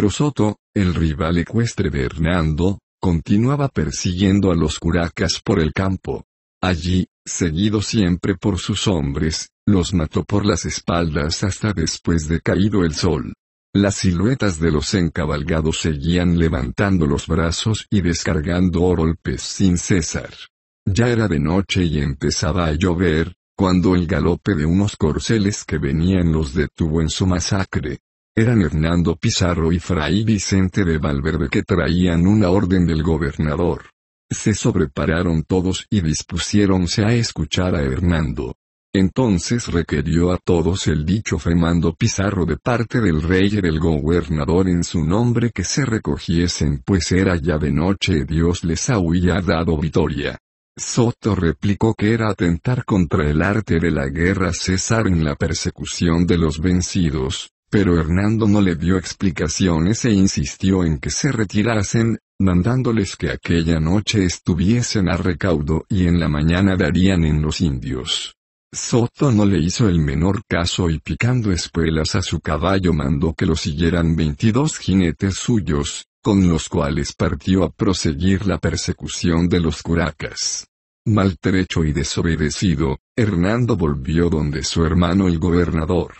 Pero Soto, el rival ecuestre de Hernando, continuaba persiguiendo a los curacas por el campo. Allí, seguido siempre por sus hombres, los mató por las espaldas hasta después de caído el sol. Las siluetas de los encabalgados seguían levantando los brazos y descargando golpes sin cesar. Ya era de noche y empezaba a llover, cuando el galope de unos corceles que venían los detuvo en su masacre eran Hernando Pizarro y Fray Vicente de Valverde que traían una orden del gobernador. Se sobrepararon todos y dispusiéronse a escuchar a Hernando. Entonces requirió a todos el dicho Femando Pizarro de parte del rey y del gobernador en su nombre que se recogiesen pues era ya de noche y Dios les había dado victoria. Soto replicó que era atentar contra el arte de la guerra César en la persecución de los vencidos, pero Hernando no le dio explicaciones e insistió en que se retirasen, mandándoles que aquella noche estuviesen a recaudo y en la mañana darían en los indios. Soto no le hizo el menor caso y picando espuelas a su caballo mandó que lo siguieran 22 jinetes suyos, con los cuales partió a proseguir la persecución de los curacas. Maltrecho y desobedecido, Hernando volvió donde su hermano el gobernador.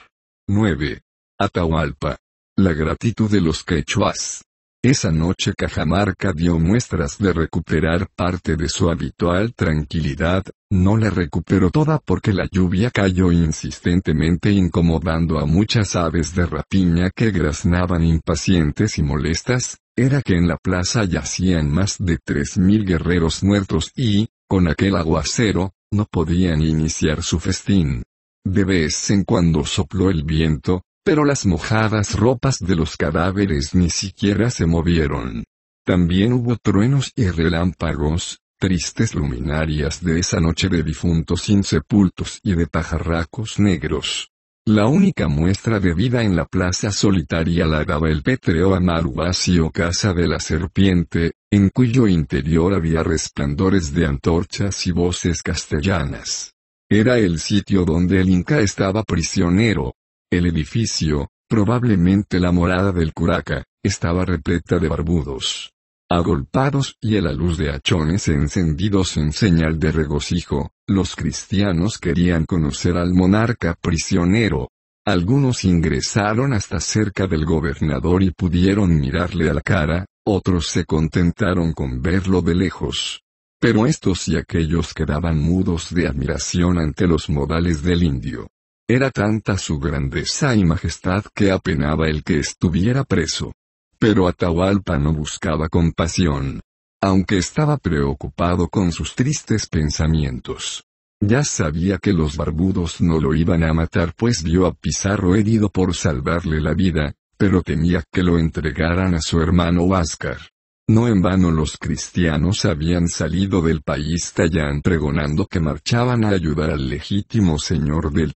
9. Atahualpa. La gratitud de los quechuas. Esa noche Cajamarca dio muestras de recuperar parte de su habitual tranquilidad, no la recuperó toda porque la lluvia cayó insistentemente incomodando a muchas aves de rapiña que graznaban impacientes y molestas, era que en la plaza yacían más de tres mil guerreros muertos y, con aquel aguacero, no podían iniciar su festín. De vez en cuando sopló el viento, pero las mojadas ropas de los cadáveres ni siquiera se movieron. También hubo truenos y relámpagos, tristes luminarias de esa noche de difuntos insepultos y de pajarracos negros. La única muestra de vida en la plaza solitaria la daba el pétreo amargo vacío Casa de la Serpiente, en cuyo interior había resplandores de antorchas y voces castellanas. Era el sitio donde el Inca estaba prisionero, el edificio, probablemente la morada del curaca, estaba repleta de barbudos. Agolpados y a la luz de hachones encendidos en señal de regocijo, los cristianos querían conocer al monarca prisionero. Algunos ingresaron hasta cerca del gobernador y pudieron mirarle a la cara, otros se contentaron con verlo de lejos. Pero estos y aquellos quedaban mudos de admiración ante los modales del indio. Era tanta su grandeza y majestad que apenaba el que estuviera preso. Pero Atahualpa no buscaba compasión. Aunque estaba preocupado con sus tristes pensamientos. Ya sabía que los barbudos no lo iban a matar pues vio a Pizarro herido por salvarle la vida, pero temía que lo entregaran a su hermano áscar, no en vano los cristianos habían salido del país tallán pregonando que marchaban a ayudar al legítimo señor del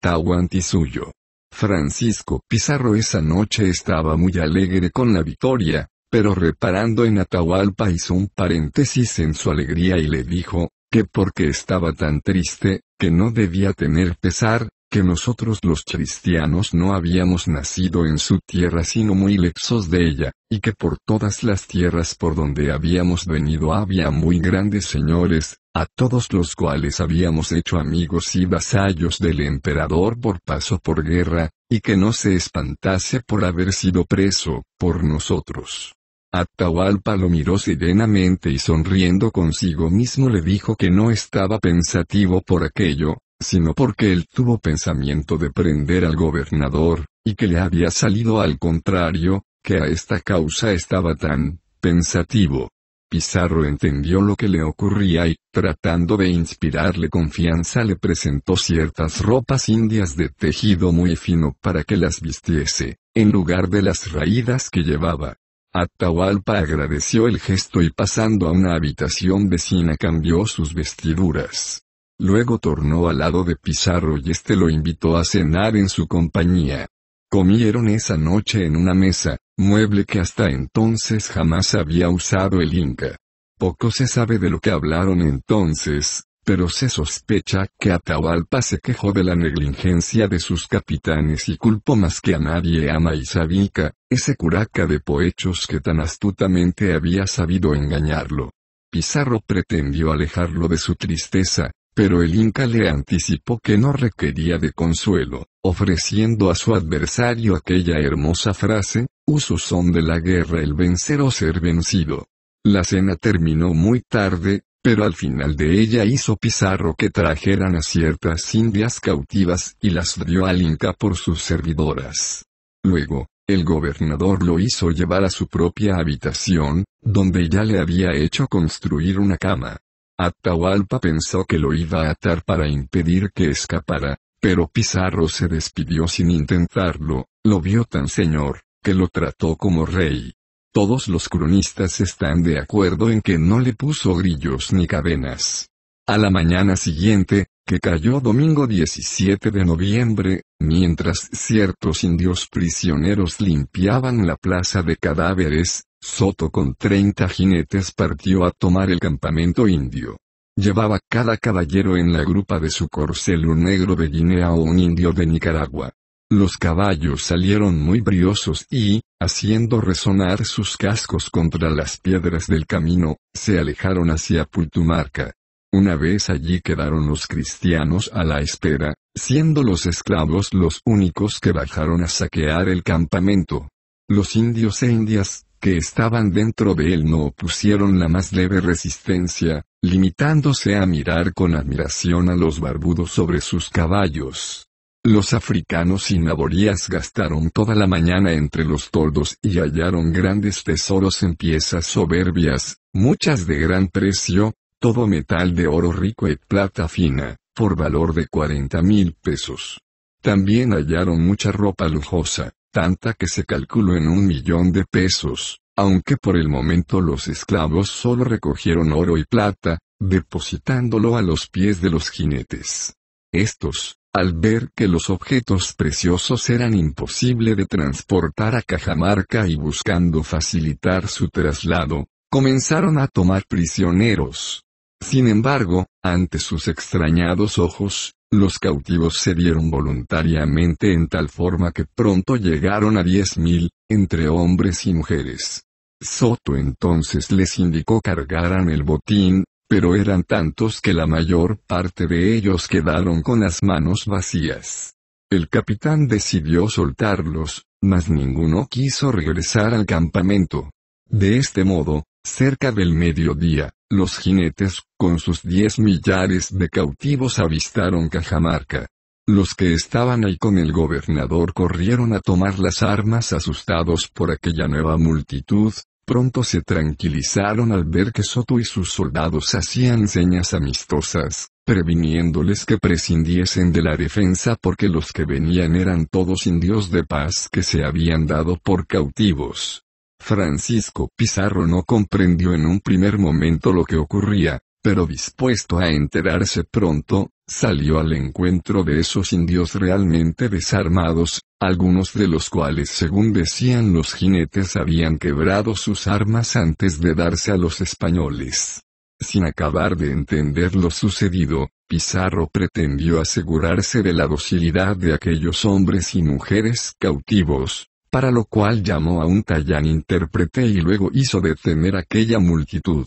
y suyo. Francisco Pizarro esa noche estaba muy alegre con la victoria, pero reparando en Atahualpa hizo un paréntesis en su alegría y le dijo, que porque estaba tan triste, que no debía tener pesar, que nosotros los cristianos no habíamos nacido en su tierra sino muy lejos de ella, y que por todas las tierras por donde habíamos venido había muy grandes señores, a todos los cuales habíamos hecho amigos y vasallos del emperador por paso por guerra, y que no se espantase por haber sido preso, por nosotros. Atahualpa lo miró serenamente y sonriendo consigo mismo le dijo que no estaba pensativo por aquello, sino porque él tuvo pensamiento de prender al gobernador, y que le había salido al contrario, que a esta causa estaba tan pensativo. Pizarro entendió lo que le ocurría y, tratando de inspirarle confianza, le presentó ciertas ropas indias de tejido muy fino para que las vistiese, en lugar de las raídas que llevaba. Atahualpa agradeció el gesto y pasando a una habitación vecina cambió sus vestiduras. Luego tornó al lado de Pizarro y este lo invitó a cenar en su compañía. Comieron esa noche en una mesa, mueble que hasta entonces jamás había usado el Inca. Poco se sabe de lo que hablaron entonces, pero se sospecha que Atahualpa se quejó de la negligencia de sus capitanes y culpó más que a nadie a Maizabica, ese curaca de poechos que tan astutamente había sabido engañarlo. Pizarro pretendió alejarlo de su tristeza, pero el Inca le anticipó que no requería de consuelo, ofreciendo a su adversario aquella hermosa frase, usos son de la guerra el vencer o ser vencido. La cena terminó muy tarde, pero al final de ella hizo Pizarro que trajeran a ciertas indias cautivas y las dio al Inca por sus servidoras. Luego, el gobernador lo hizo llevar a su propia habitación, donde ya le había hecho construir una cama. Atahualpa pensó que lo iba a atar para impedir que escapara, pero Pizarro se despidió sin intentarlo, lo vio tan señor, que lo trató como rey. Todos los cronistas están de acuerdo en que no le puso grillos ni cadenas. A la mañana siguiente, que cayó domingo 17 de noviembre, mientras ciertos indios prisioneros limpiaban la plaza de cadáveres, Soto con 30 jinetes partió a tomar el campamento indio. Llevaba cada caballero en la grupa de su corcel un negro de Guinea o un indio de Nicaragua. Los caballos salieron muy briosos y, haciendo resonar sus cascos contra las piedras del camino, se alejaron hacia Pultumarca. Una vez allí quedaron los cristianos a la espera, siendo los esclavos los únicos que bajaron a saquear el campamento. Los indios e indias, que estaban dentro de él no opusieron la más leve resistencia, limitándose a mirar con admiración a los barbudos sobre sus caballos. Los africanos y naborías gastaron toda la mañana entre los tordos y hallaron grandes tesoros en piezas soberbias, muchas de gran precio, todo metal de oro rico y plata fina, por valor de 40 mil pesos. También hallaron mucha ropa lujosa, tanta que se calculó en un millón de pesos, aunque por el momento los esclavos solo recogieron oro y plata, depositándolo a los pies de los jinetes. Estos, al ver que los objetos preciosos eran imposible de transportar a Cajamarca y buscando facilitar su traslado, comenzaron a tomar prisioneros, sin embargo, ante sus extrañados ojos, los cautivos se dieron voluntariamente en tal forma que pronto llegaron a diez mil, entre hombres y mujeres. Soto entonces les indicó cargaran el botín, pero eran tantos que la mayor parte de ellos quedaron con las manos vacías. El capitán decidió soltarlos, mas ninguno quiso regresar al campamento. De este modo, Cerca del mediodía, los jinetes, con sus diez millares de cautivos avistaron Cajamarca. Los que estaban ahí con el gobernador corrieron a tomar las armas asustados por aquella nueva multitud, pronto se tranquilizaron al ver que Soto y sus soldados hacían señas amistosas, previniéndoles que prescindiesen de la defensa porque los que venían eran todos indios de paz que se habían dado por cautivos. Francisco Pizarro no comprendió en un primer momento lo que ocurría, pero dispuesto a enterarse pronto, salió al encuentro de esos indios realmente desarmados, algunos de los cuales según decían los jinetes habían quebrado sus armas antes de darse a los españoles. Sin acabar de entender lo sucedido, Pizarro pretendió asegurarse de la docilidad de aquellos hombres y mujeres cautivos, para lo cual llamó a un tallán intérprete y luego hizo detener aquella multitud.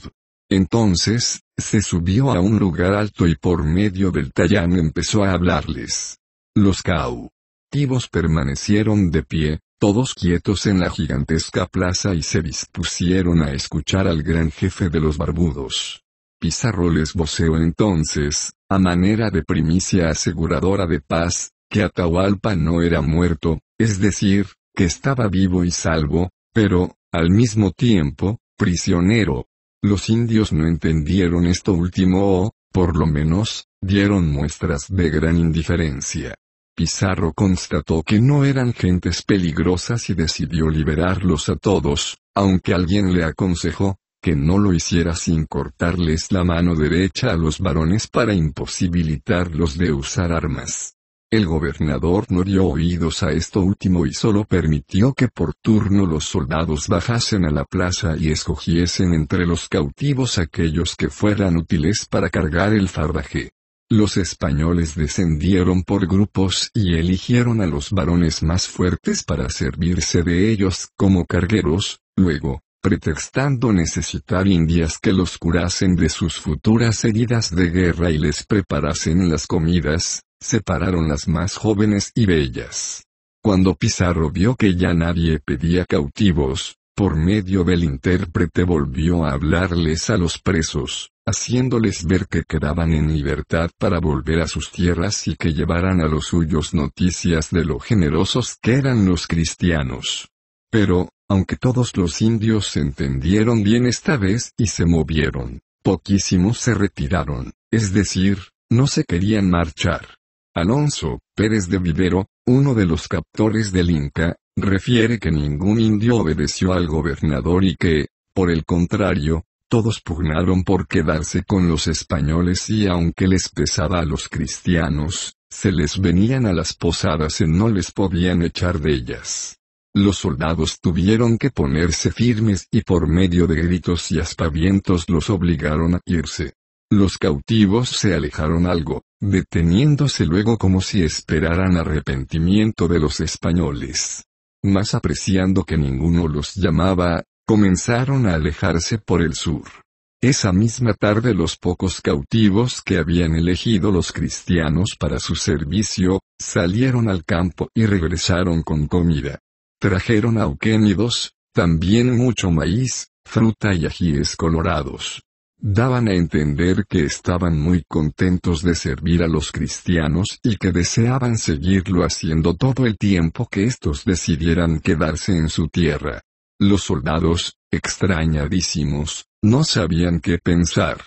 Entonces, se subió a un lugar alto y por medio del tallán empezó a hablarles. Los cautivos permanecieron de pie, todos quietos en la gigantesca plaza y se dispusieron a escuchar al gran jefe de los barbudos. Pizarro les voceó entonces, a manera de primicia aseguradora de paz, que Atahualpa no era muerto, es decir, que estaba vivo y salvo, pero, al mismo tiempo, prisionero. Los indios no entendieron esto último o, por lo menos, dieron muestras de gran indiferencia. Pizarro constató que no eran gentes peligrosas y decidió liberarlos a todos, aunque alguien le aconsejó, que no lo hiciera sin cortarles la mano derecha a los varones para imposibilitarlos de usar armas. El gobernador no dio oídos a esto último y solo permitió que por turno los soldados bajasen a la plaza y escogiesen entre los cautivos aquellos que fueran útiles para cargar el fardaje. Los españoles descendieron por grupos y eligieron a los varones más fuertes para servirse de ellos como cargueros, luego, pretextando necesitar indias que los curasen de sus futuras heridas de guerra y les preparasen las comidas, separaron las más jóvenes y bellas. Cuando Pizarro vio que ya nadie pedía cautivos, por medio del intérprete volvió a hablarles a los presos, haciéndoles ver que quedaban en libertad para volver a sus tierras y que llevaran a los suyos noticias de lo generosos que eran los cristianos. Pero, aunque todos los indios se entendieron bien esta vez y se movieron, poquísimos se retiraron, es decir, no se querían marchar. Alonso, Pérez de Vivero, uno de los captores del Inca, refiere que ningún indio obedeció al gobernador y que, por el contrario, todos pugnaron por quedarse con los españoles y aunque les pesaba a los cristianos, se les venían a las posadas y no les podían echar de ellas. Los soldados tuvieron que ponerse firmes y por medio de gritos y aspavientos los obligaron a irse. Los cautivos se alejaron algo, deteniéndose luego como si esperaran arrepentimiento de los españoles. Más apreciando que ninguno los llamaba, comenzaron a alejarse por el sur. Esa misma tarde los pocos cautivos que habían elegido los cristianos para su servicio, salieron al campo y regresaron con comida. Trajeron auquénidos, también mucho maíz, fruta y ajíes colorados daban a entender que estaban muy contentos de servir a los cristianos y que deseaban seguirlo haciendo todo el tiempo que estos decidieran quedarse en su tierra. Los soldados, extrañadísimos, no sabían qué pensar.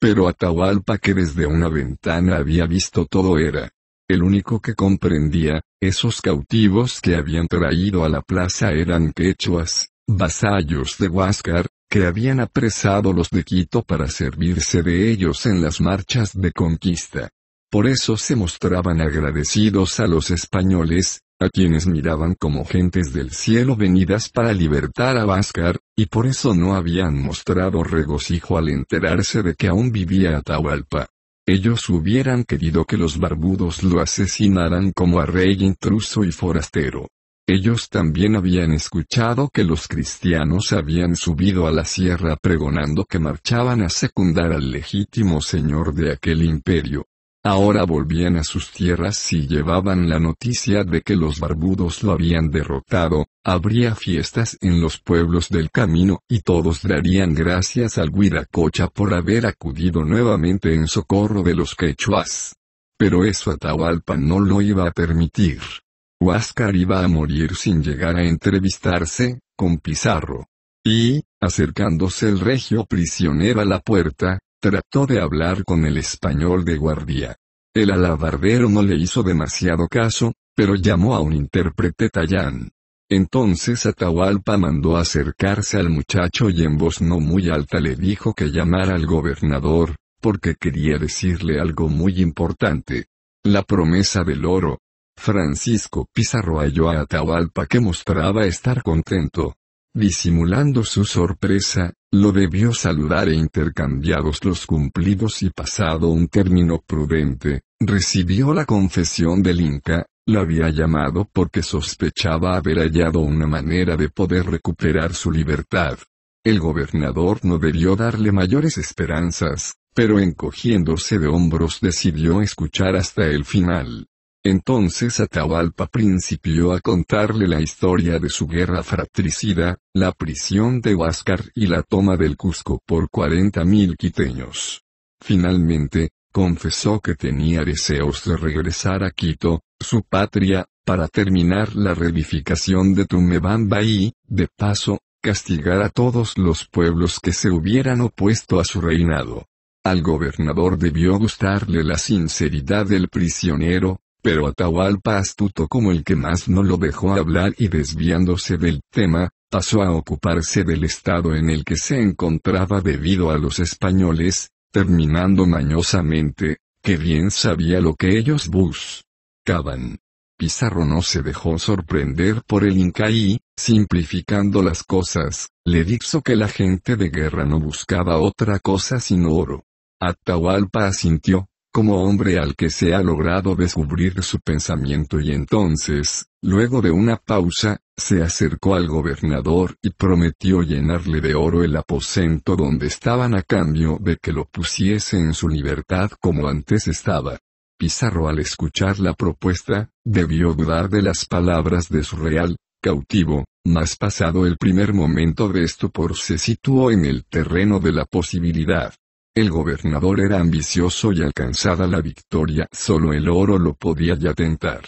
Pero Atahualpa que desde una ventana había visto todo era, el único que comprendía, esos cautivos que habían traído a la plaza eran quechuas, vasallos de Huáscar, que habían apresado los de Quito para servirse de ellos en las marchas de conquista. Por eso se mostraban agradecidos a los españoles, a quienes miraban como gentes del cielo venidas para libertar a Váscar, y por eso no habían mostrado regocijo al enterarse de que aún vivía Atahualpa. Ellos hubieran querido que los barbudos lo asesinaran como a rey intruso y forastero. Ellos también habían escuchado que los cristianos habían subido a la sierra pregonando que marchaban a secundar al legítimo señor de aquel imperio. Ahora volvían a sus tierras y llevaban la noticia de que los barbudos lo habían derrotado, habría fiestas en los pueblos del camino y todos darían gracias al Huiracocha por haber acudido nuevamente en socorro de los quechuas. Pero eso Atahualpa no lo iba a permitir. Huáscar iba a morir sin llegar a entrevistarse, con Pizarro. Y, acercándose el regio prisionero a la puerta, trató de hablar con el español de guardia. El alabardero no le hizo demasiado caso, pero llamó a un intérprete Tallán. Entonces Atahualpa mandó acercarse al muchacho y en voz no muy alta le dijo que llamara al gobernador, porque quería decirle algo muy importante. La promesa del oro, Francisco Pizarro halló a Atahualpa que mostraba estar contento. Disimulando su sorpresa, lo debió saludar e intercambiados los cumplidos y pasado un término prudente, recibió la confesión del Inca, la había llamado porque sospechaba haber hallado una manera de poder recuperar su libertad. El gobernador no debió darle mayores esperanzas, pero encogiéndose de hombros decidió escuchar hasta el final. Entonces Atahualpa principió a contarle la historia de su guerra fratricida, la prisión de Huáscar y la toma del Cusco por 40.000 quiteños. Finalmente, confesó que tenía deseos de regresar a Quito, su patria, para terminar la reivificación de Tumebamba y, de paso, castigar a todos los pueblos que se hubieran opuesto a su reinado. Al gobernador debió gustarle la sinceridad del prisionero, pero Atahualpa astuto como el que más no lo dejó hablar y desviándose del tema, pasó a ocuparse del estado en el que se encontraba debido a los españoles, terminando mañosamente, que bien sabía lo que ellos buscaban. Pizarro no se dejó sorprender por el Inca y, simplificando las cosas, le dijo que la gente de guerra no buscaba otra cosa sino oro. Atahualpa asintió, como hombre al que se ha logrado descubrir su pensamiento y entonces, luego de una pausa, se acercó al gobernador y prometió llenarle de oro el aposento donde estaban a cambio de que lo pusiese en su libertad como antes estaba. Pizarro al escuchar la propuesta, debió dudar de las palabras de su real, cautivo, mas pasado el primer momento de esto por se situó en el terreno de la posibilidad. El gobernador era ambicioso y alcanzada la victoria solo el oro lo podía ya tentar.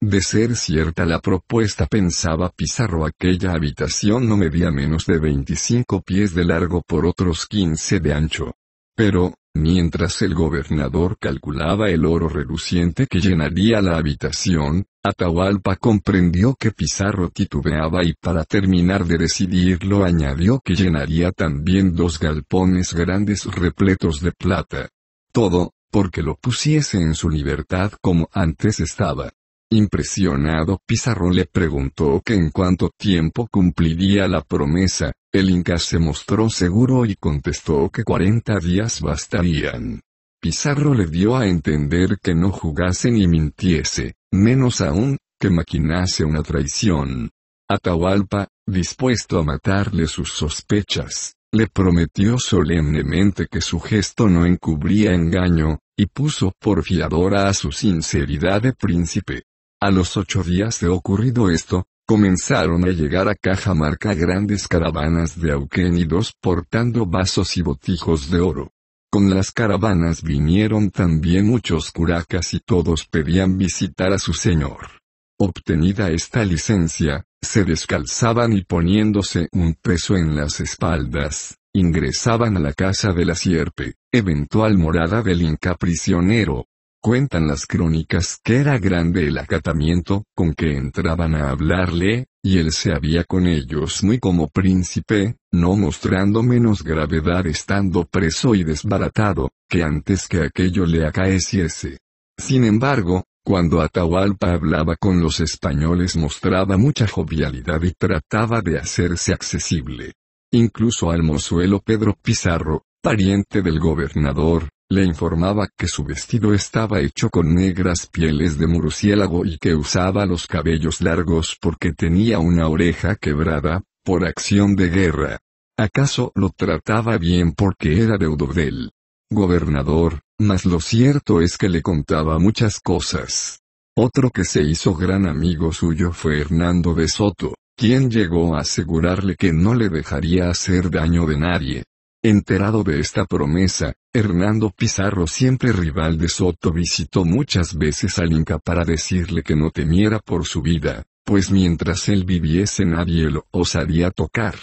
De ser cierta la propuesta pensaba Pizarro aquella habitación no medía menos de 25 pies de largo por otros 15 de ancho. Pero, mientras el gobernador calculaba el oro reluciente que llenaría la habitación, Atahualpa comprendió que Pizarro titubeaba y para terminar de decidirlo añadió que llenaría también dos galpones grandes repletos de plata. Todo, porque lo pusiese en su libertad como antes estaba. Impresionado Pizarro le preguntó que en cuánto tiempo cumpliría la promesa, el inca se mostró seguro y contestó que 40 días bastarían. Pizarro le dio a entender que no jugase ni mintiese, menos aún, que maquinase una traición. Atahualpa, dispuesto a matarle sus sospechas, le prometió solemnemente que su gesto no encubría engaño, y puso por fiadora a su sinceridad de príncipe. A los ocho días de ocurrido esto, comenzaron a llegar a Cajamarca grandes caravanas de auquénidos portando vasos y botijos de oro. Con las caravanas vinieron también muchos curacas y todos pedían visitar a su señor. Obtenida esta licencia, se descalzaban y poniéndose un peso en las espaldas, ingresaban a la casa de la sierpe, eventual morada del inca prisionero, Cuentan las crónicas que era grande el acatamiento, con que entraban a hablarle, y él se había con ellos muy como príncipe, no mostrando menos gravedad estando preso y desbaratado, que antes que aquello le acaeciese. Sin embargo, cuando Atahualpa hablaba con los españoles mostraba mucha jovialidad y trataba de hacerse accesible. Incluso al mozuelo Pedro Pizarro, pariente del gobernador, le informaba que su vestido estaba hecho con negras pieles de murciélago y que usaba los cabellos largos porque tenía una oreja quebrada, por acción de guerra. ¿Acaso lo trataba bien porque era deudo del gobernador? Mas lo cierto es que le contaba muchas cosas. Otro que se hizo gran amigo suyo fue Hernando de Soto, quien llegó a asegurarle que no le dejaría hacer daño de nadie. Enterado de esta promesa, Hernando Pizarro siempre rival de Soto visitó muchas veces al Inca para decirle que no temiera por su vida, pues mientras él viviese nadie lo osaría tocar.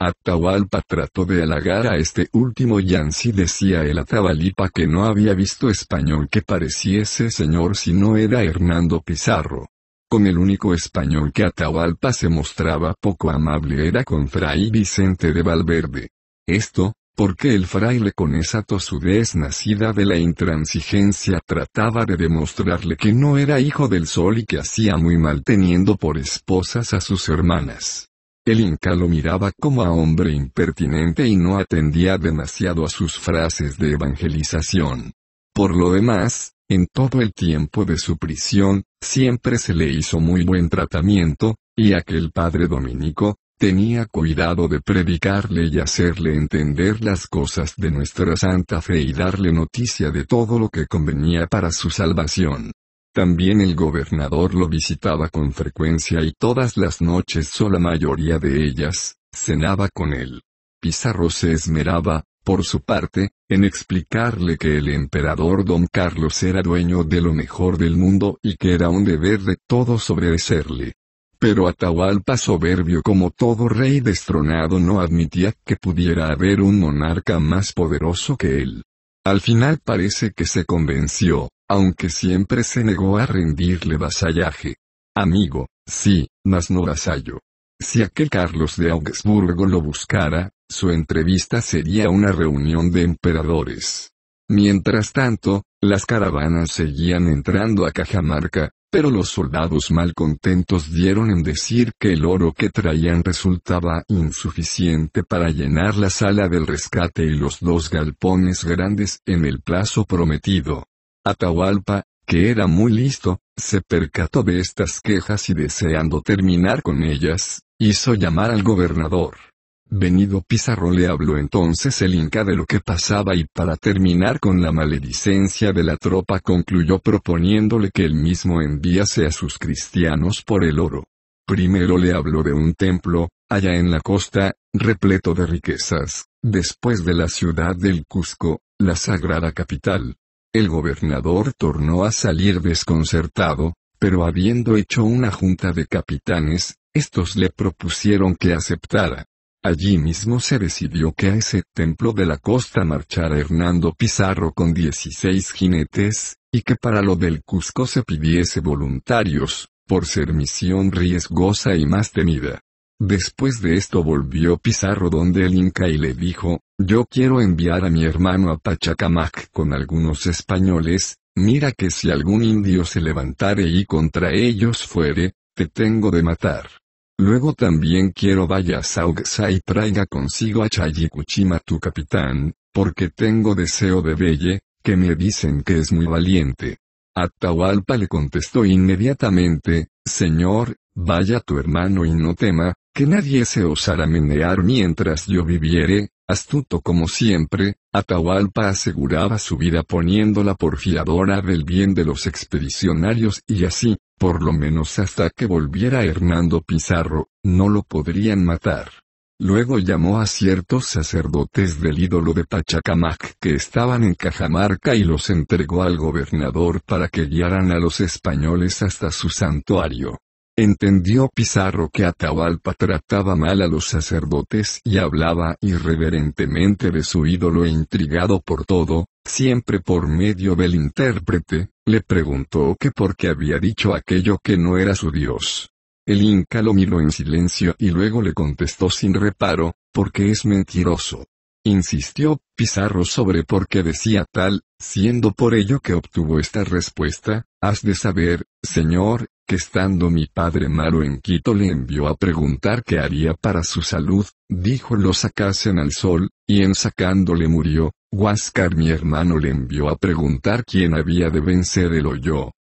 Atahualpa trató de halagar a este último y ansí decía el Atahualpa que no había visto español que pareciese señor si no era Hernando Pizarro. Con el único español que Atahualpa se mostraba poco amable era con Fray Vicente de Valverde esto, porque el fraile con esa tosudez nacida de la intransigencia trataba de demostrarle que no era hijo del sol y que hacía muy mal teniendo por esposas a sus hermanas. El inca lo miraba como a hombre impertinente y no atendía demasiado a sus frases de evangelización. Por lo demás, en todo el tiempo de su prisión, siempre se le hizo muy buen tratamiento, y aquel padre dominico, tenía cuidado de predicarle y hacerle entender las cosas de nuestra santa fe y darle noticia de todo lo que convenía para su salvación. También el gobernador lo visitaba con frecuencia y todas las noches o la mayoría de ellas, cenaba con él. Pizarro se esmeraba, por su parte, en explicarle que el emperador don Carlos era dueño de lo mejor del mundo y que era un deber de todos obedecerle. Pero Atahualpa soberbio como todo rey destronado no admitía que pudiera haber un monarca más poderoso que él. Al final parece que se convenció, aunque siempre se negó a rendirle vasallaje. Amigo, sí, mas no vasallo. Si aquel Carlos de Augsburgo lo buscara, su entrevista sería una reunión de emperadores. Mientras tanto, las caravanas seguían entrando a Cajamarca, pero los soldados mal contentos dieron en decir que el oro que traían resultaba insuficiente para llenar la sala del rescate y los dos galpones grandes en el plazo prometido. Atahualpa, que era muy listo, se percató de estas quejas y deseando terminar con ellas, hizo llamar al gobernador. Venido Pizarro le habló entonces el Inca de lo que pasaba y para terminar con la maledicencia de la tropa concluyó proponiéndole que él mismo enviase a sus cristianos por el oro. Primero le habló de un templo, allá en la costa, repleto de riquezas, después de la ciudad del Cusco, la sagrada capital. El gobernador tornó a salir desconcertado, pero habiendo hecho una junta de capitanes, estos le propusieron que aceptara. Allí mismo se decidió que a ese templo de la costa marchara Hernando Pizarro con 16 jinetes, y que para lo del Cusco se pidiese voluntarios, por ser misión riesgosa y más temida. Después de esto volvió Pizarro donde el Inca y le dijo, yo quiero enviar a mi hermano a Pachacamac con algunos españoles, mira que si algún indio se levantare y contra ellos fuere, te tengo de matar. Luego también quiero vaya Sauxa y traiga consigo a Chayikuchima tu capitán, porque tengo deseo de Belle, que me dicen que es muy valiente. Atahualpa le contestó inmediatamente, Señor, vaya tu hermano y no tema, que nadie se osará menear mientras yo viviere, astuto como siempre, Atahualpa aseguraba su vida poniéndola por fiadora del bien de los expedicionarios y así, por lo menos hasta que volviera Hernando Pizarro, no lo podrían matar. Luego llamó a ciertos sacerdotes del ídolo de Pachacamac que estaban en Cajamarca y los entregó al gobernador para que guiaran a los españoles hasta su santuario. Entendió Pizarro que Atahualpa trataba mal a los sacerdotes y hablaba irreverentemente de su ídolo e intrigado por todo, siempre por medio del intérprete, le preguntó que por qué había dicho aquello que no era su Dios. El inca lo miró en silencio y luego le contestó sin reparo, porque es mentiroso. Insistió Pizarro sobre por qué decía tal, siendo por ello que obtuvo esta respuesta, has de saber, señor, que estando mi padre malo en Quito le envió a preguntar qué haría para su salud, dijo lo sacasen al sol, y en sacándole murió, Huáscar mi hermano le envió a preguntar quién había de vencer el o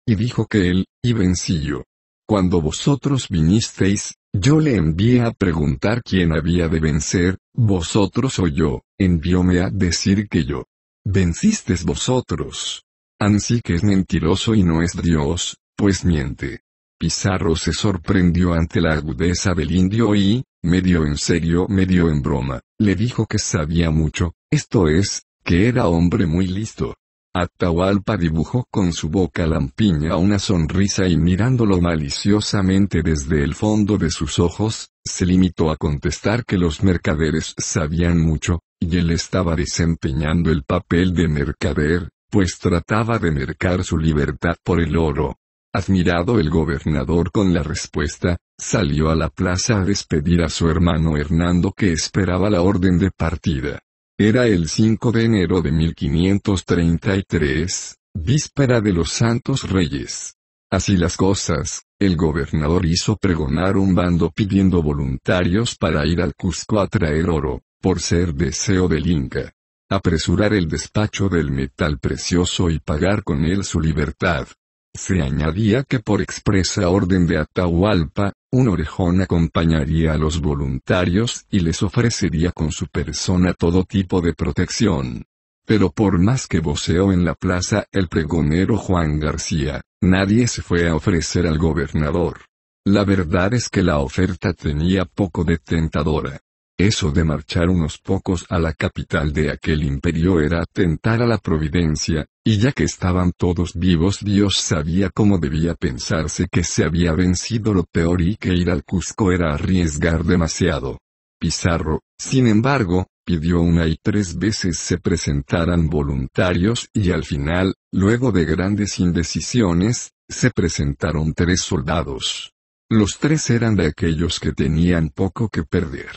y dijo que él, y vencí yo. Cuando vosotros vinisteis, yo le envié a preguntar quién había de vencer, vosotros o yo, envióme a decir que yo. Vencisteis vosotros. Así que es mentiroso y no es Dios, pues miente. Pizarro se sorprendió ante la agudeza del indio y, medio en serio, medio en broma, le dijo que sabía mucho, esto es, que era hombre muy listo. Atahualpa dibujó con su boca lampiña una sonrisa y mirándolo maliciosamente desde el fondo de sus ojos, se limitó a contestar que los mercaderes sabían mucho, y él estaba desempeñando el papel de mercader, pues trataba de mercar su libertad por el oro. Admirado el gobernador con la respuesta, salió a la plaza a despedir a su hermano Hernando que esperaba la orden de partida. Era el 5 de enero de 1533, víspera de los Santos Reyes. Así las cosas, el gobernador hizo pregonar un bando pidiendo voluntarios para ir al Cusco a traer oro, por ser deseo del Inca. Apresurar el despacho del metal precioso y pagar con él su libertad. Se añadía que por expresa orden de Atahualpa, un orejón acompañaría a los voluntarios y les ofrecería con su persona todo tipo de protección. Pero por más que voceó en la plaza el pregonero Juan García, nadie se fue a ofrecer al gobernador. La verdad es que la oferta tenía poco de tentadora. Eso de marchar unos pocos a la capital de aquel imperio era atentar a la providencia, y ya que estaban todos vivos Dios sabía cómo debía pensarse que se había vencido lo peor y que ir al Cusco era arriesgar demasiado. Pizarro, sin embargo, pidió una y tres veces se presentaran voluntarios y al final, luego de grandes indecisiones, se presentaron tres soldados. Los tres eran de aquellos que tenían poco que perder.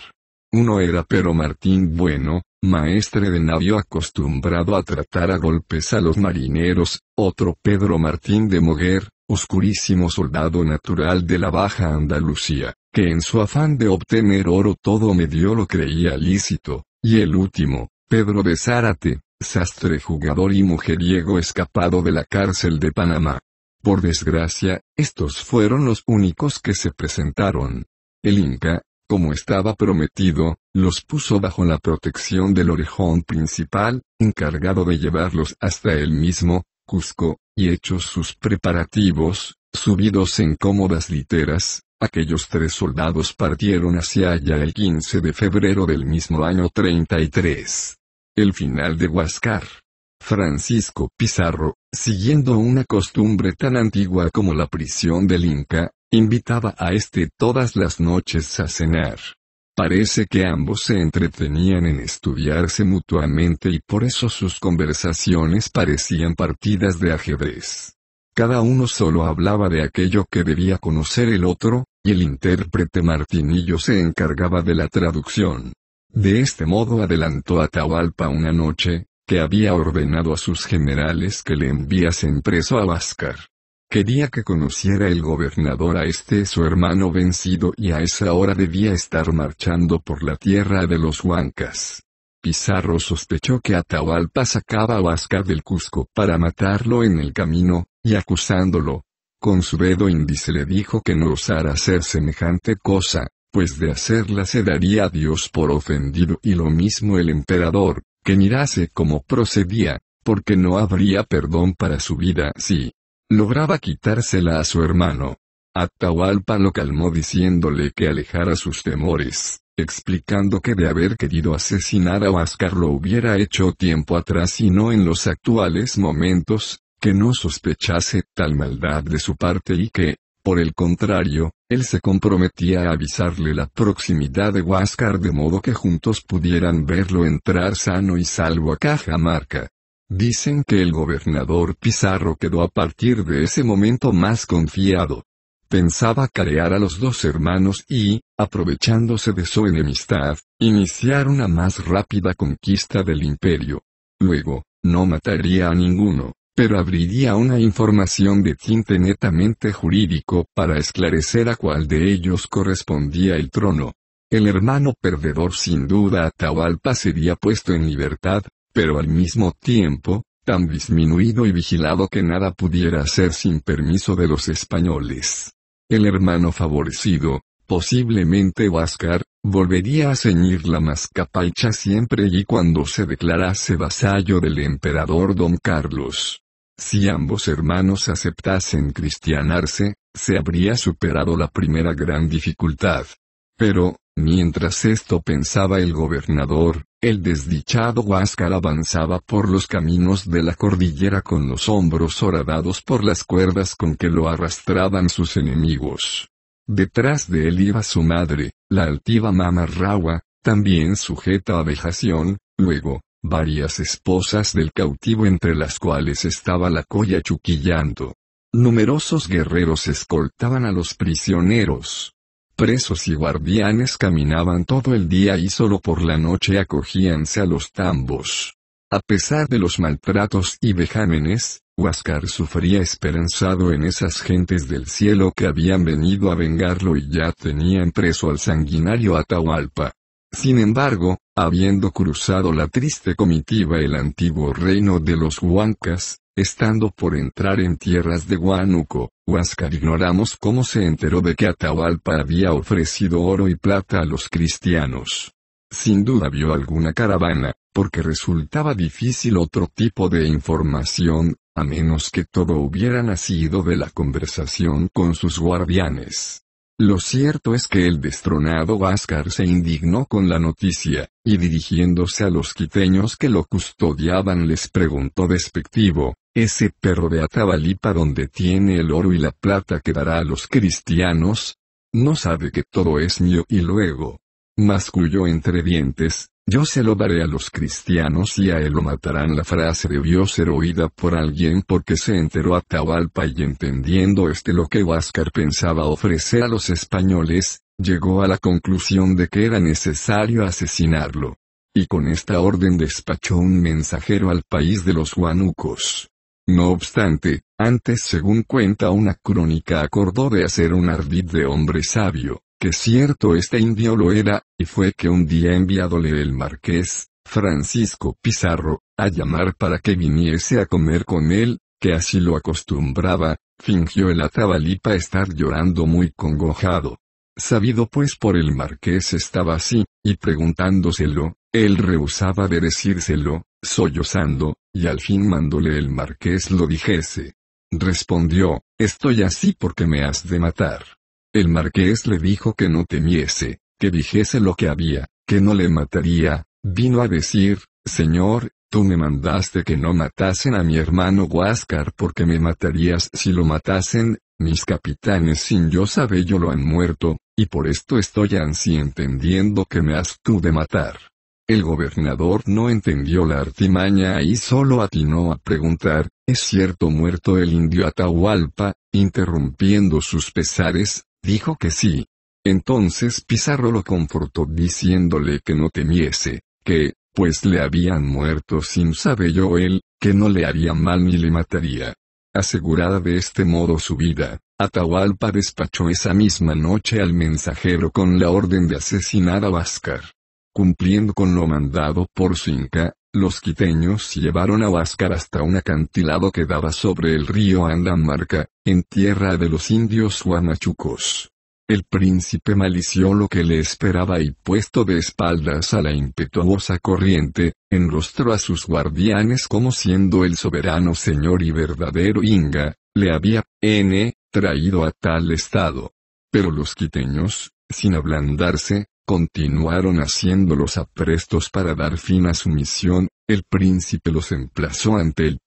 Uno era Pero Martín Bueno, maestre de navío acostumbrado a tratar a golpes a los marineros, otro Pedro Martín de Moguer, oscurísimo soldado natural de la Baja Andalucía, que en su afán de obtener oro todo medio lo creía lícito, y el último, Pedro de Zárate, sastre jugador y mujeriego escapado de la cárcel de Panamá. Por desgracia, estos fueron los únicos que se presentaron. El Inca, como estaba prometido, los puso bajo la protección del orejón principal, encargado de llevarlos hasta el mismo, Cusco, y hechos sus preparativos, subidos en cómodas literas, aquellos tres soldados partieron hacia allá el 15 de febrero del mismo año 33. El final de Huáscar. Francisco Pizarro, siguiendo una costumbre tan antigua como la prisión del Inca, invitaba a este todas las noches a cenar. Parece que ambos se entretenían en estudiarse mutuamente y por eso sus conversaciones parecían partidas de ajedrez. Cada uno solo hablaba de aquello que debía conocer el otro, y el intérprete Martinillo se encargaba de la traducción. De este modo adelantó a Tahualpa una noche, que había ordenado a sus generales que le enviasen preso a Váscar. Quería que conociera el gobernador a este su hermano vencido y a esa hora debía estar marchando por la tierra de los huancas. Pizarro sospechó que Atahualpa sacaba a del Cusco para matarlo en el camino, y acusándolo, con su dedo índice le dijo que no osara hacer semejante cosa, pues de hacerla se daría a Dios por ofendido y lo mismo el emperador, que mirase cómo procedía, porque no habría perdón para su vida si, lograba quitársela a su hermano. Atahualpa lo calmó diciéndole que alejara sus temores, explicando que de haber querido asesinar a Huáscar lo hubiera hecho tiempo atrás y no en los actuales momentos, que no sospechase tal maldad de su parte y que, por el contrario, él se comprometía a avisarle la proximidad de Huáscar de modo que juntos pudieran verlo entrar sano y salvo a Cajamarca. Dicen que el gobernador Pizarro quedó a partir de ese momento más confiado. Pensaba carear a los dos hermanos y, aprovechándose de su enemistad, iniciar una más rápida conquista del imperio. Luego, no mataría a ninguno, pero abriría una información de tinte netamente jurídico para esclarecer a cuál de ellos correspondía el trono. El hermano perdedor sin duda Atahualpa sería puesto en libertad, pero al mismo tiempo, tan disminuido y vigilado que nada pudiera hacer sin permiso de los españoles. El hermano favorecido, posiblemente Huáscar, volvería a ceñir la mascapaicha siempre y cuando se declarase vasallo del emperador don Carlos. Si ambos hermanos aceptasen cristianarse, se habría superado la primera gran dificultad. Pero, mientras esto pensaba el gobernador, el desdichado Huáscar avanzaba por los caminos de la cordillera con los hombros horadados por las cuerdas con que lo arrastraban sus enemigos. Detrás de él iba su madre, la altiva Mama Rawa, también sujeta a vejación, luego, varias esposas del cautivo entre las cuales estaba la colla chuquillando. Numerosos guerreros escoltaban a los prisioneros. Presos y guardianes caminaban todo el día y solo por la noche acogíanse a los tambos. A pesar de los maltratos y vejámenes, Huáscar sufría esperanzado en esas gentes del cielo que habían venido a vengarlo y ya tenían preso al sanguinario Atahualpa. Sin embargo, habiendo cruzado la triste comitiva el antiguo reino de los Huancas, Estando por entrar en tierras de Huánuco, Huáscar ignoramos cómo se enteró de que Atahualpa había ofrecido oro y plata a los cristianos. Sin duda vio alguna caravana, porque resultaba difícil otro tipo de información, a menos que todo hubiera nacido de la conversación con sus guardianes. Lo cierto es que el destronado Huáscar se indignó con la noticia, y dirigiéndose a los quiteños que lo custodiaban les preguntó despectivo, ese perro de Atabalipa donde tiene el oro y la plata que dará a los cristianos, no sabe que todo es mío y luego, masculló entre dientes, yo se lo daré a los cristianos y a él lo matarán. La frase debió ser oída por alguien porque se enteró Atabalpa y entendiendo este lo que Huáscar pensaba ofrecer a los españoles, llegó a la conclusión de que era necesario asesinarlo. Y con esta orden despachó un mensajero al país de los huanucos. No obstante, antes según cuenta una crónica acordó de hacer un ardid de hombre sabio, que cierto este indio lo era, y fue que un día le el marqués, Francisco Pizarro, a llamar para que viniese a comer con él, que así lo acostumbraba, fingió el Atabalipa estar llorando muy congojado. Sabido pues por el marqués estaba así, y preguntándoselo, él rehusaba de decírselo, sollozando, y al fin mandóle el marqués lo dijese. Respondió, estoy así porque me has de matar. El marqués le dijo que no temiese, que dijese lo que había, que no le mataría, vino a decir, Señor, tú me mandaste que no matasen a mi hermano Huáscar porque me matarías si lo matasen, mis capitanes sin yo saber yo lo han muerto, y por esto estoy ansí entendiendo que me has tú de matar. El gobernador no entendió la artimaña y solo atinó a preguntar, ¿es cierto muerto el indio Atahualpa? Interrumpiendo sus pesares, dijo que sí. Entonces Pizarro lo confortó diciéndole que no temiese, que, pues le habían muerto sin yo él, que no le haría mal ni le mataría. Asegurada de este modo su vida, Atahualpa despachó esa misma noche al mensajero con la orden de asesinar a Váscar. Cumpliendo con lo mandado por Sinca, los quiteños llevaron a Huáscar hasta un acantilado que daba sobre el río Andamarca, en tierra de los indios huamachucos. El príncipe malició lo que le esperaba y puesto de espaldas a la impetuosa corriente, enrostró a sus guardianes como siendo el soberano señor y verdadero Inga, le había, n, traído a tal estado. Pero los quiteños, sin ablandarse, Continuaron haciendo los aprestos para dar fin a su misión, el príncipe los emplazó ante el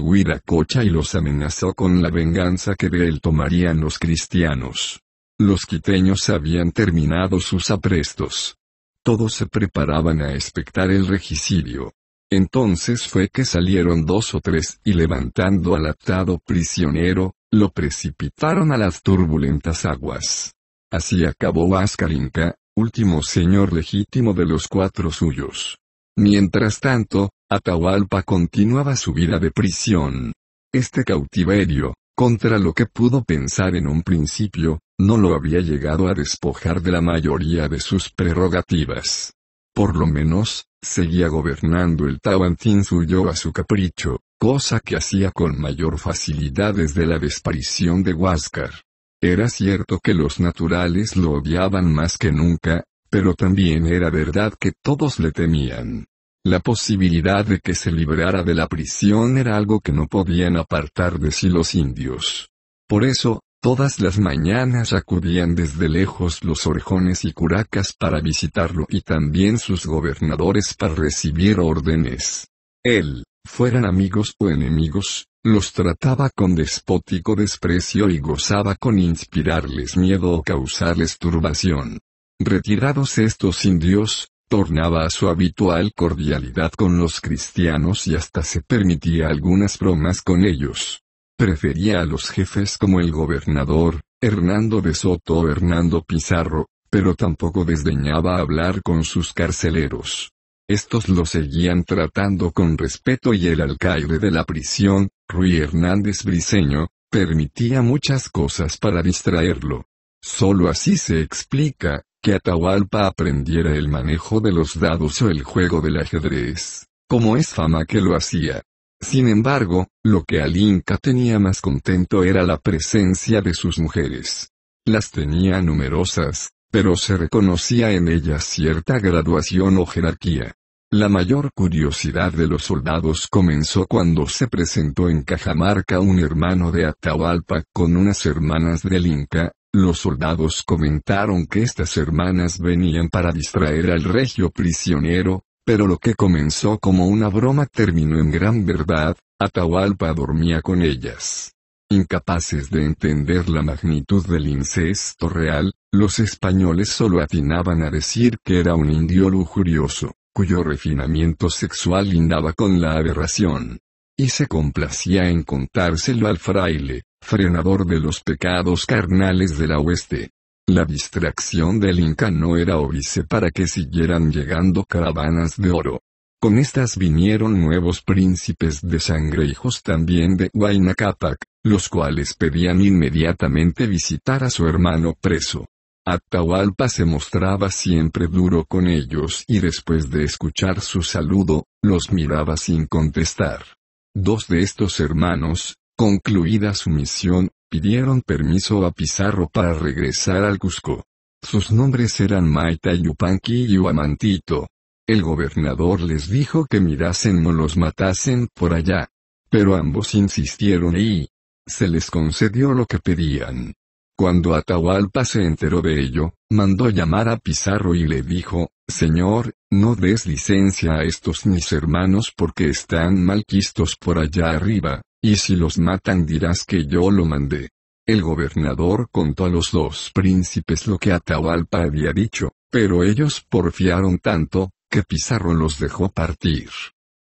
Huiracocha y los amenazó con la venganza que de él tomarían los cristianos. Los quiteños habían terminado sus aprestos. Todos se preparaban a expectar el regicidio. Entonces fue que salieron dos o tres y levantando al atado prisionero, lo precipitaron a las turbulentas aguas. Así acabó Ascarinca, último señor legítimo de los cuatro suyos. Mientras tanto, Atahualpa continuaba su vida de prisión. Este cautiverio, contra lo que pudo pensar en un principio, no lo había llegado a despojar de la mayoría de sus prerrogativas. Por lo menos, seguía gobernando el Tahuantín suyo a su capricho, cosa que hacía con mayor facilidad desde la desaparición de Huáscar. Era cierto que los naturales lo odiaban más que nunca, pero también era verdad que todos le temían. La posibilidad de que se librara de la prisión era algo que no podían apartar de sí los indios. Por eso, todas las mañanas acudían desde lejos los orejones y curacas para visitarlo y también sus gobernadores para recibir órdenes. Él, fueran amigos o enemigos, los trataba con despótico desprecio y gozaba con inspirarles miedo o causarles turbación. Retirados estos indios, tornaba a su habitual cordialidad con los cristianos y hasta se permitía algunas bromas con ellos. Prefería a los jefes como el gobernador, Hernando de Soto o Hernando Pizarro, pero tampoco desdeñaba hablar con sus carceleros. Estos lo seguían tratando con respeto y el alcaide de la prisión, Ruy Hernández Briceño, permitía muchas cosas para distraerlo. Solo así se explica, que Atahualpa aprendiera el manejo de los dados o el juego del ajedrez, como es fama que lo hacía. Sin embargo, lo que al Inca tenía más contento era la presencia de sus mujeres. Las tenía numerosas, pero se reconocía en ella cierta graduación o jerarquía. La mayor curiosidad de los soldados comenzó cuando se presentó en Cajamarca un hermano de Atahualpa con unas hermanas del Inca, los soldados comentaron que estas hermanas venían para distraer al regio prisionero, pero lo que comenzó como una broma terminó en gran verdad, Atahualpa dormía con ellas. Incapaces de entender la magnitud del incesto real, los españoles solo atinaban a decir que era un indio lujurioso, cuyo refinamiento sexual lindaba con la aberración. Y se complacía en contárselo al fraile, frenador de los pecados carnales de la hueste. La distracción del Inca no era óbice para que siguieran llegando caravanas de oro. Con estas vinieron nuevos príncipes de sangre hijos también de Huayna los cuales pedían inmediatamente visitar a su hermano preso. Atahualpa se mostraba siempre duro con ellos y después de escuchar su saludo, los miraba sin contestar. Dos de estos hermanos, concluida su misión, pidieron permiso a Pizarro para regresar al Cusco. Sus nombres eran Maita Yupanqui y Huamantito. El gobernador les dijo que mirasen o los matasen por allá. Pero ambos insistieron y, se les concedió lo que pedían. Cuando Atahualpa se enteró de ello, mandó llamar a Pizarro y le dijo, Señor, no des licencia a estos mis hermanos porque están malquistos por allá arriba, y si los matan dirás que yo lo mandé. El gobernador contó a los dos príncipes lo que Atahualpa había dicho, pero ellos porfiaron tanto, que Pizarro los dejó partir.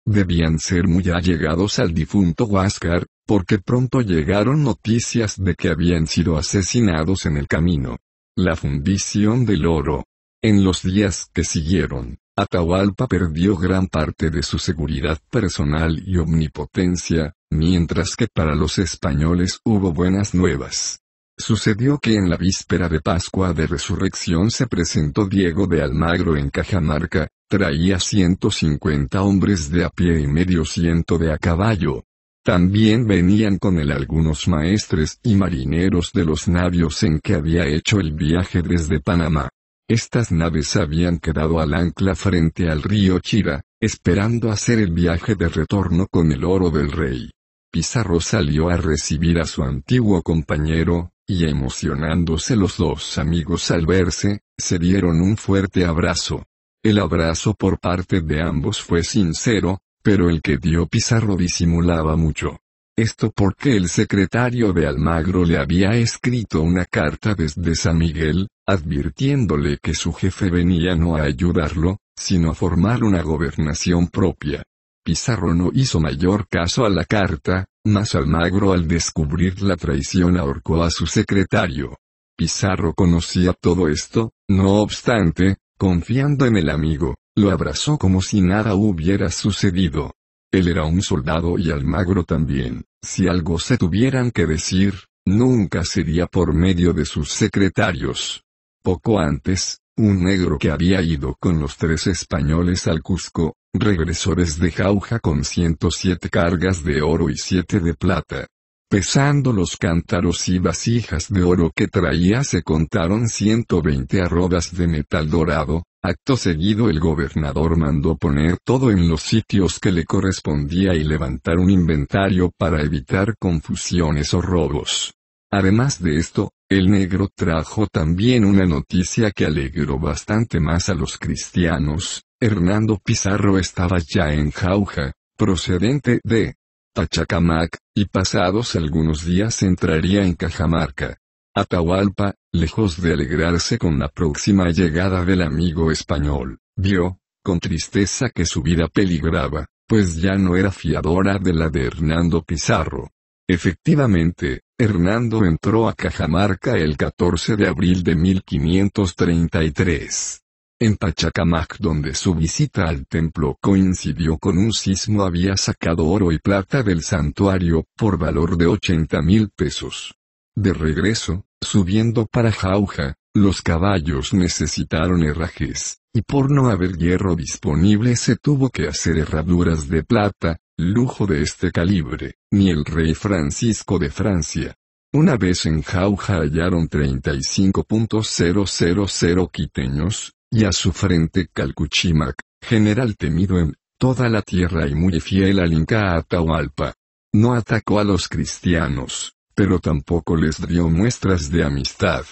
Debían ser muy allegados al difunto Huáscar, porque pronto llegaron noticias de que habían sido asesinados en el camino. La fundición del oro. En los días que siguieron, Atahualpa perdió gran parte de su seguridad personal y omnipotencia, mientras que para los españoles hubo buenas nuevas. Sucedió que en la víspera de Pascua de Resurrección se presentó Diego de Almagro en Cajamarca, traía 150 hombres de a pie y medio ciento de a caballo, también venían con él algunos maestres y marineros de los navios en que había hecho el viaje desde Panamá. Estas naves habían quedado al ancla frente al río Chira, esperando hacer el viaje de retorno con el oro del rey. Pizarro salió a recibir a su antiguo compañero, y emocionándose los dos amigos al verse, se dieron un fuerte abrazo. El abrazo por parte de ambos fue sincero, pero el que dio Pizarro disimulaba mucho. Esto porque el secretario de Almagro le había escrito una carta desde San Miguel, advirtiéndole que su jefe venía no a ayudarlo, sino a formar una gobernación propia. Pizarro no hizo mayor caso a la carta, mas Almagro al descubrir la traición ahorcó a su secretario. Pizarro conocía todo esto, no obstante, confiando en el amigo, lo abrazó como si nada hubiera sucedido. Él era un soldado y Almagro también. Si algo se tuvieran que decir, nunca sería por medio de sus secretarios. Poco antes, un negro que había ido con los tres españoles al Cusco, regresores de Jauja con 107 cargas de oro y 7 de plata, pesando los cántaros y vasijas de oro que traía se contaron 120 arrobas de metal dorado, acto seguido el gobernador mandó poner todo en los sitios que le correspondía y levantar un inventario para evitar confusiones o robos. Además de esto, el negro trajo también una noticia que alegró bastante más a los cristianos, Hernando Pizarro estaba ya en Jauja, procedente de Tachacamac, y pasados algunos días entraría en Cajamarca. Atahualpa, lejos de alegrarse con la próxima llegada del amigo español, vio, con tristeza que su vida peligraba, pues ya no era fiadora de la de Hernando Pizarro. Efectivamente, Hernando entró a Cajamarca el 14 de abril de 1533 en Pachacamac donde su visita al templo coincidió con un sismo había sacado oro y plata del santuario, por valor de 80 mil pesos. De regreso, subiendo para Jauja, los caballos necesitaron herrajes, y por no haber hierro disponible se tuvo que hacer herraduras de plata, lujo de este calibre, ni el rey Francisco de Francia. Una vez en Jauja hallaron 35.000 quiteños, y a su frente Calcuchimac, general temido en toda la tierra y muy fiel al Inca Atahualpa. No atacó a los cristianos, pero tampoco les dio muestras de amistad.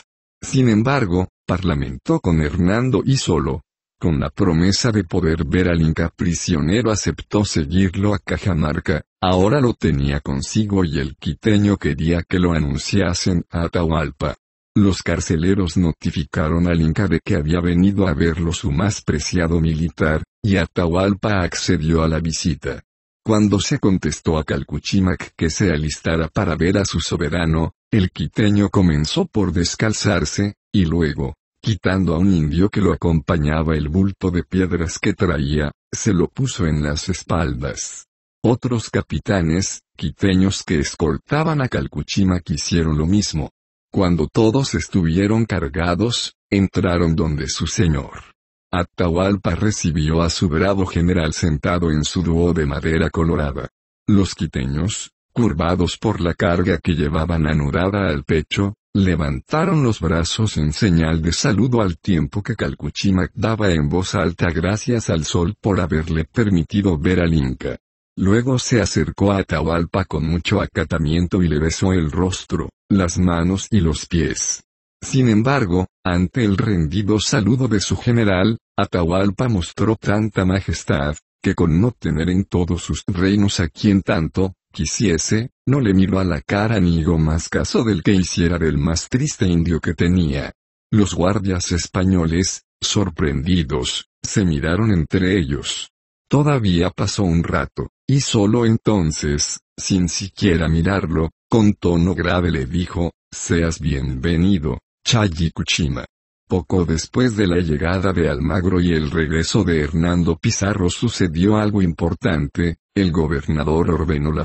Sin embargo, parlamentó con Hernando y solo, con la promesa de poder ver al Inca prisionero aceptó seguirlo a Cajamarca, ahora lo tenía consigo y el quiteño quería que lo anunciasen a Atahualpa. Los carceleros notificaron al Inca de que había venido a verlo su más preciado militar, y Atahualpa accedió a la visita. Cuando se contestó a Calcuchimac que se alistara para ver a su soberano, el quiteño comenzó por descalzarse, y luego, quitando a un indio que lo acompañaba el bulto de piedras que traía, se lo puso en las espaldas. Otros capitanes, quiteños que escoltaban a Calcuchimac hicieron lo mismo. Cuando todos estuvieron cargados, entraron donde su señor. Atahualpa recibió a su bravo general sentado en su dúo de madera colorada. Los quiteños, curvados por la carga que llevaban anudada al pecho, levantaron los brazos en señal de saludo al tiempo que Calcuchimac daba en voz alta gracias al sol por haberle permitido ver al Inca. Luego se acercó a Atahualpa con mucho acatamiento y le besó el rostro las manos y los pies. Sin embargo, ante el rendido saludo de su general, Atahualpa mostró tanta majestad, que con no tener en todos sus reinos a quien tanto, quisiese, no le miró a la cara ni hizo más caso del que hiciera del más triste indio que tenía. Los guardias españoles, sorprendidos, se miraron entre ellos. Todavía pasó un rato, y solo entonces, sin siquiera mirarlo, con tono grave le dijo, seas bienvenido, Chayikuchima. Poco después de la llegada de Almagro y el regreso de Hernando Pizarro sucedió algo importante, el gobernador ordenó la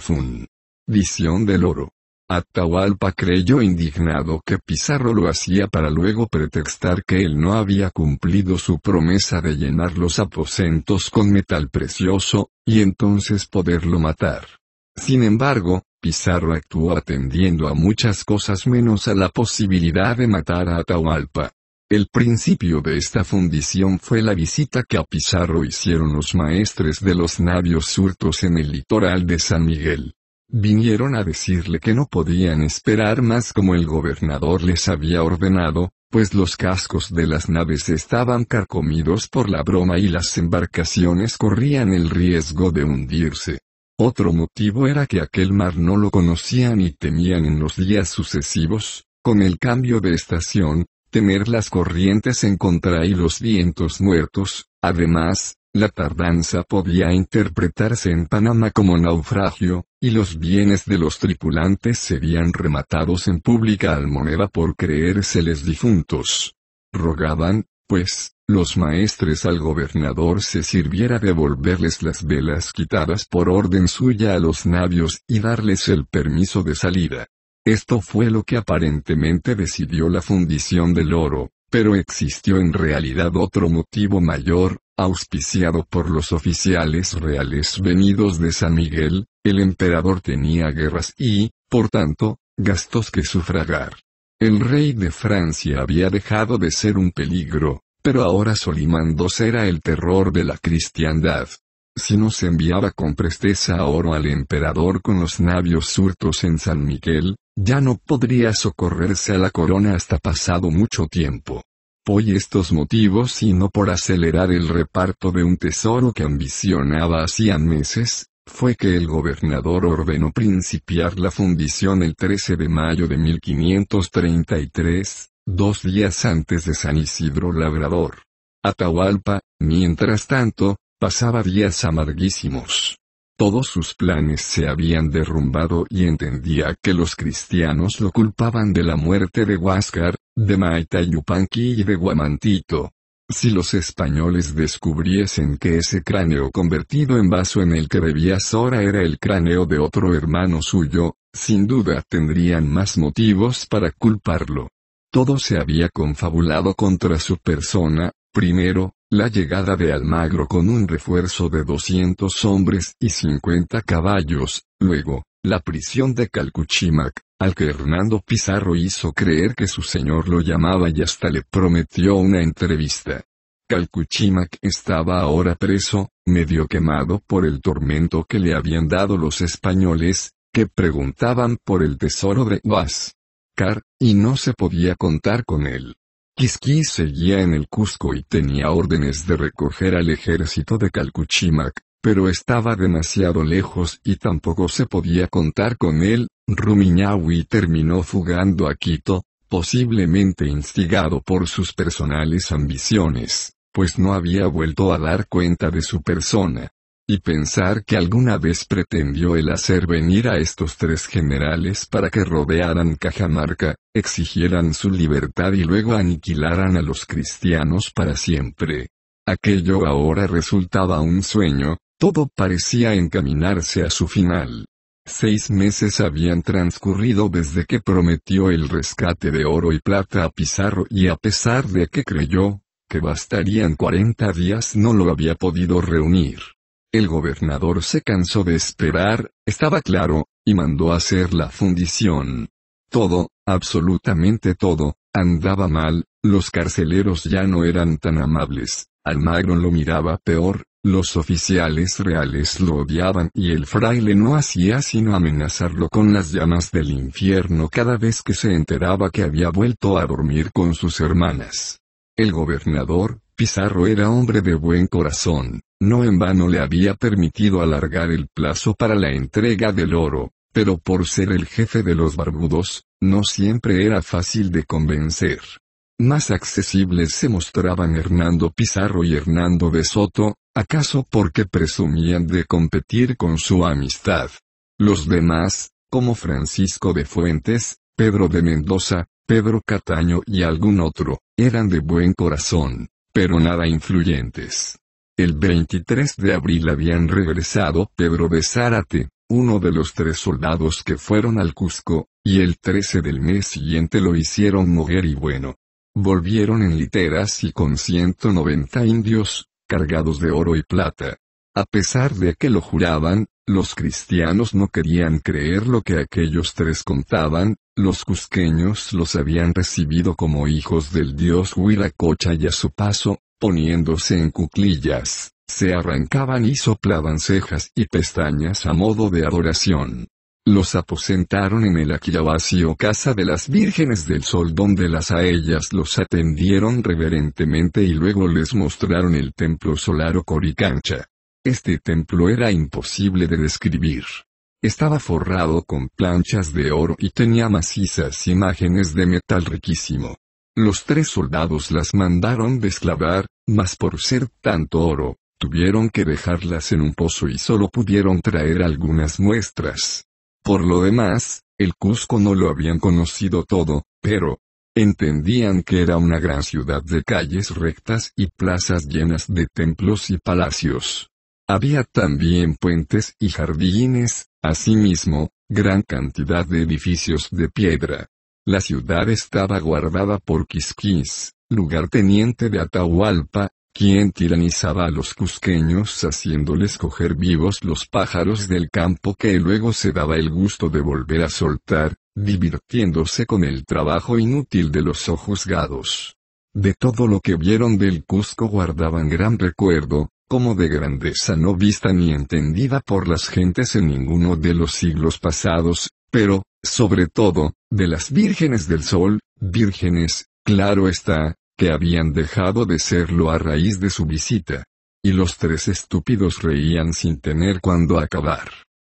Visión del oro. Atahualpa creyó indignado que Pizarro lo hacía para luego pretextar que él no había cumplido su promesa de llenar los aposentos con metal precioso, y entonces poderlo matar. Sin embargo, Pizarro actuó atendiendo a muchas cosas menos a la posibilidad de matar a Atahualpa. El principio de esta fundición fue la visita que a Pizarro hicieron los maestres de los navios surtos en el litoral de San Miguel. Vinieron a decirle que no podían esperar más como el gobernador les había ordenado, pues los cascos de las naves estaban carcomidos por la broma y las embarcaciones corrían el riesgo de hundirse. Otro motivo era que aquel mar no lo conocían y temían en los días sucesivos, con el cambio de estación, temer las corrientes en contra y los vientos muertos, además, la tardanza podía interpretarse en Panamá como naufragio, y los bienes de los tripulantes serían rematados en pública almoneda por creérseles difuntos. Rogaban, pues, los maestres al gobernador se sirviera devolverles las velas quitadas por orden suya a los navios y darles el permiso de salida. Esto fue lo que aparentemente decidió la fundición del oro, pero existió en realidad otro motivo mayor, auspiciado por los oficiales reales venidos de San Miguel, el emperador tenía guerras y, por tanto, gastos que sufragar. El rey de Francia había dejado de ser un peligro, pero ahora Solimán II era el terror de la cristiandad. Si no se enviaba con presteza oro al emperador con los navios surtos en San Miguel, ya no podría socorrerse a la corona hasta pasado mucho tiempo. Por estos motivos no por acelerar el reparto de un tesoro que ambicionaba hacían meses, fue que el gobernador ordenó principiar la fundición el 13 de mayo de 1533, dos días antes de San Isidro Labrador. Atahualpa, mientras tanto, pasaba días amarguísimos. Todos sus planes se habían derrumbado y entendía que los cristianos lo culpaban de la muerte de Huáscar, de Maita Yupanqui y de Guamantito. Si los españoles descubriesen que ese cráneo convertido en vaso en el que bebía Sora era el cráneo de otro hermano suyo, sin duda tendrían más motivos para culparlo. Todo se había confabulado contra su persona, primero, la llegada de Almagro con un refuerzo de 200 hombres y 50 caballos, luego, la prisión de Calcuchimac, al que Hernando Pizarro hizo creer que su señor lo llamaba y hasta le prometió una entrevista. Calcuchimac estaba ahora preso, medio quemado por el tormento que le habían dado los españoles, que preguntaban por el tesoro de Uaz y no se podía contar con él. Quisquis seguía en el Cusco y tenía órdenes de recoger al ejército de Calcuchimac, pero estaba demasiado lejos y tampoco se podía contar con él, Rumiñahui terminó fugando a Quito, posiblemente instigado por sus personales ambiciones, pues no había vuelto a dar cuenta de su persona. Y pensar que alguna vez pretendió el hacer venir a estos tres generales para que rodearan Cajamarca, exigieran su libertad y luego aniquilaran a los cristianos para siempre. Aquello ahora resultaba un sueño, todo parecía encaminarse a su final. Seis meses habían transcurrido desde que prometió el rescate de oro y plata a Pizarro y a pesar de que creyó, que bastarían 40 días no lo había podido reunir. El gobernador se cansó de esperar, estaba claro, y mandó hacer la fundición. Todo, absolutamente todo, andaba mal, los carceleros ya no eran tan amables, Almagro lo miraba peor, los oficiales reales lo odiaban y el fraile no hacía sino amenazarlo con las llamas del infierno cada vez que se enteraba que había vuelto a dormir con sus hermanas. El gobernador, Pizarro era hombre de buen corazón, no en vano le había permitido alargar el plazo para la entrega del oro, pero por ser el jefe de los barbudos, no siempre era fácil de convencer. Más accesibles se mostraban Hernando Pizarro y Hernando de Soto, acaso porque presumían de competir con su amistad. Los demás, como Francisco de Fuentes, Pedro de Mendoza, Pedro Cataño y algún otro, eran de buen corazón, pero nada influyentes. El 23 de abril habían regresado Pedro de Zárate, uno de los tres soldados que fueron al Cusco, y el 13 del mes siguiente lo hicieron mujer y Bueno. Volvieron en literas y con 190 indios, cargados de oro y plata. A pesar de que lo juraban, los cristianos no querían creer lo que aquellos tres contaban, los cusqueños los habían recibido como hijos del dios Huiracocha y a su paso, poniéndose en cuclillas, se arrancaban y soplaban cejas y pestañas a modo de adoración. Los aposentaron en el aquilavacio casa de las vírgenes del sol donde las a ellas los atendieron reverentemente y luego les mostraron el templo solar o coricancha. Este templo era imposible de describir. Estaba forrado con planchas de oro y tenía macizas imágenes de metal riquísimo. Los tres soldados las mandaron desclavar, mas por ser tanto oro, tuvieron que dejarlas en un pozo y solo pudieron traer algunas muestras. Por lo demás, el Cusco no lo habían conocido todo, pero entendían que era una gran ciudad de calles rectas y plazas llenas de templos y palacios. Había también puentes y jardines, asimismo, gran cantidad de edificios de piedra. La ciudad estaba guardada por Quisquis, lugarteniente de Atahualpa, quien tiranizaba a los cusqueños haciéndoles coger vivos los pájaros del campo que luego se daba el gusto de volver a soltar, divirtiéndose con el trabajo inútil de los ojos gados. De todo lo que vieron del Cusco guardaban gran recuerdo, como de grandeza no vista ni entendida por las gentes en ninguno de los siglos pasados, pero, sobre todo, de las vírgenes del sol, vírgenes, claro está, que habían dejado de serlo a raíz de su visita. Y los tres estúpidos reían sin tener cuándo acabar.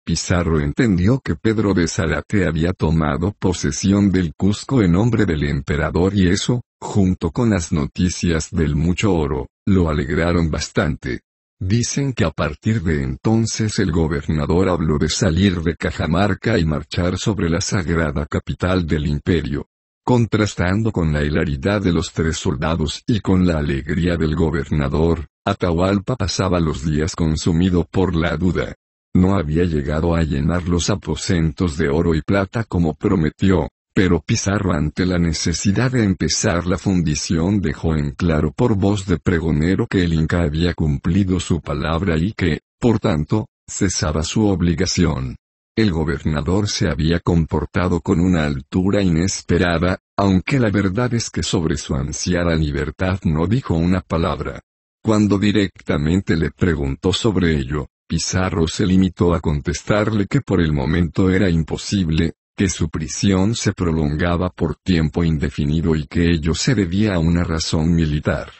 Pizarro entendió que Pedro de Zarate había tomado posesión del Cusco en nombre del emperador y eso, junto con las noticias del mucho oro, lo alegraron bastante. Dicen que a partir de entonces el gobernador habló de salir de Cajamarca y marchar sobre la sagrada capital del imperio. Contrastando con la hilaridad de los tres soldados y con la alegría del gobernador, Atahualpa pasaba los días consumido por la duda. No había llegado a llenar los aposentos de oro y plata como prometió, pero Pizarro ante la necesidad de empezar la fundición dejó en claro por voz de pregonero que el Inca había cumplido su palabra y que, por tanto, cesaba su obligación. El gobernador se había comportado con una altura inesperada, aunque la verdad es que sobre su ansiada libertad no dijo una palabra. Cuando directamente le preguntó sobre ello, Pizarro se limitó a contestarle que por el momento era imposible, que su prisión se prolongaba por tiempo indefinido y que ello se debía a una razón militar.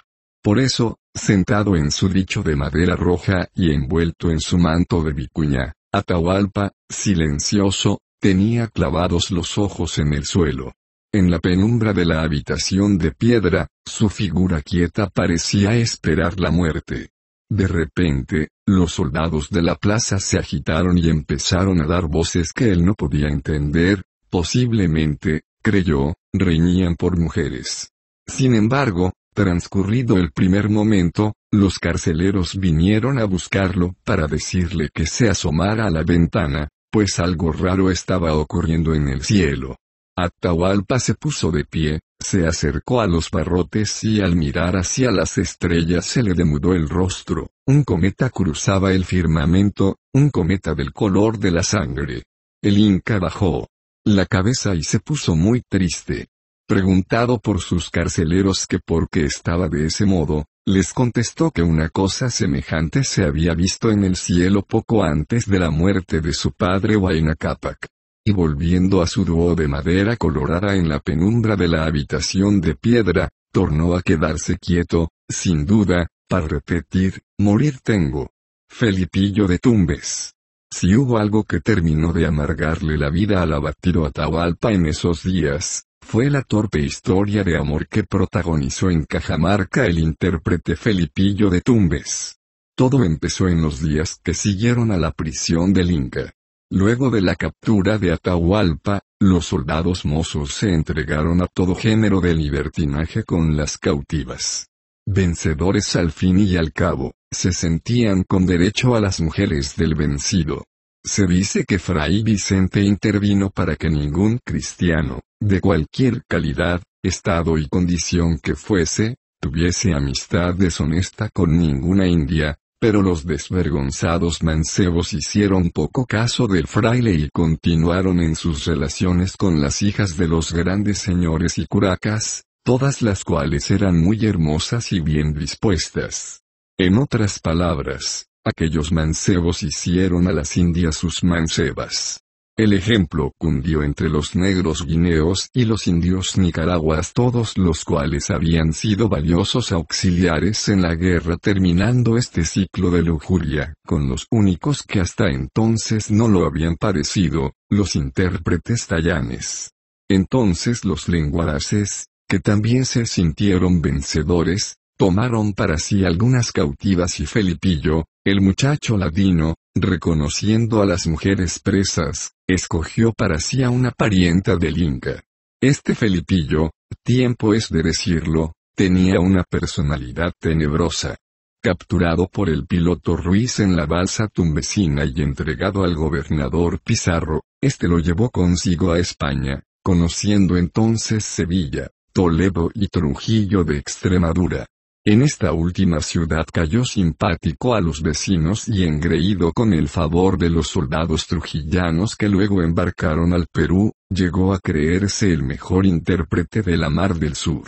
Por eso, sentado en su dicho de madera roja y envuelto en su manto de vicuña, Atahualpa, silencioso, tenía clavados los ojos en el suelo. En la penumbra de la habitación de piedra, su figura quieta parecía esperar la muerte. De repente, los soldados de la plaza se agitaron y empezaron a dar voces que él no podía entender, posiblemente, creyó, reñían por mujeres. Sin embargo, transcurrido el primer momento, los carceleros vinieron a buscarlo para decirle que se asomara a la ventana, pues algo raro estaba ocurriendo en el cielo. Atahualpa se puso de pie, se acercó a los barrotes y al mirar hacia las estrellas se le demudó el rostro, un cometa cruzaba el firmamento, un cometa del color de la sangre. El Inca bajó la cabeza y se puso muy triste. Preguntado por sus carceleros que por qué estaba de ese modo, les contestó que una cosa semejante se había visto en el cielo poco antes de la muerte de su padre Huayna Capac y volviendo a su dúo de madera colorada en la penumbra de la habitación de piedra, tornó a quedarse quieto, sin duda, para repetir, morir tengo. Felipillo de Tumbes. Si hubo algo que terminó de amargarle la vida al abatido Atahualpa en esos días, fue la torpe historia de amor que protagonizó en Cajamarca el intérprete Felipillo de Tumbes. Todo empezó en los días que siguieron a la prisión del Inca. Luego de la captura de Atahualpa, los soldados mozos se entregaron a todo género de libertinaje con las cautivas. Vencedores al fin y al cabo, se sentían con derecho a las mujeres del vencido. Se dice que Fray Vicente intervino para que ningún cristiano, de cualquier calidad, estado y condición que fuese, tuviese amistad deshonesta con ninguna india, pero los desvergonzados mancebos hicieron poco caso del fraile y continuaron en sus relaciones con las hijas de los grandes señores y curacas, todas las cuales eran muy hermosas y bien dispuestas. En otras palabras, aquellos mancebos hicieron a las indias sus mancebas. El ejemplo cundió entre los negros guineos y los indios nicaraguas todos los cuales habían sido valiosos auxiliares en la guerra terminando este ciclo de lujuria, con los únicos que hasta entonces no lo habían parecido, los intérpretes tallanes. Entonces los lenguaraces, que también se sintieron vencedores, tomaron para sí algunas cautivas y Felipillo, el muchacho ladino, reconociendo a las mujeres presas, escogió para sí a una parienta del Inca. Este Felipillo, tiempo es de decirlo, tenía una personalidad tenebrosa. Capturado por el piloto Ruiz en la balsa tumbesina y entregado al gobernador Pizarro, este lo llevó consigo a España, conociendo entonces Sevilla, Toledo y Trujillo de Extremadura. En esta última ciudad cayó simpático a los vecinos y engreído con el favor de los soldados trujillanos que luego embarcaron al Perú, llegó a creerse el mejor intérprete de la mar del sur.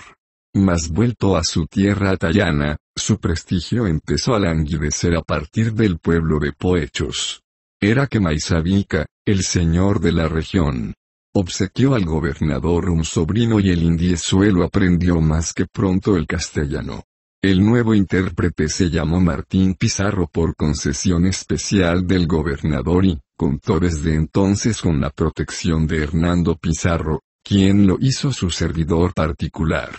Mas vuelto a su tierra atayana, su prestigio empezó a languidecer a partir del pueblo de Poechos. Era que Maisavica, el señor de la región, obsequió al gobernador un sobrino y el indiezuelo aprendió más que pronto el castellano. El nuevo intérprete se llamó Martín Pizarro por concesión especial del gobernador y, contó desde entonces con la protección de Hernando Pizarro, quien lo hizo su servidor particular.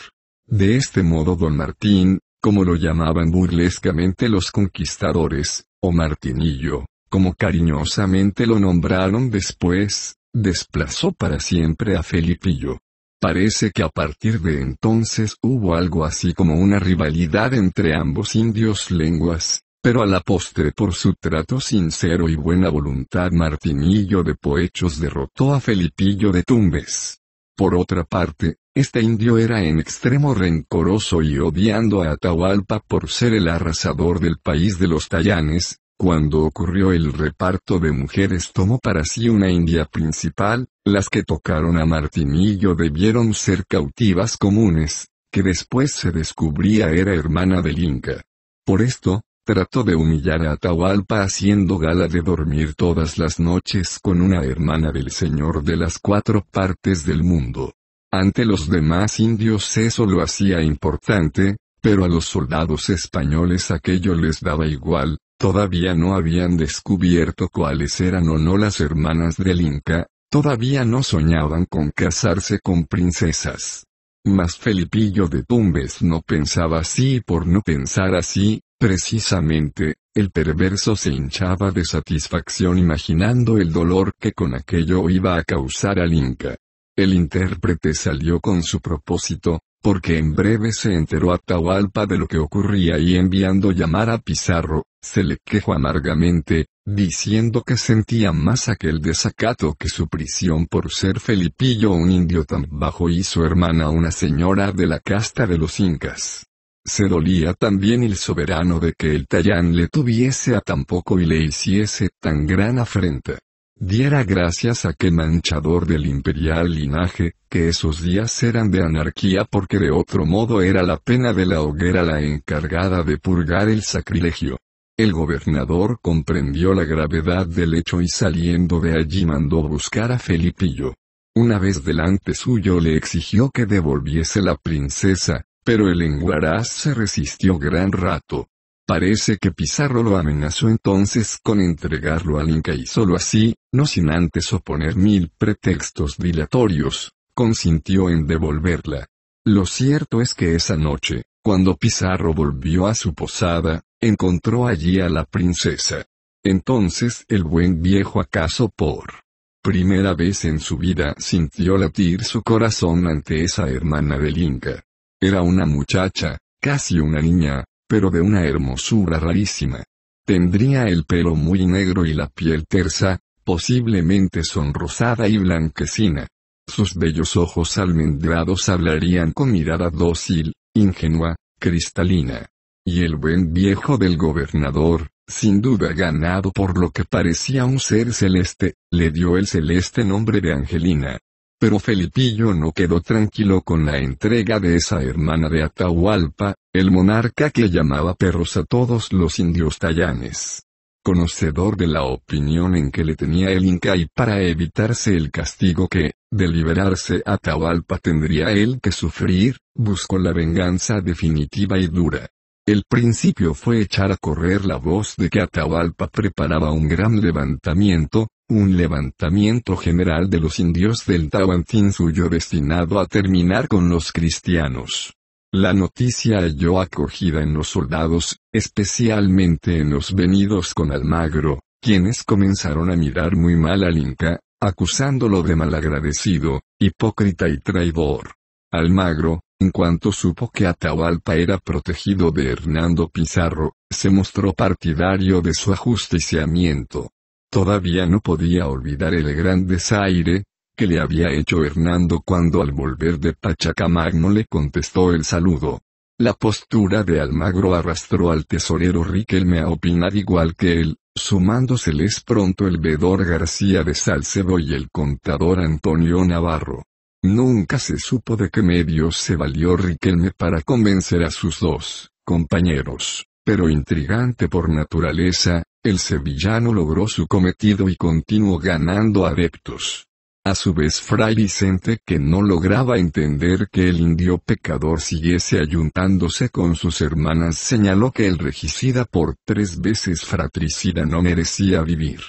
De este modo don Martín, como lo llamaban burlescamente los conquistadores, o Martinillo, como cariñosamente lo nombraron después, desplazó para siempre a Felipillo. Parece que a partir de entonces hubo algo así como una rivalidad entre ambos indios lenguas, pero a la postre por su trato sincero y buena voluntad Martinillo de Poechos derrotó a Felipillo de Tumbes. Por otra parte, este indio era en extremo rencoroso y odiando a Atahualpa por ser el arrasador del país de los tallanes. Cuando ocurrió el reparto de mujeres tomó para sí una India principal, las que tocaron a Martinillo debieron ser cautivas comunes, que después se descubría era hermana del Inca. Por esto, trató de humillar a Atahualpa haciendo gala de dormir todas las noches con una hermana del señor de las cuatro partes del mundo. Ante los demás indios eso lo hacía importante, pero a los soldados españoles aquello les daba igual, todavía no habían descubierto cuáles eran o no las hermanas del Inca, todavía no soñaban con casarse con princesas. Mas Felipillo de Tumbes no pensaba así y por no pensar así, precisamente, el perverso se hinchaba de satisfacción imaginando el dolor que con aquello iba a causar al Inca. El intérprete salió con su propósito, porque en breve se enteró Atahualpa de lo que ocurría y enviando llamar a Pizarro, se le quejó amargamente, diciendo que sentía más aquel desacato que su prisión por ser Felipillo un indio tan bajo y su hermana una señora de la casta de los incas. Se dolía también el soberano de que el Tallán le tuviese a tan poco y le hiciese tan gran afrenta diera gracias a que manchador del imperial linaje, que esos días eran de anarquía porque de otro modo era la pena de la hoguera la encargada de purgar el sacrilegio. El gobernador comprendió la gravedad del hecho y saliendo de allí mandó buscar a Felipillo. Una vez delante suyo le exigió que devolviese la princesa, pero el enguaraz se resistió gran rato. Parece que Pizarro lo amenazó entonces con entregarlo al Inca y solo así, no sin antes oponer mil pretextos dilatorios, consintió en devolverla. Lo cierto es que esa noche, cuando Pizarro volvió a su posada, encontró allí a la princesa. Entonces el buen viejo acaso por primera vez en su vida sintió latir su corazón ante esa hermana del Inca. Era una muchacha, casi una niña, pero de una hermosura rarísima. Tendría el pelo muy negro y la piel tersa, posiblemente sonrosada y blanquecina. Sus bellos ojos almendrados hablarían con mirada dócil, ingenua, cristalina. Y el buen viejo del gobernador, sin duda ganado por lo que parecía un ser celeste, le dio el celeste nombre de Angelina. Pero Felipillo no quedó tranquilo con la entrega de esa hermana de Atahualpa, el monarca que llamaba perros a todos los indios tallanes. Conocedor de la opinión en que le tenía el Inca y para evitarse el castigo que, de liberarse Atahualpa tendría él que sufrir, buscó la venganza definitiva y dura. El principio fue echar a correr la voz de que Atahualpa preparaba un gran levantamiento, un levantamiento general de los indios del Tahuantín suyo destinado a terminar con los cristianos. La noticia halló acogida en los soldados, especialmente en los venidos con Almagro, quienes comenzaron a mirar muy mal al Inca, acusándolo de malagradecido, hipócrita y traidor. Almagro, en cuanto supo que Atahualpa era protegido de Hernando Pizarro, se mostró partidario de su ajusticiamiento. Todavía no podía olvidar el gran desaire, que le había hecho Hernando cuando al volver de Pachacamagno le contestó el saludo. La postura de Almagro arrastró al tesorero Riquelme a opinar igual que él, sumándoseles pronto el vedor García de Salcedo y el contador Antonio Navarro. Nunca se supo de qué medios se valió Riquelme para convencer a sus dos compañeros, pero intrigante por naturaleza, el sevillano logró su cometido y continuó ganando adeptos. A su vez Fray Vicente que no lograba entender que el indio pecador siguiese ayuntándose con sus hermanas señaló que el regicida por tres veces fratricida no merecía vivir.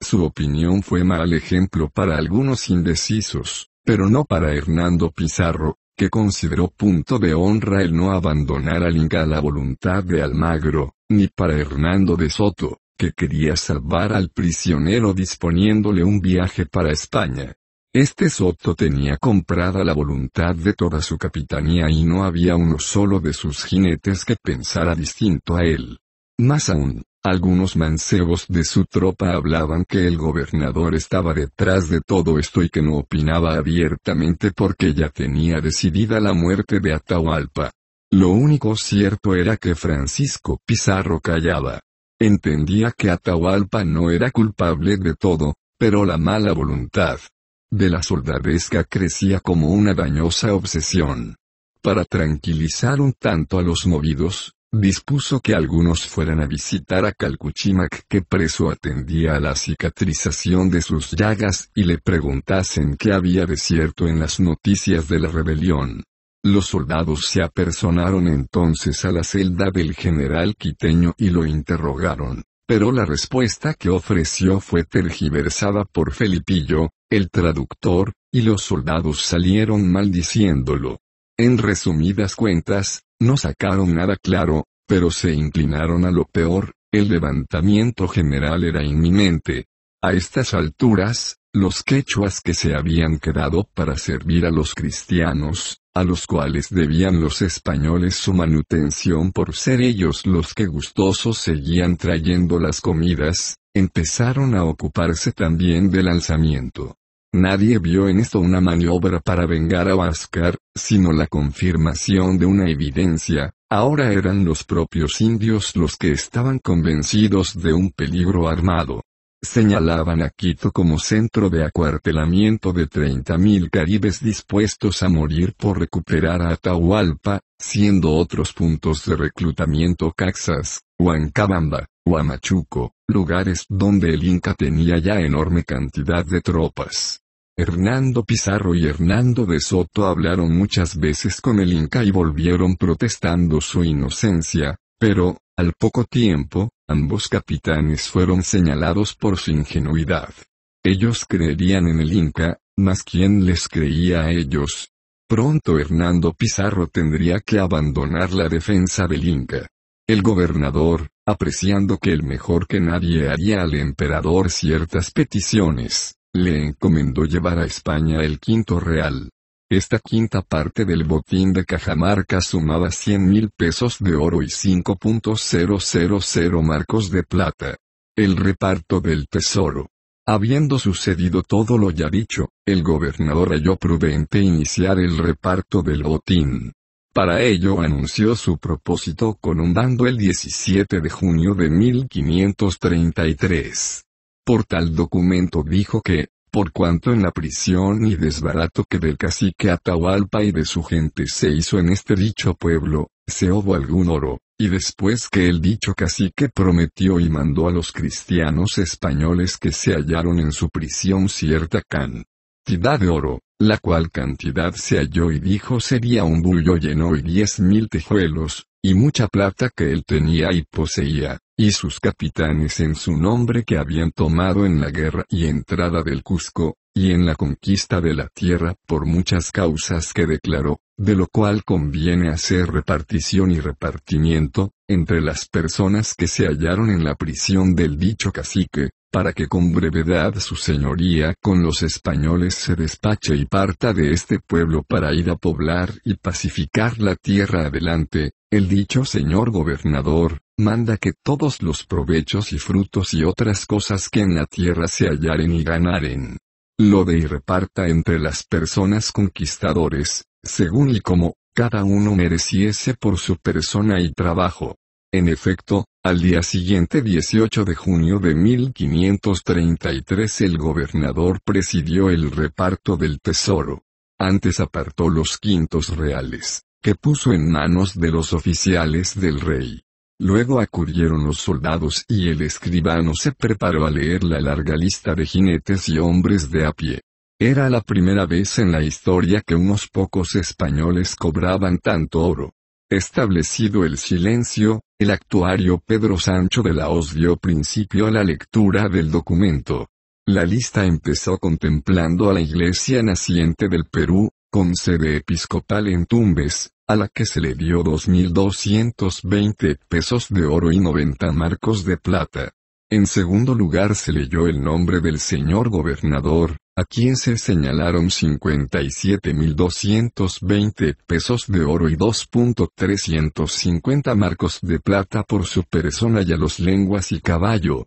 Su opinión fue mal ejemplo para algunos indecisos, pero no para Hernando Pizarro, que consideró punto de honra el no abandonar al Inca a la voluntad de Almagro, ni para Hernando de Soto, que quería salvar al prisionero disponiéndole un viaje para España. Este Soto tenía comprada la voluntad de toda su capitanía y no había uno solo de sus jinetes que pensara distinto a él. Más aún, algunos mancebos de su tropa hablaban que el gobernador estaba detrás de todo esto y que no opinaba abiertamente porque ya tenía decidida la muerte de Atahualpa. Lo único cierto era que Francisco Pizarro callaba. Entendía que Atahualpa no era culpable de todo, pero la mala voluntad de la soldadesca crecía como una dañosa obsesión. Para tranquilizar un tanto a los movidos, dispuso que algunos fueran a visitar a Calcuchimac que preso atendía a la cicatrización de sus llagas y le preguntasen qué había de cierto en las noticias de la rebelión. Los soldados se apersonaron entonces a la celda del general quiteño y lo interrogaron, pero la respuesta que ofreció fue tergiversada por Felipillo, el traductor, y los soldados salieron maldiciéndolo. En resumidas cuentas, no sacaron nada claro, pero se inclinaron a lo peor, el levantamiento general era inminente. A estas alturas, los quechuas que se habían quedado para servir a los cristianos, a los cuales debían los españoles su manutención por ser ellos los que gustosos seguían trayendo las comidas, empezaron a ocuparse también del alzamiento. Nadie vio en esto una maniobra para vengar a Huáscar, sino la confirmación de una evidencia, ahora eran los propios indios los que estaban convencidos de un peligro armado señalaban a Quito como centro de acuartelamiento de 30.000 caribes dispuestos a morir por recuperar a Atahualpa, siendo otros puntos de reclutamiento Caxas, Huancabamba, Huamachuco, lugares donde el Inca tenía ya enorme cantidad de tropas. Hernando Pizarro y Hernando de Soto hablaron muchas veces con el Inca y volvieron protestando su inocencia, pero, al poco tiempo, Ambos capitanes fueron señalados por su ingenuidad. Ellos creerían en el Inca, mas ¿quién les creía a ellos? Pronto Hernando Pizarro tendría que abandonar la defensa del Inca. El gobernador, apreciando que el mejor que nadie haría al emperador ciertas peticiones, le encomendó llevar a España el quinto real, esta quinta parte del botín de Cajamarca sumaba 100 mil pesos de oro y 5.000 marcos de plata. El reparto del tesoro. Habiendo sucedido todo lo ya dicho, el gobernador halló prudente iniciar el reparto del botín. Para ello anunció su propósito con un bando el 17 de junio de 1533. Por tal documento dijo que, por cuanto en la prisión y desbarato que del cacique Atahualpa y de su gente se hizo en este dicho pueblo, se hubo algún oro, y después que el dicho cacique prometió y mandó a los cristianos españoles que se hallaron en su prisión cierta cantidad de oro, la cual cantidad se halló y dijo sería un bullo lleno y diez mil tejuelos, y mucha plata que él tenía y poseía, y sus capitanes en su nombre que habían tomado en la guerra y entrada del Cusco, y en la conquista de la tierra por muchas causas que declaró, de lo cual conviene hacer repartición y repartimiento, entre las personas que se hallaron en la prisión del dicho cacique, para que con brevedad su señoría con los españoles se despache y parta de este pueblo para ir a poblar y pacificar la tierra adelante, el dicho señor gobernador, manda que todos los provechos y frutos y otras cosas que en la tierra se hallaren y ganaren, lo de y reparta entre las personas conquistadores, según y como, cada uno mereciese por su persona y trabajo. En efecto, al día siguiente 18 de junio de 1533 el gobernador presidió el reparto del tesoro. Antes apartó los quintos reales, que puso en manos de los oficiales del rey. Luego acudieron los soldados y el escribano se preparó a leer la larga lista de jinetes y hombres de a pie, era la primera vez en la historia que unos pocos españoles cobraban tanto oro. Establecido el silencio, el actuario Pedro Sancho de la dio principio a la lectura del documento. La lista empezó contemplando a la iglesia naciente del Perú, con sede episcopal en Tumbes, a la que se le dio 2.220 pesos de oro y 90 marcos de plata. En segundo lugar se leyó el nombre del señor gobernador, a quien se señalaron 57.220 pesos de oro y 2.350 marcos de plata por su persona y a los lenguas y caballo,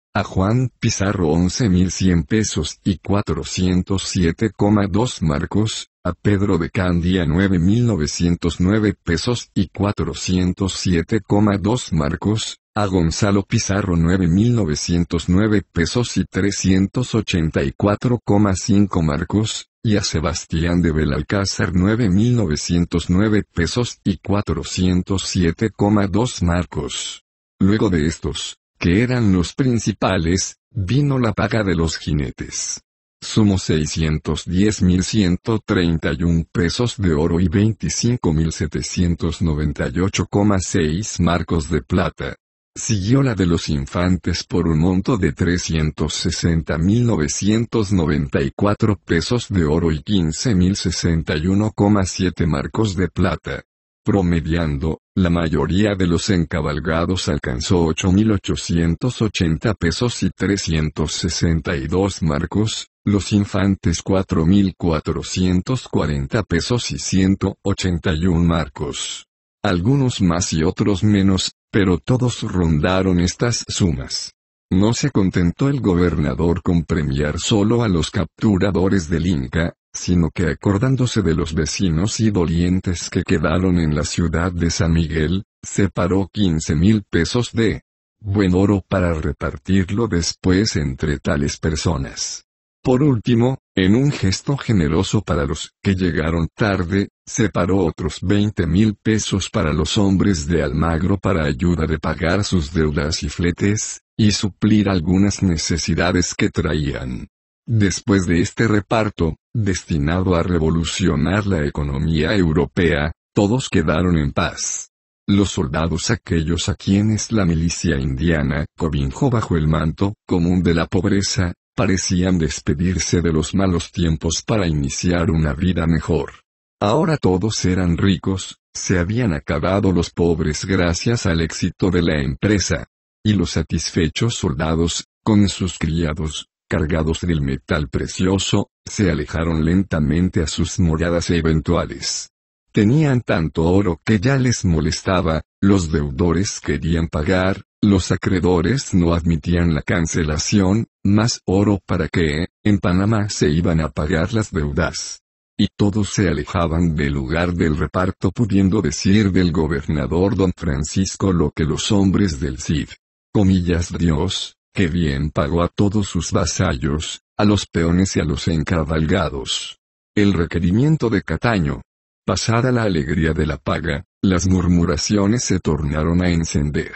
A Juan Pizarro 11.100 pesos y 407,2 marcos, a Pedro de Candia 9.909 pesos y 407,2 marcos, a Gonzalo Pizarro 9.909 pesos y 384,5 marcos, y a Sebastián de Belalcázar 9.909 pesos y 407,2 marcos. Luego de estos, que eran los principales, vino la paga de los jinetes. Sumo 610.131 pesos de oro y 25.798,6 marcos de plata. Siguió la de los infantes por un monto de 360.994 pesos de oro y 15.061,7 marcos de plata. Promediando, la mayoría de los encabalgados alcanzó 8.880 pesos y 362 marcos, los infantes 4.440 pesos y 181 marcos. Algunos más y otros menos, pero todos rondaron estas sumas. No se contentó el gobernador con premiar solo a los capturadores del Inca, sino que acordándose de los vecinos y dolientes que quedaron en la ciudad de San Miguel, separó 15 mil pesos de buen oro para repartirlo después entre tales personas. Por último, en un gesto generoso para los que llegaron tarde, separó otros 20 mil pesos para los hombres de Almagro para ayuda de pagar sus deudas y fletes, y suplir algunas necesidades que traían. Después de este reparto, destinado a revolucionar la economía europea, todos quedaron en paz. Los soldados aquellos a quienes la milicia indiana cobijó bajo el manto común de la pobreza, parecían despedirse de los malos tiempos para iniciar una vida mejor. Ahora todos eran ricos, se habían acabado los pobres gracias al éxito de la empresa. Y los satisfechos soldados, con sus criados, cargados del metal precioso, se alejaron lentamente a sus moradas eventuales. Tenían tanto oro que ya les molestaba, los deudores querían pagar, los acreedores no admitían la cancelación, más oro para que, en Panamá se iban a pagar las deudas. Y todos se alejaban del lugar del reparto pudiendo decir del gobernador don Francisco lo que los hombres del Cid. Comillas Dios, que bien pagó a todos sus vasallos, a los peones y a los encabalgados. El requerimiento de Cataño. Pasada la alegría de la paga, las murmuraciones se tornaron a encender.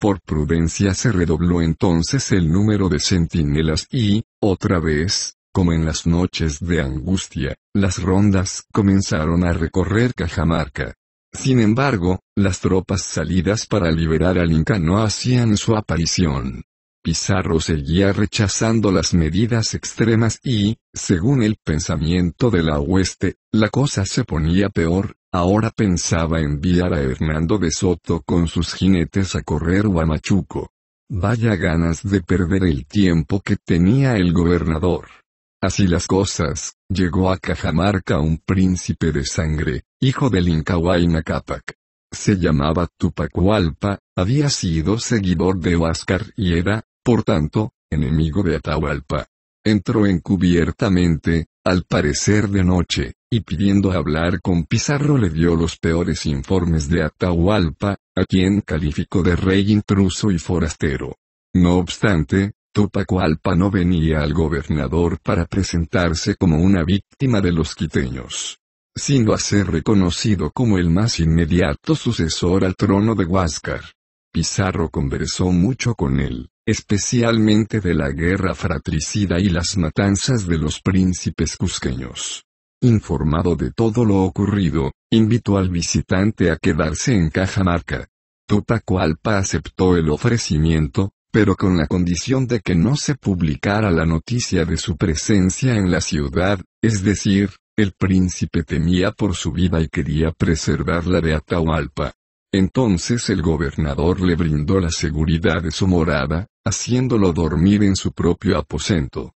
Por prudencia se redobló entonces el número de centinelas y, otra vez, como en las noches de angustia, las rondas comenzaron a recorrer Cajamarca. Sin embargo, las tropas salidas para liberar al Inca no hacían su aparición. Pizarro seguía rechazando las medidas extremas y, según el pensamiento de la hueste, la cosa se ponía peor, ahora pensaba enviar a Hernando de Soto con sus jinetes a correr Huamachuco. Vaya ganas de perder el tiempo que tenía el gobernador. Así las cosas, llegó a Cajamarca un príncipe de sangre, hijo del Incahuay Capac. Se llamaba Tupacualpa, había sido seguidor de Huáscar y era, por tanto, enemigo de Atahualpa. Entró encubiertamente, al parecer de noche, y pidiendo hablar con Pizarro le dio los peores informes de Atahualpa, a quien calificó de rey intruso y forastero. No obstante, Tupacualpa no venía al gobernador para presentarse como una víctima de los quiteños, sino a ser reconocido como el más inmediato sucesor al trono de Huáscar. Pizarro conversó mucho con él, especialmente de la guerra fratricida y las matanzas de los príncipes cusqueños. Informado de todo lo ocurrido, invitó al visitante a quedarse en Cajamarca. Tutacualpa aceptó el ofrecimiento, pero con la condición de que no se publicara la noticia de su presencia en la ciudad, es decir, el príncipe temía por su vida y quería preservarla de Atahualpa. Entonces el gobernador le brindó la seguridad de su morada, haciéndolo dormir en su propio aposento.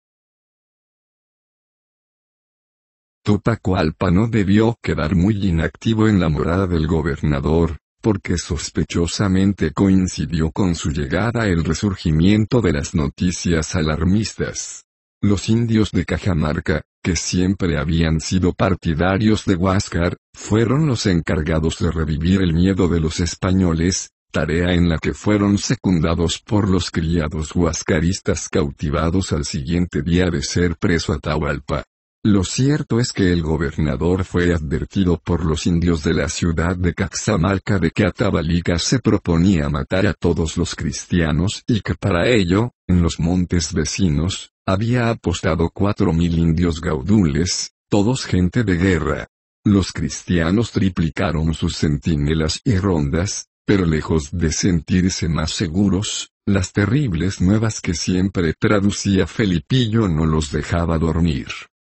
Totacualpa no debió quedar muy inactivo en la morada del gobernador, porque sospechosamente coincidió con su llegada el resurgimiento de las noticias alarmistas. Los indios de Cajamarca, que siempre habían sido partidarios de Huáscar, fueron los encargados de revivir el miedo de los españoles, tarea en la que fueron secundados por los criados huascaristas cautivados al siguiente día de ser preso a Tahualpa. Lo cierto es que el gobernador fue advertido por los indios de la ciudad de Caxamarca de que Atabalica se proponía matar a todos los cristianos y que para ello, en los montes vecinos, había apostado cuatro mil indios gaudules, todos gente de guerra. Los cristianos triplicaron sus centinelas y rondas, pero lejos de sentirse más seguros, las terribles nuevas que siempre traducía Felipillo no los dejaba dormir.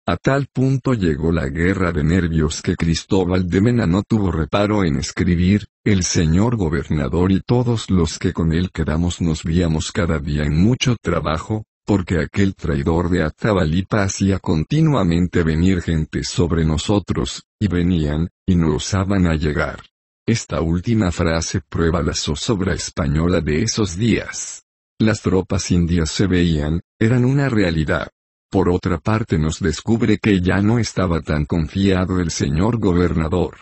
A tal punto llegó la guerra de nervios que Cristóbal de Mena no tuvo reparo en escribir, el señor gobernador y todos los que con él quedamos nos víamos cada día en mucho trabajo, porque aquel traidor de Atabalipa hacía continuamente venir gente sobre nosotros, y venían, y no osaban a llegar. Esta última frase prueba la zozobra española de esos días. Las tropas indias se veían, eran una realidad. Por otra parte nos descubre que ya no estaba tan confiado el señor gobernador.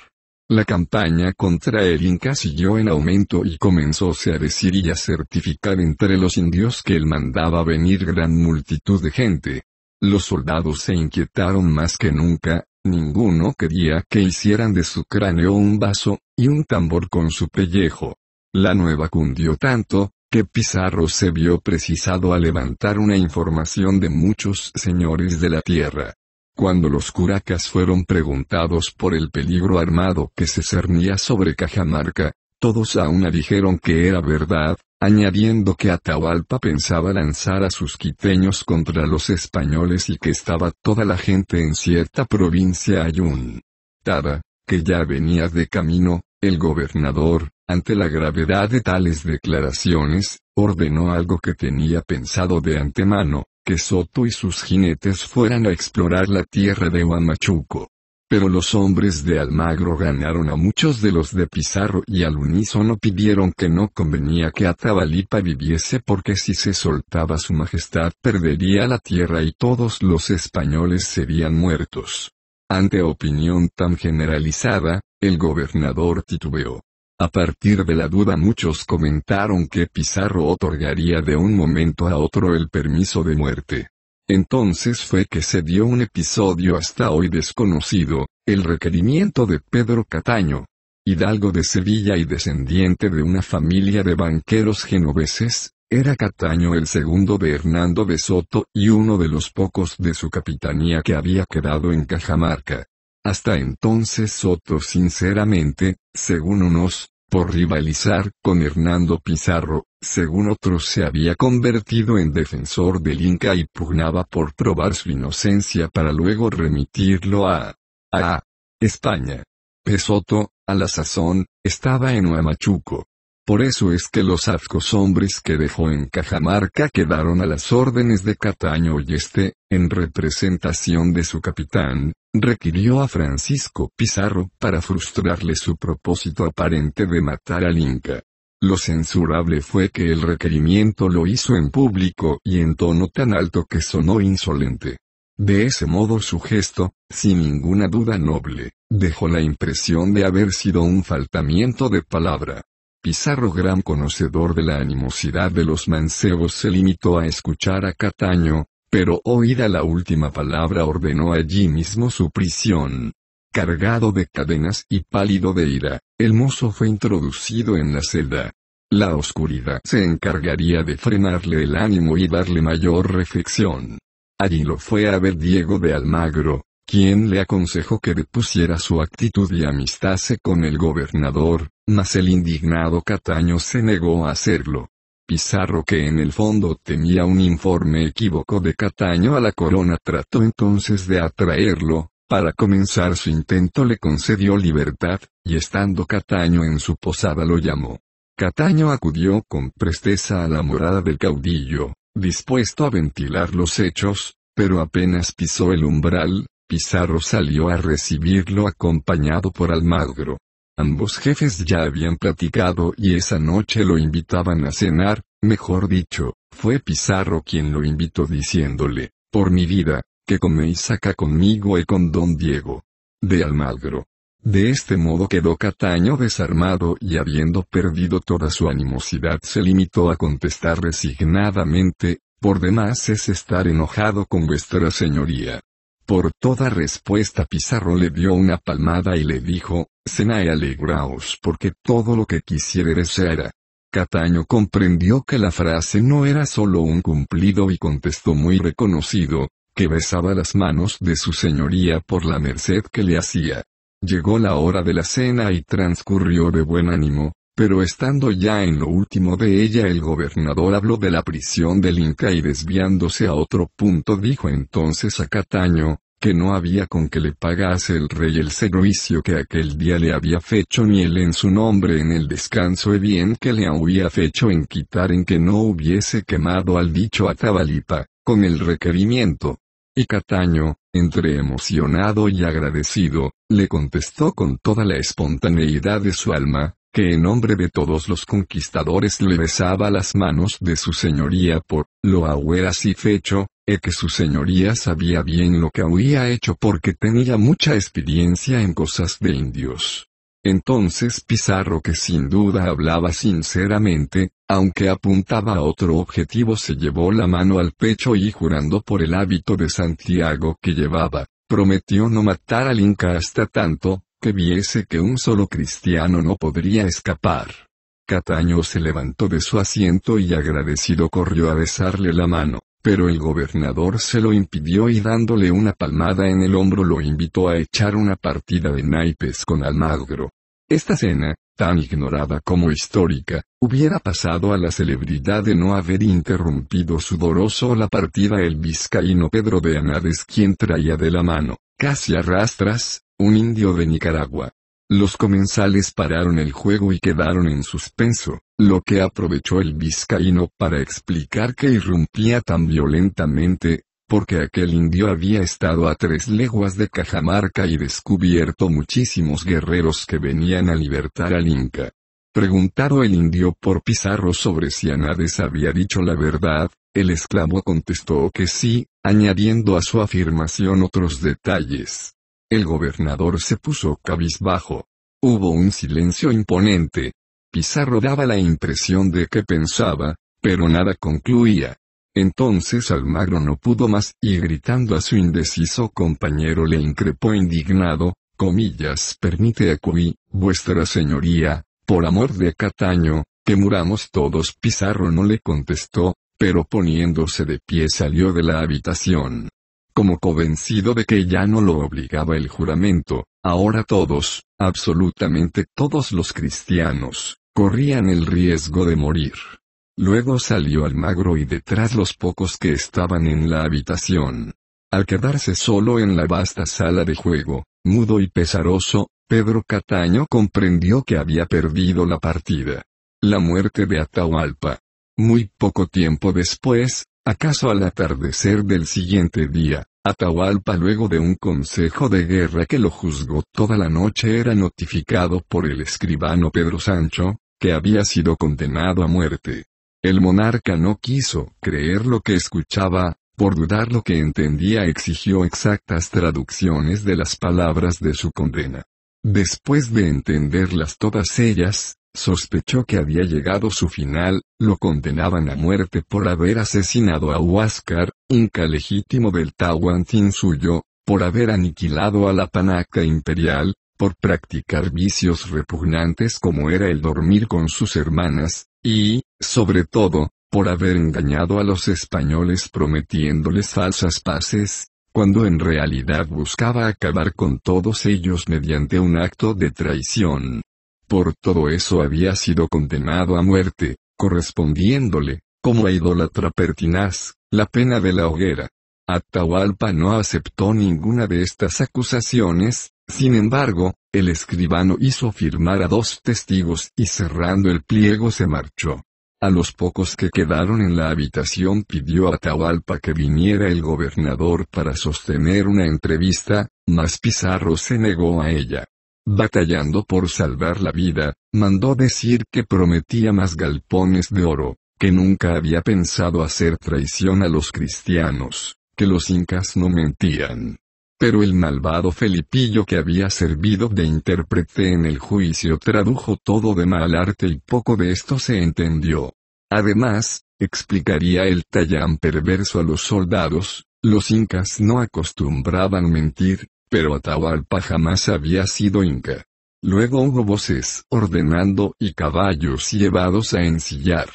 La campaña contra el Inca siguió en aumento y comenzóse a decir y a certificar entre los indios que él mandaba venir gran multitud de gente. Los soldados se inquietaron más que nunca, ninguno quería que hicieran de su cráneo un vaso, y un tambor con su pellejo. La nueva cundió tanto, que Pizarro se vio precisado a levantar una información de muchos señores de la tierra. Cuando los curacas fueron preguntados por el peligro armado que se cernía sobre Cajamarca, todos a una dijeron que era verdad, añadiendo que Atahualpa pensaba lanzar a sus quiteños contra los españoles y que estaba toda la gente en cierta provincia ayun que ya venía de camino, el gobernador, ante la gravedad de tales declaraciones, ordenó algo que tenía pensado de antemano, que Soto y sus jinetes fueran a explorar la tierra de Huamachuco. Pero los hombres de Almagro ganaron a muchos de los de Pizarro y al unísono pidieron que no convenía que Atabalipa viviese porque si se soltaba su majestad perdería la tierra y todos los españoles serían muertos. Ante opinión tan generalizada, el gobernador titubeó. A partir de la duda muchos comentaron que Pizarro otorgaría de un momento a otro el permiso de muerte. Entonces fue que se dio un episodio hasta hoy desconocido, el requerimiento de Pedro Cataño, hidalgo de Sevilla y descendiente de una familia de banqueros genoveses, era Cataño el segundo de Hernando de Soto, y uno de los pocos de su capitanía que había quedado en Cajamarca. Hasta entonces Soto sinceramente, según unos, por rivalizar con Hernando Pizarro, según otros se había convertido en defensor del Inca y pugnaba por probar su inocencia para luego remitirlo a... a... España. Pesoto, a la sazón, estaba en Huamachuco. Por eso es que los afcos hombres que dejó en Cajamarca quedaron a las órdenes de Cataño y este, en representación de su capitán, requirió a Francisco Pizarro para frustrarle su propósito aparente de matar al Inca. Lo censurable fue que el requerimiento lo hizo en público y en tono tan alto que sonó insolente. De ese modo su gesto, sin ninguna duda noble, dejó la impresión de haber sido un faltamiento de palabra. Pizarro gran conocedor de la animosidad de los mancebos se limitó a escuchar a Cataño, pero oída la última palabra ordenó allí mismo su prisión. Cargado de cadenas y pálido de ira, el mozo fue introducido en la celda. La oscuridad se encargaría de frenarle el ánimo y darle mayor reflexión. Allí lo fue a ver Diego de Almagro, quien le aconsejó que depusiera su actitud y amistase con el gobernador, mas el indignado Cataño se negó a hacerlo. Pizarro que en el fondo tenía un informe equívoco de Cataño a la corona trató entonces de atraerlo, para comenzar su intento le concedió libertad, y estando Cataño en su posada lo llamó. Cataño acudió con presteza a la morada del caudillo, dispuesto a ventilar los hechos, pero apenas pisó el umbral, Pizarro salió a recibirlo acompañado por Almagro. Ambos jefes ya habían platicado y esa noche lo invitaban a cenar, mejor dicho, fue Pizarro quien lo invitó diciéndole, por mi vida, que coméis acá conmigo y con don Diego. De Almagro. De este modo quedó Cataño desarmado y habiendo perdido toda su animosidad se limitó a contestar resignadamente, por demás es estar enojado con vuestra señoría. Por toda respuesta Pizarro le dio una palmada y le dijo, sena y alegraos porque todo lo que quisieres era. Cataño comprendió que la frase no era solo un cumplido y contestó muy reconocido, que besaba las manos de su señoría por la merced que le hacía. Llegó la hora de la cena y transcurrió de buen ánimo, pero estando ya en lo último de ella el gobernador habló de la prisión del Inca y desviándose a otro punto dijo entonces a Cataño, que no había con que le pagase el rey el servicio que aquel día le había fecho ni él en su nombre en el descanso y bien que le había fecho en quitar en que no hubiese quemado al dicho Atabalipa, con el requerimiento. Y Cataño, entre emocionado y agradecido, le contestó con toda la espontaneidad de su alma, que en nombre de todos los conquistadores le besaba las manos de su señoría por lo aguera así fecho, e que su señoría sabía bien lo que había hecho porque tenía mucha experiencia en cosas de indios. Entonces Pizarro que sin duda hablaba sinceramente, aunque apuntaba a otro objetivo se llevó la mano al pecho y jurando por el hábito de Santiago que llevaba, prometió no matar al Inca hasta tanto, que viese que un solo cristiano no podría escapar. Cataño se levantó de su asiento y agradecido corrió a besarle la mano, pero el gobernador se lo impidió y dándole una palmada en el hombro lo invitó a echar una partida de naipes con Almagro. Esta cena, tan ignorada como histórica, hubiera pasado a la celebridad de no haber interrumpido sudoroso la partida el vizcaíno Pedro de Anades quien traía de la mano, casi arrastras, un indio de Nicaragua. Los comensales pararon el juego y quedaron en suspenso, lo que aprovechó el vizcaíno para explicar que irrumpía tan violentamente, porque aquel indio había estado a tres leguas de Cajamarca y descubierto muchísimos guerreros que venían a libertar al Inca. Preguntado el indio por Pizarro sobre si Anades había dicho la verdad, el esclavo contestó que sí, añadiendo a su afirmación otros detalles. El gobernador se puso cabizbajo. Hubo un silencio imponente. Pizarro daba la impresión de que pensaba, pero nada concluía. Entonces Almagro no pudo más, y gritando a su indeciso compañero le increpó indignado, comillas, permite a Cuy, vuestra señoría, por amor de Cataño, que muramos todos. Pizarro no le contestó, pero poniéndose de pie salió de la habitación como convencido de que ya no lo obligaba el juramento, ahora todos, absolutamente todos los cristianos, corrían el riesgo de morir. Luego salió magro y detrás los pocos que estaban en la habitación. Al quedarse solo en la vasta sala de juego, mudo y pesaroso, Pedro Cataño comprendió que había perdido la partida. La muerte de Atahualpa. Muy poco tiempo después, ¿Acaso al atardecer del siguiente día, Atahualpa luego de un consejo de guerra que lo juzgó toda la noche era notificado por el escribano Pedro Sancho, que había sido condenado a muerte? El monarca no quiso creer lo que escuchaba, por dudar lo que entendía exigió exactas traducciones de las palabras de su condena. Después de entenderlas todas ellas, Sospechó que había llegado su final, lo condenaban a muerte por haber asesinado a Huáscar, un legítimo del Tahuantinsuyo, por haber aniquilado a la panaca imperial, por practicar vicios repugnantes como era el dormir con sus hermanas, y, sobre todo, por haber engañado a los españoles prometiéndoles falsas paces, cuando en realidad buscaba acabar con todos ellos mediante un acto de traición por todo eso había sido condenado a muerte, correspondiéndole, como a idólatra pertinaz, la pena de la hoguera. Atahualpa no aceptó ninguna de estas acusaciones, sin embargo, el escribano hizo firmar a dos testigos y cerrando el pliego se marchó. A los pocos que quedaron en la habitación pidió a Atahualpa que viniera el gobernador para sostener una entrevista, mas Pizarro se negó a ella batallando por salvar la vida, mandó decir que prometía más galpones de oro, que nunca había pensado hacer traición a los cristianos, que los incas no mentían. Pero el malvado Felipillo que había servido de intérprete en el juicio tradujo todo de mal arte y poco de esto se entendió. Además, explicaría el Tallán perverso a los soldados, los incas no acostumbraban mentir, pero Atahualpa jamás había sido inca. Luego hubo voces ordenando y caballos llevados a ensillar.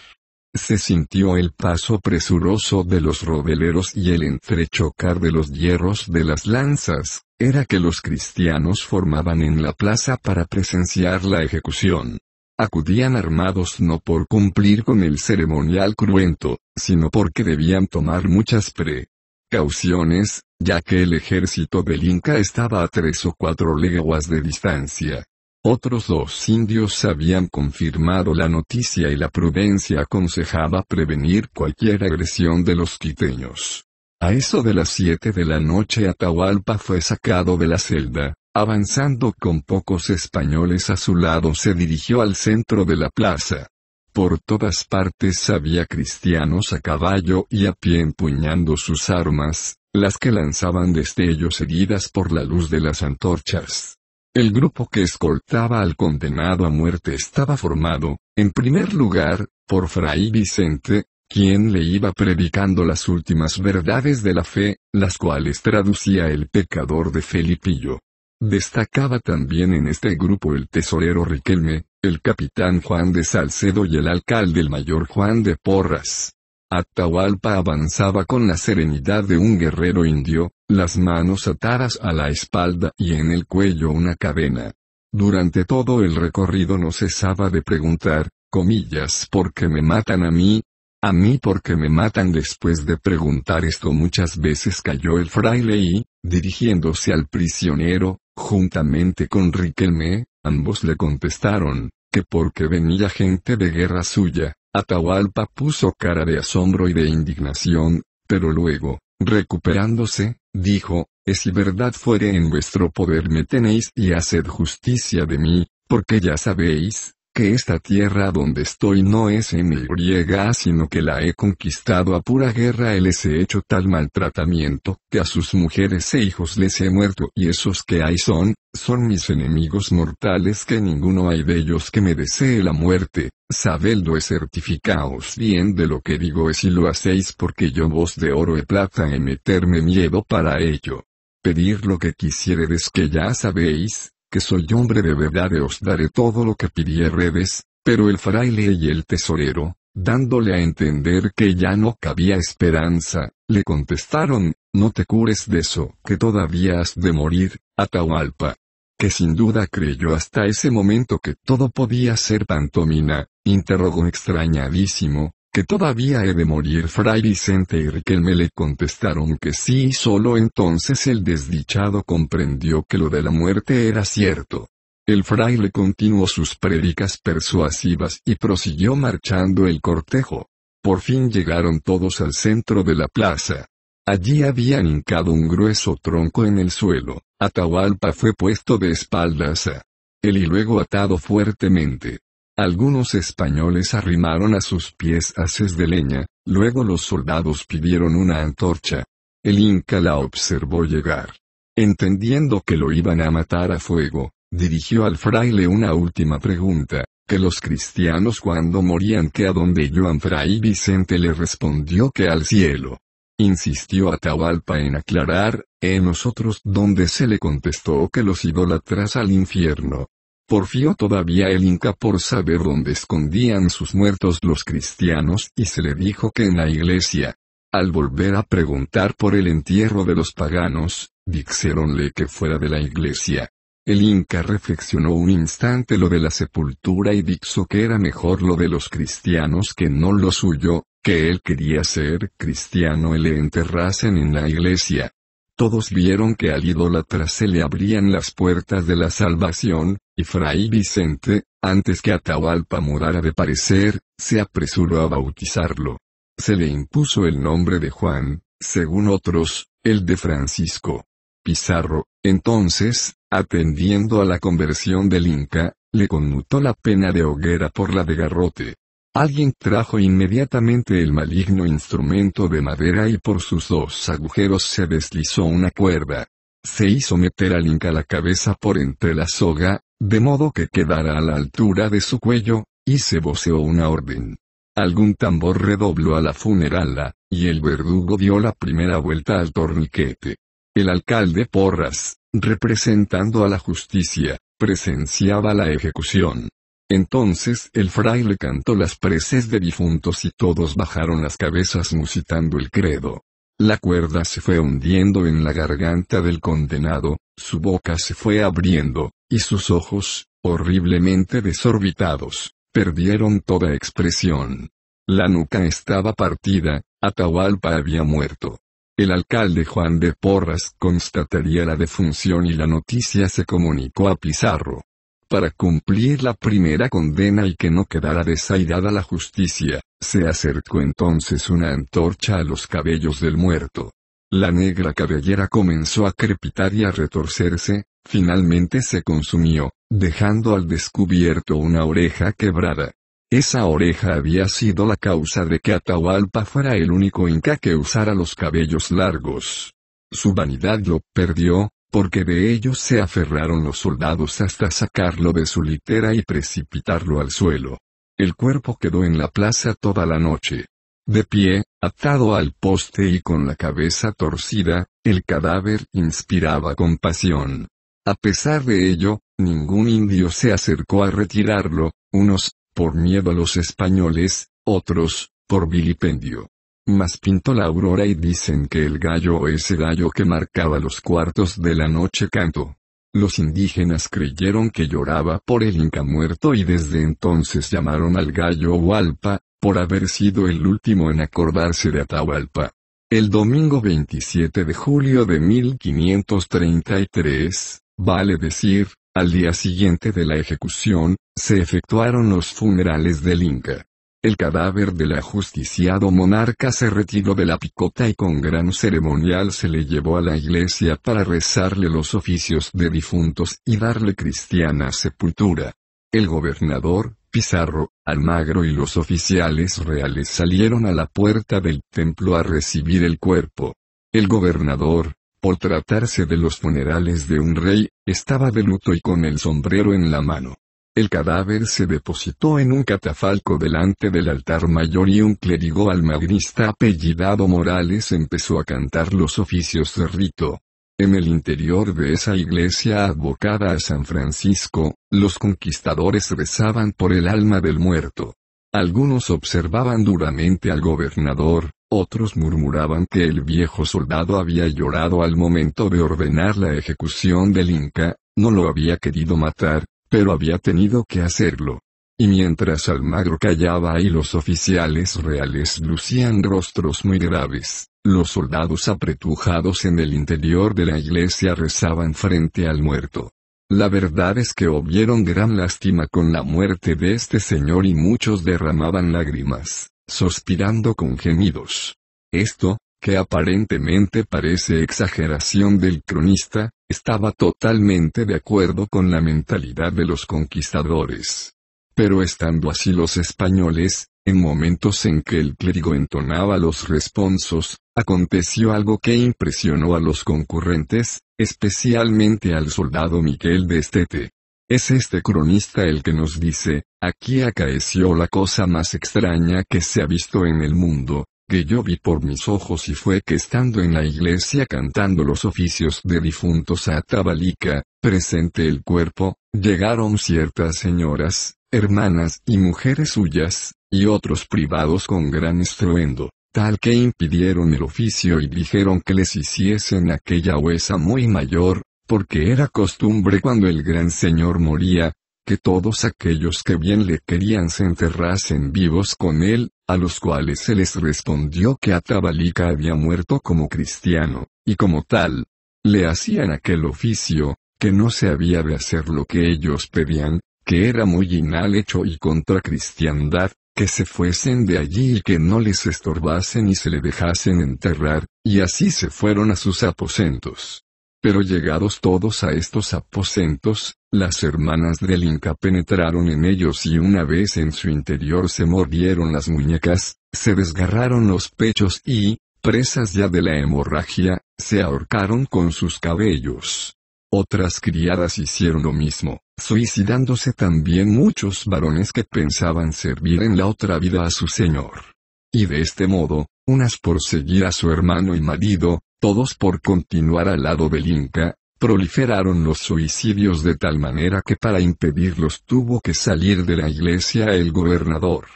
Se sintió el paso presuroso de los rodeleros y el entrechocar de los hierros de las lanzas, era que los cristianos formaban en la plaza para presenciar la ejecución. Acudían armados no por cumplir con el ceremonial cruento, sino porque debían tomar muchas precauciones, ya que el ejército del Inca estaba a tres o cuatro leguas de distancia. Otros dos indios habían confirmado la noticia y la prudencia aconsejaba prevenir cualquier agresión de los quiteños. A eso de las siete de la noche Atahualpa fue sacado de la celda, avanzando con pocos españoles a su lado se dirigió al centro de la plaza. Por todas partes había cristianos a caballo y a pie empuñando sus armas, las que lanzaban destellos seguidas por la luz de las antorchas. El grupo que escoltaba al condenado a muerte estaba formado, en primer lugar, por Fray Vicente, quien le iba predicando las últimas verdades de la fe, las cuales traducía el pecador de Felipillo. Destacaba también en este grupo el tesorero Riquelme, el capitán Juan de Salcedo y el alcalde el mayor Juan de Porras. Atahualpa avanzaba con la serenidad de un guerrero indio, las manos atadas a la espalda y en el cuello una cadena. Durante todo el recorrido no cesaba de preguntar, comillas, ¿por qué me matan a mí? A mí porque me matan después de preguntar esto muchas veces cayó el fraile y, dirigiéndose al prisionero, juntamente con Riquelme, ambos le contestaron, que porque venía gente de guerra suya, Atahualpa puso cara de asombro y de indignación, pero luego, recuperándose, dijo, si verdad fuere en vuestro poder me tenéis y haced justicia de mí, porque ya sabéis, que esta tierra donde estoy no es en mi griega sino que la he conquistado a pura guerra, y les he hecho tal maltratamiento, que a sus mujeres e hijos les he muerto, y esos que hay son, son mis enemigos mortales, que ninguno hay de ellos que me desee la muerte, sabedlo es certificaos bien de lo que digo es si lo hacéis, porque yo vos de oro y plata he meterme miedo para ello. Pedir lo que quisiéredes que ya sabéis, que soy hombre de verdad y os daré todo lo que redes, pero el fraile y el tesorero, dándole a entender que ya no cabía esperanza, le contestaron, no te cures de eso, que todavía has de morir, Atahualpa. Que sin duda creyó hasta ese momento que todo podía ser pantomina, interrogó extrañadísimo, todavía he de morir. Fray Vicente y Riquelme le contestaron que sí y solo entonces el desdichado comprendió que lo de la muerte era cierto. El fraile continuó sus prédicas persuasivas y prosiguió marchando el cortejo. Por fin llegaron todos al centro de la plaza. Allí habían hincado un grueso tronco en el suelo. Atahualpa fue puesto de espaldas a él y luego atado fuertemente. Algunos españoles arrimaron a sus pies haces de leña, luego los soldados pidieron una antorcha. El Inca la observó llegar. Entendiendo que lo iban a matar a fuego, dirigió al fraile una última pregunta, que los cristianos cuando morían que a donde Juan Fray Vicente le respondió que al cielo. Insistió Atahualpa en aclarar, en nosotros donde se le contestó que los idólatras al infierno. Porfió todavía el Inca por saber dónde escondían sus muertos los cristianos y se le dijo que en la iglesia. Al volver a preguntar por el entierro de los paganos, dixéronle que fuera de la iglesia. El Inca reflexionó un instante lo de la sepultura y dixo que era mejor lo de los cristianos que no lo suyo, que él quería ser cristiano y le enterrasen en la iglesia. Todos vieron que al idólatra se le abrían las puertas de la salvación, y Fray Vicente, antes que Atahualpa mudara de parecer, se apresuró a bautizarlo. Se le impuso el nombre de Juan, según otros, el de Francisco. Pizarro, entonces, atendiendo a la conversión del Inca, le conmutó la pena de hoguera por la de garrote. Alguien trajo inmediatamente el maligno instrumento de madera y por sus dos agujeros se deslizó una cuerda. Se hizo meter al Inca la cabeza por entre la soga, de modo que quedara a la altura de su cuello, y se voceó una orden. Algún tambor redobló a la funerala, y el verdugo dio la primera vuelta al torniquete. El alcalde Porras, representando a la justicia, presenciaba la ejecución. Entonces el fraile cantó las preces de difuntos y todos bajaron las cabezas musitando el credo. La cuerda se fue hundiendo en la garganta del condenado, su boca se fue abriendo, y sus ojos, horriblemente desorbitados, perdieron toda expresión. La nuca estaba partida, Atahualpa había muerto. El alcalde Juan de Porras constataría la defunción y la noticia se comunicó a Pizarro para cumplir la primera condena y que no quedara desairada la justicia, se acercó entonces una antorcha a los cabellos del muerto. La negra cabellera comenzó a crepitar y a retorcerse, finalmente se consumió, dejando al descubierto una oreja quebrada. Esa oreja había sido la causa de que Atahualpa fuera el único inca que usara los cabellos largos. Su vanidad lo perdió, porque de ellos se aferraron los soldados hasta sacarlo de su litera y precipitarlo al suelo. El cuerpo quedó en la plaza toda la noche. De pie, atado al poste y con la cabeza torcida, el cadáver inspiraba compasión. A pesar de ello, ningún indio se acercó a retirarlo, unos, por miedo a los españoles, otros, por vilipendio. Mas pinto la aurora y dicen que el gallo ese gallo que marcaba los cuartos de la noche canto. Los indígenas creyeron que lloraba por el inca muerto y desde entonces llamaron al gallo Hualpa, por haber sido el último en acordarse de Atahualpa. El domingo 27 de julio de 1533, vale decir, al día siguiente de la ejecución, se efectuaron los funerales del Inca. El cadáver del ajusticiado monarca se retiró de la picota y con gran ceremonial se le llevó a la iglesia para rezarle los oficios de difuntos y darle cristiana sepultura. El gobernador, Pizarro, Almagro y los oficiales reales salieron a la puerta del templo a recibir el cuerpo. El gobernador, por tratarse de los funerales de un rey, estaba de luto y con el sombrero en la mano. El cadáver se depositó en un catafalco delante del altar mayor y un clérigo almagrista apellidado Morales empezó a cantar los oficios de rito. En el interior de esa iglesia advocada a San Francisco, los conquistadores rezaban por el alma del muerto. Algunos observaban duramente al gobernador, otros murmuraban que el viejo soldado había llorado al momento de ordenar la ejecución del Inca, no lo había querido matar, pero había tenido que hacerlo. Y mientras Almagro callaba y los oficiales reales lucían rostros muy graves, los soldados apretujados en el interior de la iglesia rezaban frente al muerto. La verdad es que hubieron gran lástima con la muerte de este señor y muchos derramaban lágrimas, sospirando con gemidos. Esto, que aparentemente parece exageración del cronista, estaba totalmente de acuerdo con la mentalidad de los conquistadores. Pero estando así los españoles, en momentos en que el clérigo entonaba los responsos, aconteció algo que impresionó a los concurrentes, especialmente al soldado Miguel de Estete. Es este cronista el que nos dice, aquí acaeció la cosa más extraña que se ha visto en el mundo, que yo vi por mis ojos y fue que estando en la iglesia cantando los oficios de difuntos a Tabalica, presente el cuerpo, llegaron ciertas señoras, hermanas y mujeres suyas, y otros privados con gran estruendo, tal que impidieron el oficio y dijeron que les hiciesen aquella huesa muy mayor, porque era costumbre cuando el gran señor moría, que todos aquellos que bien le querían se enterrasen vivos con él, a los cuales se les respondió que Atabalica había muerto como cristiano, y como tal, le hacían aquel oficio, que no se había de hacer lo que ellos pedían, que era muy inal hecho y contra cristiandad, que se fuesen de allí y que no les estorbasen y se le dejasen enterrar, y así se fueron a sus aposentos. Pero llegados todos a estos aposentos, las hermanas del Inca penetraron en ellos y una vez en su interior se mordieron las muñecas, se desgarraron los pechos y, presas ya de la hemorragia, se ahorcaron con sus cabellos. Otras criadas hicieron lo mismo, suicidándose también muchos varones que pensaban servir en la otra vida a su señor. Y de este modo, unas por seguir a su hermano y marido, todos por continuar al lado del Inca, Proliferaron los suicidios de tal manera que para impedirlos tuvo que salir de la iglesia el gobernador.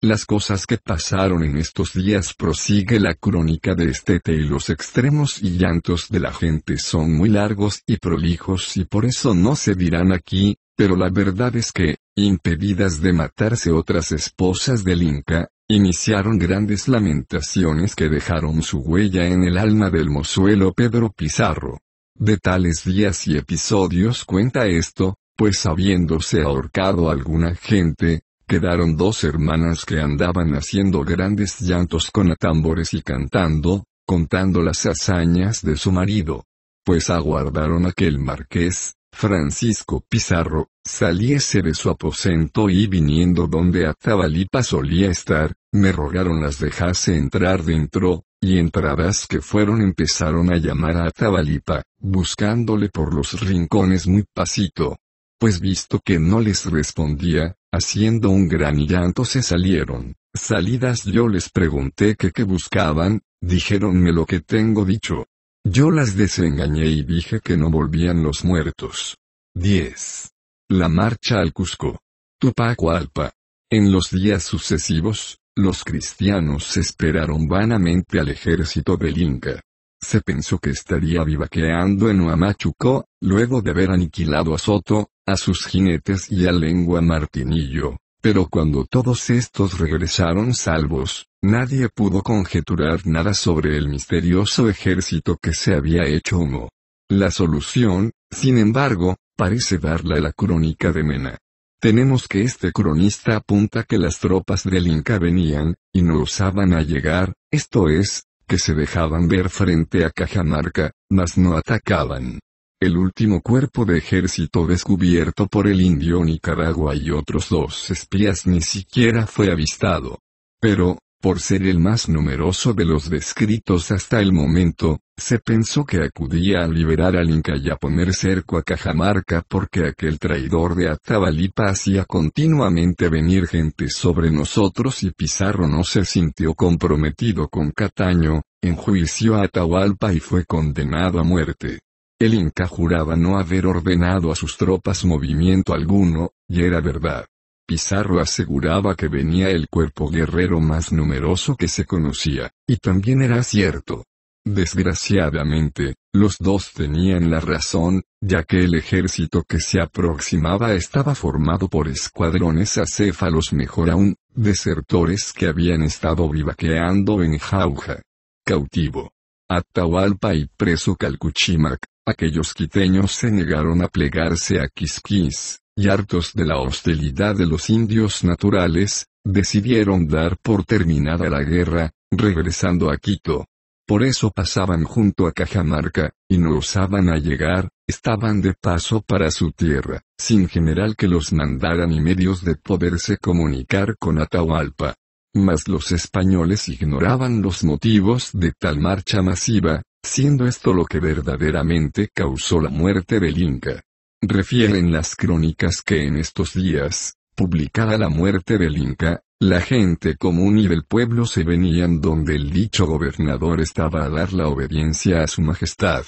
Las cosas que pasaron en estos días prosigue la crónica de Estete y los extremos y llantos de la gente son muy largos y prolijos y por eso no se dirán aquí, pero la verdad es que, impedidas de matarse otras esposas del Inca, iniciaron grandes lamentaciones que dejaron su huella en el alma del mozuelo Pedro Pizarro. De tales días y episodios cuenta esto, pues habiéndose ahorcado alguna gente, quedaron dos hermanas que andaban haciendo grandes llantos con atambores y cantando, contando las hazañas de su marido. Pues aguardaron aquel marqués, Francisco Pizarro, saliese de su aposento y viniendo donde Atabalipa solía estar, me rogaron las dejase entrar dentro, y entradas que fueron empezaron a llamar a Atabalipa, buscándole por los rincones muy pasito. Pues visto que no les respondía, haciendo un gran llanto se salieron. Salidas yo les pregunté que qué buscaban, dijéronme lo que tengo dicho, yo las desengañé y dije que no volvían los muertos. 10. La marcha al Cusco. Tupac Alpa. En los días sucesivos, los cristianos esperaron vanamente al ejército del Inca. Se pensó que estaría vivaqueando en Huamachuco, luego de haber aniquilado a Soto, a sus jinetes y a Lengua Martinillo. Pero cuando todos estos regresaron salvos, nadie pudo conjeturar nada sobre el misterioso ejército que se había hecho humo. La solución, sin embargo, parece darla la crónica de Mena. Tenemos que este cronista apunta que las tropas del Inca venían, y no osaban a llegar, esto es, que se dejaban ver frente a Cajamarca, mas no atacaban el último cuerpo de ejército descubierto por el indio Nicaragua y otros dos espías ni siquiera fue avistado. Pero, por ser el más numeroso de los descritos hasta el momento, se pensó que acudía a liberar al Inca y a poner cerco a Cajamarca porque aquel traidor de Atabalipa hacía continuamente venir gente sobre nosotros y Pizarro no se sintió comprometido con Cataño, enjuició a Atahualpa y fue condenado a muerte. El Inca juraba no haber ordenado a sus tropas movimiento alguno, y era verdad. Pizarro aseguraba que venía el cuerpo guerrero más numeroso que se conocía, y también era cierto. Desgraciadamente, los dos tenían la razón, ya que el ejército que se aproximaba estaba formado por escuadrones acéfalos mejor aún, desertores que habían estado vivaqueando en jauja. Cautivo. Atahualpa y preso Calcuchimac, aquellos quiteños se negaron a plegarse a Quisquis, y hartos de la hostilidad de los indios naturales, decidieron dar por terminada la guerra, regresando a Quito. Por eso pasaban junto a Cajamarca, y no osaban a llegar, estaban de paso para su tierra, sin general que los mandara ni medios de poderse comunicar con Atahualpa. Mas los españoles ignoraban los motivos de tal marcha masiva, siendo esto lo que verdaderamente causó la muerte del Inca. Refieren las crónicas que en estos días, publicada la muerte del Inca, la gente común y del pueblo se venían donde el dicho gobernador estaba a dar la obediencia a su majestad.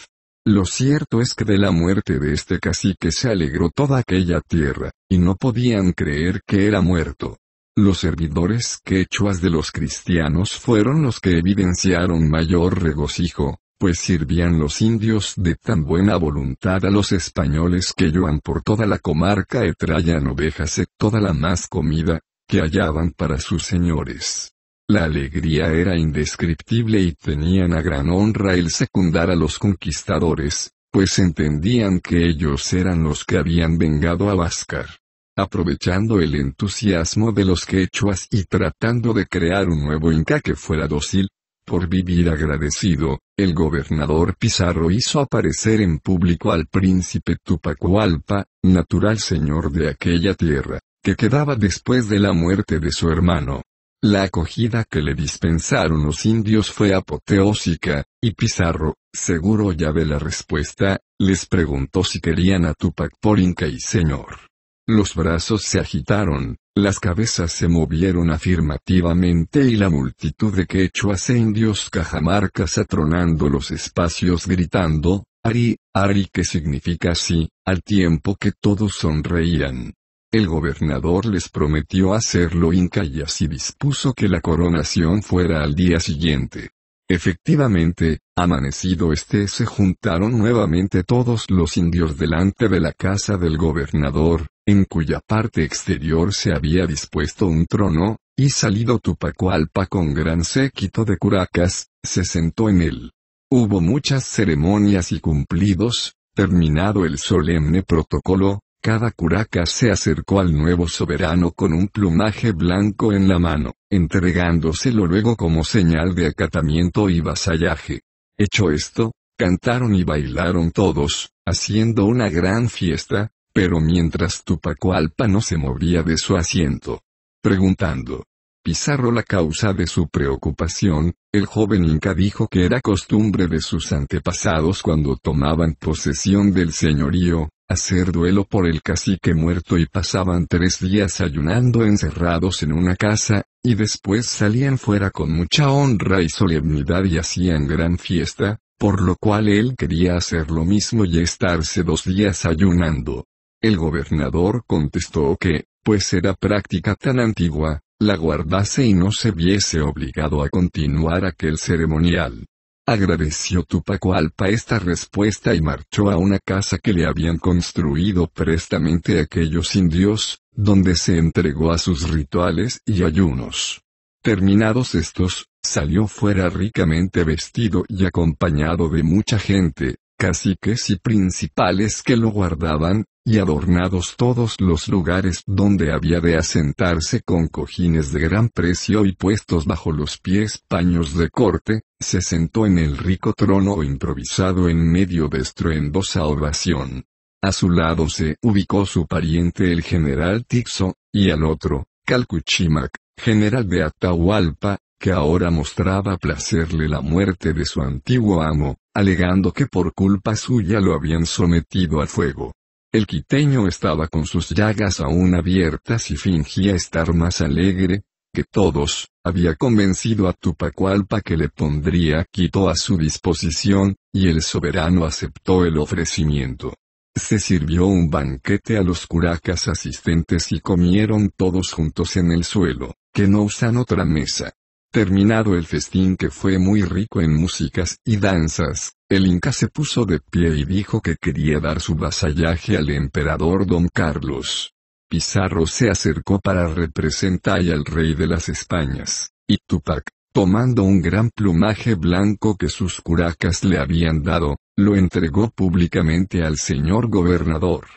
Lo cierto es que de la muerte de este cacique se alegró toda aquella tierra, y no podían creer que era muerto. Los servidores quechuas de los cristianos fueron los que evidenciaron mayor regocijo, pues sirvían los indios de tan buena voluntad a los españoles que llevan por toda la comarca y traían ovejas y toda la más comida, que hallaban para sus señores. La alegría era indescriptible y tenían a gran honra el secundar a los conquistadores, pues entendían que ellos eran los que habían vengado a Váscar. Aprovechando el entusiasmo de los quechuas y tratando de crear un nuevo Inca que fuera dócil, por vivir agradecido, el gobernador Pizarro hizo aparecer en público al príncipe Tupacualpa, natural señor de aquella tierra, que quedaba después de la muerte de su hermano. La acogida que le dispensaron los indios fue apoteósica, y Pizarro, seguro ya de la respuesta, les preguntó si querían a Tupac por Inca y señor. Los brazos se agitaron, las cabezas se movieron afirmativamente y la multitud de quechuas e indios cajamarcas atronando los espacios gritando, Ari, Ari que significa sí, al tiempo que todos sonreían. El gobernador les prometió hacerlo inca y dispuso que la coronación fuera al día siguiente. Efectivamente, amanecido este se juntaron nuevamente todos los indios delante de la casa del gobernador, en cuya parte exterior se había dispuesto un trono, y salido Tupacualpa con gran séquito de curacas, se sentó en él. Hubo muchas ceremonias y cumplidos, terminado el solemne protocolo, cada curaca se acercó al nuevo soberano con un plumaje blanco en la mano, entregándoselo luego como señal de acatamiento y vasallaje. Hecho esto, cantaron y bailaron todos, haciendo una gran fiesta, pero mientras Tupacualpa no se movía de su asiento. Preguntando. Pizarro la causa de su preocupación, el joven inca dijo que era costumbre de sus antepasados cuando tomaban posesión del señorío, hacer duelo por el cacique muerto y pasaban tres días ayunando encerrados en una casa, y después salían fuera con mucha honra y solemnidad y hacían gran fiesta, por lo cual él quería hacer lo mismo y estarse dos días ayunando. El gobernador contestó que, pues era práctica tan antigua, la guardase y no se viese obligado a continuar aquel ceremonial. Agradeció Tupacualpa esta respuesta y marchó a una casa que le habían construido prestamente aquellos indios, donde se entregó a sus rituales y ayunos. Terminados estos, salió fuera ricamente vestido y acompañado de mucha gente, caciques y principales que lo guardaban, y adornados todos los lugares donde había de asentarse con cojines de gran precio y puestos bajo los pies paños de corte, se sentó en el rico trono e improvisado en medio de estruendosa ovación. A su lado se ubicó su pariente el general Tixo, y al otro, Calcuchimac, general de Atahualpa, que ahora mostraba placerle la muerte de su antiguo amo, alegando que por culpa suya lo habían sometido a fuego. El quiteño estaba con sus llagas aún abiertas y fingía estar más alegre, que todos, había convencido a Tupacualpa que le pondría Quito a su disposición, y el soberano aceptó el ofrecimiento. Se sirvió un banquete a los curacas asistentes y comieron todos juntos en el suelo, que no usan otra mesa. Terminado el festín que fue muy rico en músicas y danzas, el Inca se puso de pie y dijo que quería dar su vasallaje al emperador don Carlos. Pizarro se acercó para representar al rey de las Españas, y Tupac, tomando un gran plumaje blanco que sus curacas le habían dado, lo entregó públicamente al señor gobernador.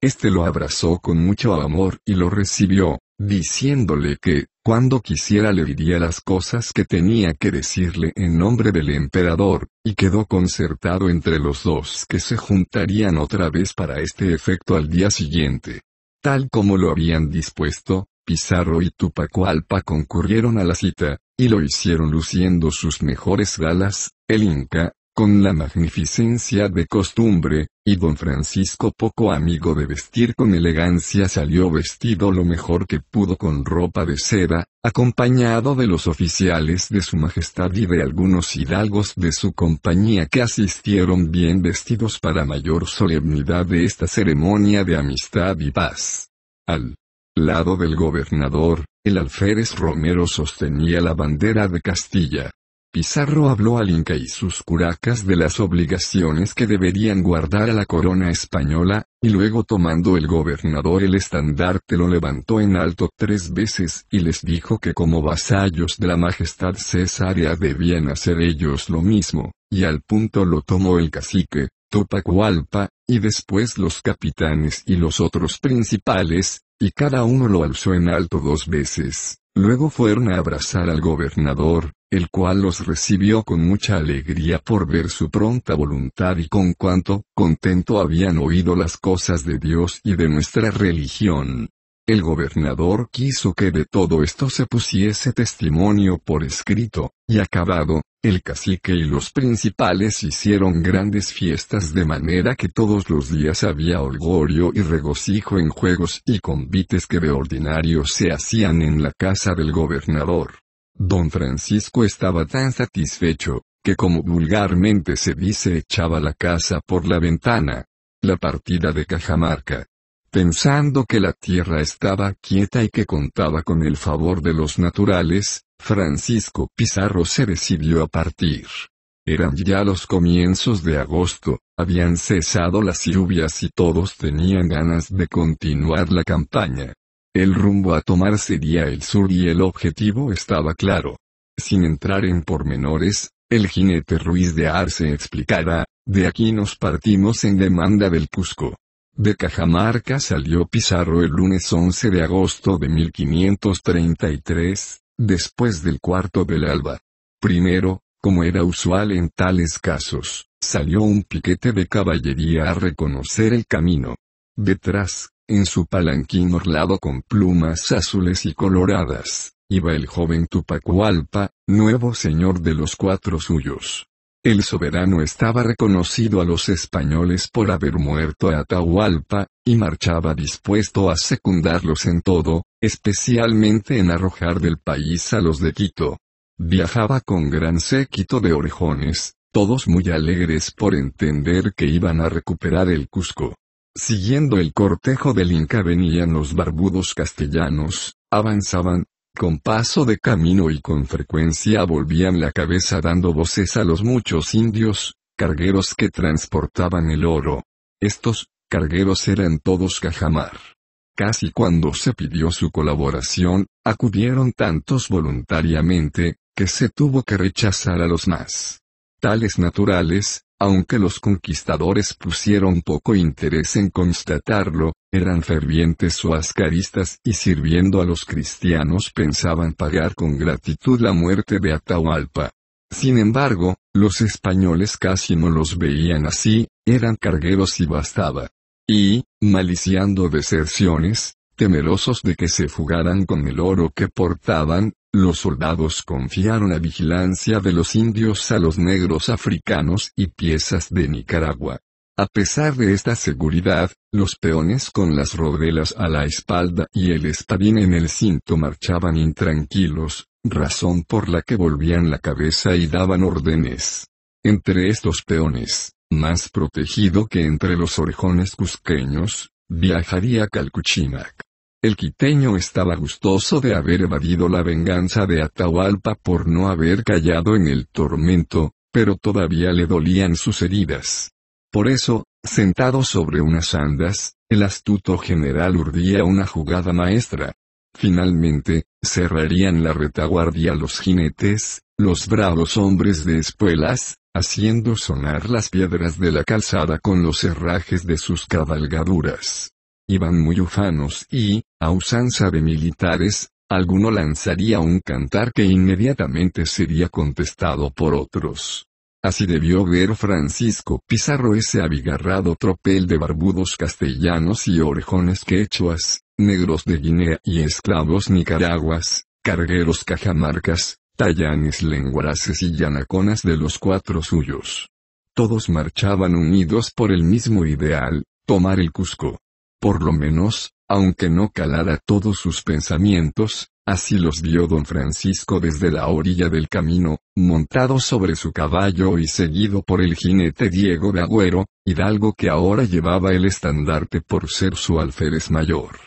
Este lo abrazó con mucho amor y lo recibió, diciéndole que, cuando quisiera le diría las cosas que tenía que decirle en nombre del emperador, y quedó concertado entre los dos que se juntarían otra vez para este efecto al día siguiente. Tal como lo habían dispuesto, Pizarro y Tupacualpa concurrieron a la cita, y lo hicieron luciendo sus mejores galas, el Inca, con la magnificencia de costumbre, y don Francisco poco amigo de vestir con elegancia salió vestido lo mejor que pudo con ropa de seda, acompañado de los oficiales de su majestad y de algunos hidalgos de su compañía que asistieron bien vestidos para mayor solemnidad de esta ceremonia de amistad y paz. Al lado del gobernador, el alférez Romero sostenía la bandera de Castilla. Pizarro habló al Inca y sus curacas de las obligaciones que deberían guardar a la corona española, y luego tomando el gobernador el estandarte lo levantó en alto tres veces y les dijo que como vasallos de la majestad cesárea debían hacer ellos lo mismo, y al punto lo tomó el cacique, Topacualpa, y después los capitanes y los otros principales, y cada uno lo alzó en alto dos veces. Luego fueron a abrazar al gobernador, el cual los recibió con mucha alegría por ver su pronta voluntad y con cuanto contento habían oído las cosas de Dios y de nuestra religión. El gobernador quiso que de todo esto se pusiese testimonio por escrito, y acabado, el cacique y los principales hicieron grandes fiestas de manera que todos los días había orgorio y regocijo en juegos y convites que de ordinario se hacían en la casa del gobernador. Don Francisco estaba tan satisfecho, que como vulgarmente se dice echaba la casa por la ventana. La partida de Cajamarca. Pensando que la tierra estaba quieta y que contaba con el favor de los naturales, Francisco Pizarro se decidió a partir. Eran ya los comienzos de agosto, habían cesado las lluvias y todos tenían ganas de continuar la campaña. El rumbo a tomar sería el sur y el objetivo estaba claro. Sin entrar en pormenores, el jinete Ruiz de Arce explicara, de aquí nos partimos en demanda del Cusco. De Cajamarca salió Pizarro el lunes 11 de agosto de 1533, después del cuarto del alba. Primero, como era usual en tales casos, salió un piquete de caballería a reconocer el camino. Detrás, en su palanquín orlado con plumas azules y coloradas, iba el joven Tupacualpa, nuevo señor de los cuatro suyos. El soberano estaba reconocido a los españoles por haber muerto a Atahualpa, y marchaba dispuesto a secundarlos en todo, especialmente en arrojar del país a los de Quito. Viajaba con gran séquito de orejones, todos muy alegres por entender que iban a recuperar el Cusco. Siguiendo el cortejo del Inca venían los barbudos castellanos, avanzaban, con paso de camino y con frecuencia volvían la cabeza dando voces a los muchos indios, cargueros que transportaban el oro. Estos, cargueros eran todos Cajamar. Casi cuando se pidió su colaboración, acudieron tantos voluntariamente, que se tuvo que rechazar a los más. Tales naturales, aunque los conquistadores pusieron poco interés en constatarlo, eran fervientes o ascaristas y sirviendo a los cristianos pensaban pagar con gratitud la muerte de Atahualpa. Sin embargo, los españoles casi no los veían así, eran cargueros y bastaba. Y, maliciando deserciones, temerosos de que se fugaran con el oro que portaban, los soldados confiaron la vigilancia de los indios a los negros africanos y piezas de Nicaragua. A pesar de esta seguridad, los peones con las rodelas a la espalda y el espadín en el cinto marchaban intranquilos, razón por la que volvían la cabeza y daban órdenes. Entre estos peones, más protegido que entre los orejones cusqueños, viajaría Calcuchimac. El quiteño estaba gustoso de haber evadido la venganza de Atahualpa por no haber callado en el tormento, pero todavía le dolían sus heridas. Por eso, sentado sobre unas andas, el astuto general urdía una jugada maestra. Finalmente, cerrarían la retaguardia los jinetes, los bravos hombres de espuelas, haciendo sonar las piedras de la calzada con los herrajes de sus cabalgaduras iban muy ufanos y, a usanza de militares, alguno lanzaría un cantar que inmediatamente sería contestado por otros. Así debió ver Francisco Pizarro ese abigarrado tropel de barbudos castellanos y orejones quechuas, negros de Guinea y esclavos nicaraguas, cargueros cajamarcas, tallanes lenguaraces y llanaconas de los cuatro suyos. Todos marchaban unidos por el mismo ideal, tomar el Cusco. Por lo menos, aunque no calara todos sus pensamientos, así los vio don Francisco desde la orilla del camino, montado sobre su caballo y seguido por el jinete Diego de Agüero, hidalgo que ahora llevaba el estandarte por ser su alférez mayor.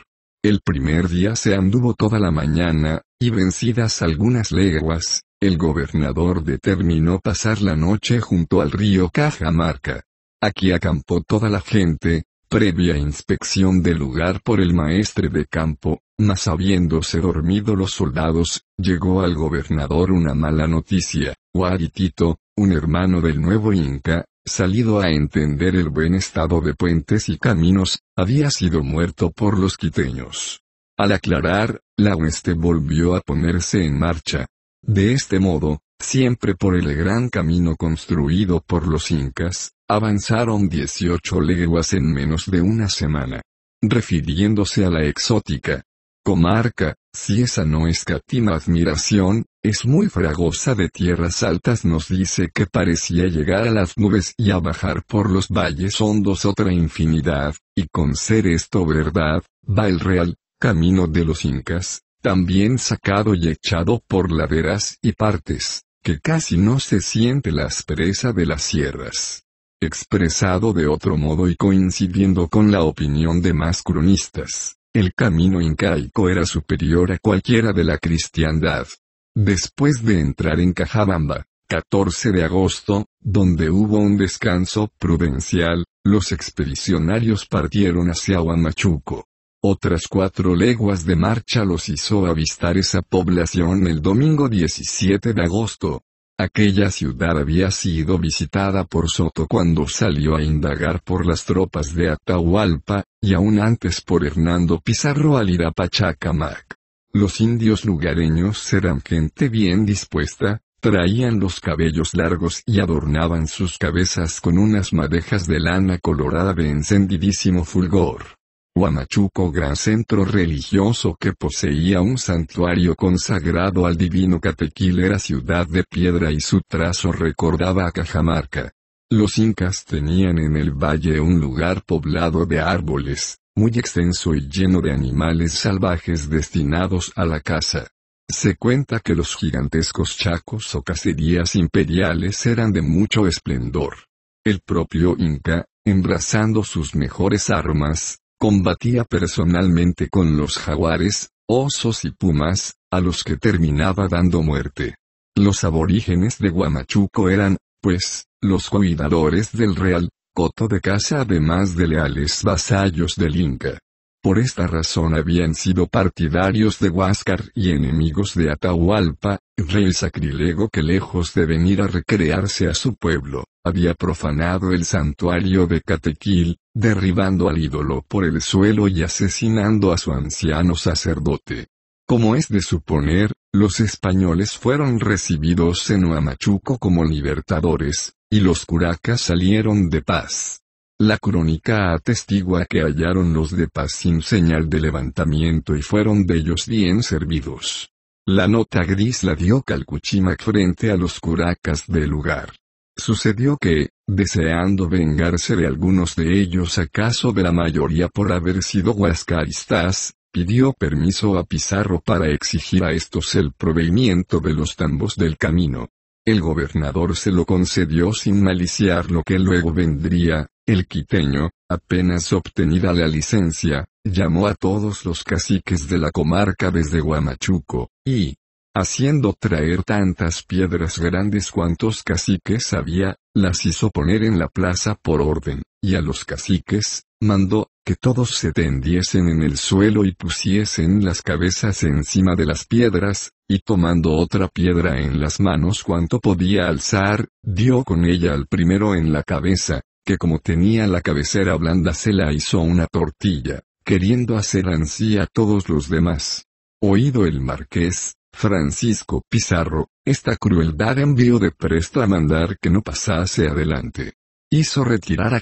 El primer día se anduvo toda la mañana, y vencidas algunas leguas, el gobernador determinó pasar la noche junto al río Cajamarca. Aquí acampó toda la gente, previa inspección del lugar por el maestre de campo, mas habiéndose dormido los soldados, llegó al gobernador una mala noticia, Guaritito, un hermano del nuevo Inca, salido a entender el buen estado de puentes y caminos, había sido muerto por los quiteños. Al aclarar, la hueste volvió a ponerse en marcha. De este modo, siempre por el gran camino construido por los incas, avanzaron 18 leguas en menos de una semana. Refiriéndose a la exótica comarca, si esa no es escatima admiración, es muy fragosa de tierras altas nos dice que parecía llegar a las nubes y a bajar por los valles hondos otra infinidad, y con ser esto verdad, va el real, camino de los incas, también sacado y echado por laderas y partes, que casi no se siente la aspereza de las sierras. Expresado de otro modo y coincidiendo con la opinión de más cronistas, el camino incaico era superior a cualquiera de la cristiandad. Después de entrar en Cajabamba, 14 de agosto, donde hubo un descanso prudencial, los expedicionarios partieron hacia Huamachuco. Otras cuatro leguas de marcha los hizo avistar esa población el domingo 17 de agosto. Aquella ciudad había sido visitada por Soto cuando salió a indagar por las tropas de Atahualpa, y aún antes por Hernando Pizarro al ir Pachacamac. Los indios lugareños eran gente bien dispuesta, traían los cabellos largos y adornaban sus cabezas con unas madejas de lana colorada de encendidísimo fulgor. Huamachuco gran centro religioso que poseía un santuario consagrado al divino Catequil era ciudad de piedra y su trazo recordaba a Cajamarca. Los incas tenían en el valle un lugar poblado de árboles, muy extenso y lleno de animales salvajes destinados a la caza. Se cuenta que los gigantescos chacos o cacerías imperiales eran de mucho esplendor. El propio Inca, embrazando sus mejores armas, Combatía personalmente con los jaguares, osos y pumas, a los que terminaba dando muerte. Los aborígenes de Guamachuco eran, pues, los cuidadores del real, coto de casa, además de leales vasallos del Inca. Por esta razón habían sido partidarios de Huáscar y enemigos de Atahualpa, rey sacrilego que lejos de venir a recrearse a su pueblo, había profanado el santuario de Catequil, derribando al ídolo por el suelo y asesinando a su anciano sacerdote. Como es de suponer, los españoles fueron recibidos en Huamachuco como libertadores, y los curacas salieron de paz. La crónica atestigua que hallaron los de paz sin señal de levantamiento y fueron de ellos bien servidos. La nota gris la dio Calcuchima frente a los curacas del lugar. Sucedió que, deseando vengarse de algunos de ellos acaso de la mayoría por haber sido huascaristas, pidió permiso a Pizarro para exigir a estos el proveimiento de los tambos del camino. El gobernador se lo concedió sin maliciar lo que luego vendría, el quiteño, apenas obtenida la licencia, llamó a todos los caciques de la comarca desde Guamachuco, y, haciendo traer tantas piedras grandes cuantos caciques había, las hizo poner en la plaza por orden, y a los caciques, mandó, que todos se tendiesen en el suelo y pusiesen las cabezas encima de las piedras, y tomando otra piedra en las manos cuanto podía alzar, dio con ella al primero en la cabeza, que como tenía la cabecera blanda se la hizo una tortilla, queriendo hacer ansí a todos los demás. Oído el marqués, Francisco Pizarro, esta crueldad envió de presta a mandar que no pasase adelante hizo retirar a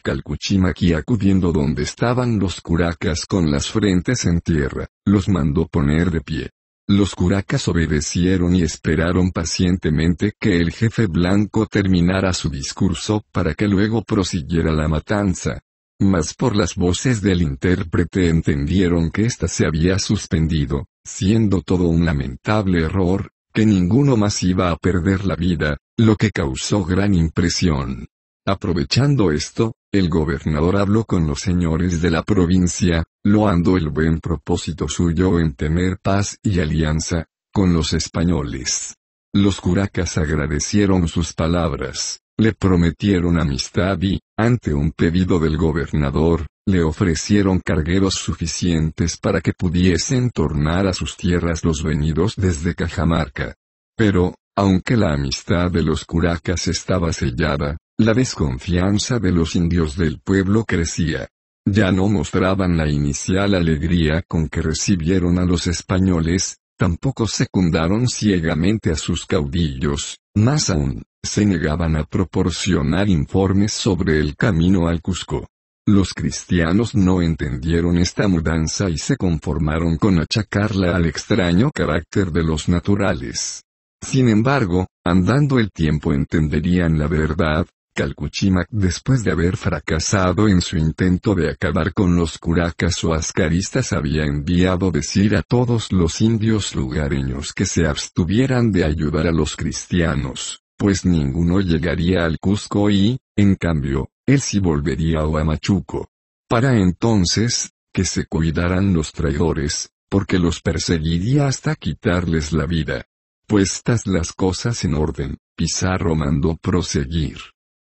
y acudiendo donde estaban los curacas con las frentes en tierra, los mandó poner de pie. Los curacas obedecieron y esperaron pacientemente que el jefe blanco terminara su discurso para que luego prosiguiera la matanza. Mas por las voces del intérprete entendieron que ésta se había suspendido, siendo todo un lamentable error, que ninguno más iba a perder la vida, lo que causó gran impresión. Aprovechando esto, el gobernador habló con los señores de la provincia, loando el buen propósito suyo en tener paz y alianza, con los españoles. Los curacas agradecieron sus palabras, le prometieron amistad y, ante un pedido del gobernador, le ofrecieron cargueros suficientes para que pudiesen tornar a sus tierras los venidos desde Cajamarca. Pero, aunque la amistad de los curacas estaba sellada, la desconfianza de los indios del pueblo crecía. Ya no mostraban la inicial alegría con que recibieron a los españoles, tampoco secundaron ciegamente a sus caudillos, más aún, se negaban a proporcionar informes sobre el camino al Cusco. Los cristianos no entendieron esta mudanza y se conformaron con achacarla al extraño carácter de los naturales. Sin embargo, andando el tiempo entenderían la verdad, Calcuchimac después de haber fracasado en su intento de acabar con los curacas o ascaristas había enviado decir a todos los indios lugareños que se abstuvieran de ayudar a los cristianos, pues ninguno llegaría al Cusco y, en cambio, él sí volvería a Huamachuco. Para entonces, que se cuidaran los traidores, porque los perseguiría hasta quitarles la vida. Puestas las cosas en orden, Pizarro mandó proseguir.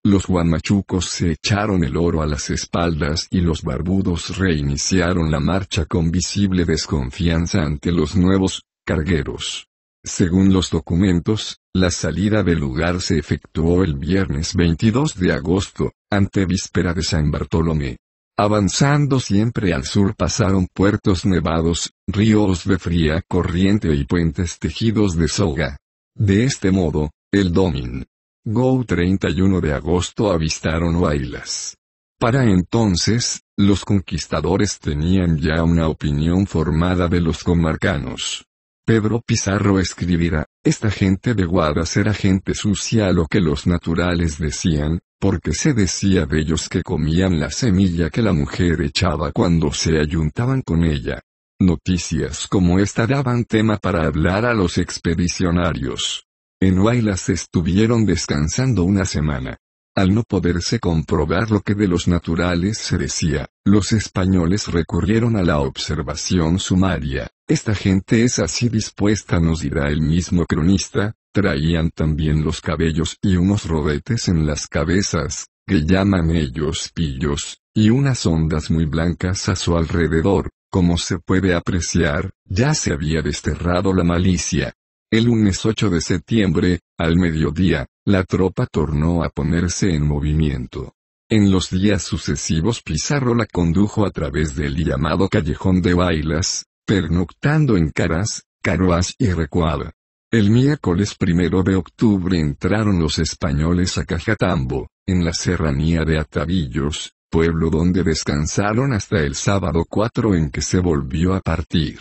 Los guamachucos se echaron el oro a las espaldas y los barbudos reiniciaron la marcha con visible desconfianza ante los nuevos cargueros. Según los documentos, la salida del lugar se efectuó el viernes 22 de agosto, ante víspera de San Bartolomé. Avanzando siempre al sur pasaron puertos nevados, ríos de fría corriente y puentes tejidos de soga. De este modo, el Domin Go 31 de agosto avistaron Huaylas. Para entonces, los conquistadores tenían ya una opinión formada de los comarcanos. Pedro Pizarro escribirá, esta gente de Guadas era gente sucia a lo que los naturales decían, porque se decía de ellos que comían la semilla que la mujer echaba cuando se ayuntaban con ella. Noticias como esta daban tema para hablar a los expedicionarios. En Huaylas estuvieron descansando una semana. Al no poderse comprobar lo que de los naturales se decía, los españoles recurrieron a la observación sumaria. Esta gente es así dispuesta, nos dirá el mismo cronista, traían también los cabellos y unos rodetes en las cabezas, que llaman ellos pillos, y unas ondas muy blancas a su alrededor. Como se puede apreciar, ya se había desterrado la malicia, el lunes 8 de septiembre, al mediodía, la tropa tornó a ponerse en movimiento. En los días sucesivos Pizarro la condujo a través del llamado Callejón de Bailas, pernoctando en Caras, Caroas y Recuada. El miércoles 1 de octubre entraron los españoles a Cajatambo, en la serranía de Atavillos, pueblo donde descansaron hasta el sábado 4 en que se volvió a partir.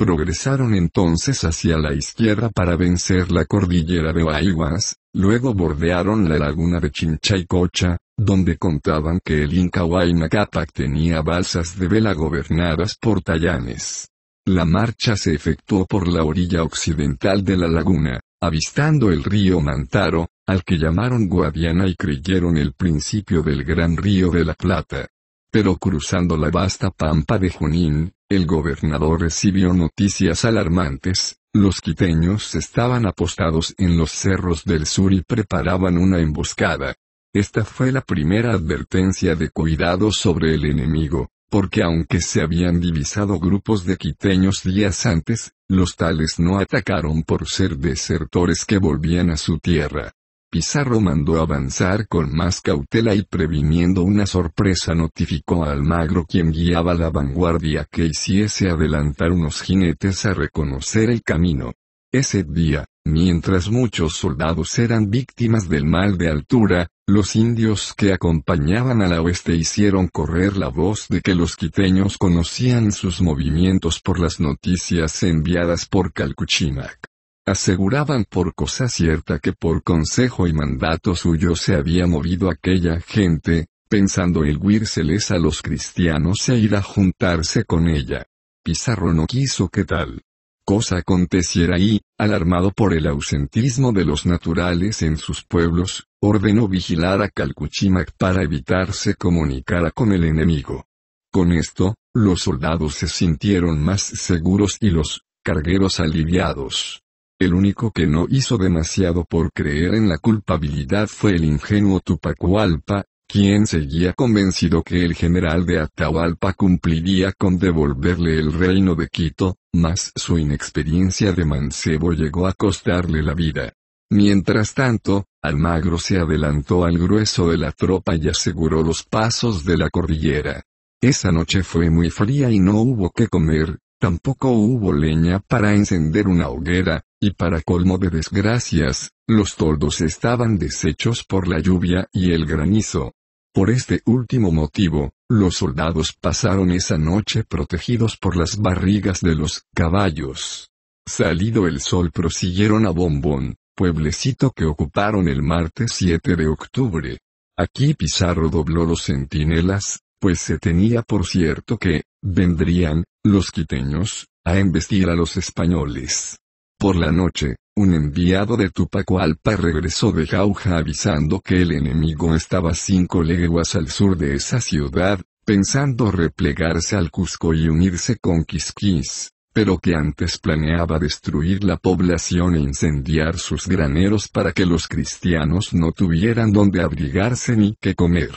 Progresaron entonces hacia la izquierda para vencer la cordillera de Baihuas, luego bordearon la laguna de Chinchaycocha, donde contaban que el Inca Huayna tenía balsas de vela gobernadas por tallanes. La marcha se efectuó por la orilla occidental de la laguna, avistando el río Mantaro, al que llamaron Guadiana y creyeron el principio del gran río de la Plata. Pero cruzando la vasta pampa de Junín, el gobernador recibió noticias alarmantes, los quiteños estaban apostados en los cerros del sur y preparaban una emboscada. Esta fue la primera advertencia de cuidado sobre el enemigo, porque aunque se habían divisado grupos de quiteños días antes, los tales no atacaron por ser desertores que volvían a su tierra. Pizarro mandó avanzar con más cautela y previniendo una sorpresa notificó a Almagro quien guiaba la vanguardia que hiciese adelantar unos jinetes a reconocer el camino. Ese día, mientras muchos soldados eran víctimas del mal de altura, los indios que acompañaban a la oeste hicieron correr la voz de que los quiteños conocían sus movimientos por las noticias enviadas por Calcuchinac aseguraban por cosa cierta que por consejo y mandato suyo se había movido aquella gente, pensando el huírseles a los cristianos e ir a juntarse con ella. Pizarro no quiso que tal cosa aconteciera y, alarmado por el ausentismo de los naturales en sus pueblos, ordenó vigilar a Calcuchimac para evitarse se comunicara con el enemigo. Con esto, los soldados se sintieron más seguros y los cargueros aliviados. El único que no hizo demasiado por creer en la culpabilidad fue el ingenuo Tupacualpa, quien seguía convencido que el general de Atahualpa cumpliría con devolverle el reino de Quito, mas su inexperiencia de mancebo llegó a costarle la vida. Mientras tanto, Almagro se adelantó al grueso de la tropa y aseguró los pasos de la cordillera. Esa noche fue muy fría y no hubo que comer, Tampoco hubo leña para encender una hoguera, y para colmo de desgracias, los toldos estaban deshechos por la lluvia y el granizo. Por este último motivo, los soldados pasaron esa noche protegidos por las barrigas de los caballos. Salido el sol prosiguieron a Bombón, pueblecito que ocuparon el martes 7 de octubre. Aquí Pizarro dobló los centinelas, pues se tenía por cierto que, vendrían, los quiteños, a embestir a los españoles. Por la noche, un enviado de Tupacualpa regresó de Jauja avisando que el enemigo estaba cinco leguas al sur de esa ciudad, pensando replegarse al Cusco y unirse con Quisquis, pero que antes planeaba destruir la población e incendiar sus graneros para que los cristianos no tuvieran donde abrigarse ni qué comer.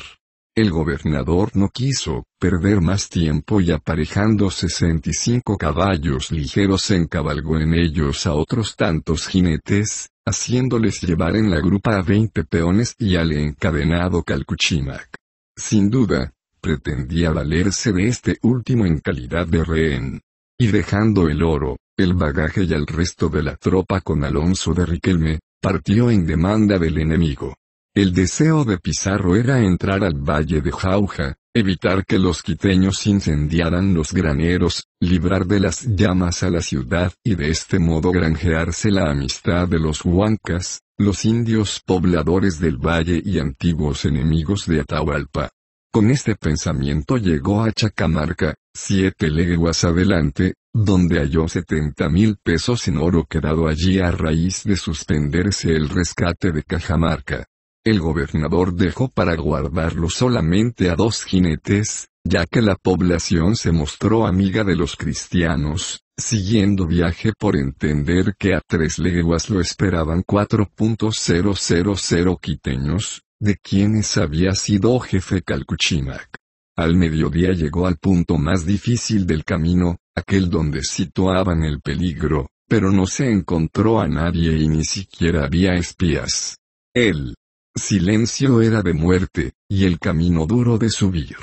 El gobernador no quiso perder más tiempo y aparejando 65 caballos ligeros encabalgó en ellos a otros tantos jinetes, haciéndoles llevar en la grupa a 20 peones y al encadenado Calcuchimac. Sin duda, pretendía valerse de este último en calidad de rehén. Y dejando el oro, el bagaje y al resto de la tropa con Alonso de Riquelme, partió en demanda del enemigo. El deseo de Pizarro era entrar al valle de Jauja, evitar que los quiteños incendiaran los graneros, librar de las llamas a la ciudad y de este modo granjearse la amistad de los huancas, los indios pobladores del valle y antiguos enemigos de Atahualpa. Con este pensamiento llegó a Chacamarca, siete leguas adelante, donde halló setenta mil pesos en oro quedado allí a raíz de suspenderse el rescate de Cajamarca. El gobernador dejó para guardarlo solamente a dos jinetes, ya que la población se mostró amiga de los cristianos, siguiendo viaje por entender que a tres leguas lo esperaban 4.000 quiteños, de quienes había sido jefe Calcuchimac. Al mediodía llegó al punto más difícil del camino, aquel donde situaban el peligro, pero no se encontró a nadie y ni siquiera había espías. Él, Silencio era de muerte, y el camino duro de subir.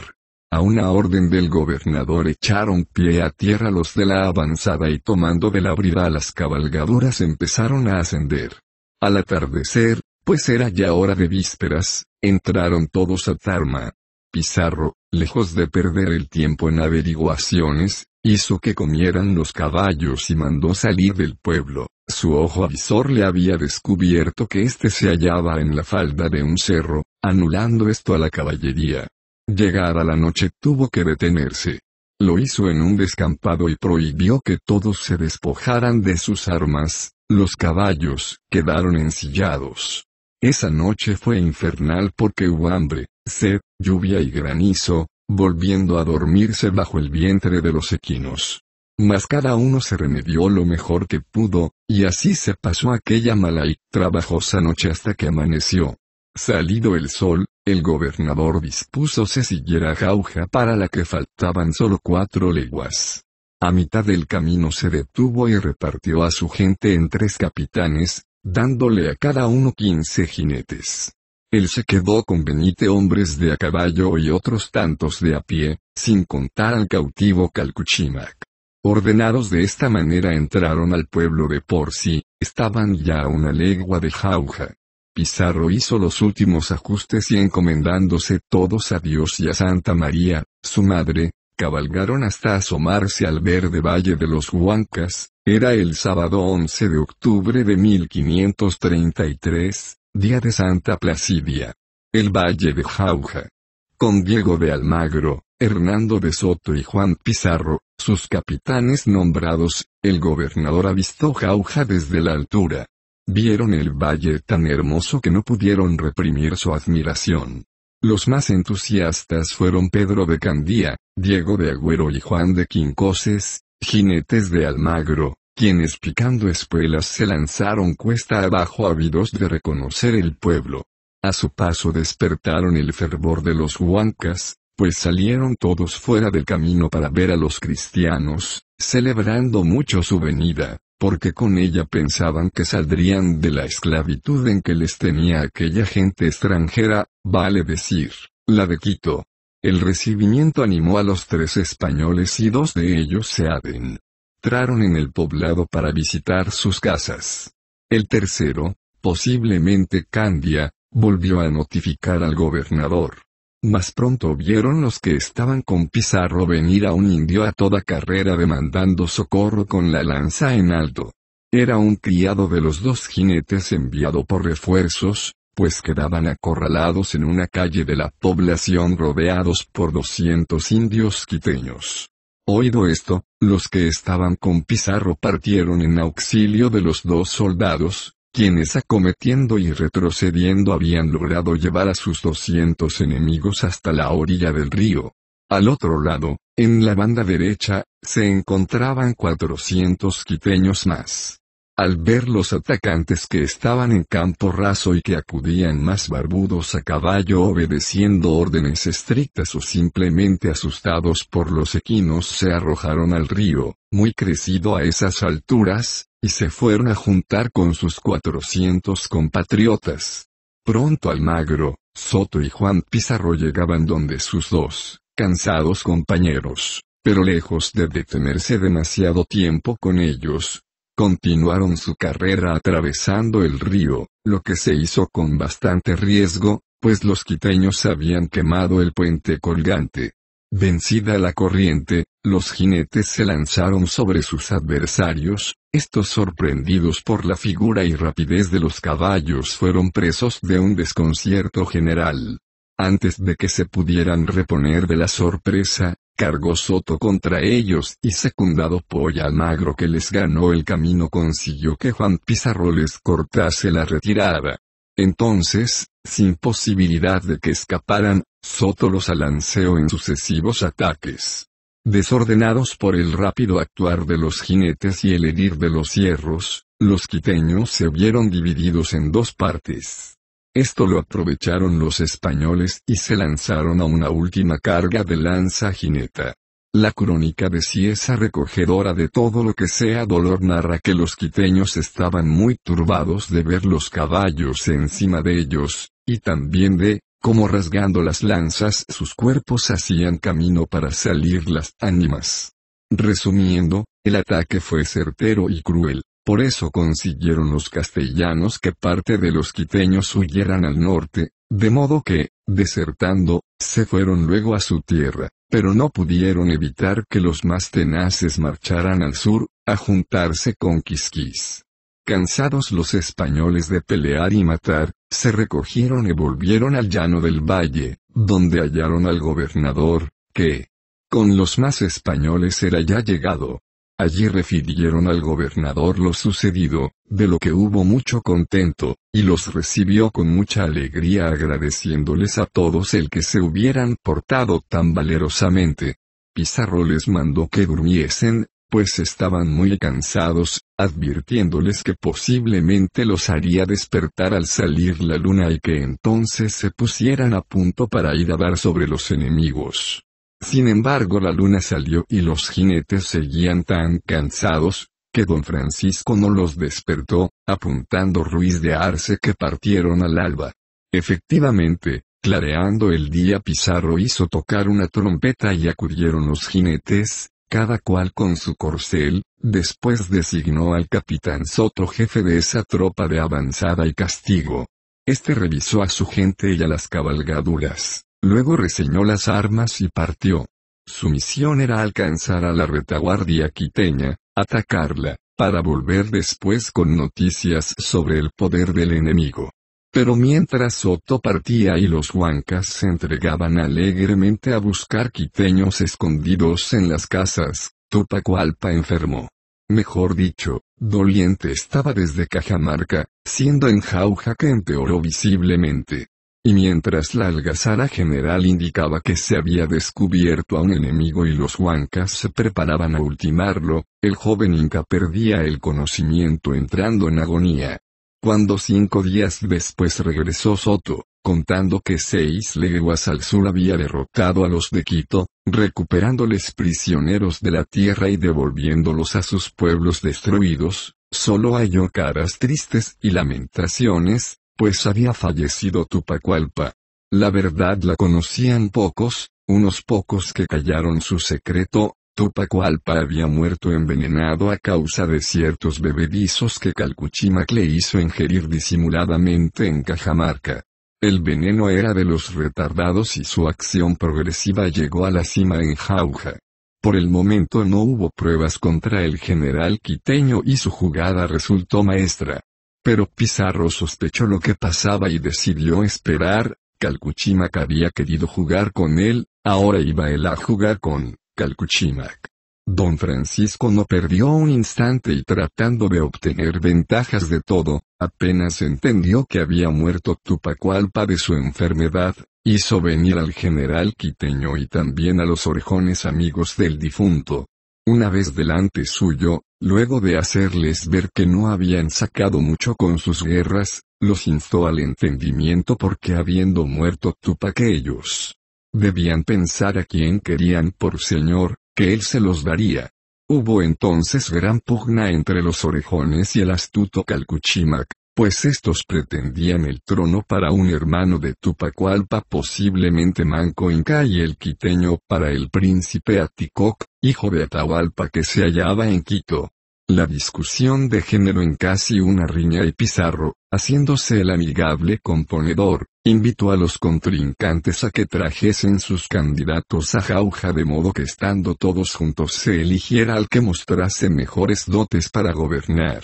A una orden del gobernador echaron pie a tierra los de la avanzada y tomando de la brida a las cabalgaduras empezaron a ascender. Al atardecer, pues era ya hora de vísperas, entraron todos a Tarma. Pizarro, lejos de perder el tiempo en averiguaciones, hizo que comieran los caballos y mandó salir del pueblo. Su ojo avisor le había descubierto que éste se hallaba en la falda de un cerro, anulando esto a la caballería. Llegada la noche tuvo que detenerse. Lo hizo en un descampado y prohibió que todos se despojaran de sus armas, los caballos quedaron ensillados. Esa noche fue infernal porque hubo hambre, sed, lluvia y granizo, volviendo a dormirse bajo el vientre de los equinos. Mas cada uno se remedió lo mejor que pudo, y así se pasó aquella mala y trabajosa noche hasta que amaneció. Salido el sol, el gobernador dispuso se siguiera Jauja para la que faltaban solo cuatro leguas. A mitad del camino se detuvo y repartió a su gente en tres capitanes, dándole a cada uno quince jinetes. Él se quedó con Benite hombres de a caballo y otros tantos de a pie, sin contar al cautivo Calcuchimac. Ordenados de esta manera entraron al pueblo de Porci, estaban ya a una legua de Jauja. Pizarro hizo los últimos ajustes y encomendándose todos a Dios y a Santa María, su madre, cabalgaron hasta asomarse al verde valle de los Huancas, era el sábado 11 de octubre de 1533, Día de Santa Placidia. El Valle de Jauja. Con Diego de Almagro, Hernando de Soto y Juan Pizarro, sus capitanes nombrados, el gobernador avistó Jauja desde la altura. Vieron el valle tan hermoso que no pudieron reprimir su admiración. Los más entusiastas fueron Pedro de Candía, Diego de Agüero y Juan de Quincoses, jinetes de Almagro, quienes picando espuelas se lanzaron cuesta abajo ávidos de reconocer el pueblo. A su paso despertaron el fervor de los huancas, pues salieron todos fuera del camino para ver a los cristianos, celebrando mucho su venida, porque con ella pensaban que saldrían de la esclavitud en que les tenía aquella gente extranjera, vale decir, la de Quito. El recibimiento animó a los tres españoles y dos de ellos se aden, entraron en el poblado para visitar sus casas. El tercero, posiblemente Candia, volvió a notificar al gobernador. Más pronto vieron los que estaban con Pizarro venir a un indio a toda carrera demandando socorro con la lanza en alto. Era un criado de los dos jinetes enviado por refuerzos, pues quedaban acorralados en una calle de la población rodeados por 200 indios quiteños. Oído esto, los que estaban con Pizarro partieron en auxilio de los dos soldados, quienes acometiendo y retrocediendo habían logrado llevar a sus 200 enemigos hasta la orilla del río. Al otro lado, en la banda derecha, se encontraban cuatrocientos quiteños más. Al ver los atacantes que estaban en campo raso y que acudían más barbudos a caballo obedeciendo órdenes estrictas o simplemente asustados por los equinos se arrojaron al río, muy crecido a esas alturas, y se fueron a juntar con sus 400 compatriotas. Pronto Almagro, Soto y Juan Pizarro llegaban donde sus dos, cansados compañeros, pero lejos de detenerse demasiado tiempo con ellos, continuaron su carrera atravesando el río, lo que se hizo con bastante riesgo, pues los quiteños habían quemado el puente colgante. Vencida la corriente, los jinetes se lanzaron sobre sus adversarios, estos sorprendidos por la figura y rapidez de los caballos fueron presos de un desconcierto general. Antes de que se pudieran reponer de la sorpresa, cargó Soto contra ellos y secundado Polla Magro que les ganó el camino consiguió que Juan Pizarro les cortase la retirada. Entonces, sin posibilidad de que escaparan, Soto los alanceó en sucesivos ataques. Desordenados por el rápido actuar de los jinetes y el herir de los hierros, los quiteños se vieron divididos en dos partes. Esto lo aprovecharon los españoles y se lanzaron a una última carga de lanza jineta. La crónica de Ciesa recogedora de todo lo que sea dolor narra que los quiteños estaban muy turbados de ver los caballos encima de ellos, y también de, como rasgando las lanzas sus cuerpos hacían camino para salir las ánimas. Resumiendo, el ataque fue certero y cruel. Por eso consiguieron los castellanos que parte de los quiteños huyeran al norte, de modo que, desertando, se fueron luego a su tierra, pero no pudieron evitar que los más tenaces marcharan al sur, a juntarse con Quisquis. Cansados los españoles de pelear y matar, se recogieron y volvieron al llano del valle, donde hallaron al gobernador, que, con los más españoles era ya llegado, Allí refirieron al gobernador lo sucedido, de lo que hubo mucho contento, y los recibió con mucha alegría agradeciéndoles a todos el que se hubieran portado tan valerosamente. Pizarro les mandó que durmiesen, pues estaban muy cansados, advirtiéndoles que posiblemente los haría despertar al salir la luna y que entonces se pusieran a punto para ir a dar sobre los enemigos. Sin embargo la luna salió y los jinetes seguían tan cansados, que don Francisco no los despertó, apuntando Ruiz de Arce que partieron al alba. Efectivamente, clareando el día Pizarro hizo tocar una trompeta y acudieron los jinetes, cada cual con su corcel, después designó al capitán Soto jefe de esa tropa de avanzada y castigo. Este revisó a su gente y a las cabalgaduras. Luego reseñó las armas y partió. Su misión era alcanzar a la retaguardia quiteña, atacarla, para volver después con noticias sobre el poder del enemigo. Pero mientras Soto partía y los huancas se entregaban alegremente a buscar quiteños escondidos en las casas, Tupacualpa enfermó. Mejor dicho, doliente estaba desde Cajamarca, siendo en Jauja que empeoró visiblemente. Y mientras la algazara general indicaba que se había descubierto a un enemigo y los huancas se preparaban a ultimarlo, el joven inca perdía el conocimiento entrando en agonía. Cuando cinco días después regresó Soto, contando que seis leguas al sur había derrotado a los de Quito, recuperándoles prisioneros de la tierra y devolviéndolos a sus pueblos destruidos, solo halló caras tristes y lamentaciones, pues había fallecido Tupacualpa. La verdad la conocían pocos, unos pocos que callaron su secreto, Tupacualpa había muerto envenenado a causa de ciertos bebedizos que Calcuchimac le hizo ingerir disimuladamente en Cajamarca. El veneno era de los retardados y su acción progresiva llegó a la cima en Jauja. Por el momento no hubo pruebas contra el general quiteño y su jugada resultó maestra. Pero Pizarro sospechó lo que pasaba y decidió esperar, Calcuchimac había querido jugar con él, ahora iba él a jugar con Calcuchimac. Don Francisco no perdió un instante y tratando de obtener ventajas de todo, apenas entendió que había muerto Tupacualpa de su enfermedad, hizo venir al general quiteño y también a los orejones amigos del difunto. Una vez delante suyo, Luego de hacerles ver que no habían sacado mucho con sus guerras, los instó al entendimiento porque habiendo muerto Tupac ellos debían pensar a quien querían por señor, que él se los daría. Hubo entonces gran pugna entre los orejones y el astuto Calcuchimac, pues estos pretendían el trono para un hermano de Tupacualpa posiblemente Manco Inca y el quiteño para el príncipe Aticoc, hijo de Atahualpa que se hallaba en Quito. La discusión de género en casi una riña y Pizarro, haciéndose el amigable componedor, invitó a los contrincantes a que trajesen sus candidatos a Jauja de modo que estando todos juntos se eligiera al que mostrase mejores dotes para gobernar.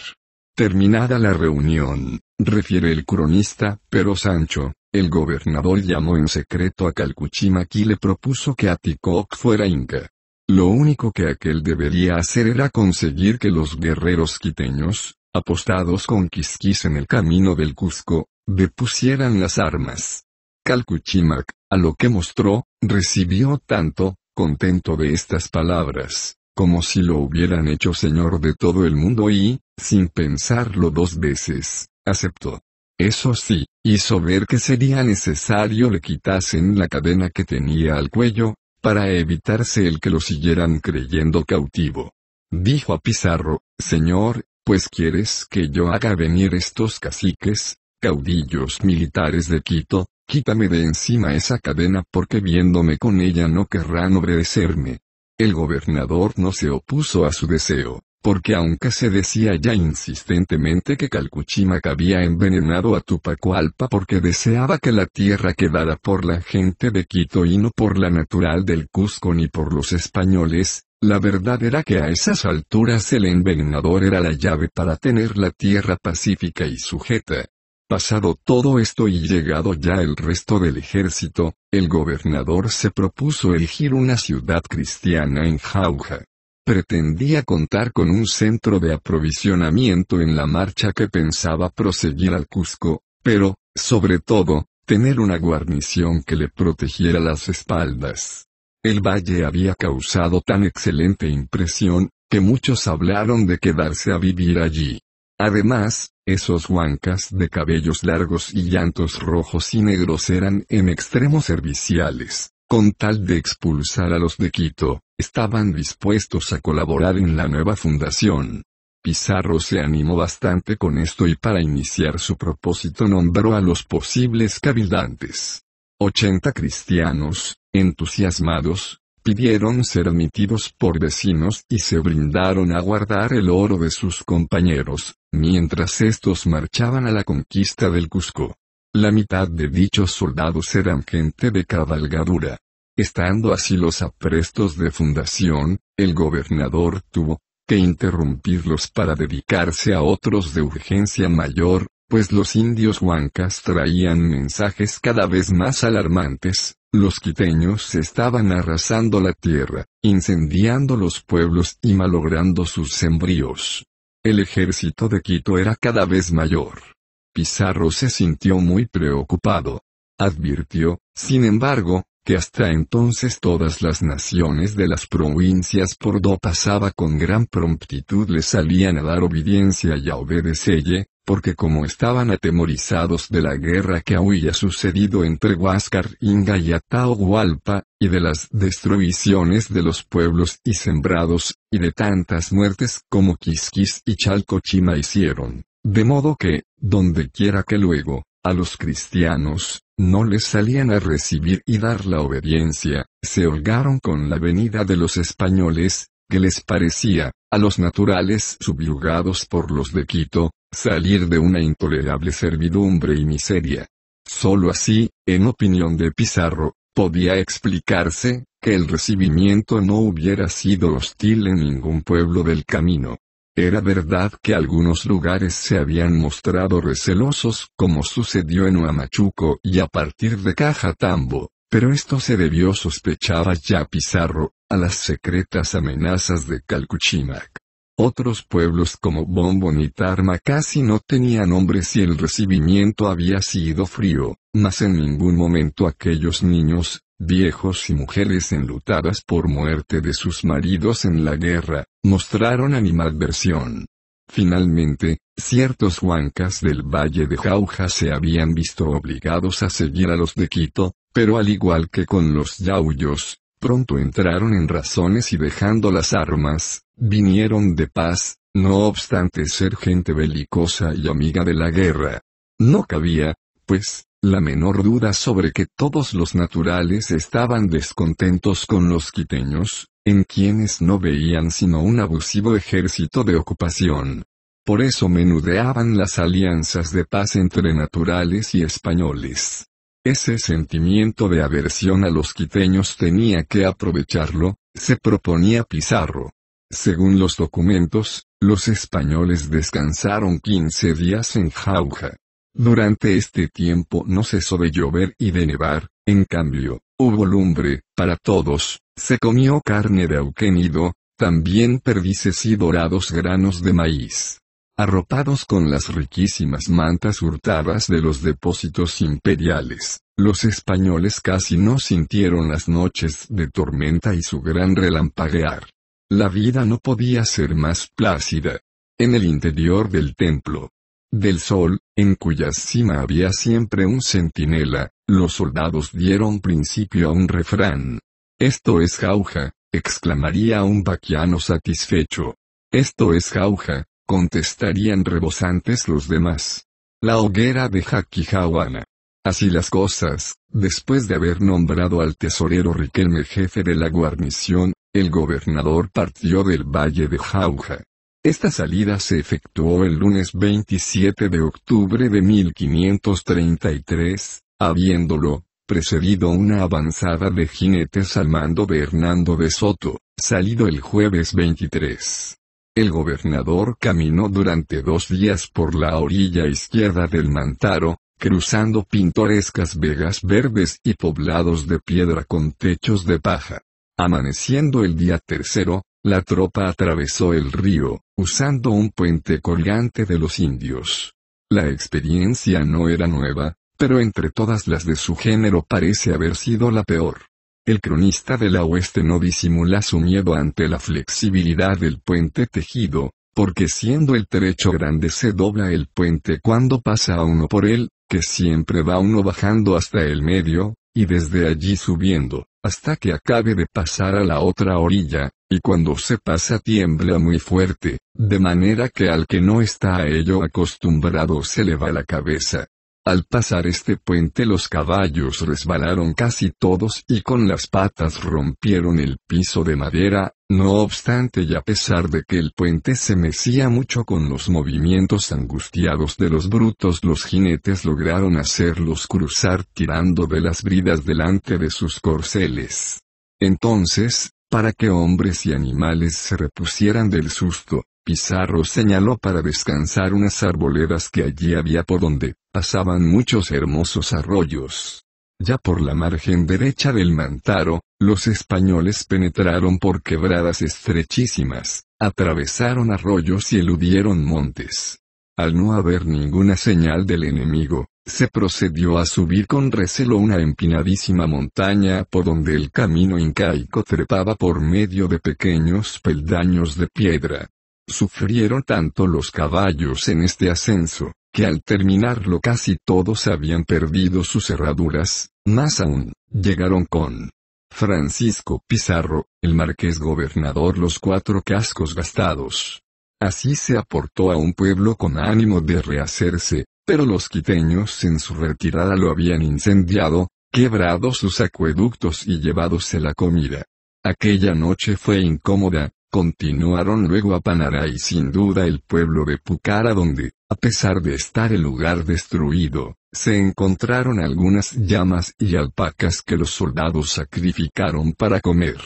Terminada la reunión, refiere el cronista, pero Sancho, el gobernador llamó en secreto a Calcuchima y le propuso que Aticoc fuera inca. Lo único que aquel debería hacer era conseguir que los guerreros quiteños, apostados con Quisquis en el camino del Cusco, depusieran las armas. Calcuchimac, a lo que mostró, recibió tanto, contento de estas palabras, como si lo hubieran hecho señor de todo el mundo y, sin pensarlo dos veces, aceptó. Eso sí, hizo ver que sería necesario le quitasen la cadena que tenía al cuello, para evitarse el que lo siguieran creyendo cautivo. Dijo a Pizarro, Señor, pues quieres que yo haga venir estos caciques, caudillos militares de Quito, quítame de encima esa cadena porque viéndome con ella no querrán obedecerme. El gobernador no se opuso a su deseo porque aunque se decía ya insistentemente que Calcuchimac había envenenado a Tupacualpa porque deseaba que la tierra quedara por la gente de Quito y no por la natural del Cusco ni por los españoles, la verdad era que a esas alturas el envenenador era la llave para tener la tierra pacífica y sujeta. Pasado todo esto y llegado ya el resto del ejército, el gobernador se propuso elegir una ciudad cristiana en Jauja pretendía contar con un centro de aprovisionamiento en la marcha que pensaba proseguir al Cusco, pero, sobre todo, tener una guarnición que le protegiera las espaldas. El valle había causado tan excelente impresión, que muchos hablaron de quedarse a vivir allí. Además, esos huancas de cabellos largos y llantos rojos y negros eran en extremo serviciales, con tal de expulsar a los de Quito, estaban dispuestos a colaborar en la nueva fundación. Pizarro se animó bastante con esto y para iniciar su propósito nombró a los posibles cabildantes. 80 cristianos, entusiasmados, pidieron ser admitidos por vecinos y se brindaron a guardar el oro de sus compañeros, mientras estos marchaban a la conquista del Cusco. La mitad de dichos soldados eran gente de cabalgadura. Estando así los aprestos de fundación, el gobernador tuvo que interrumpirlos para dedicarse a otros de urgencia mayor, pues los indios huancas traían mensajes cada vez más alarmantes, los quiteños estaban arrasando la tierra, incendiando los pueblos y malogrando sus sembríos. El ejército de Quito era cada vez mayor. Pizarro se sintió muy preocupado. Advirtió, sin embargo, que hasta entonces todas las naciones de las provincias por do pasaba con gran promptitud le salían a dar obediencia y a obedecelle, porque como estaban atemorizados de la guerra que había sucedido entre Huáscar Inga y Atahualpa, y de las destruiciones de los pueblos y sembrados, y de tantas muertes como Quisquis y Chalcochima hicieron. De modo que, donde quiera que luego, a los cristianos, no les salían a recibir y dar la obediencia, se holgaron con la venida de los españoles, que les parecía, a los naturales subyugados por los de Quito, salir de una intolerable servidumbre y miseria. Solo así, en opinión de Pizarro, podía explicarse, que el recibimiento no hubiera sido hostil en ningún pueblo del camino. Era verdad que algunos lugares se habían mostrado recelosos, como sucedió en Huamachuco y a partir de Cajatambo, pero esto se debió sospechaba ya Pizarro, a las secretas amenazas de Calcuchimac. Otros pueblos como Bombón y Tarma casi no tenían hombres y el recibimiento había sido frío, mas en ningún momento aquellos niños, viejos y mujeres enlutadas por muerte de sus maridos en la guerra, mostraron animadversión. Finalmente, ciertos huancas del valle de Jauja se habían visto obligados a seguir a los de Quito, pero al igual que con los yauyos, pronto entraron en razones y dejando las armas, vinieron de paz, no obstante ser gente belicosa y amiga de la guerra. No cabía, pues, la menor duda sobre que todos los naturales estaban descontentos con los quiteños, en quienes no veían sino un abusivo ejército de ocupación. Por eso menudeaban las alianzas de paz entre naturales y españoles. Ese sentimiento de aversión a los quiteños tenía que aprovecharlo, se proponía Pizarro. Según los documentos, los españoles descansaron 15 días en Jauja. Durante este tiempo no cesó de llover y de nevar, en cambio, hubo lumbre, para todos, se comió carne de auquénido, también perdices y dorados granos de maíz. Arropados con las riquísimas mantas hurtadas de los depósitos imperiales, los españoles casi no sintieron las noches de tormenta y su gran relampaguear. La vida no podía ser más plácida. En el interior del templo, del sol, en cuya cima había siempre un centinela, los soldados dieron principio a un refrán. Esto es jauja, exclamaría un vaquiano satisfecho. Esto es jauja, contestarían rebosantes los demás. La hoguera de Jaquijahuana. Así las cosas, después de haber nombrado al tesorero Riquelme jefe de la guarnición, el gobernador partió del valle de Jauja. Esta salida se efectuó el lunes 27 de octubre de 1533, habiéndolo precedido una avanzada de jinetes al mando de Hernando de Soto, salido el jueves 23. El gobernador caminó durante dos días por la orilla izquierda del Mantaro, cruzando pintorescas vegas verdes y poblados de piedra con techos de paja. Amaneciendo el día tercero, la tropa atravesó el río, usando un puente colgante de los indios. La experiencia no era nueva, pero entre todas las de su género parece haber sido la peor. El cronista de la oeste no disimula su miedo ante la flexibilidad del puente tejido, porque siendo el trecho grande se dobla el puente cuando pasa a uno por él, que siempre va uno bajando hasta el medio, y desde allí subiendo hasta que acabe de pasar a la otra orilla, y cuando se pasa tiembla muy fuerte, de manera que al que no está a ello acostumbrado se le va la cabeza. Al pasar este puente los caballos resbalaron casi todos y con las patas rompieron el piso de madera, no obstante y a pesar de que el puente se mecía mucho con los movimientos angustiados de los brutos, los jinetes lograron hacerlos cruzar tirando de las bridas delante de sus corceles. Entonces, para que hombres y animales se repusieran del susto, Pizarro señaló para descansar unas arboledas que allí había por donde pasaban muchos hermosos arroyos. Ya por la margen derecha del Mantaro, los españoles penetraron por quebradas estrechísimas, atravesaron arroyos y eludieron montes. Al no haber ninguna señal del enemigo, se procedió a subir con recelo una empinadísima montaña por donde el camino incaico trepaba por medio de pequeños peldaños de piedra. Sufrieron tanto los caballos en este ascenso, que al terminarlo casi todos habían perdido sus herraduras, más aún, llegaron con Francisco Pizarro, el marqués gobernador los cuatro cascos gastados. Así se aportó a un pueblo con ánimo de rehacerse, pero los quiteños en su retirada lo habían incendiado, quebrado sus acueductos y llevándose la comida. Aquella noche fue incómoda, Continuaron luego a Panará y sin duda el pueblo de Pucara donde, a pesar de estar el lugar destruido, se encontraron algunas llamas y alpacas que los soldados sacrificaron para comer.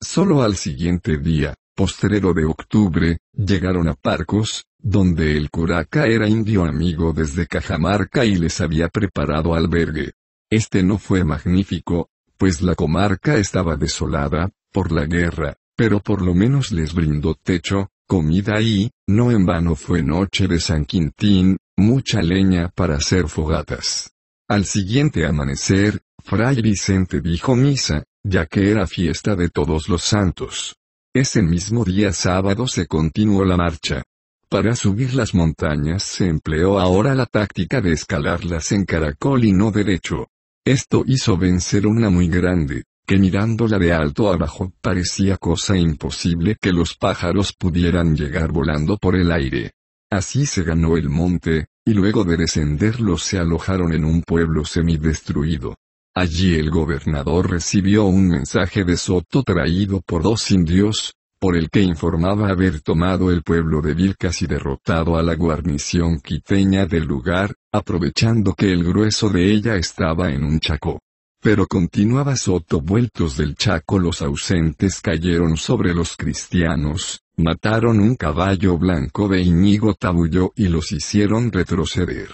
Solo al siguiente día, postrero de octubre, llegaron a Parcos, donde el curaca era indio amigo desde Cajamarca y les había preparado albergue. Este no fue magnífico, pues la comarca estaba desolada, por la guerra, pero por lo menos les brindó techo, comida y, no en vano fue noche de San Quintín, mucha leña para hacer fogatas. Al siguiente amanecer, Fray Vicente dijo misa, ya que era fiesta de todos los santos. Ese mismo día sábado se continuó la marcha. Para subir las montañas se empleó ahora la táctica de escalarlas en caracol y no derecho. Esto hizo vencer una muy grande, que mirándola de alto abajo parecía cosa imposible que los pájaros pudieran llegar volando por el aire. Así se ganó el monte, y luego de descenderlo se alojaron en un pueblo semidestruido. Allí el gobernador recibió un mensaje de Soto traído por dos indios, por el que informaba haber tomado el pueblo de Vilcas y derrotado a la guarnición quiteña del lugar, aprovechando que el grueso de ella estaba en un chacó. Pero continuaba Soto vueltos del Chaco los ausentes cayeron sobre los cristianos, mataron un caballo blanco de Íñigo Tabullo y los hicieron retroceder.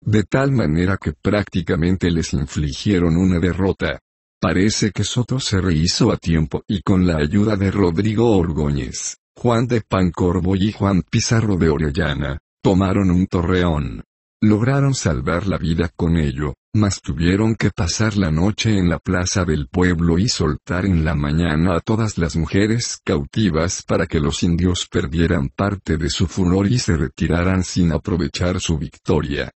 De tal manera que prácticamente les infligieron una derrota. Parece que Soto se rehizo a tiempo y con la ayuda de Rodrigo Orgóñez, Juan de Pancorbo y Juan Pizarro de Orellana, tomaron un torreón, Lograron salvar la vida con ello, mas tuvieron que pasar la noche en la plaza del pueblo y soltar en la mañana a todas las mujeres cautivas para que los indios perdieran parte de su furor y se retiraran sin aprovechar su victoria.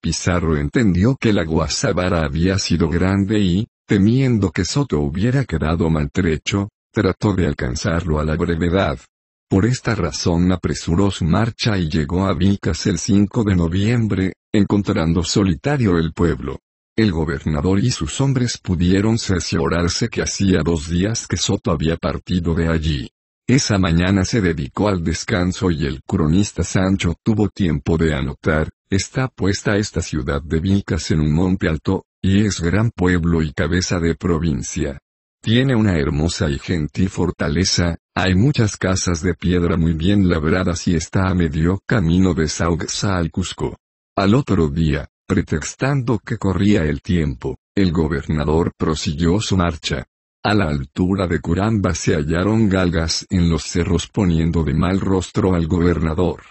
Pizarro entendió que la guasabara había sido grande y, temiendo que Soto hubiera quedado maltrecho, trató de alcanzarlo a la brevedad, por esta razón apresuró su marcha y llegó a Vicas el 5 de noviembre, encontrando solitario el pueblo. El gobernador y sus hombres pudieron cerciorarse que hacía dos días que Soto había partido de allí. Esa mañana se dedicó al descanso y el cronista Sancho tuvo tiempo de anotar, está puesta esta ciudad de Vicas en un monte alto, y es gran pueblo y cabeza de provincia. Tiene una hermosa y gentil fortaleza, hay muchas casas de piedra muy bien labradas y está a medio camino de Saugsa al Cusco. Al otro día, pretextando que corría el tiempo, el gobernador prosiguió su marcha. A la altura de Curamba se hallaron galgas en los cerros poniendo de mal rostro al gobernador.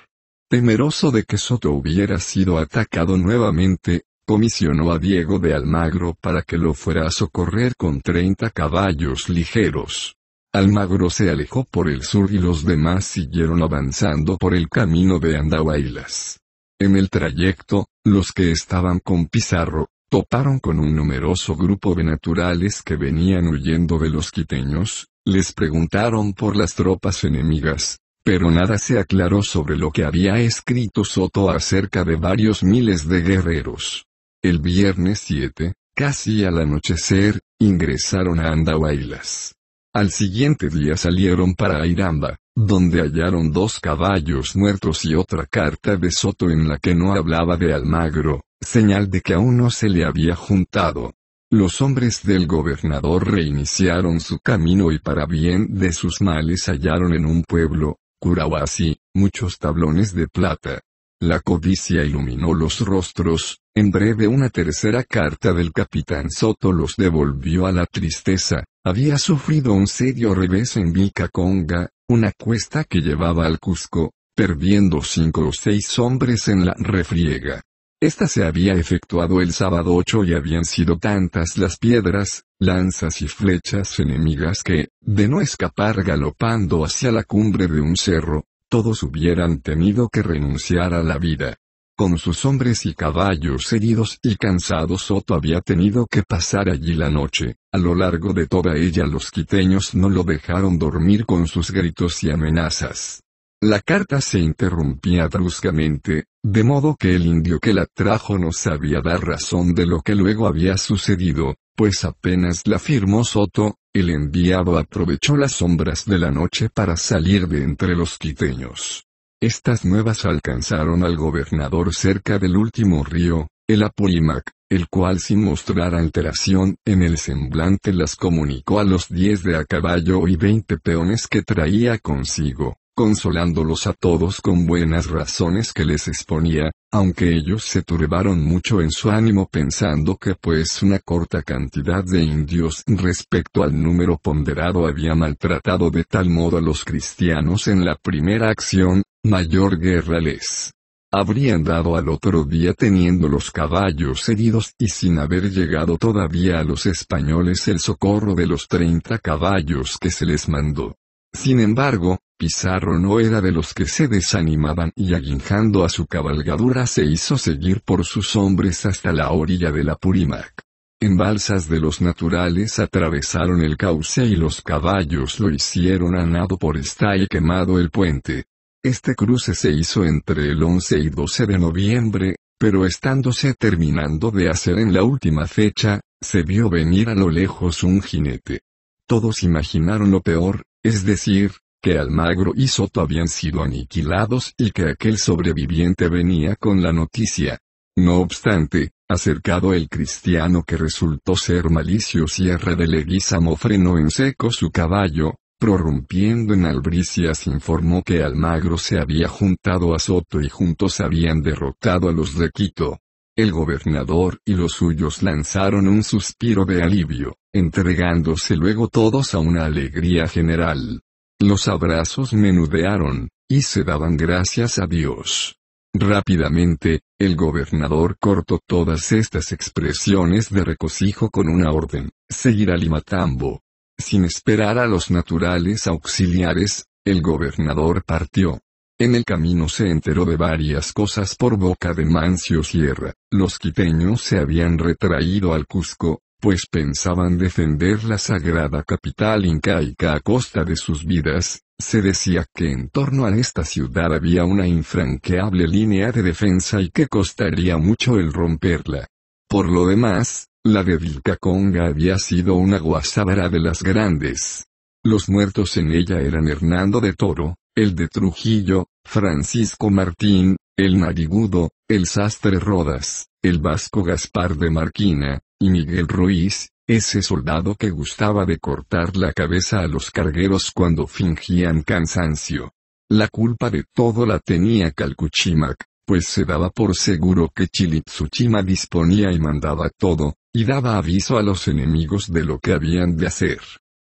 Temeroso de que Soto hubiera sido atacado nuevamente, comisionó a Diego de Almagro para que lo fuera a socorrer con 30 caballos ligeros. Almagro se alejó por el sur y los demás siguieron avanzando por el camino de Andahuaylas. En el trayecto, los que estaban con Pizarro, toparon con un numeroso grupo de naturales que venían huyendo de los quiteños, les preguntaron por las tropas enemigas, pero nada se aclaró sobre lo que había escrito Soto acerca de varios miles de guerreros. El viernes 7, casi al anochecer, ingresaron a Andahuaylas. Al siguiente día salieron para Airamba, donde hallaron dos caballos muertos y otra carta de Soto en la que no hablaba de Almagro, señal de que aún no se le había juntado. Los hombres del gobernador reiniciaron su camino y para bien de sus males hallaron en un pueblo, Curahuasi, muchos tablones de plata. La codicia iluminó los rostros, en breve una tercera carta del capitán Soto los devolvió a la tristeza, había sufrido un serio revés en Vicaconga, una cuesta que llevaba al Cusco, perdiendo cinco o seis hombres en la refriega. Esta se había efectuado el sábado 8 y habían sido tantas las piedras, lanzas y flechas enemigas que, de no escapar galopando hacia la cumbre de un cerro, todos hubieran tenido que renunciar a la vida con sus hombres y caballos heridos y cansados Soto había tenido que pasar allí la noche, a lo largo de toda ella los quiteños no lo dejaron dormir con sus gritos y amenazas. La carta se interrumpía bruscamente, de modo que el indio que la trajo no sabía dar razón de lo que luego había sucedido, pues apenas la firmó Soto, el enviado aprovechó las sombras de la noche para salir de entre los quiteños. Estas nuevas alcanzaron al gobernador cerca del último río, el Apolímac, el cual sin mostrar alteración en el semblante las comunicó a los diez de a caballo y veinte peones que traía consigo consolándolos a todos con buenas razones que les exponía, aunque ellos se turbaron mucho en su ánimo pensando que pues una corta cantidad de indios respecto al número ponderado había maltratado de tal modo a los cristianos en la primera acción, mayor guerra les habrían dado al otro día teniendo los caballos heridos y sin haber llegado todavía a los españoles el socorro de los treinta caballos que se les mandó. Sin embargo, Pizarro no era de los que se desanimaban y aguijando a su cabalgadura se hizo seguir por sus hombres hasta la orilla de la Purimac. En balsas de los naturales atravesaron el cauce y los caballos lo hicieron a nado por esta y quemado el puente. Este cruce se hizo entre el 11 y 12 de noviembre, pero estándose terminando de hacer en la última fecha, se vio venir a lo lejos un jinete. Todos imaginaron lo peor, es decir, que Almagro y Soto habían sido aniquilados y que aquel sobreviviente venía con la noticia. No obstante, acercado el cristiano que resultó ser Malicio Sierra de Leguizamo frenó en seco su caballo, prorrumpiendo en albricias informó que Almagro se había juntado a Soto y juntos habían derrotado a los de Quito. El gobernador y los suyos lanzaron un suspiro de alivio, entregándose luego todos a una alegría general. Los abrazos menudearon, y se daban gracias a Dios. Rápidamente, el gobernador cortó todas estas expresiones de recocijo con una orden, seguir a Limatambo. Sin esperar a los naturales auxiliares, el gobernador partió. En el camino se enteró de varias cosas por boca de Mancio Sierra. Los quiteños se habían retraído al Cusco, pues pensaban defender la sagrada capital incaica a costa de sus vidas. Se decía que en torno a esta ciudad había una infranqueable línea de defensa y que costaría mucho el romperla. Por lo demás, la de Vilcaconga había sido una guasábara de las grandes. Los muertos en ella eran Hernando de Toro, el de Trujillo, Francisco Martín, el Narigudo, el Sastre Rodas, el Vasco Gaspar de Marquina, y Miguel Ruiz, ese soldado que gustaba de cortar la cabeza a los cargueros cuando fingían cansancio. La culpa de todo la tenía Calcuchimac, pues se daba por seguro que Chilipsuchima disponía y mandaba todo, y daba aviso a los enemigos de lo que habían de hacer.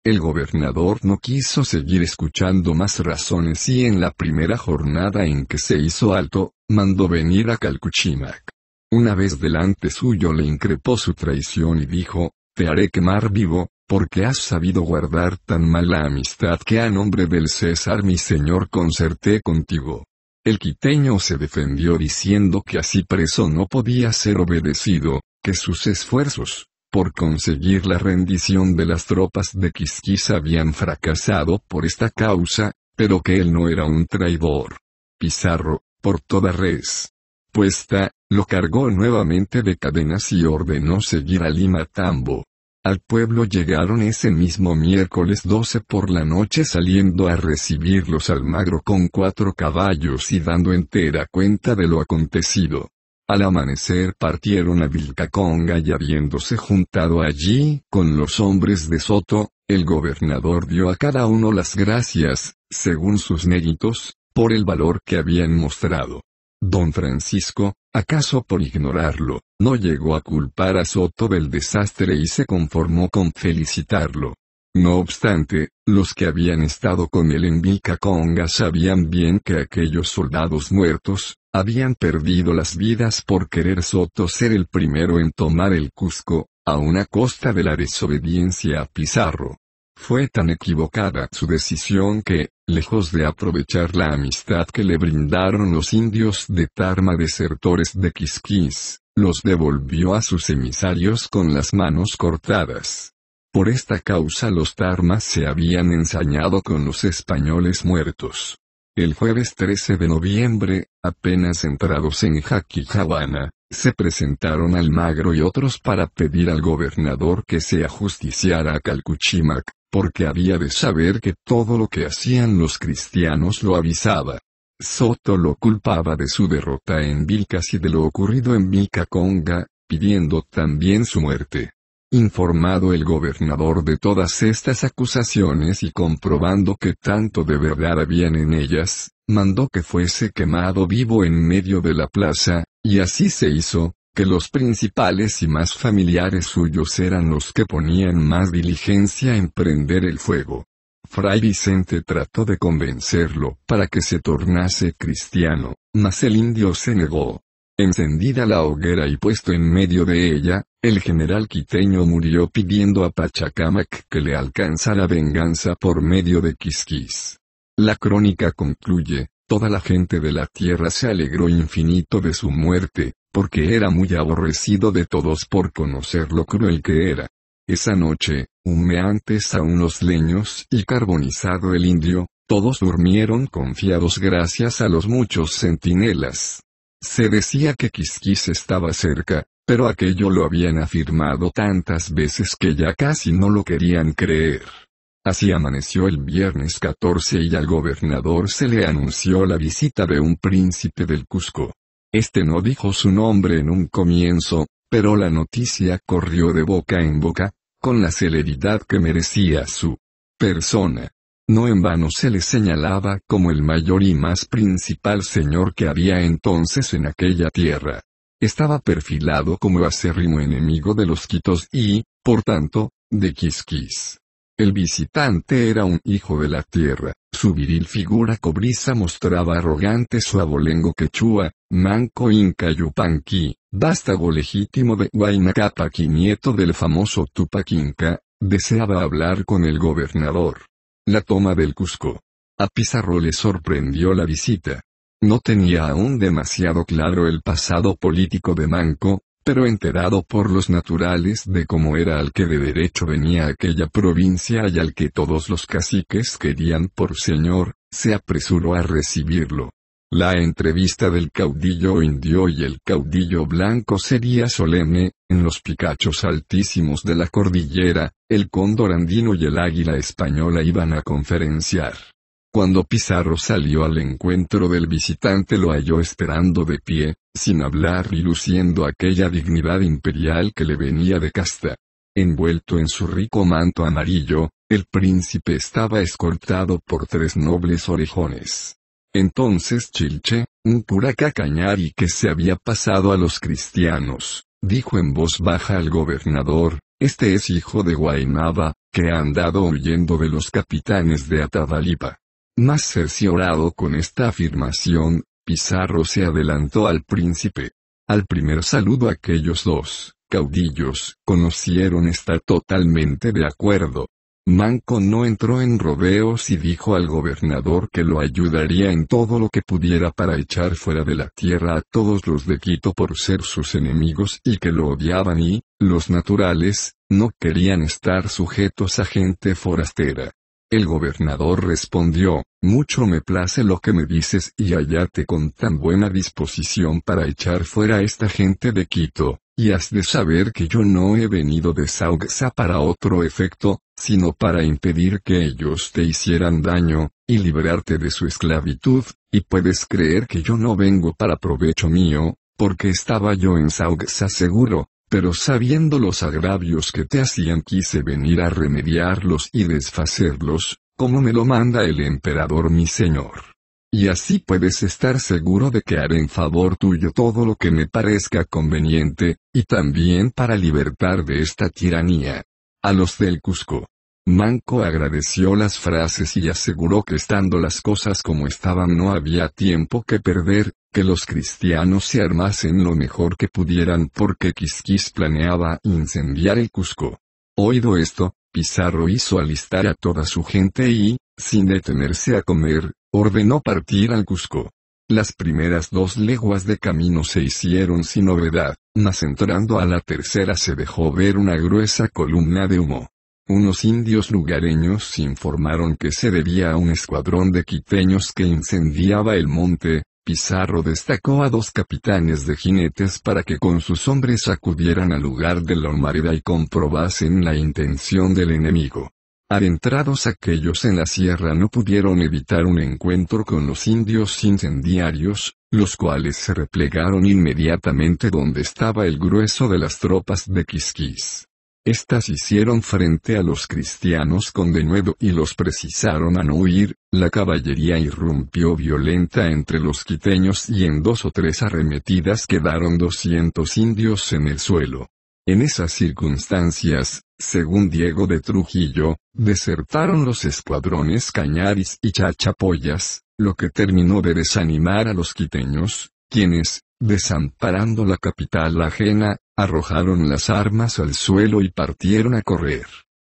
El gobernador no quiso seguir escuchando más razones y en la primera jornada en que se hizo alto, mandó venir a Calcuchimac. Una vez delante suyo le increpó su traición y dijo, Te haré quemar vivo, porque has sabido guardar tan mala amistad que a nombre del César mi señor concerté contigo. El quiteño se defendió diciendo que así preso no podía ser obedecido, que sus esfuerzos, por conseguir la rendición de las tropas de Quisquis habían fracasado por esta causa, pero que él no era un traidor. Pizarro, por toda res puesta, lo cargó nuevamente de cadenas y ordenó seguir a Lima Tambo. Al pueblo llegaron ese mismo miércoles 12 por la noche saliendo a recibirlos Almagro con cuatro caballos y dando entera cuenta de lo acontecido. Al amanecer partieron a Vilcaconga y habiéndose juntado allí, con los hombres de Soto, el gobernador dio a cada uno las gracias, según sus méritos, por el valor que habían mostrado. Don Francisco, acaso por ignorarlo, no llegó a culpar a Soto del desastre y se conformó con felicitarlo. No obstante, los que habían estado con él en Vilcaconga sabían bien que aquellos soldados muertos, habían perdido las vidas por querer Soto ser el primero en tomar el Cusco, a una costa de la desobediencia a Pizarro. Fue tan equivocada su decisión que, lejos de aprovechar la amistad que le brindaron los indios de Tarma desertores de Quisquis, los devolvió a sus emisarios con las manos cortadas. Por esta causa los Tarmas se habían ensañado con los españoles muertos. El jueves 13 de noviembre, apenas entrados en Jaquijabana, se presentaron Almagro y otros para pedir al gobernador que se ajusticiara a Calcuchimac, porque había de saber que todo lo que hacían los cristianos lo avisaba. Soto lo culpaba de su derrota en Vilcas y de lo ocurrido en Vilcaconga, pidiendo también su muerte. Informado el gobernador de todas estas acusaciones y comprobando que tanto de verdad habían en ellas, mandó que fuese quemado vivo en medio de la plaza, y así se hizo, que los principales y más familiares suyos eran los que ponían más diligencia en prender el fuego. Fray Vicente trató de convencerlo para que se tornase cristiano, mas el indio se negó. Encendida la hoguera y puesto en medio de ella, el general quiteño murió pidiendo a Pachacamac que le alcanzara venganza por medio de Quisquis. La crónica concluye, toda la gente de la tierra se alegró infinito de su muerte, porque era muy aborrecido de todos por conocer lo cruel que era. Esa noche, humeantes a unos leños y carbonizado el indio, todos durmieron confiados gracias a los muchos centinelas. Se decía que Quisquis estaba cerca, pero aquello lo habían afirmado tantas veces que ya casi no lo querían creer. Así amaneció el viernes 14 y al gobernador se le anunció la visita de un príncipe del Cusco. Este no dijo su nombre en un comienzo, pero la noticia corrió de boca en boca, con la celeridad que merecía su persona. No en vano se le señalaba como el mayor y más principal señor que había entonces en aquella tierra. Estaba perfilado como acérrimo enemigo de los quitos y, por tanto, de Quisquis. El visitante era un hijo de la tierra, su viril figura cobriza mostraba arrogante su abolengo quechua, manco inca yupanqui, vástago legítimo de Huayna nieto del famoso Tupac deseaba hablar con el gobernador. La toma del Cusco. A Pizarro le sorprendió la visita. No tenía aún demasiado claro el pasado político de Manco, pero enterado por los naturales de cómo era al que de derecho venía aquella provincia y al que todos los caciques querían por señor, se apresuró a recibirlo. La entrevista del caudillo indio y el caudillo blanco sería solemne, en los picachos altísimos de la cordillera, el cóndor andino y el águila española iban a conferenciar. Cuando Pizarro salió al encuentro del visitante lo halló esperando de pie, sin hablar y luciendo aquella dignidad imperial que le venía de casta. Envuelto en su rico manto amarillo, el príncipe estaba escoltado por tres nobles orejones. Entonces Chilche, un cura cacañari que se había pasado a los cristianos, dijo en voz baja al gobernador, este es hijo de Guainaba, que ha andado huyendo de los capitanes de Atadalipa. Más cerciorado con esta afirmación, Pizarro se adelantó al príncipe. Al primer saludo aquellos dos, caudillos, conocieron estar totalmente de acuerdo, Manco no entró en rodeos y dijo al gobernador que lo ayudaría en todo lo que pudiera para echar fuera de la tierra a todos los de Quito por ser sus enemigos y que lo odiaban y, los naturales, no querían estar sujetos a gente forastera. El gobernador respondió, mucho me place lo que me dices y hallate con tan buena disposición para echar fuera a esta gente de Quito. Y has de saber que yo no he venido de Saugsa para otro efecto, sino para impedir que ellos te hicieran daño, y liberarte de su esclavitud, y puedes creer que yo no vengo para provecho mío, porque estaba yo en Saugsa seguro, pero sabiendo los agravios que te hacían quise venir a remediarlos y desfacerlos, como me lo manda el emperador mi señor. Y así puedes estar seguro de que haré en favor tuyo todo lo que me parezca conveniente, y también para libertar de esta tiranía. A los del Cusco. Manco agradeció las frases y aseguró que estando las cosas como estaban no había tiempo que perder, que los cristianos se armasen lo mejor que pudieran porque Quisquis planeaba incendiar el Cusco. Oído esto, Pizarro hizo alistar a toda su gente y, sin detenerse a comer, ordenó partir al Cusco. Las primeras dos leguas de camino se hicieron sin novedad, mas entrando a la tercera se dejó ver una gruesa columna de humo. Unos indios lugareños informaron que se debía a un escuadrón de quiteños que incendiaba el monte, Pizarro destacó a dos capitanes de jinetes para que con sus hombres acudieran al lugar de la humareda y comprobasen la intención del enemigo. Adentrados aquellos en la sierra no pudieron evitar un encuentro con los indios incendiarios, los cuales se replegaron inmediatamente donde estaba el grueso de las tropas de Quisquis. Estas hicieron frente a los cristianos con denuedo y los precisaron a no huir, la caballería irrumpió violenta entre los quiteños y en dos o tres arremetidas quedaron 200 indios en el suelo. En esas circunstancias, según Diego de Trujillo, desertaron los escuadrones Cañaris y Chachapoyas, lo que terminó de desanimar a los quiteños, quienes, desamparando la capital ajena, arrojaron las armas al suelo y partieron a correr.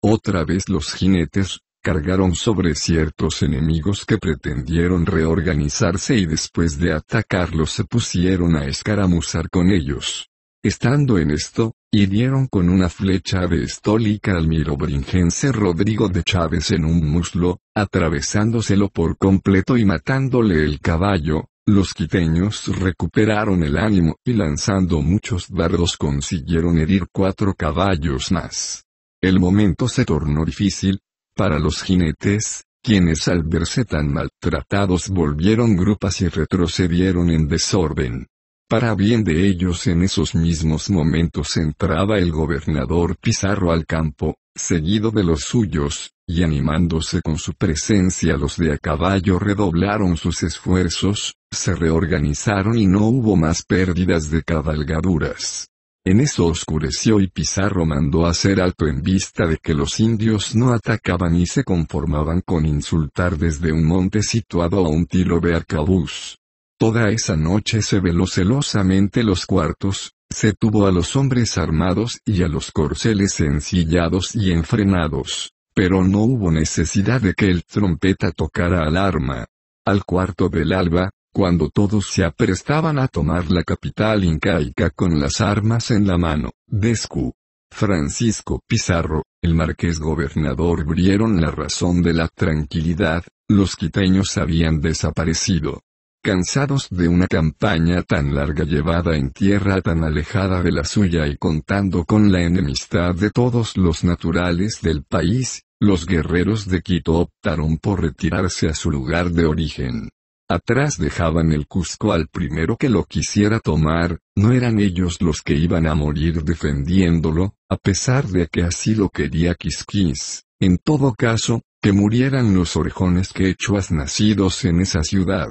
Otra vez los jinetes, cargaron sobre ciertos enemigos que pretendieron reorganizarse y después de atacarlos se pusieron a escaramuzar con ellos. Estando en esto, dieron con una flecha de estólica al mirobringense Rodrigo de Chávez en un muslo, atravesándoselo por completo y matándole el caballo, los quiteños recuperaron el ánimo y lanzando muchos dardos consiguieron herir cuatro caballos más. El momento se tornó difícil, para los jinetes, quienes al verse tan maltratados volvieron grupas y retrocedieron en desorden. Para bien de ellos en esos mismos momentos entraba el gobernador Pizarro al campo, seguido de los suyos, y animándose con su presencia los de a caballo redoblaron sus esfuerzos, se reorganizaron y no hubo más pérdidas de cabalgaduras. En eso oscureció y Pizarro mandó hacer alto en vista de que los indios no atacaban y se conformaban con insultar desde un monte situado a un tiro de arcabuz. Toda esa noche se veló celosamente los cuartos, se tuvo a los hombres armados y a los corceles ensillados y enfrenados, pero no hubo necesidad de que el trompeta tocara alarma. Al cuarto del alba, cuando todos se aprestaban a tomar la capital incaica con las armas en la mano, Descu, Francisco Pizarro, el marqués gobernador, brieron la razón de la tranquilidad, los quiteños habían desaparecido. Cansados de una campaña tan larga llevada en tierra tan alejada de la suya y contando con la enemistad de todos los naturales del país, los guerreros de Quito optaron por retirarse a su lugar de origen. Atrás dejaban el Cusco al primero que lo quisiera tomar, no eran ellos los que iban a morir defendiéndolo, a pesar de que así lo quería Quisquis. En todo caso, que murieran los orejones quechuas nacidos en esa ciudad.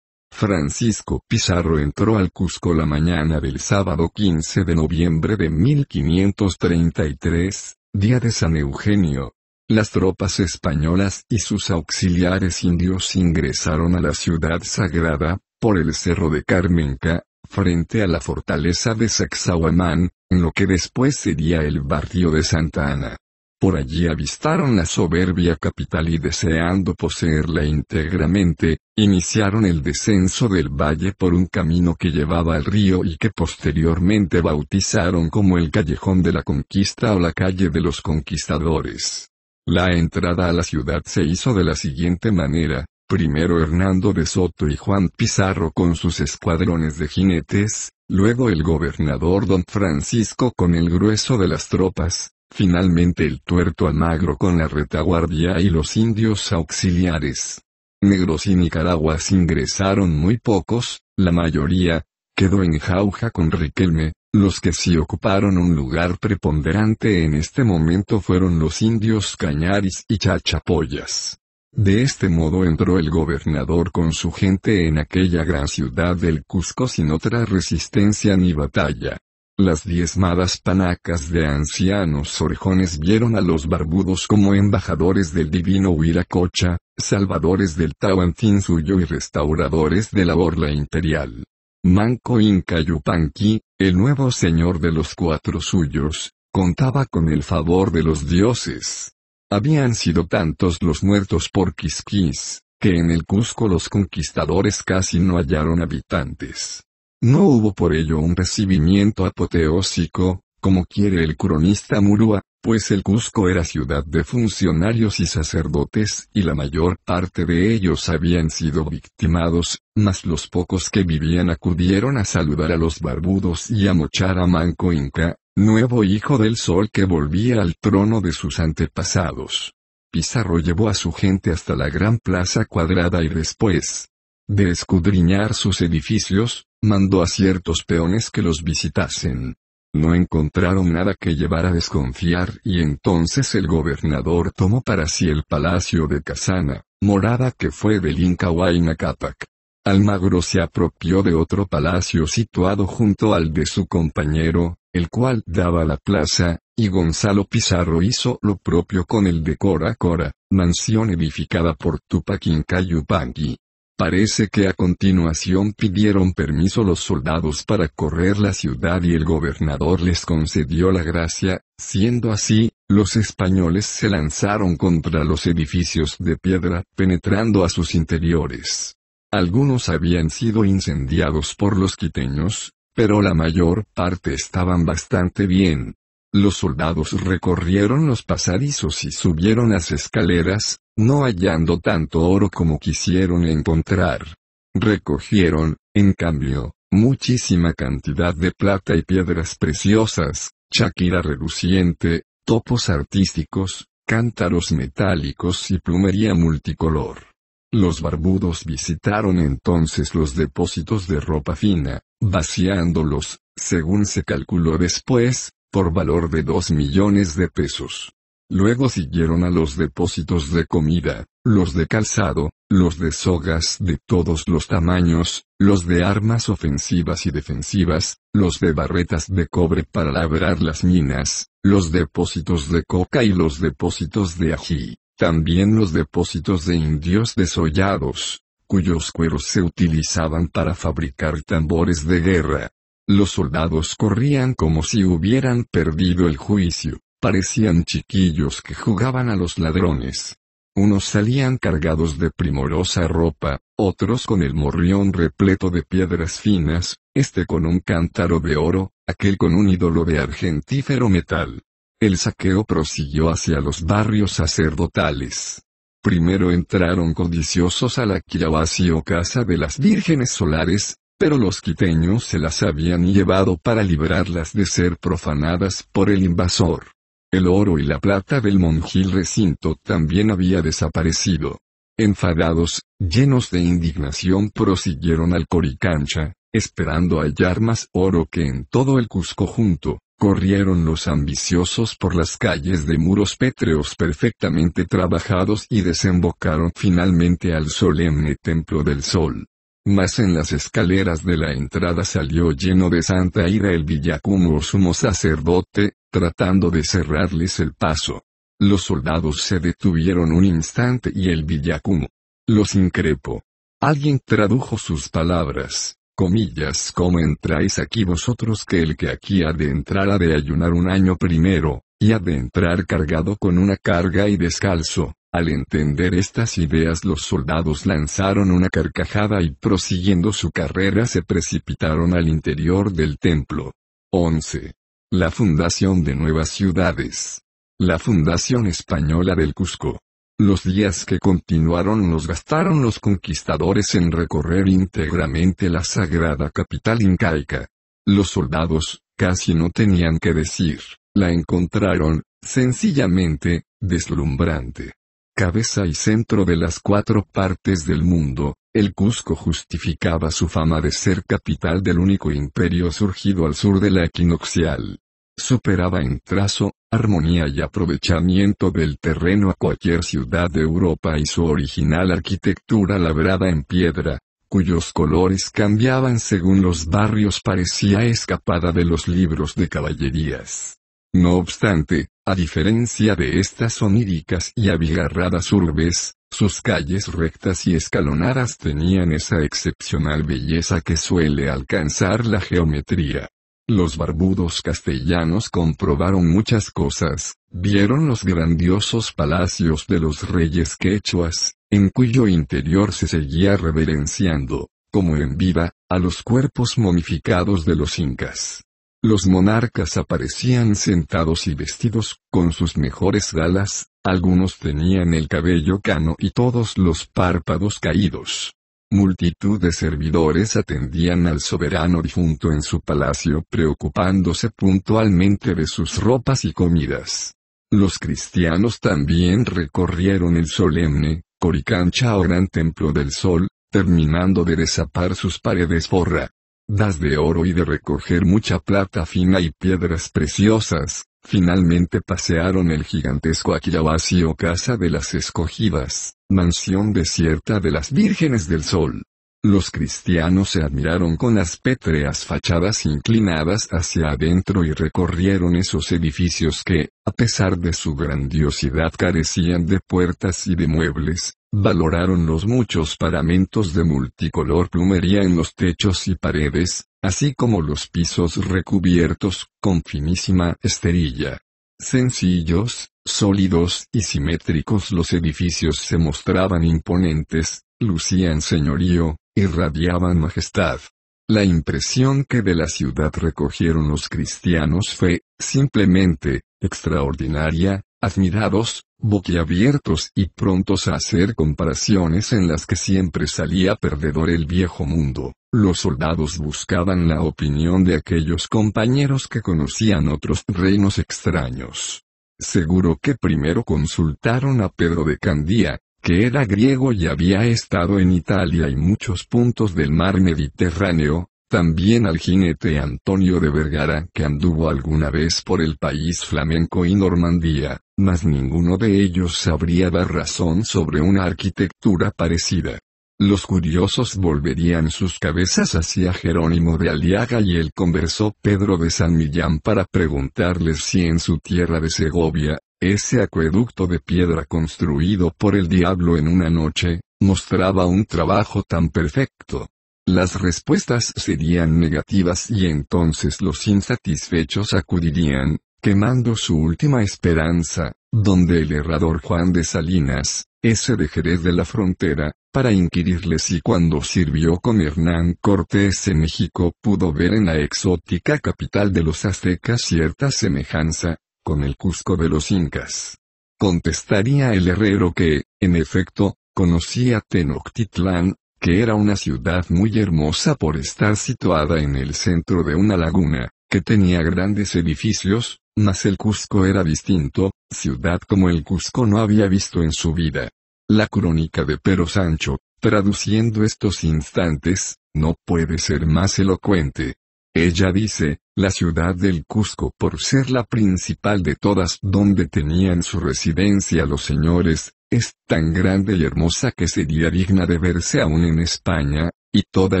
Francisco Pizarro entró al Cusco la mañana del sábado 15 de noviembre de 1533, día de San Eugenio. Las tropas españolas y sus auxiliares indios ingresaron a la ciudad sagrada, por el cerro de Carmenca, frente a la fortaleza de Saxahuamán, en lo que después sería el barrio de Santa Ana. Por allí avistaron la soberbia capital y deseando poseerla íntegramente, iniciaron el descenso del valle por un camino que llevaba al río y que posteriormente bautizaron como el Callejón de la Conquista o la Calle de los Conquistadores. La entrada a la ciudad se hizo de la siguiente manera, primero Hernando de Soto y Juan Pizarro con sus escuadrones de jinetes, luego el gobernador don Francisco con el grueso de las tropas, Finalmente el tuerto amagro con la retaguardia y los indios auxiliares. Negros y Nicaraguas ingresaron muy pocos, la mayoría, quedó en jauja con Riquelme, los que sí ocuparon un lugar preponderante en este momento fueron los indios Cañaris y Chachapoyas. De este modo entró el gobernador con su gente en aquella gran ciudad del Cusco sin otra resistencia ni batalla. Las diezmadas panacas de ancianos orejones vieron a los barbudos como embajadores del divino Huiracocha, salvadores del Tahuantín suyo y restauradores de la orla imperial. Manco Inca Yupanqui, el nuevo señor de los cuatro suyos, contaba con el favor de los dioses. Habían sido tantos los muertos por Quisquis, que en el Cusco los conquistadores casi no hallaron habitantes. No hubo por ello un recibimiento apoteósico, como quiere el cronista Murúa, pues el Cusco era ciudad de funcionarios y sacerdotes y la mayor parte de ellos habían sido victimados, mas los pocos que vivían acudieron a saludar a los barbudos y a mochar a Manco Inca, nuevo hijo del sol que volvía al trono de sus antepasados. Pizarro llevó a su gente hasta la gran plaza cuadrada y después, de escudriñar sus edificios, mandó a ciertos peones que los visitasen. No encontraron nada que llevar a desconfiar y entonces el gobernador tomó para sí el palacio de Casana, morada que fue Inca Huayna Capac. Almagro se apropió de otro palacio situado junto al de su compañero, el cual daba la plaza, y Gonzalo Pizarro hizo lo propio con el de Cora Cora, mansión edificada por Tupac Yupanqui. Parece que a continuación pidieron permiso los soldados para correr la ciudad y el gobernador les concedió la gracia, siendo así, los españoles se lanzaron contra los edificios de piedra, penetrando a sus interiores. Algunos habían sido incendiados por los quiteños, pero la mayor parte estaban bastante bien. Los soldados recorrieron los pasadizos y subieron las escaleras, no hallando tanto oro como quisieron encontrar. Recogieron, en cambio, muchísima cantidad de plata y piedras preciosas, chaquira reluciente, topos artísticos, cántaros metálicos y plumería multicolor. Los barbudos visitaron entonces los depósitos de ropa fina, vaciándolos, según se calculó después, por valor de 2 millones de pesos. Luego siguieron a los depósitos de comida, los de calzado, los de sogas de todos los tamaños, los de armas ofensivas y defensivas, los de barretas de cobre para labrar las minas, los depósitos de coca y los depósitos de ají, también los depósitos de indios desollados, cuyos cueros se utilizaban para fabricar tambores de guerra, los soldados corrían como si hubieran perdido el juicio, parecían chiquillos que jugaban a los ladrones. Unos salían cargados de primorosa ropa, otros con el morrión repleto de piedras finas, este con un cántaro de oro, aquel con un ídolo de argentífero metal. El saqueo prosiguió hacia los barrios sacerdotales. Primero entraron codiciosos a la Kiawasi Casa de las Vírgenes Solares, pero los quiteños se las habían llevado para librarlas de ser profanadas por el invasor. El oro y la plata del monjil recinto también había desaparecido. Enfadados, llenos de indignación prosiguieron al Coricancha, esperando hallar más oro que en todo el Cusco junto, corrieron los ambiciosos por las calles de muros pétreos perfectamente trabajados y desembocaron finalmente al solemne Templo del Sol. Mas en las escaleras de la entrada salió lleno de santa ira el villacumo sumo sacerdote, tratando de cerrarles el paso. Los soldados se detuvieron un instante y el villacumo los increpo. Alguien tradujo sus palabras, comillas, como entráis aquí vosotros que el que aquí ha de entrar ha de ayunar un año primero, y ha de entrar cargado con una carga y descalzo, al entender estas ideas los soldados lanzaron una carcajada y prosiguiendo su carrera se precipitaron al interior del templo. 11. La fundación de nuevas ciudades. La fundación española del Cusco. Los días que continuaron los gastaron los conquistadores en recorrer íntegramente la sagrada capital incaica. Los soldados, casi no tenían que decir, la encontraron, sencillamente, deslumbrante cabeza y centro de las cuatro partes del mundo, el Cusco justificaba su fama de ser capital del único imperio surgido al sur de la equinoccial. Superaba en trazo, armonía y aprovechamiento del terreno a cualquier ciudad de Europa y su original arquitectura labrada en piedra, cuyos colores cambiaban según los barrios parecía escapada de los libros de caballerías. No obstante, a diferencia de estas oníricas y abigarradas urbes, sus calles rectas y escalonadas tenían esa excepcional belleza que suele alcanzar la geometría. Los barbudos castellanos comprobaron muchas cosas, vieron los grandiosos palacios de los reyes quechuas, en cuyo interior se seguía reverenciando, como en viva, a los cuerpos momificados de los incas. Los monarcas aparecían sentados y vestidos, con sus mejores galas, algunos tenían el cabello cano y todos los párpados caídos. Multitud de servidores atendían al soberano difunto en su palacio preocupándose puntualmente de sus ropas y comidas. Los cristianos también recorrieron el solemne, Coricancha o Gran Templo del Sol, terminando de desapar sus paredes forra, das de oro y de recoger mucha plata fina y piedras preciosas, finalmente pasearon el gigantesco Aquilabasi casa de las escogidas, mansión desierta de las vírgenes del sol. Los cristianos se admiraron con las pétreas fachadas inclinadas hacia adentro y recorrieron esos edificios que, a pesar de su grandiosidad, carecían de puertas y de muebles, Valoraron los muchos paramentos de multicolor plumería en los techos y paredes, así como los pisos recubiertos con finísima esterilla. Sencillos, sólidos y simétricos los edificios se mostraban imponentes, lucían señorío, irradiaban majestad. La impresión que de la ciudad recogieron los cristianos fue, simplemente, extraordinaria, admirados, boquiabiertos y prontos a hacer comparaciones en las que siempre salía perdedor el viejo mundo. Los soldados buscaban la opinión de aquellos compañeros que conocían otros reinos extraños. Seguro que primero consultaron a Pedro de Candía, que era griego y había estado en Italia y muchos puntos del mar Mediterráneo, también al jinete Antonio de Vergara que anduvo alguna vez por el país flamenco y Normandía, mas ninguno de ellos sabría dar razón sobre una arquitectura parecida. Los curiosos volverían sus cabezas hacia Jerónimo de Aliaga y el conversó Pedro de San Millán para preguntarles si en su tierra de Segovia, ese acueducto de piedra construido por el diablo en una noche, mostraba un trabajo tan perfecto, las respuestas serían negativas y entonces los insatisfechos acudirían, quemando su última esperanza, donde el herrador Juan de Salinas, ese de Jerez de la Frontera, para inquirirle si cuando sirvió con Hernán Cortés en México pudo ver en la exótica capital de los aztecas cierta semejanza, con el Cusco de los incas. Contestaría el herrero que, en efecto, conocía Tenochtitlán, que era una ciudad muy hermosa por estar situada en el centro de una laguna, que tenía grandes edificios, mas el Cusco era distinto, ciudad como el Cusco no había visto en su vida. La crónica de Pero Sancho, traduciendo estos instantes, no puede ser más elocuente. Ella dice, la ciudad del Cusco por ser la principal de todas donde tenían su residencia los señores, es tan grande y hermosa que sería digna de verse aún en España, y toda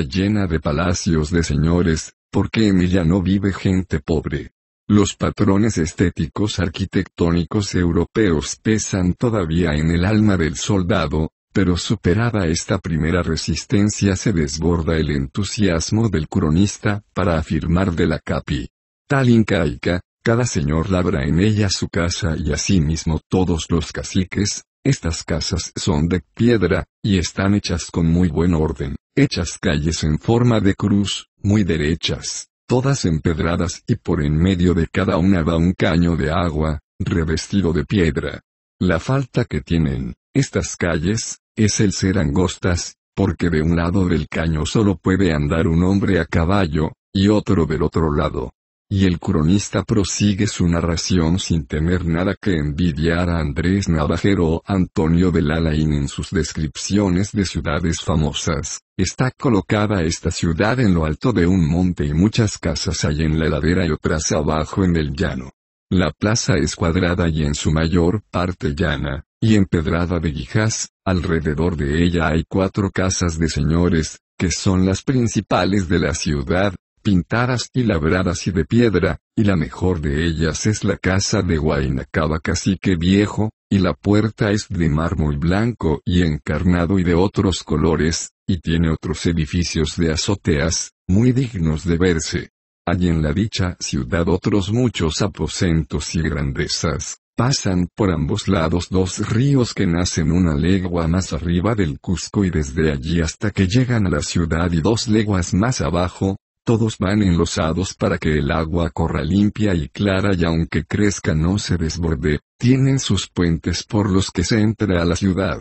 llena de palacios de señores, porque en ella no vive gente pobre. Los patrones estéticos arquitectónicos europeos pesan todavía en el alma del soldado, pero superada esta primera resistencia se desborda el entusiasmo del cronista para afirmar de la capi. Tal incaica, cada señor labra en ella su casa y asimismo todos los caciques, estas casas son de piedra, y están hechas con muy buen orden, hechas calles en forma de cruz, muy derechas, todas empedradas y por en medio de cada una va un caño de agua, revestido de piedra. La falta que tienen, estas calles, es el ser angostas, porque de un lado del caño solo puede andar un hombre a caballo, y otro del otro lado. Y el cronista prosigue su narración sin tener nada que envidiar a Andrés Navajero o Antonio de Lalaín en sus descripciones de ciudades famosas. Está colocada esta ciudad en lo alto de un monte y muchas casas hay en la ladera y otras abajo en el llano. La plaza es cuadrada y en su mayor parte llana, y empedrada de guijas, alrededor de ella hay cuatro casas de señores, que son las principales de la ciudad, pintadas y labradas y de piedra, y la mejor de ellas es la casa de Guainacaba cacique viejo, y la puerta es de mármol blanco y encarnado y de otros colores, y tiene otros edificios de azoteas, muy dignos de verse. Hay en la dicha ciudad otros muchos aposentos y grandezas. Pasan por ambos lados dos ríos que nacen una legua más arriba del Cusco y desde allí hasta que llegan a la ciudad y dos leguas más abajo, todos van enlosados para que el agua corra limpia y clara y aunque crezca no se desborde, tienen sus puentes por los que se entra a la ciudad.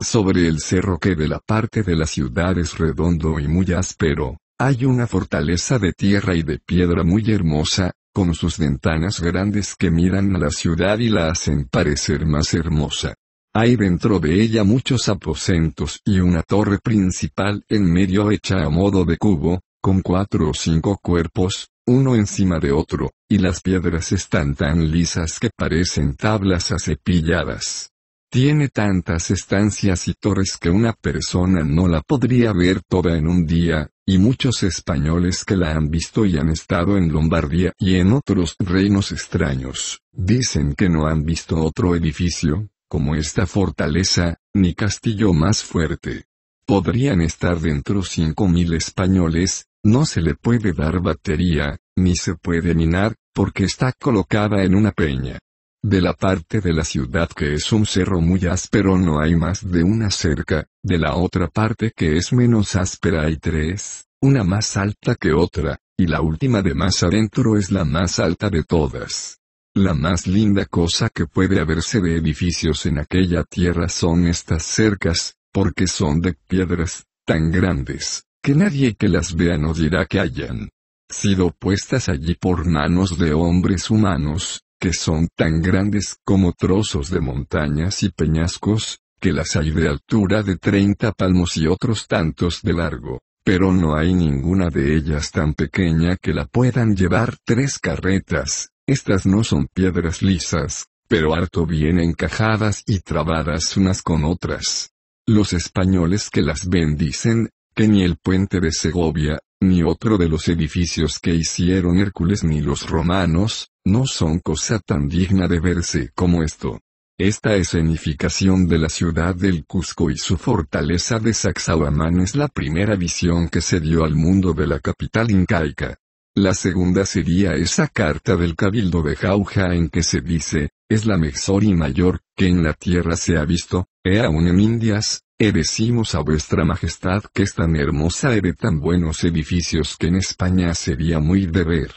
Sobre el cerro que de la parte de la ciudad es redondo y muy áspero, hay una fortaleza de tierra y de piedra muy hermosa, con sus ventanas grandes que miran a la ciudad y la hacen parecer más hermosa. Hay dentro de ella muchos aposentos y una torre principal en medio hecha a modo de cubo, con cuatro o cinco cuerpos, uno encima de otro, y las piedras están tan lisas que parecen tablas acepilladas. Tiene tantas estancias y torres que una persona no la podría ver toda en un día, y muchos españoles que la han visto y han estado en Lombardía y en otros reinos extraños, dicen que no han visto otro edificio, como esta fortaleza, ni castillo más fuerte. Podrían estar dentro cinco mil españoles, no se le puede dar batería, ni se puede minar, porque está colocada en una peña. De la parte de la ciudad que es un cerro muy áspero no hay más de una cerca, de la otra parte que es menos áspera hay tres, una más alta que otra, y la última de más adentro es la más alta de todas. La más linda cosa que puede haberse de edificios en aquella tierra son estas cercas, porque son de piedras, tan grandes, que nadie que las vea no dirá que hayan sido puestas allí por manos de hombres humanos, que son tan grandes como trozos de montañas y peñascos, que las hay de altura de 30 palmos y otros tantos de largo, pero no hay ninguna de ellas tan pequeña que la puedan llevar tres carretas, estas no son piedras lisas, pero harto bien encajadas y trabadas unas con otras. Los españoles que las ven dicen. Este ni el puente de Segovia, ni otro de los edificios que hicieron Hércules ni los romanos, no son cosa tan digna de verse como esto. Esta escenificación de la ciudad del Cusco y su fortaleza de Sacsayhuamán es la primera visión que se dio al mundo de la capital incaica. La segunda sería esa carta del Cabildo de Jauja en que se dice, es la mejor y mayor que en la tierra se ha visto, e aún en Indias, «He decimos a vuestra majestad que es tan hermosa y de tan buenos edificios que en España sería muy de ver.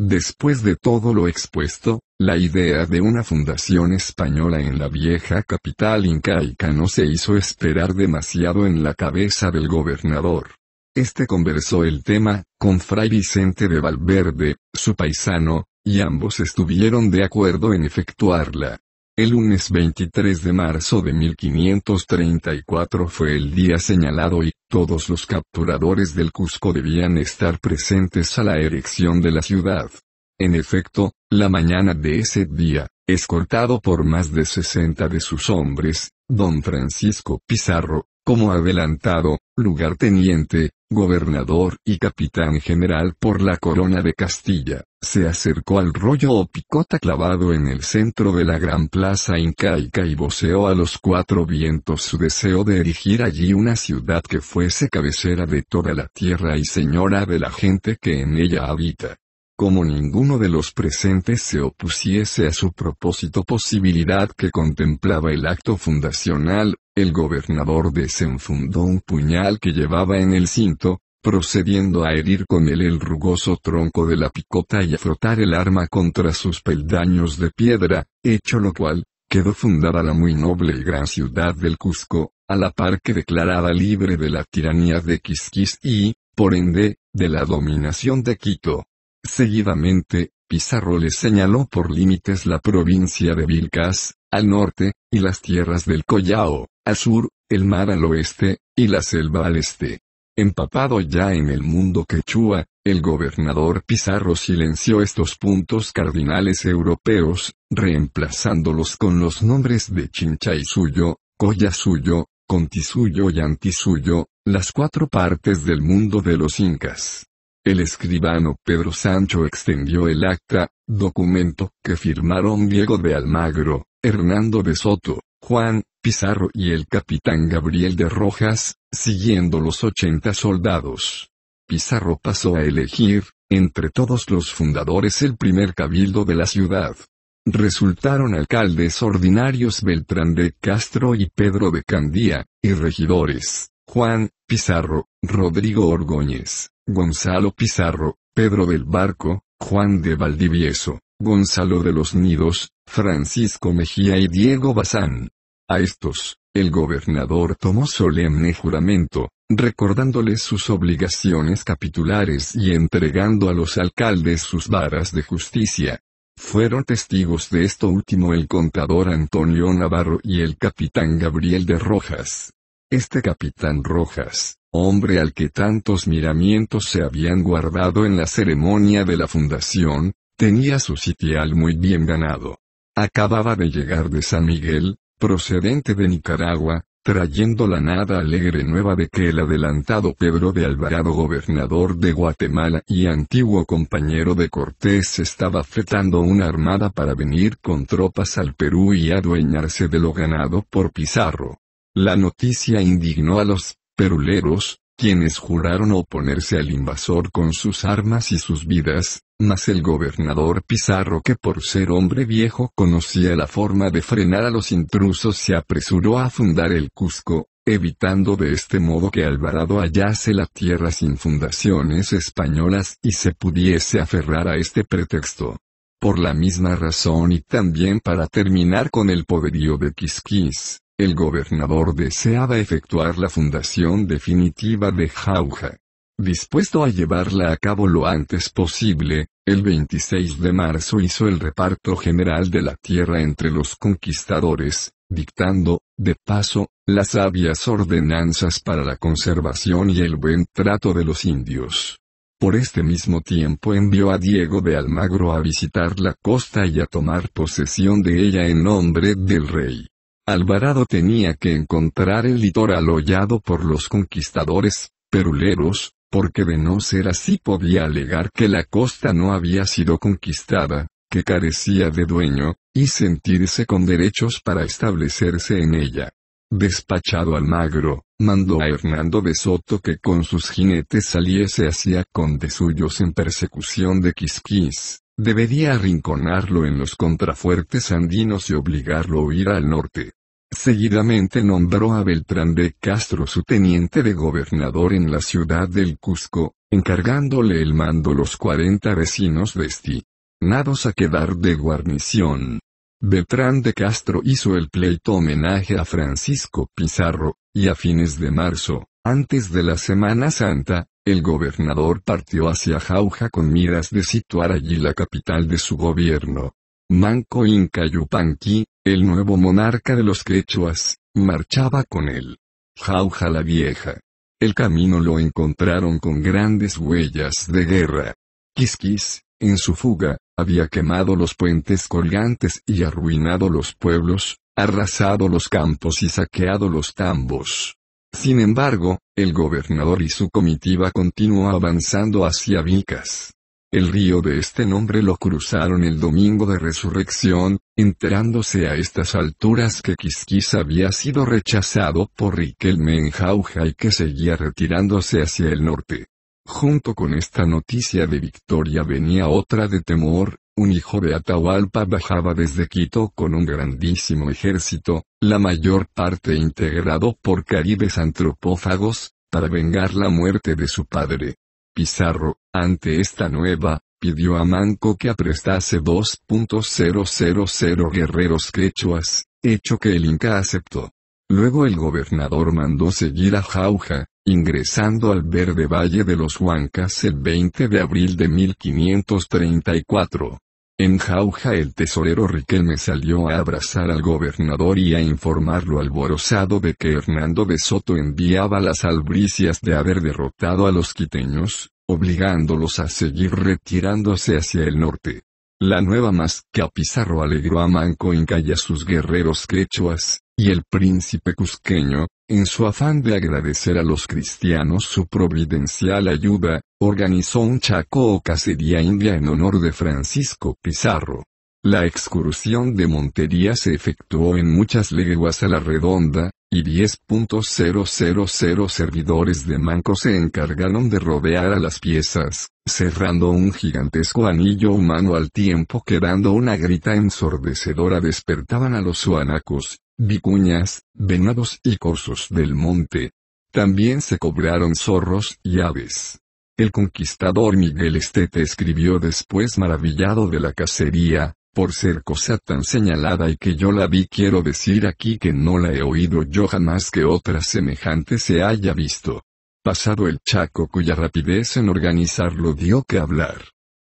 Después de todo lo expuesto, la idea de una fundación española en la vieja capital incaica no se hizo esperar demasiado en la cabeza del gobernador. Este conversó el tema, con Fray Vicente de Valverde, su paisano, y ambos estuvieron de acuerdo en efectuarla. El lunes 23 de marzo de 1534 fue el día señalado y, todos los capturadores del Cusco debían estar presentes a la erección de la ciudad. En efecto, la mañana de ese día, escoltado por más de 60 de sus hombres, don Francisco Pizarro, como adelantado, lugarteniente, gobernador y capitán general por la corona de Castilla, se acercó al rollo o picota clavado en el centro de la gran plaza incaica y voceó a los cuatro vientos su deseo de erigir allí una ciudad que fuese cabecera de toda la tierra y señora de la gente que en ella habita como ninguno de los presentes se opusiese a su propósito posibilidad que contemplaba el acto fundacional, el gobernador desenfundó un puñal que llevaba en el cinto, procediendo a herir con él el rugoso tronco de la picota y a frotar el arma contra sus peldaños de piedra, hecho lo cual, quedó fundada la muy noble y gran ciudad del Cusco, a la par que declarada libre de la tiranía de Quisquis y, por ende, de la dominación de Quito. Seguidamente, Pizarro les señaló por límites la provincia de Vilcas, al norte, y las tierras del Collao, al sur, el mar al oeste, y la selva al este. Empapado ya en el mundo quechua, el gobernador Pizarro silenció estos puntos cardinales europeos, reemplazándolos con los nombres de Suyo, Collasuyo, Contisuyo y Antisuyo, las cuatro partes del mundo de los incas. El escribano Pedro Sancho extendió el acta, documento que firmaron Diego de Almagro, Hernando de Soto, Juan, Pizarro y el capitán Gabriel de Rojas, siguiendo los ochenta soldados. Pizarro pasó a elegir, entre todos los fundadores el primer cabildo de la ciudad. Resultaron alcaldes ordinarios Beltrán de Castro y Pedro de Candía, y regidores. Juan, Pizarro, Rodrigo Orgóñez, Gonzalo Pizarro, Pedro del Barco, Juan de Valdivieso, Gonzalo de los Nidos, Francisco Mejía y Diego Bazán. A estos, el gobernador tomó solemne juramento, recordándoles sus obligaciones capitulares y entregando a los alcaldes sus varas de justicia. Fueron testigos de esto último el contador Antonio Navarro y el capitán Gabriel de Rojas. Este capitán Rojas, hombre al que tantos miramientos se habían guardado en la ceremonia de la fundación, tenía su sitial muy bien ganado. Acababa de llegar de San Miguel, procedente de Nicaragua, trayendo la nada alegre nueva de que el adelantado Pedro de Alvarado gobernador de Guatemala y antiguo compañero de Cortés estaba fretando una armada para venir con tropas al Perú y adueñarse de lo ganado por Pizarro. La noticia indignó a los peruleros, quienes juraron oponerse al invasor con sus armas y sus vidas, mas el gobernador Pizarro que por ser hombre viejo conocía la forma de frenar a los intrusos se apresuró a fundar el Cusco, evitando de este modo que Alvarado hallase la tierra sin fundaciones españolas y se pudiese aferrar a este pretexto. Por la misma razón y también para terminar con el poderío de Quisquis, el gobernador deseaba efectuar la fundación definitiva de Jauja. Dispuesto a llevarla a cabo lo antes posible, el 26 de marzo hizo el reparto general de la tierra entre los conquistadores, dictando, de paso, las sabias ordenanzas para la conservación y el buen trato de los indios. Por este mismo tiempo envió a Diego de Almagro a visitar la costa y a tomar posesión de ella en nombre del rey. Alvarado tenía que encontrar el litoral hollado por los conquistadores, peruleros, porque de no ser así podía alegar que la costa no había sido conquistada, que carecía de dueño, y sentirse con derechos para establecerse en ella. Despachado Almagro, mandó a Hernando de Soto que con sus jinetes saliese hacia Condesuyos en persecución de Quisquis, Debería arrinconarlo en los contrafuertes andinos y obligarlo a ir al norte. Seguidamente nombró a Beltrán de Castro su teniente de gobernador en la ciudad del Cusco, encargándole el mando los 40 vecinos nados a quedar de guarnición. Beltrán de Castro hizo el pleito homenaje a Francisco Pizarro, y a fines de marzo, antes de la Semana Santa, el gobernador partió hacia Jauja con miras de situar allí la capital de su gobierno. Manco Inca el nuevo monarca de los quechuas, marchaba con él. Jauja la vieja. El camino lo encontraron con grandes huellas de guerra. Quisquis, en su fuga, había quemado los puentes colgantes y arruinado los pueblos, arrasado los campos y saqueado los tambos. Sin embargo, el gobernador y su comitiva continuó avanzando hacia Vicas. El río de este nombre lo cruzaron el domingo de resurrección, enterándose a estas alturas que Quisquis había sido rechazado por Riquelme en Jauja y que seguía retirándose hacia el norte. Junto con esta noticia de victoria venía otra de temor, un hijo de Atahualpa bajaba desde Quito con un grandísimo ejército, la mayor parte integrado por caribes antropófagos, para vengar la muerte de su padre. Pizarro, ante esta nueva, pidió a Manco que aprestase 2.000 guerreros quechuas, hecho que el Inca aceptó. Luego el gobernador mandó seguir a Jauja, ingresando al verde valle de los Huancas el 20 de abril de 1534. En Jauja el tesorero Riquelme salió a abrazar al gobernador y a informarlo alborozado de que Hernando de Soto enviaba las albricias de haber derrotado a los quiteños, obligándolos a seguir retirándose hacia el norte. La nueva masca Pizarro alegró a Manco Inca y a sus guerreros quechuas, y el príncipe cusqueño, en su afán de agradecer a los cristianos su providencial ayuda, organizó un chaco o cacería india en honor de Francisco Pizarro. La excursión de Montería se efectuó en muchas leguas a la redonda, y 10.000 servidores de Manco se encargaron de rodear a las piezas, cerrando un gigantesco anillo humano al tiempo que dando una grita ensordecedora despertaban a los suanacos, vicuñas, venados y corzos del monte. También se cobraron zorros y aves. El conquistador Miguel Estete escribió después maravillado de la cacería, por ser cosa tan señalada y que yo la vi quiero decir aquí que no la he oído yo jamás que otra semejante se haya visto. Pasado el Chaco cuya rapidez en organizarlo dio que hablar.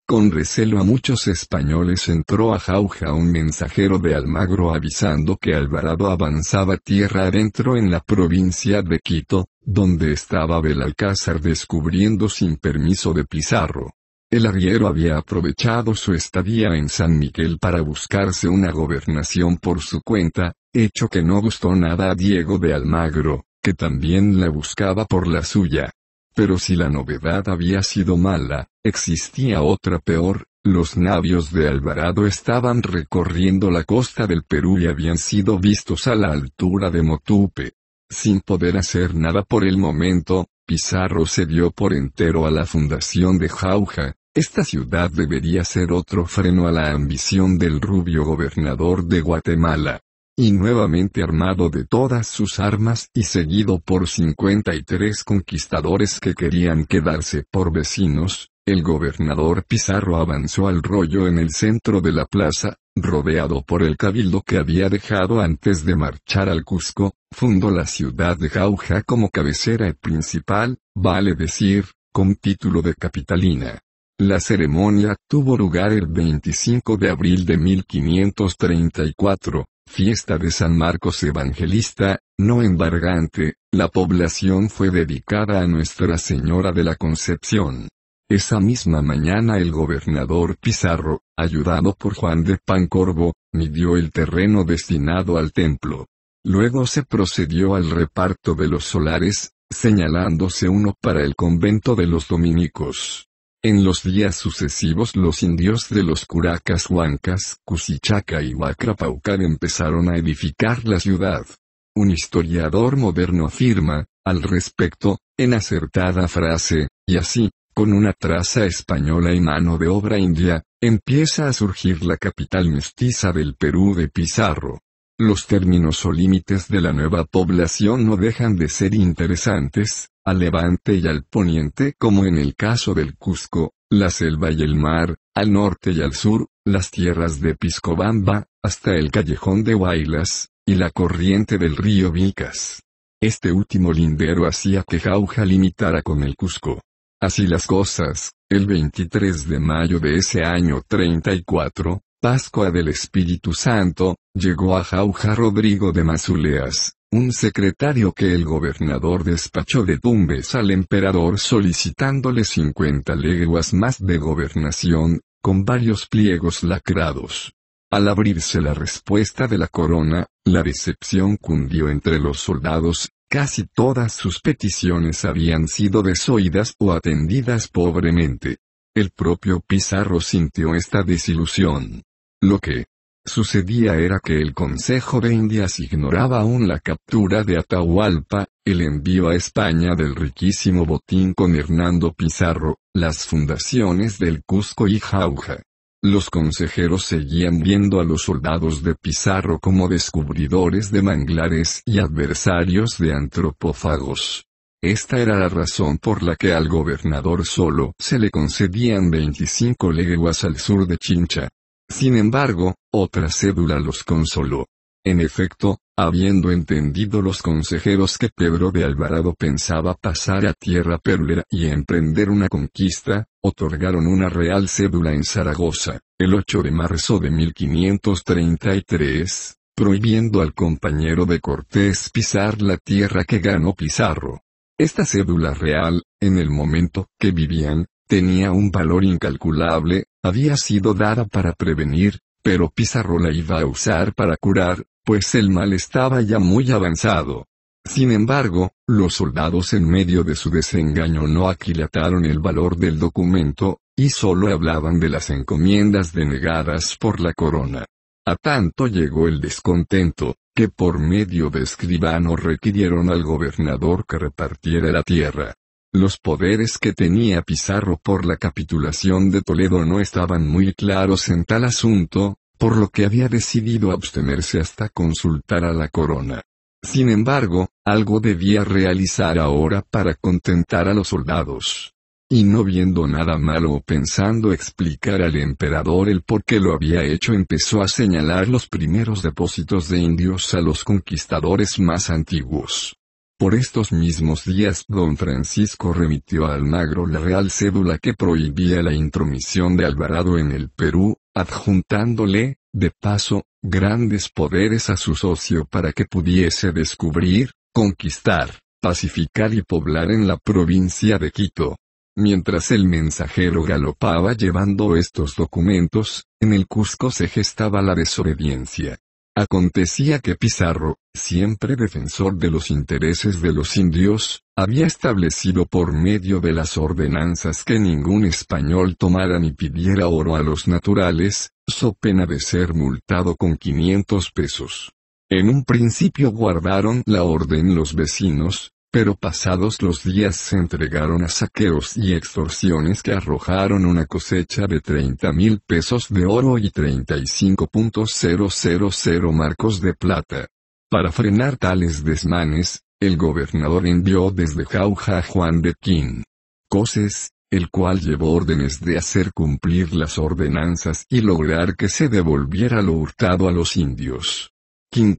Con recelo a muchos españoles entró a Jauja un mensajero de Almagro avisando que Alvarado avanzaba tierra adentro en la provincia de Quito, donde estaba Belalcázar descubriendo sin permiso de Pizarro. El arriero había aprovechado su estadía en San Miguel para buscarse una gobernación por su cuenta, hecho que no gustó nada a Diego de Almagro, que también la buscaba por la suya. Pero si la novedad había sido mala, existía otra peor, los navios de Alvarado estaban recorriendo la costa del Perú y habían sido vistos a la altura de Motupe. Sin poder hacer nada por el momento, Pizarro se dio por entero a la fundación de Jauja. Esta ciudad debería ser otro freno a la ambición del rubio gobernador de Guatemala. Y nuevamente armado de todas sus armas y seguido por 53 conquistadores que querían quedarse por vecinos, el gobernador Pizarro avanzó al rollo en el centro de la plaza, rodeado por el cabildo que había dejado antes de marchar al Cusco, fundó la ciudad de Jauja como cabecera principal, vale decir, con título de capitalina. La ceremonia tuvo lugar el 25 de abril de 1534, fiesta de San Marcos Evangelista, no embargante, la población fue dedicada a Nuestra Señora de la Concepción. Esa misma mañana el gobernador Pizarro, ayudado por Juan de Pancorbo, midió el terreno destinado al templo. Luego se procedió al reparto de los solares, señalándose uno para el convento de los dominicos. En los días sucesivos los indios de los Curacas Huancas, Cusichaca y Huacrapaucar empezaron a edificar la ciudad. Un historiador moderno afirma, al respecto, en acertada frase, y así, con una traza española y mano de obra india, empieza a surgir la capital mestiza del Perú de Pizarro. Los términos o límites de la nueva población no dejan de ser interesantes, al levante y al poniente como en el caso del Cusco, la selva y el mar, al norte y al sur, las tierras de Piscobamba, hasta el callejón de Huaylas, y la corriente del río Vilcas. Este último lindero hacía que Jauja limitara con el Cusco. Así las cosas, el 23 de mayo de ese año 34, Pascua del Espíritu Santo, llegó a Jauja Rodrigo de Mazuleas, un secretario que el gobernador despachó de Tumbes al emperador solicitándole 50 leguas más de gobernación, con varios pliegos lacrados. Al abrirse la respuesta de la corona, la decepción cundió entre los soldados, Casi todas sus peticiones habían sido desoídas o atendidas pobremente. El propio Pizarro sintió esta desilusión. Lo que sucedía era que el Consejo de Indias ignoraba aún la captura de Atahualpa, el envío a España del riquísimo botín con Hernando Pizarro, las fundaciones del Cusco y Jauja, los consejeros seguían viendo a los soldados de Pizarro como descubridores de manglares y adversarios de antropófagos. Esta era la razón por la que al gobernador solo se le concedían 25 leguas al sur de Chincha. Sin embargo, otra cédula los consoló. En efecto, Habiendo entendido los consejeros que Pedro de Alvarado pensaba pasar a tierra perlera y emprender una conquista, otorgaron una real cédula en Zaragoza, el 8 de marzo de 1533, prohibiendo al compañero de Cortés pisar la tierra que ganó Pizarro. Esta cédula real, en el momento que vivían, tenía un valor incalculable, había sido dada para prevenir, pero Pizarro la iba a usar para curar, pues el mal estaba ya muy avanzado. Sin embargo, los soldados en medio de su desengaño no aquilataron el valor del documento, y solo hablaban de las encomiendas denegadas por la corona. A tanto llegó el descontento, que por medio de escribano requirieron al gobernador que repartiera la tierra. Los poderes que tenía Pizarro por la capitulación de Toledo no estaban muy claros en tal asunto, por lo que había decidido abstenerse hasta consultar a la corona. Sin embargo, algo debía realizar ahora para contentar a los soldados. Y no viendo nada malo o pensando explicar al emperador el por qué lo había hecho, empezó a señalar los primeros depósitos de indios a los conquistadores más antiguos. Por estos mismos días don Francisco remitió a Almagro la real cédula que prohibía la intromisión de Alvarado en el Perú, adjuntándole, de paso, grandes poderes a su socio para que pudiese descubrir, conquistar, pacificar y poblar en la provincia de Quito. Mientras el mensajero galopaba llevando estos documentos, en el Cusco se gestaba la desobediencia. Acontecía que Pizarro, siempre defensor de los intereses de los indios, había establecido por medio de las ordenanzas que ningún español tomara ni pidiera oro a los naturales, so pena de ser multado con 500 pesos. En un principio guardaron la orden los vecinos, pero pasados los días se entregaron a saqueos y extorsiones que arrojaron una cosecha de 30 mil pesos de oro y 35.000 marcos de plata. Para frenar tales desmanes, el gobernador envió desde Jauja a Juan de Quín. Coses, el cual llevó órdenes de hacer cumplir las ordenanzas y lograr que se devolviera lo hurtado a los indios.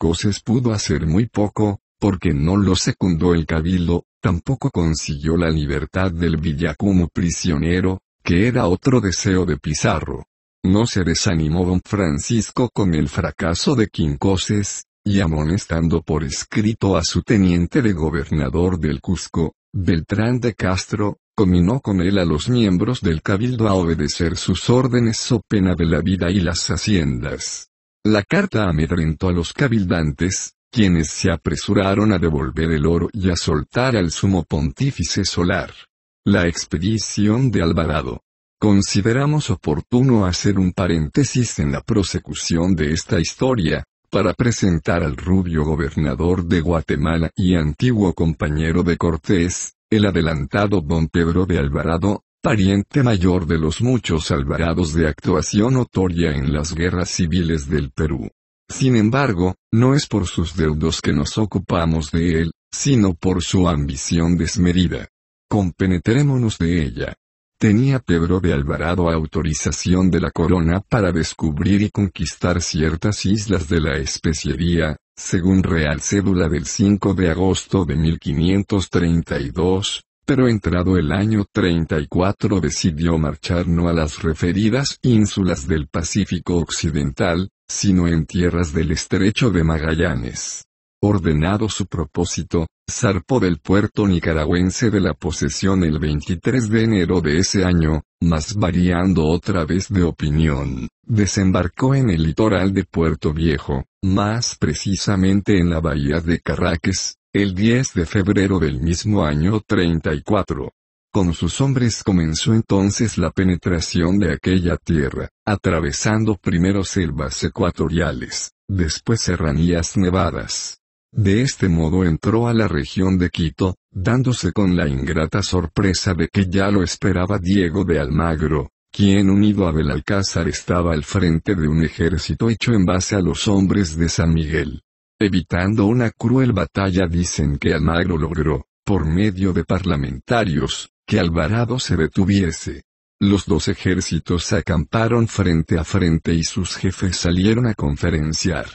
Coses pudo hacer muy poco, porque no lo secundó el cabildo, tampoco consiguió la libertad del villacumo prisionero, que era otro deseo de Pizarro. No se desanimó don Francisco con el fracaso de Quincoces y amonestando por escrito a su teniente de gobernador del Cusco, Beltrán de Castro, combinó con él a los miembros del cabildo a obedecer sus órdenes o pena de la vida y las haciendas. La carta amedrentó a los cabildantes, quienes se apresuraron a devolver el oro y a soltar al sumo pontífice solar. La expedición de Alvarado. Consideramos oportuno hacer un paréntesis en la prosecución de esta historia, para presentar al rubio gobernador de Guatemala y antiguo compañero de Cortés, el adelantado don Pedro de Alvarado, pariente mayor de los muchos Alvarados de actuación notoria en las guerras civiles del Perú. Sin embargo, no es por sus deudos que nos ocupamos de él, sino por su ambición desmedida. Compenetrémonos de ella. Tenía Pedro de Alvarado autorización de la corona para descubrir y conquistar ciertas islas de la especiería, según Real Cédula del 5 de agosto de 1532, pero entrado el año 34 decidió marchar no a las referidas ínsulas del Pacífico Occidental, sino en tierras del estrecho de Magallanes. Ordenado su propósito, zarpó del puerto nicaragüense de la posesión el 23 de enero de ese año, mas variando otra vez de opinión, desembarcó en el litoral de Puerto Viejo, más precisamente en la bahía de Carraques, el 10 de febrero del mismo año 34. Con sus hombres comenzó entonces la penetración de aquella tierra, atravesando primero selvas ecuatoriales, después serranías nevadas. De este modo entró a la región de Quito, dándose con la ingrata sorpresa de que ya lo esperaba Diego de Almagro, quien unido a Belalcázar estaba al frente de un ejército hecho en base a los hombres de San Miguel. Evitando una cruel batalla dicen que Almagro logró, por medio de parlamentarios, que Alvarado se detuviese. Los dos ejércitos acamparon frente a frente y sus jefes salieron a conferenciar.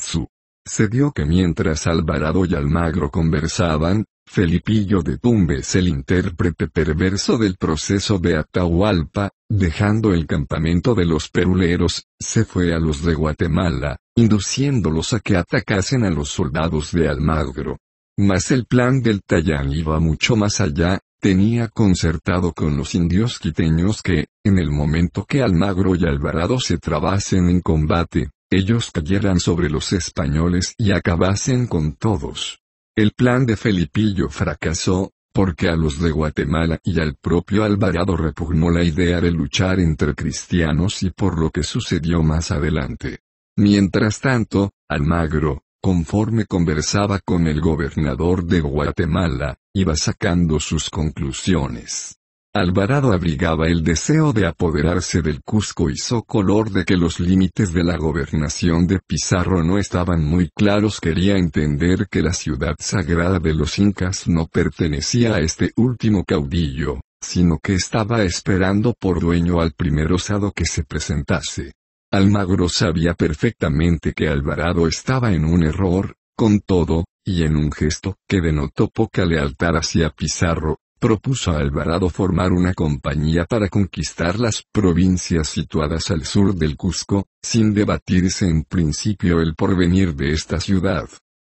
Su. Se dio que mientras Alvarado y Almagro conversaban, Felipillo de Tumbes el intérprete perverso del proceso de Atahualpa, dejando el campamento de los peruleros, se fue a los de Guatemala, induciéndolos a que atacasen a los soldados de Almagro. Mas el plan del Tallán iba mucho más allá, tenía concertado con los indios quiteños que, en el momento que Almagro y Alvarado se trabasen en combate, ellos cayeran sobre los españoles y acabasen con todos. El plan de Felipillo fracasó, porque a los de Guatemala y al propio Alvarado repugnó la idea de luchar entre cristianos y por lo que sucedió más adelante. Mientras tanto, Almagro, conforme conversaba con el gobernador de Guatemala, iba sacando sus conclusiones. Alvarado abrigaba el deseo de apoderarse del Cusco y color de que los límites de la gobernación de Pizarro no estaban muy claros. Quería entender que la ciudad sagrada de los incas no pertenecía a este último caudillo, sino que estaba esperando por dueño al primer osado que se presentase. Almagro sabía perfectamente que Alvarado estaba en un error, con todo, y en un gesto que denotó poca lealtad hacia Pizarro, propuso a Alvarado formar una compañía para conquistar las provincias situadas al sur del Cusco, sin debatirse en principio el porvenir de esta ciudad.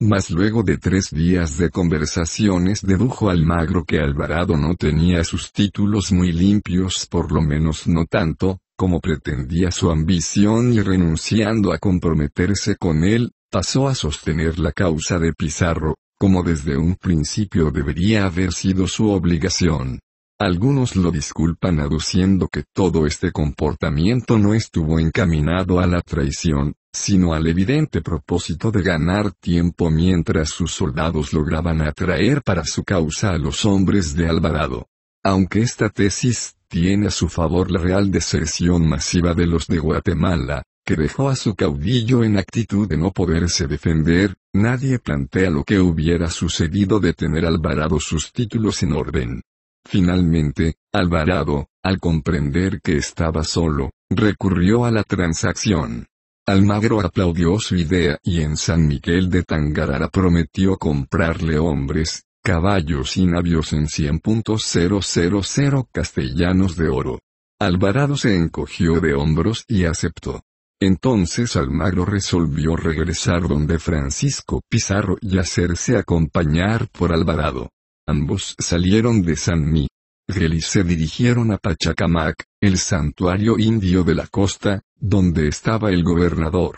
Mas luego de tres días de conversaciones dedujo Almagro que Alvarado no tenía sus títulos muy limpios, por lo menos no tanto, como pretendía su ambición y renunciando a comprometerse con él, pasó a sostener la causa de Pizarro, como desde un principio debería haber sido su obligación. Algunos lo disculpan aduciendo que todo este comportamiento no estuvo encaminado a la traición, sino al evidente propósito de ganar tiempo mientras sus soldados lograban atraer para su causa a los hombres de Alvarado. Aunque esta tesis tiene a su favor la real deserción masiva de los de Guatemala, que dejó a su caudillo en actitud de no poderse defender, nadie plantea lo que hubiera sucedido de tener Alvarado sus títulos en orden. Finalmente, Alvarado, al comprender que estaba solo, recurrió a la transacción. Almagro aplaudió su idea y en San Miguel de Tangarara prometió comprarle hombres, caballos y navios en 100.000 castellanos de oro. Alvarado se encogió de hombros y aceptó. Entonces Almagro resolvió regresar donde Francisco Pizarro y hacerse acompañar por Alvarado. Ambos salieron de San Miguel y se dirigieron a Pachacamac, el santuario indio de la costa, donde estaba el gobernador.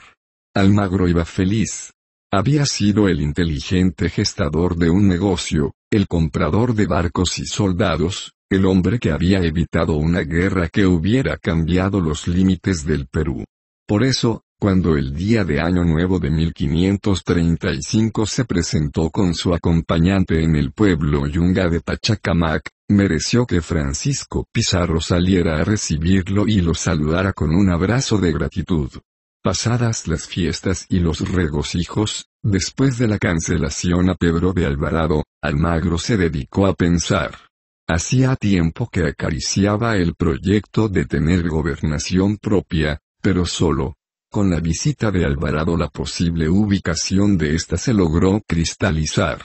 Almagro iba feliz. Había sido el inteligente gestador de un negocio, el comprador de barcos y soldados, el hombre que había evitado una guerra que hubiera cambiado los límites del Perú. Por eso, cuando el día de Año Nuevo de 1535 se presentó con su acompañante en el pueblo Yunga de Pachacamac, mereció que Francisco Pizarro saliera a recibirlo y lo saludara con un abrazo de gratitud. Pasadas las fiestas y los regocijos, después de la cancelación a Pedro de Alvarado, Almagro se dedicó a pensar. Hacía tiempo que acariciaba el proyecto de tener gobernación propia, pero solo. Con la visita de Alvarado la posible ubicación de esta se logró cristalizar.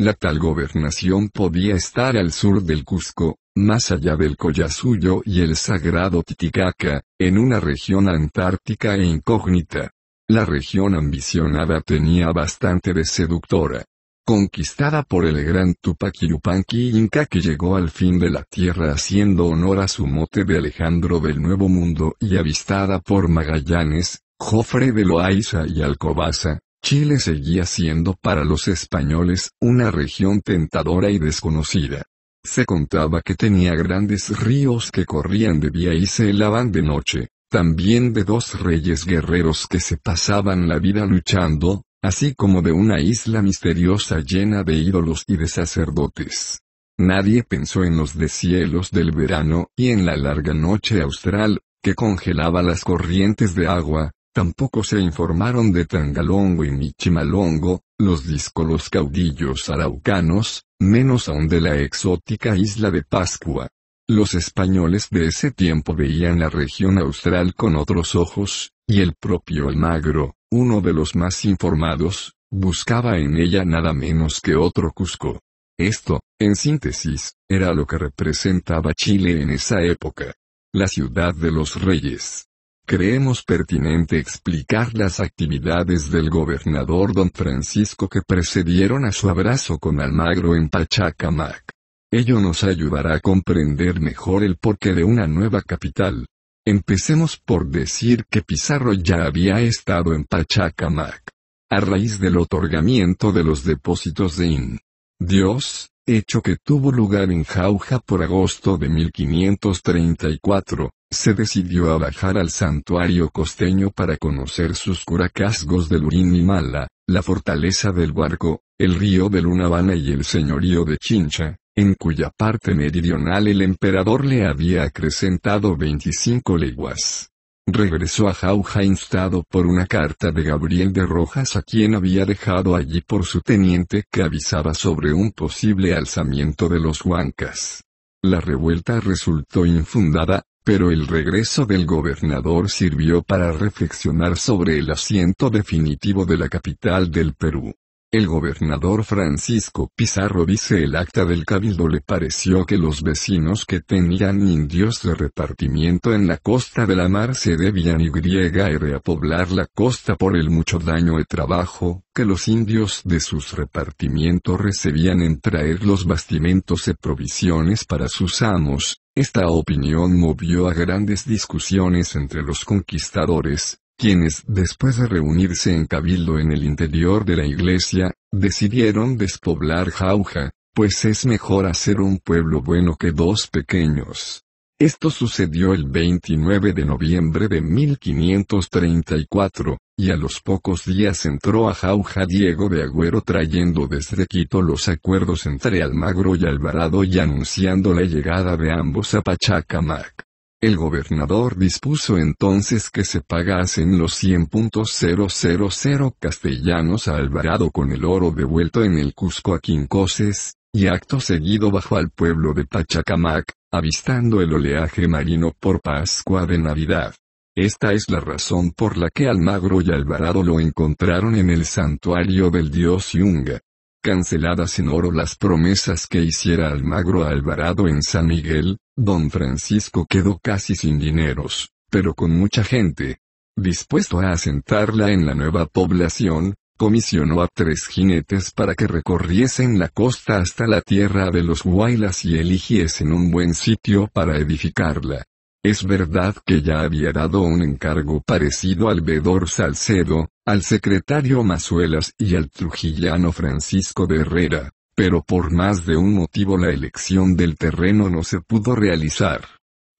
La tal gobernación podía estar al sur del Cusco, más allá del Collasuyo y el sagrado Titicaca, en una región antártica e incógnita. La región ambicionada tenía bastante de seductora conquistada por el gran Tupac Yupanqui Inca que llegó al fin de la tierra haciendo honor a su mote de Alejandro del Nuevo Mundo y avistada por Magallanes, Jofre de Loaiza y Alcobaza, Chile seguía siendo para los españoles una región tentadora y desconocida. Se contaba que tenía grandes ríos que corrían de día y se helaban de noche, también de dos reyes guerreros que se pasaban la vida luchando, así como de una isla misteriosa llena de ídolos y de sacerdotes. Nadie pensó en los deshielos del verano y en la larga noche austral, que congelaba las corrientes de agua, tampoco se informaron de Tangalongo y Michimalongo, los díscolos caudillos araucanos, menos aún de la exótica isla de Pascua. Los españoles de ese tiempo veían la región austral con otros ojos, y el propio Almagro, uno de los más informados, buscaba en ella nada menos que otro Cusco. Esto, en síntesis, era lo que representaba Chile en esa época. La ciudad de los reyes. Creemos pertinente explicar las actividades del gobernador don Francisco que precedieron a su abrazo con Almagro en Pachacamac. Ello nos ayudará a comprender mejor el porqué de una nueva capital, Empecemos por decir que Pizarro ya había estado en Pachacamac. A raíz del otorgamiento de los depósitos de In. Dios, hecho que tuvo lugar en Jauja por agosto de 1534, se decidió a bajar al santuario costeño para conocer sus curacasgos de Lurín y Mala, la fortaleza del barco, el río de Lunavana y el señorío de Chincha, en cuya parte meridional el emperador le había acrecentado 25 leguas. Regresó a Jauja instado por una carta de Gabriel de Rojas a quien había dejado allí por su teniente que avisaba sobre un posible alzamiento de los huancas. La revuelta resultó infundada, pero el regreso del gobernador sirvió para reflexionar sobre el asiento definitivo de la capital del Perú. El gobernador Francisco Pizarro dice el acta del cabildo le pareció que los vecinos que tenían indios de repartimiento en la costa de la mar se debían y reapoblar la costa por el mucho daño de trabajo que los indios de sus repartimientos recibían en traer los bastimentos y provisiones para sus amos. Esta opinión movió a grandes discusiones entre los conquistadores, quienes, después de reunirse en cabildo en el interior de la iglesia, decidieron despoblar Jauja, pues es mejor hacer un pueblo bueno que dos pequeños. Esto sucedió el 29 de noviembre de 1534, y a los pocos días entró a Jauja Diego de Agüero trayendo desde Quito los acuerdos entre Almagro y Alvarado y anunciando la llegada de ambos a Pachacamac. El gobernador dispuso entonces que se pagasen los 100.000 castellanos a Alvarado con el oro devuelto en el Cusco a quincoces y acto seguido bajo al pueblo de Pachacamac, avistando el oleaje marino por Pascua de Navidad. Esta es la razón por la que Almagro y Alvarado lo encontraron en el santuario del dios Yunga canceladas en oro las promesas que hiciera Almagro Alvarado en San Miguel, don Francisco quedó casi sin dineros, pero con mucha gente. Dispuesto a asentarla en la nueva población, comisionó a tres jinetes para que recorriesen la costa hasta la tierra de los Huaylas y eligiesen un buen sitio para edificarla. Es verdad que ya había dado un encargo parecido al vedor Salcedo, al secretario Mazuelas y al trujillano Francisco de Herrera, pero por más de un motivo la elección del terreno no se pudo realizar.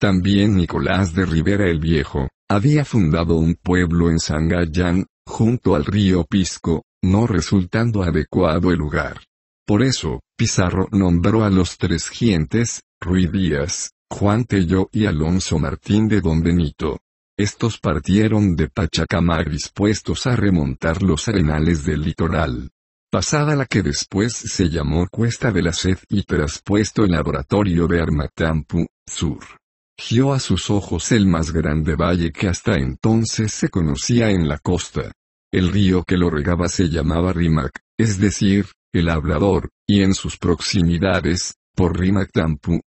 También Nicolás de Rivera el Viejo, había fundado un pueblo en Sangayán, junto al río Pisco, no resultando adecuado el lugar. Por eso, Pizarro nombró a los tres gentes, Ruy Díaz, Juan Tello y Alonso Martín de Don Benito. Estos partieron de Pachacamac dispuestos a remontar los arenales del litoral. Pasada la que después se llamó Cuesta de la Sed y traspuesto el laboratorio de Armatampu, Sur. Gió a sus ojos el más grande valle que hasta entonces se conocía en la costa. El río que lo regaba se llamaba Rimac, es decir, el hablador, y en sus proximidades, por Rimac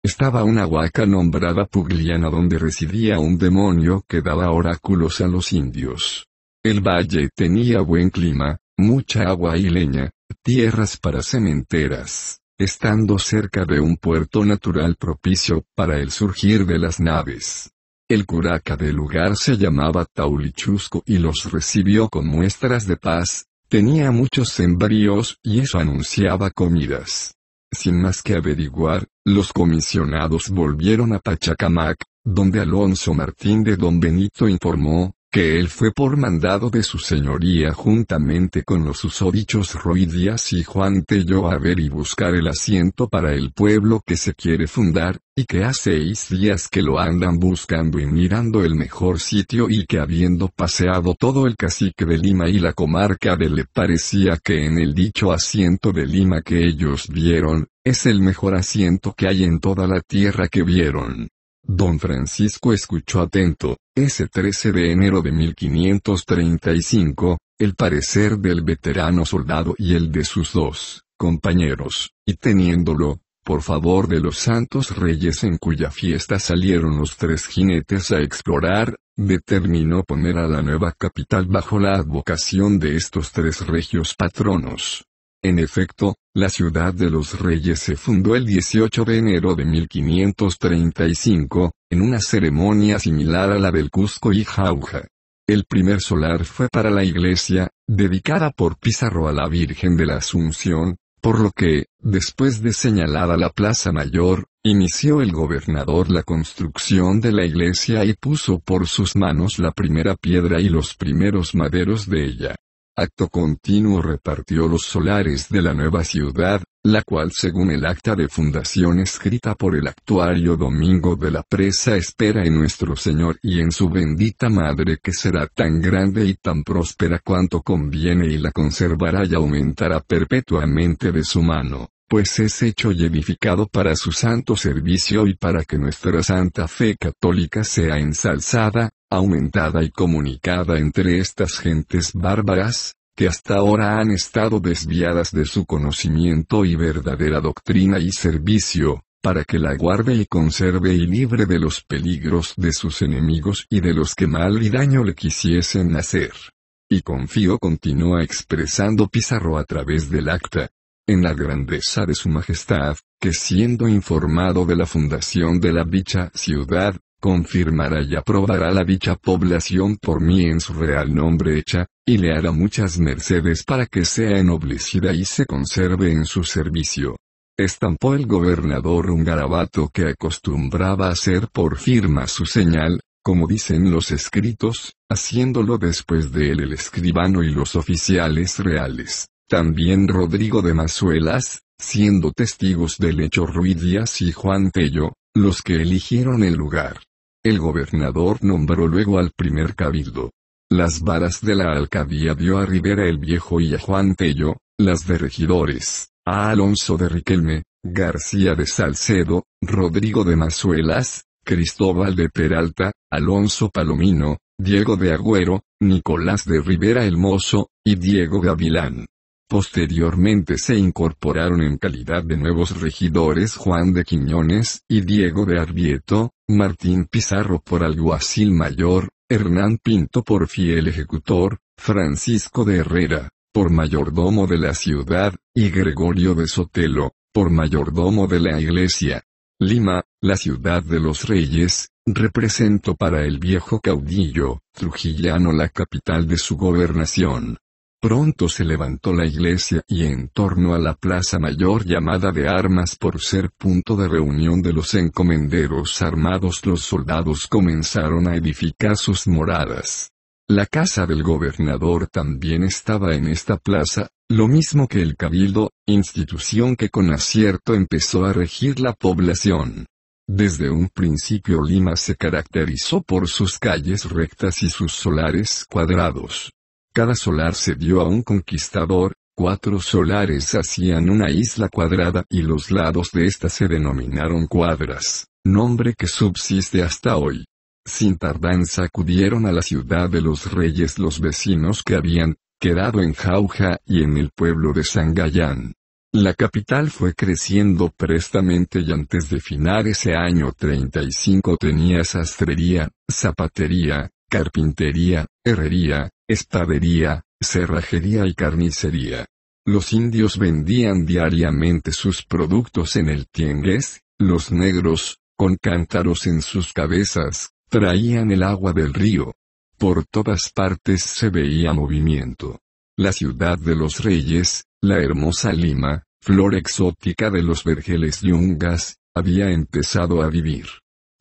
estaba una huaca nombrada Pugliana donde residía un demonio que daba oráculos a los indios. El valle tenía buen clima, mucha agua y leña, tierras para cementeras, estando cerca de un puerto natural propicio para el surgir de las naves. El curaca del lugar se llamaba Taulichusco y los recibió con muestras de paz, tenía muchos sembríos y eso anunciaba comidas. Sin más que averiguar, los comisionados volvieron a Pachacamac, donde Alonso Martín de Don Benito informó, que él fue por mandado de su señoría juntamente con los susodichos Díaz y Juan Tello a ver y buscar el asiento para el pueblo que se quiere fundar, y que hace seis días que lo andan buscando y mirando el mejor sitio y que habiendo paseado todo el cacique de Lima y la comarca de le parecía que en el dicho asiento de Lima que ellos vieron, es el mejor asiento que hay en toda la tierra que vieron. Don Francisco escuchó atento, ese 13 de enero de 1535, el parecer del veterano soldado y el de sus dos compañeros, y teniéndolo, por favor de los santos reyes en cuya fiesta salieron los tres jinetes a explorar, determinó poner a la nueva capital bajo la advocación de estos tres regios patronos. En efecto, la ciudad de los reyes se fundó el 18 de enero de 1535, en una ceremonia similar a la del Cusco y Jauja. El primer solar fue para la iglesia, dedicada por Pizarro a la Virgen de la Asunción, por lo que, después de señalada la Plaza Mayor, inició el gobernador la construcción de la iglesia y puso por sus manos la primera piedra y los primeros maderos de ella acto continuo repartió los solares de la nueva ciudad, la cual según el acta de fundación escrita por el actuario Domingo de la Presa espera en nuestro Señor y en su bendita Madre que será tan grande y tan próspera cuanto conviene y la conservará y aumentará perpetuamente de su mano pues es hecho y edificado para su santo servicio y para que nuestra santa fe católica sea ensalzada, aumentada y comunicada entre estas gentes bárbaras, que hasta ahora han estado desviadas de su conocimiento y verdadera doctrina y servicio, para que la guarde y conserve y libre de los peligros de sus enemigos y de los que mal y daño le quisiesen hacer. Y confío continúa expresando Pizarro a través del acta, en la grandeza de su majestad, que siendo informado de la fundación de la dicha ciudad, confirmará y aprobará la dicha población por mí en su real nombre hecha, y le hará muchas mercedes para que sea ennoblecida y se conserve en su servicio. Estampó el gobernador un garabato que acostumbraba hacer por firma su señal, como dicen los escritos, haciéndolo después de él el escribano y los oficiales reales. También Rodrigo de Mazuelas, siendo testigos del hecho Ruiz Díaz y Juan Tello, los que eligieron el lugar. El gobernador nombró luego al primer cabildo. Las balas de la alcaldía dio a Rivera el Viejo y a Juan Tello, las de regidores, a Alonso de Riquelme, García de Salcedo, Rodrigo de Mazuelas, Cristóbal de Peralta, Alonso Palomino, Diego de Agüero, Nicolás de Rivera el Mozo, y Diego Gavilán. Posteriormente se incorporaron en calidad de nuevos regidores Juan de Quiñones y Diego de Arbieto, Martín Pizarro por alguacil mayor, Hernán Pinto por fiel ejecutor, Francisco de Herrera, por mayordomo de la ciudad, y Gregorio de Sotelo, por mayordomo de la iglesia. Lima, la ciudad de los reyes, representó para el viejo caudillo, Trujillano la capital de su gobernación. Pronto se levantó la iglesia y en torno a la plaza mayor llamada de armas por ser punto de reunión de los encomenderos armados los soldados comenzaron a edificar sus moradas. La casa del gobernador también estaba en esta plaza, lo mismo que el cabildo, institución que con acierto empezó a regir la población. Desde un principio Lima se caracterizó por sus calles rectas y sus solares cuadrados. Cada solar se dio a un conquistador, cuatro solares hacían una isla cuadrada y los lados de ésta se denominaron cuadras, nombre que subsiste hasta hoy. Sin tardanza acudieron a la ciudad de los reyes los vecinos que habían quedado en Jauja y en el pueblo de Sangayán. La capital fue creciendo prestamente y antes de finar ese año 35 tenía sastrería, zapatería, carpintería, herrería, Estadería, cerrajería y carnicería. Los indios vendían diariamente sus productos en el tianguis, los negros, con cántaros en sus cabezas, traían el agua del río. Por todas partes se veía movimiento. La ciudad de los reyes, la hermosa Lima, flor exótica de los vergeles yungas, había empezado a vivir.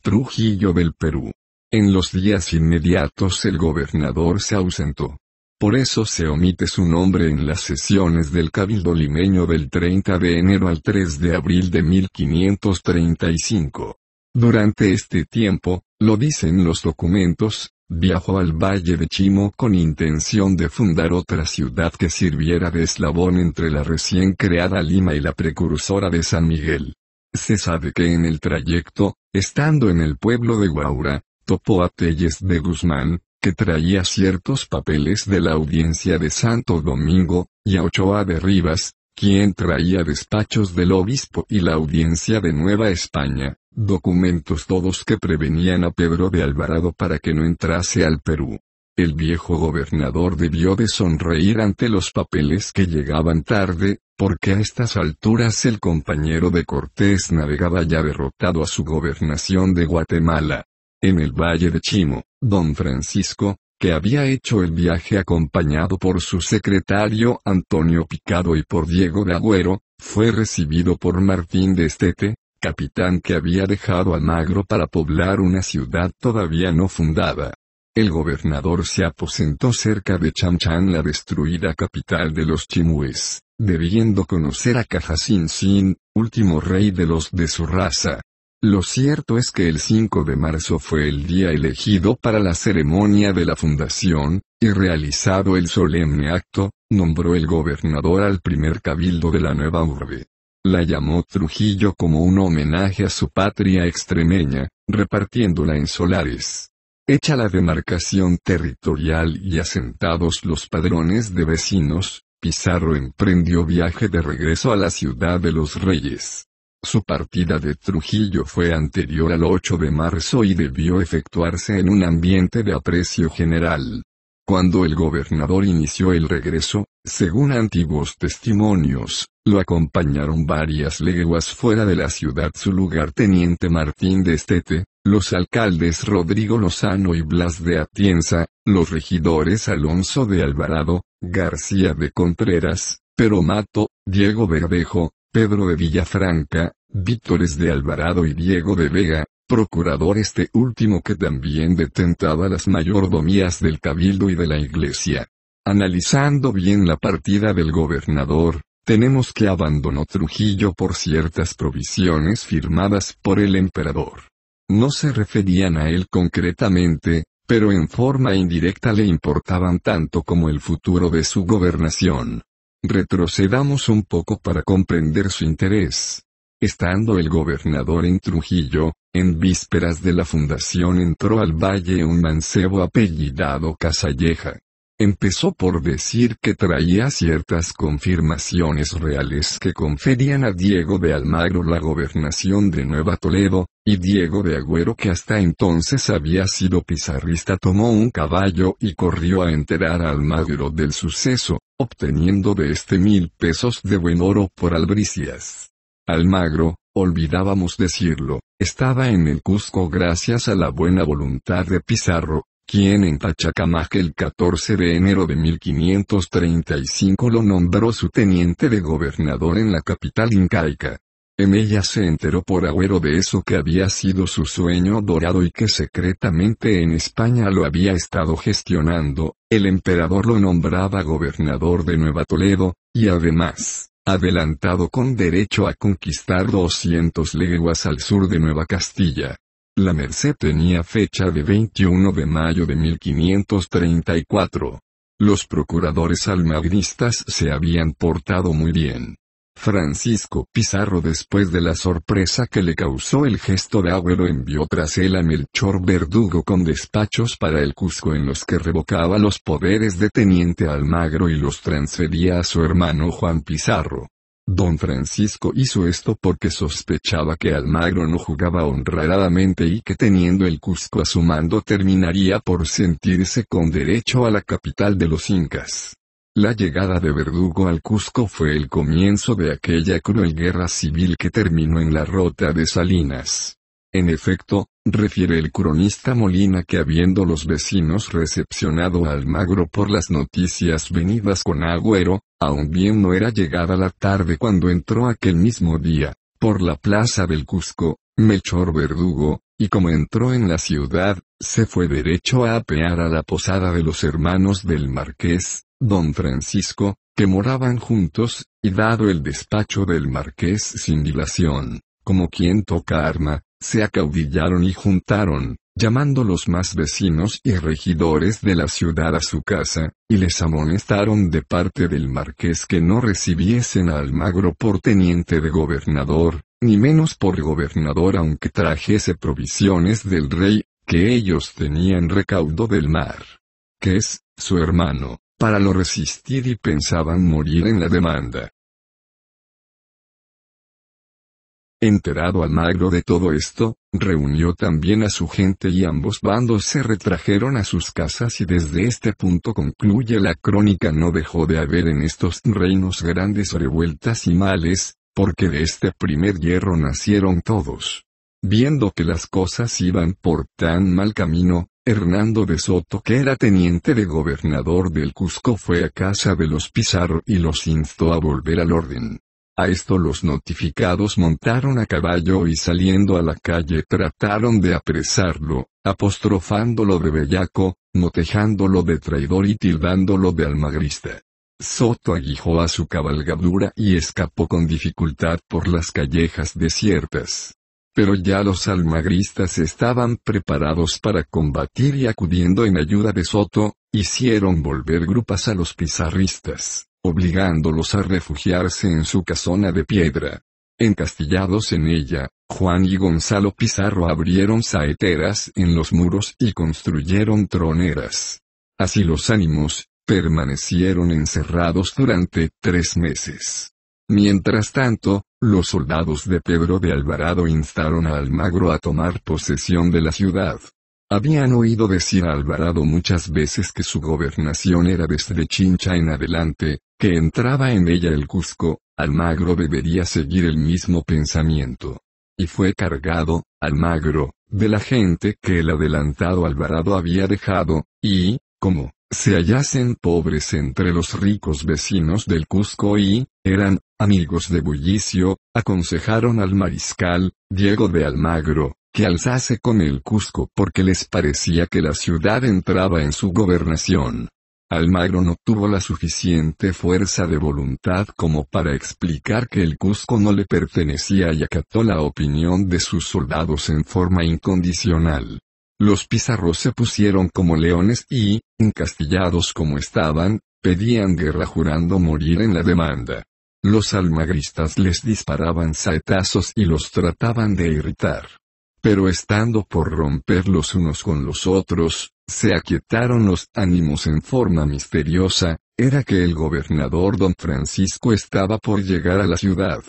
Trujillo del Perú, en los días inmediatos el gobernador se ausentó. Por eso se omite su nombre en las sesiones del Cabildo limeño del 30 de enero al 3 de abril de 1535. Durante este tiempo, lo dicen los documentos, viajó al Valle de Chimo con intención de fundar otra ciudad que sirviera de eslabón entre la recién creada Lima y la precursora de San Miguel. Se sabe que en el trayecto, estando en el pueblo de Guaura, topó a Telles de Guzmán, que traía ciertos papeles de la audiencia de Santo Domingo, y a Ochoa de Rivas, quien traía despachos del obispo y la audiencia de Nueva España, documentos todos que prevenían a Pedro de Alvarado para que no entrase al Perú. El viejo gobernador debió de sonreír ante los papeles que llegaban tarde, porque a estas alturas el compañero de Cortés navegaba ya derrotado a su gobernación de Guatemala en el valle de Chimo, don Francisco, que había hecho el viaje acompañado por su secretario Antonio Picado y por Diego de Agüero, fue recibido por Martín de Estete, capitán que había dejado a Magro para poblar una ciudad todavía no fundada. El gobernador se aposentó cerca de Chamchán, la destruida capital de los Chimúes, debiendo conocer a Cajacín Sin, último rey de los de su raza, lo cierto es que el 5 de marzo fue el día elegido para la ceremonia de la fundación, y realizado el solemne acto, nombró el gobernador al primer cabildo de la nueva urbe. La llamó Trujillo como un homenaje a su patria extremeña, repartiéndola en solares. Hecha la demarcación territorial y asentados los padrones de vecinos, Pizarro emprendió viaje de regreso a la ciudad de los reyes. Su partida de Trujillo fue anterior al 8 de marzo y debió efectuarse en un ambiente de aprecio general. Cuando el gobernador inició el regreso, según antiguos testimonios, lo acompañaron varias leguas fuera de la ciudad su lugarteniente Martín de Estete, los alcaldes Rodrigo Lozano y Blas de Atienza, los regidores Alonso de Alvarado, García de Contreras, Pero Mato, Diego Verdejo, Pedro de Villafranca, Víctores de Alvarado y Diego de Vega, procurador este último que también detentaba las mayordomías del cabildo y de la iglesia. Analizando bien la partida del gobernador, tenemos que abandonó Trujillo por ciertas provisiones firmadas por el emperador. No se referían a él concretamente, pero en forma indirecta le importaban tanto como el futuro de su gobernación. Retrocedamos un poco para comprender su interés. Estando el gobernador en Trujillo, en vísperas de la fundación entró al valle un mancebo apellidado Casalleja. Empezó por decir que traía ciertas confirmaciones reales que conferían a Diego de Almagro la gobernación de Nueva Toledo, y Diego de Agüero que hasta entonces había sido pizarrista tomó un caballo y corrió a enterar a Almagro del suceso, obteniendo de este mil pesos de buen oro por albricias. Almagro, olvidábamos decirlo, estaba en el Cusco gracias a la buena voluntad de Pizarro, quien en Tachacamac el 14 de enero de 1535 lo nombró su teniente de gobernador en la capital incaica. Ella se enteró por agüero de eso que había sido su sueño dorado y que secretamente en España lo había estado gestionando, el emperador lo nombraba gobernador de Nueva Toledo, y además, adelantado con derecho a conquistar 200 leguas al sur de Nueva Castilla. La Merced tenía fecha de 21 de mayo de 1534. Los procuradores almagristas se habían portado muy bien. Francisco Pizarro después de la sorpresa que le causó el gesto de Agüero envió tras él a Melchor Verdugo con despachos para el Cusco en los que revocaba los poderes de Teniente Almagro y los transfería a su hermano Juan Pizarro. Don Francisco hizo esto porque sospechaba que Almagro no jugaba honradamente y que teniendo el Cusco a su mando terminaría por sentirse con derecho a la capital de los incas. La llegada de Verdugo al Cusco fue el comienzo de aquella cruel guerra civil que terminó en la rota de Salinas. En efecto, refiere el cronista Molina que habiendo los vecinos recepcionado a Almagro por las noticias venidas con Agüero, aun bien no era llegada la tarde cuando entró aquel mismo día, por la plaza del Cusco, Melchor Verdugo, y como entró en la ciudad, se fue derecho a apear a la posada de los hermanos del marqués, don Francisco, que moraban juntos, y dado el despacho del marqués sin dilación, como quien toca arma, se acaudillaron y juntaron, llamando los más vecinos y regidores de la ciudad a su casa, y les amonestaron de parte del marqués que no recibiesen a Almagro por teniente de gobernador, ni menos por gobernador aunque trajese provisiones del rey, que ellos tenían recaudo del mar. Que es, su hermano para lo resistir y pensaban morir en la demanda. Enterado Almagro de todo esto, reunió también a su gente y ambos bandos se retrajeron a sus casas y desde este punto concluye la crónica no dejó de haber en estos reinos grandes revueltas y males, porque de este primer hierro nacieron todos. Viendo que las cosas iban por tan mal camino, Hernando de Soto que era teniente de gobernador del Cusco fue a casa de los Pizarro y los instó a volver al orden. A esto los notificados montaron a caballo y saliendo a la calle trataron de apresarlo, apostrofándolo de bellaco, motejándolo de traidor y tildándolo de almagrista. Soto aguijó a su cabalgadura y escapó con dificultad por las callejas desiertas. Pero ya los almagristas estaban preparados para combatir y acudiendo en ayuda de Soto, hicieron volver grupas a los pizarristas, obligándolos a refugiarse en su casona de piedra. Encastillados en ella, Juan y Gonzalo Pizarro abrieron saeteras en los muros y construyeron troneras. Así los ánimos, permanecieron encerrados durante tres meses. Mientras tanto, los soldados de Pedro de Alvarado instaron a Almagro a tomar posesión de la ciudad. Habían oído decir a Alvarado muchas veces que su gobernación era desde Chincha en adelante, que entraba en ella el Cusco, Almagro debería seguir el mismo pensamiento. Y fue cargado, Almagro, de la gente que el adelantado Alvarado había dejado, y, como se hallasen pobres entre los ricos vecinos del Cusco y, eran, amigos de Bullicio, aconsejaron al mariscal, Diego de Almagro, que alzase con el Cusco porque les parecía que la ciudad entraba en su gobernación. Almagro no tuvo la suficiente fuerza de voluntad como para explicar que el Cusco no le pertenecía y acató la opinión de sus soldados en forma incondicional. Los pizarros se pusieron como leones y, encastillados como estaban, pedían guerra jurando morir en la demanda. Los almagristas les disparaban saetazos y los trataban de irritar. Pero estando por romper los unos con los otros, se aquietaron los ánimos en forma misteriosa, era que el gobernador don Francisco estaba por llegar a la ciudad.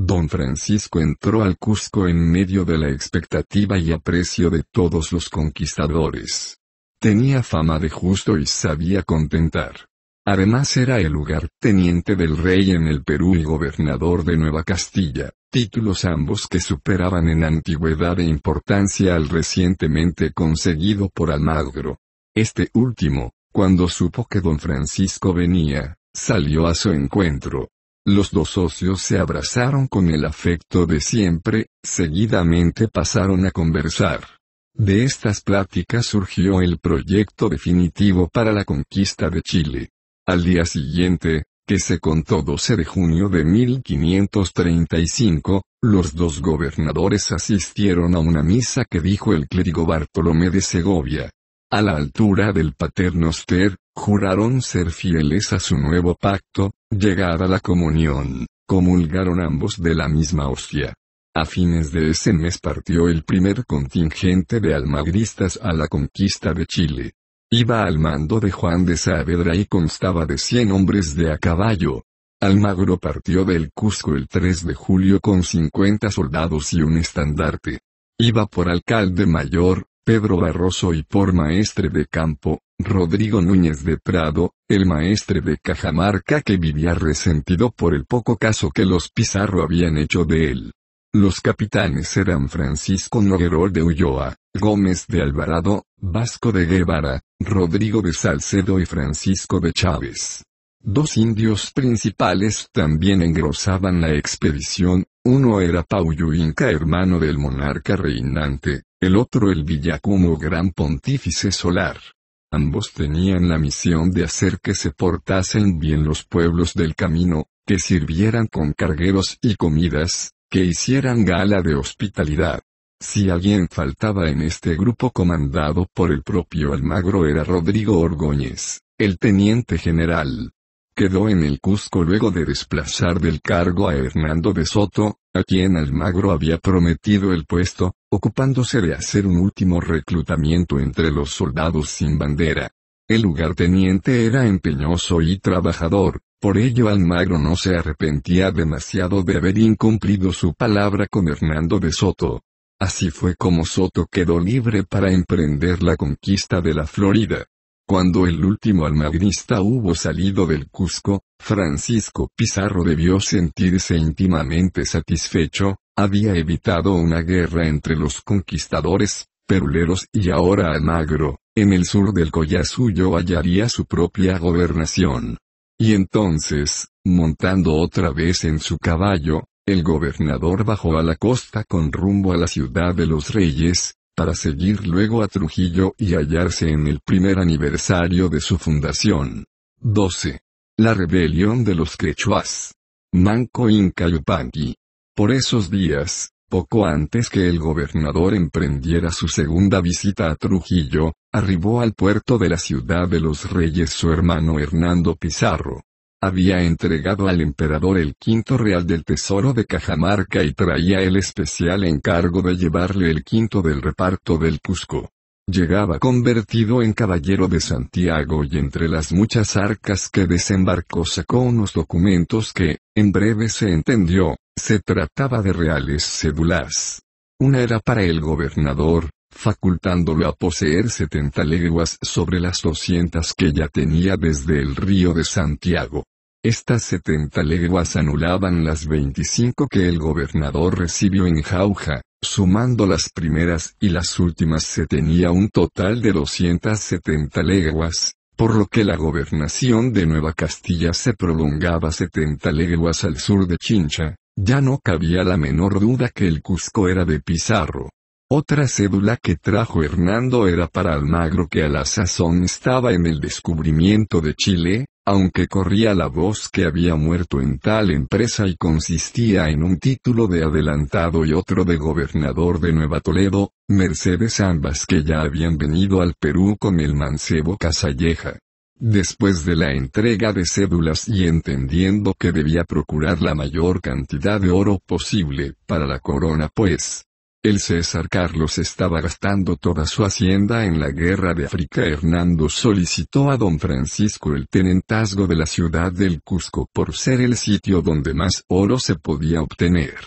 Don Francisco entró al Cusco en medio de la expectativa y aprecio de todos los conquistadores. Tenía fama de justo y sabía contentar. Además era el lugar teniente del rey en el Perú y gobernador de Nueva Castilla, títulos ambos que superaban en antigüedad e importancia al recientemente conseguido por Almagro. Este último, cuando supo que don Francisco venía, salió a su encuentro, los dos socios se abrazaron con el afecto de siempre, seguidamente pasaron a conversar. De estas pláticas surgió el proyecto definitivo para la conquista de Chile. Al día siguiente, que se contó 12 de junio de 1535, los dos gobernadores asistieron a una misa que dijo el clérigo Bartolomé de Segovia. A la altura del paternoster, juraron ser fieles a su nuevo pacto, llegada la comunión, comulgaron ambos de la misma hostia. A fines de ese mes partió el primer contingente de almagristas a la conquista de Chile. Iba al mando de Juan de Saavedra y constaba de 100 hombres de a caballo. Almagro partió del Cusco el 3 de julio con 50 soldados y un estandarte. Iba por alcalde mayor, Pedro Barroso y por maestre de campo, Rodrigo Núñez de Prado, el maestre de Cajamarca que vivía resentido por el poco caso que los Pizarro habían hecho de él. Los capitanes eran Francisco Noguerol de Ulloa, Gómez de Alvarado, Vasco de Guevara, Rodrigo de Salcedo y Francisco de Chávez. Dos indios principales también engrosaban la expedición, uno era Inca, hermano del monarca reinante, el otro el Villacumo gran pontífice solar. Ambos tenían la misión de hacer que se portasen bien los pueblos del camino, que sirvieran con cargueros y comidas, que hicieran gala de hospitalidad. Si alguien faltaba en este grupo comandado por el propio Almagro era Rodrigo orgóñez el teniente general. Quedó en el Cusco luego de desplazar del cargo a Hernando de Soto, a quien Almagro había prometido el puesto, ocupándose de hacer un último reclutamiento entre los soldados sin bandera. El lugarteniente era empeñoso y trabajador, por ello Almagro no se arrepentía demasiado de haber incumplido su palabra con Hernando de Soto. Así fue como Soto quedó libre para emprender la conquista de la Florida. Cuando el último almagrista hubo salido del Cusco, Francisco Pizarro debió sentirse íntimamente satisfecho, había evitado una guerra entre los conquistadores, peruleros y ahora Almagro, en el sur del Collasuyo hallaría su propia gobernación. Y entonces, montando otra vez en su caballo, el gobernador bajó a la costa con rumbo a la ciudad de los reyes, para seguir luego a Trujillo y hallarse en el primer aniversario de su fundación. 12. La rebelión de los quechuas. Manco Inca Yupanqui. Por esos días, poco antes que el gobernador emprendiera su segunda visita a Trujillo, arribó al puerto de la ciudad de los Reyes su hermano Hernando Pizarro. Había entregado al emperador el quinto real del tesoro de Cajamarca y traía el especial encargo de llevarle el quinto del reparto del Cusco. Llegaba convertido en caballero de Santiago y entre las muchas arcas que desembarcó sacó unos documentos que, en breve se entendió, se trataba de reales cédulas. Una era para el gobernador, facultándolo a poseer 70 leguas sobre las 200 que ya tenía desde el río de Santiago. Estas 70 leguas anulaban las 25 que el gobernador recibió en Jauja, sumando las primeras y las últimas se tenía un total de 270 leguas, por lo que la gobernación de Nueva Castilla se prolongaba 70 leguas al sur de Chincha, ya no cabía la menor duda que el Cusco era de Pizarro. Otra cédula que trajo Hernando era para Almagro que a la sazón estaba en el descubrimiento de Chile, aunque corría la voz que había muerto en tal empresa y consistía en un título de adelantado y otro de gobernador de Nueva Toledo, mercedes ambas que ya habían venido al Perú con el mancebo Casalleja. Después de la entrega de cédulas y entendiendo que debía procurar la mayor cantidad de oro posible para la corona pues, el César Carlos estaba gastando toda su hacienda en la guerra de África. Hernando solicitó a don Francisco el tenentazgo de la ciudad del Cusco por ser el sitio donde más oro se podía obtener.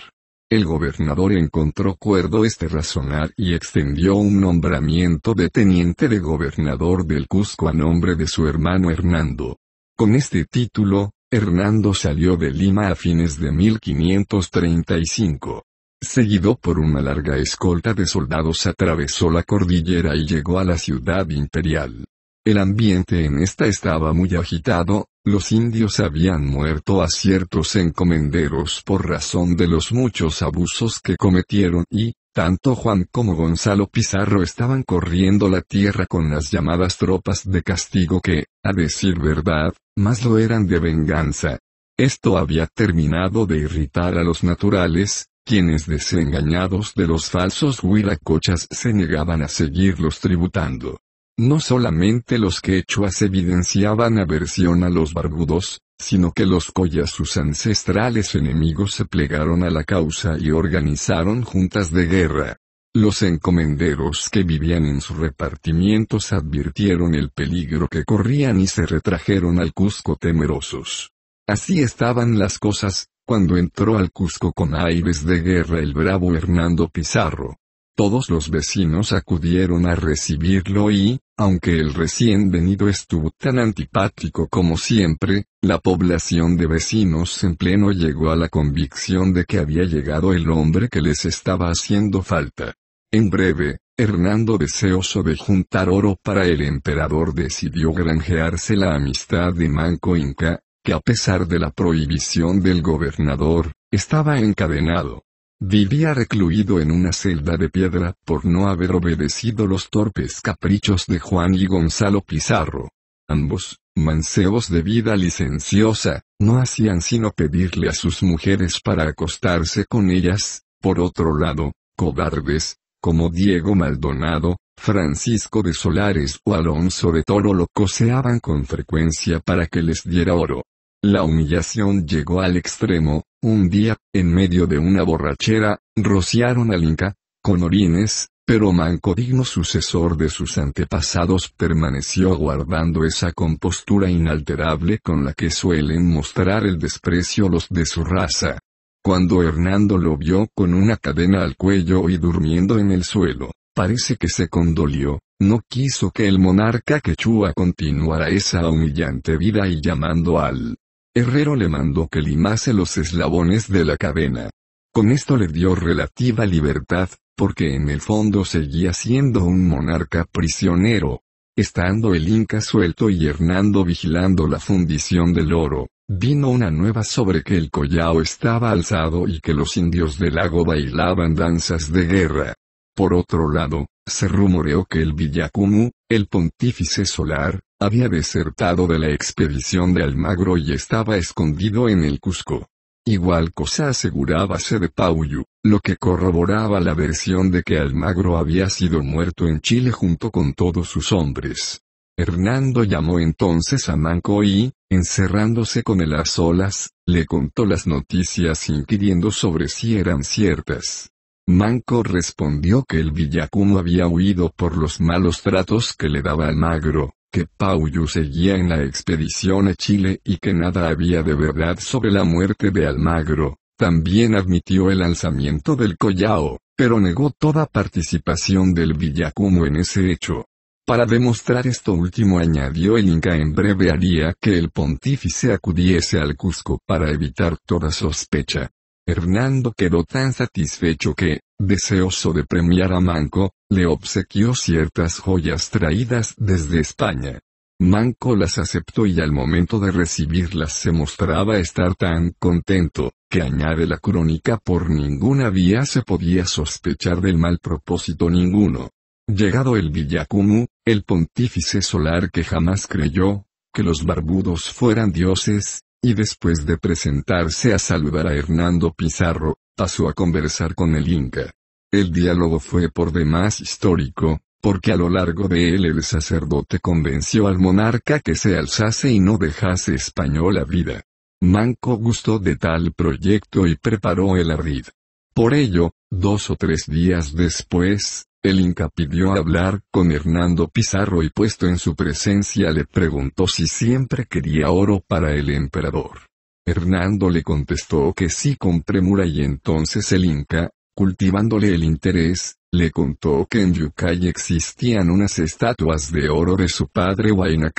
El gobernador encontró cuerdo este razonar y extendió un nombramiento de teniente de gobernador del Cusco a nombre de su hermano Hernando. Con este título, Hernando salió de Lima a fines de 1535. Seguido por una larga escolta de soldados atravesó la cordillera y llegó a la ciudad imperial. El ambiente en esta estaba muy agitado, los indios habían muerto a ciertos encomenderos por razón de los muchos abusos que cometieron y, tanto Juan como Gonzalo Pizarro estaban corriendo la tierra con las llamadas tropas de castigo que, a decir verdad, más lo eran de venganza. Esto había terminado de irritar a los naturales, quienes desengañados de los falsos huiracochas se negaban a seguirlos tributando. No solamente los quechuas evidenciaban aversión a los barbudos, sino que los collas sus ancestrales enemigos se plegaron a la causa y organizaron juntas de guerra. Los encomenderos que vivían en sus repartimientos advirtieron el peligro que corrían y se retrajeron al Cusco temerosos. Así estaban las cosas, cuando entró al Cusco con aires de guerra el bravo Hernando Pizarro. Todos los vecinos acudieron a recibirlo y, aunque el recién venido estuvo tan antipático como siempre, la población de vecinos en pleno llegó a la convicción de que había llegado el hombre que les estaba haciendo falta. En breve, Hernando deseoso de juntar oro para el emperador decidió granjearse la amistad de Manco Inca, que a pesar de la prohibición del gobernador, estaba encadenado. Vivía recluido en una celda de piedra por no haber obedecido los torpes caprichos de Juan y Gonzalo Pizarro. Ambos, mancebos de vida licenciosa, no hacían sino pedirle a sus mujeres para acostarse con ellas, por otro lado, cobardes, como Diego Maldonado, Francisco de Solares o Alonso de Toro lo coseaban con frecuencia para que les diera oro. La humillación llegó al extremo, un día, en medio de una borrachera, rociaron al Inca, con orines, pero Manco digno sucesor de sus antepasados permaneció guardando esa compostura inalterable con la que suelen mostrar el desprecio los de su raza. Cuando Hernando lo vio con una cadena al cuello y durmiendo en el suelo, parece que se condolió, no quiso que el monarca quechua continuara esa humillante vida y llamando al Herrero le mandó que limase los eslabones de la cadena. Con esto le dio relativa libertad, porque en el fondo seguía siendo un monarca prisionero. Estando el Inca suelto y Hernando vigilando la fundición del oro, vino una nueva sobre que el collao estaba alzado y que los indios del lago bailaban danzas de guerra. Por otro lado, se rumoreó que el Villacumu, el pontífice solar, había desertado de la expedición de Almagro y estaba escondido en el Cusco. Igual cosa asegurábase de Pauyu, lo que corroboraba la versión de que Almagro había sido muerto en Chile junto con todos sus hombres. Hernando llamó entonces a Manco y, encerrándose con él a solas, le contó las noticias inquiriendo sobre si eran ciertas. Manco respondió que el Villacumo había huido por los malos tratos que le daba Almagro, que Paulo seguía en la expedición a Chile y que nada había de verdad sobre la muerte de Almagro. También admitió el lanzamiento del Collao, pero negó toda participación del Villacumo en ese hecho. Para demostrar esto último añadió el Inca en breve haría que el pontífice acudiese al Cusco para evitar toda sospecha. Hernando quedó tan satisfecho que, deseoso de premiar a Manco, le obsequió ciertas joyas traídas desde España. Manco las aceptó y al momento de recibirlas se mostraba estar tan contento, que añade la crónica por ninguna vía se podía sospechar del mal propósito ninguno. Llegado el Villacumu, el pontífice solar que jamás creyó, que los barbudos fueran dioses, y después de presentarse a saludar a Hernando Pizarro, pasó a conversar con el Inca. El diálogo fue por demás histórico, porque a lo largo de él el sacerdote convenció al monarca que se alzase y no dejase española vida. Manco gustó de tal proyecto y preparó el ardid. Por ello, dos o tres días después, el Inca pidió hablar con Hernando Pizarro y puesto en su presencia le preguntó si siempre quería oro para el emperador. Hernando le contestó que sí con premura y entonces el Inca, cultivándole el interés, le contó que en Yucay existían unas estatuas de oro de su padre Huayna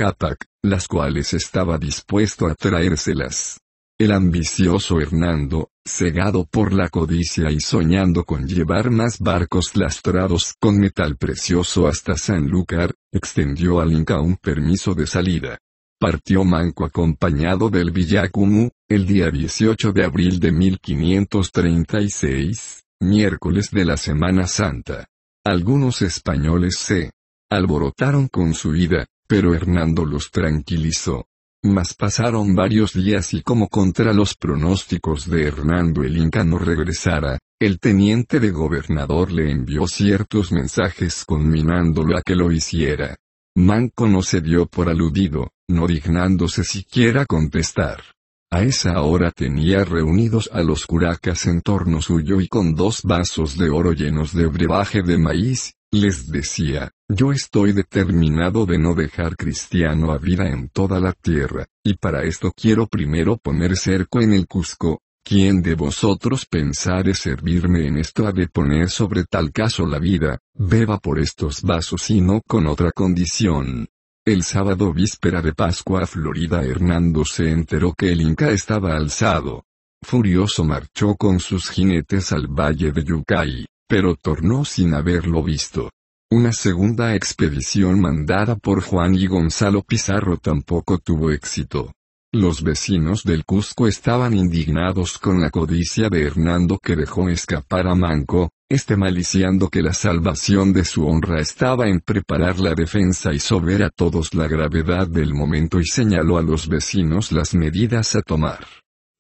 las cuales estaba dispuesto a traérselas. El ambicioso Hernando, cegado por la codicia y soñando con llevar más barcos lastrados con metal precioso hasta Sanlúcar, extendió al Inca un permiso de salida partió Manco acompañado del Villacumu, el día 18 de abril de 1536, miércoles de la Semana Santa. Algunos españoles se alborotaron con su ida, pero Hernando los tranquilizó. Mas pasaron varios días y como contra los pronósticos de Hernando el Inca no regresara, el teniente de gobernador le envió ciertos mensajes conminándolo a que lo hiciera. Manco no se dio por aludido, no dignándose siquiera contestar. A esa hora tenía reunidos a los curacas en torno suyo y con dos vasos de oro llenos de brebaje de maíz, les decía, yo estoy determinado de no dejar cristiano a vida en toda la tierra, y para esto quiero primero poner cerco en el Cusco, ¿Quién de vosotros pensare servirme en esto ha de poner sobre tal caso la vida, beba por estos vasos y no con otra condición, el sábado víspera de Pascua Florida Hernando se enteró que el Inca estaba alzado. Furioso marchó con sus jinetes al valle de Yucay, pero tornó sin haberlo visto. Una segunda expedición mandada por Juan y Gonzalo Pizarro tampoco tuvo éxito. Los vecinos del Cusco estaban indignados con la codicia de Hernando que dejó escapar a Manco, este maliciando que la salvación de su honra estaba en preparar la defensa y sober a todos la gravedad del momento y señaló a los vecinos las medidas a tomar.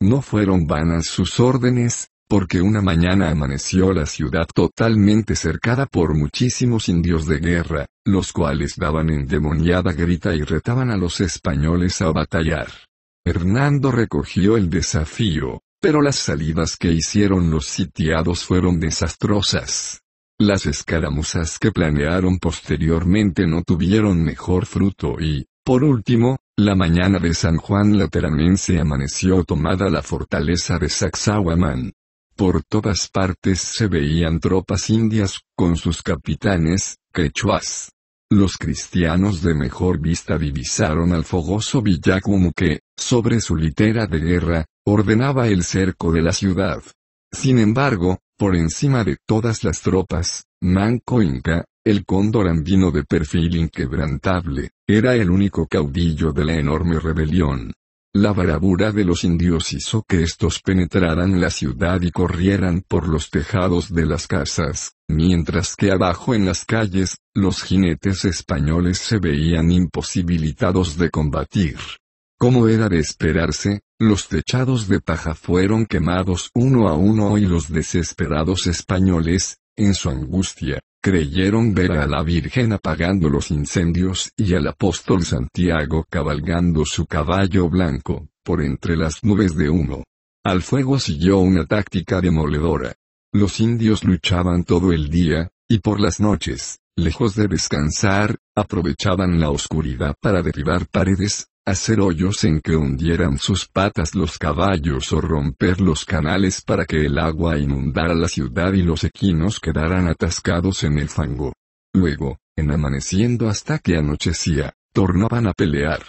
No fueron vanas sus órdenes, porque una mañana amaneció la ciudad totalmente cercada por muchísimos indios de guerra, los cuales daban endemoniada grita y retaban a los españoles a batallar. Hernando recogió el desafío, pero las salidas que hicieron los sitiados fueron desastrosas. Las escaramuzas que planearon posteriormente no tuvieron mejor fruto y, por último, la mañana de San Juan Lateranense amaneció tomada la fortaleza de Saxahuamán. Por todas partes se veían tropas indias, con sus capitanes, quechuas. Los cristianos de mejor vista divisaron al fogoso Villacum que, sobre su litera de guerra, ordenaba el cerco de la ciudad. Sin embargo, por encima de todas las tropas, Manco Inca, el cóndor andino de perfil inquebrantable, era el único caudillo de la enorme rebelión. La bravura de los indios hizo que estos penetraran la ciudad y corrieran por los tejados de las casas, mientras que abajo en las calles, los jinetes españoles se veían imposibilitados de combatir. Como era de esperarse, los techados de paja fueron quemados uno a uno y los desesperados españoles, en su angustia, creyeron ver a la Virgen apagando los incendios y al apóstol Santiago cabalgando su caballo blanco, por entre las nubes de humo. Al fuego siguió una táctica demoledora. Los indios luchaban todo el día, y por las noches, lejos de descansar, aprovechaban la oscuridad para derribar paredes, hacer hoyos en que hundieran sus patas los caballos o romper los canales para que el agua inundara la ciudad y los equinos quedaran atascados en el fango. Luego, en amaneciendo hasta que anochecía, tornaban a pelear.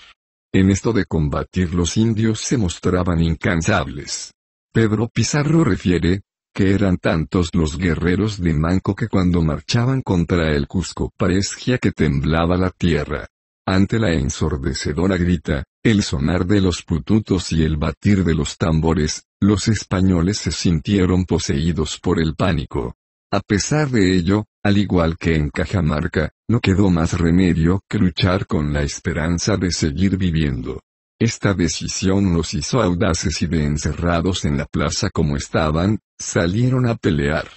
En esto de combatir los indios se mostraban incansables. Pedro Pizarro refiere, que eran tantos los guerreros de Manco que cuando marchaban contra el Cusco parecía que temblaba la tierra. Ante la ensordecedora grita, el sonar de los pututos y el batir de los tambores, los españoles se sintieron poseídos por el pánico. A pesar de ello, al igual que en Cajamarca, no quedó más remedio que luchar con la esperanza de seguir viviendo. Esta decisión los hizo audaces y de encerrados en la plaza como estaban, salieron a pelear.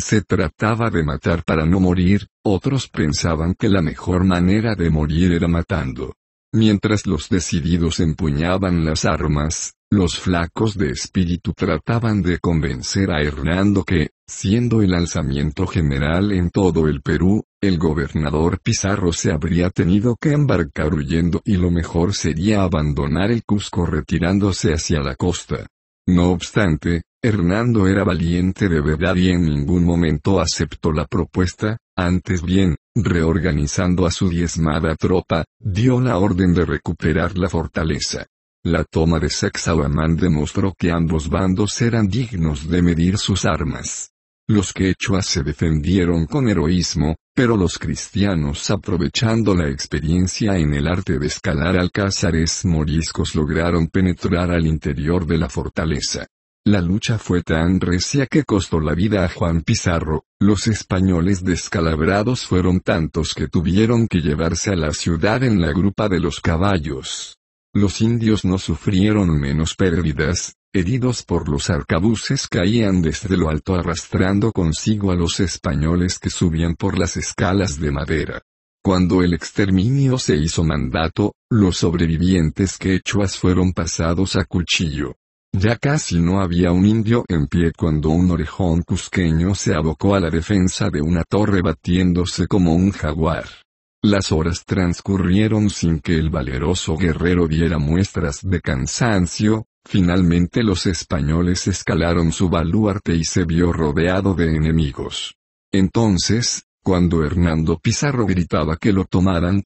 Se trataba de matar para no morir, otros pensaban que la mejor manera de morir era matando. Mientras los decididos empuñaban las armas, los flacos de espíritu trataban de convencer a Hernando que, siendo el alzamiento general en todo el Perú, el gobernador Pizarro se habría tenido que embarcar huyendo y lo mejor sería abandonar el Cusco retirándose hacia la costa. No obstante, Hernando era valiente de verdad y en ningún momento aceptó la propuesta, antes bien, reorganizando a su diezmada tropa, dio la orden de recuperar la fortaleza. La toma de Sexauamán demostró que ambos bandos eran dignos de medir sus armas. Los quechua se defendieron con heroísmo, pero los cristianos aprovechando la experiencia en el arte de escalar alcázares moriscos lograron penetrar al interior de la fortaleza. La lucha fue tan recia que costó la vida a Juan Pizarro, los españoles descalabrados fueron tantos que tuvieron que llevarse a la ciudad en la grupa de los caballos. Los indios no sufrieron menos pérdidas, heridos por los arcabuces caían desde lo alto arrastrando consigo a los españoles que subían por las escalas de madera. Cuando el exterminio se hizo mandato, los sobrevivientes quechuas fueron pasados a cuchillo. Ya casi no había un indio en pie cuando un orejón cusqueño se abocó a la defensa de una torre batiéndose como un jaguar. Las horas transcurrieron sin que el valeroso guerrero diera muestras de cansancio, finalmente los españoles escalaron su baluarte y se vio rodeado de enemigos. Entonces, cuando Hernando Pizarro gritaba que lo tomaran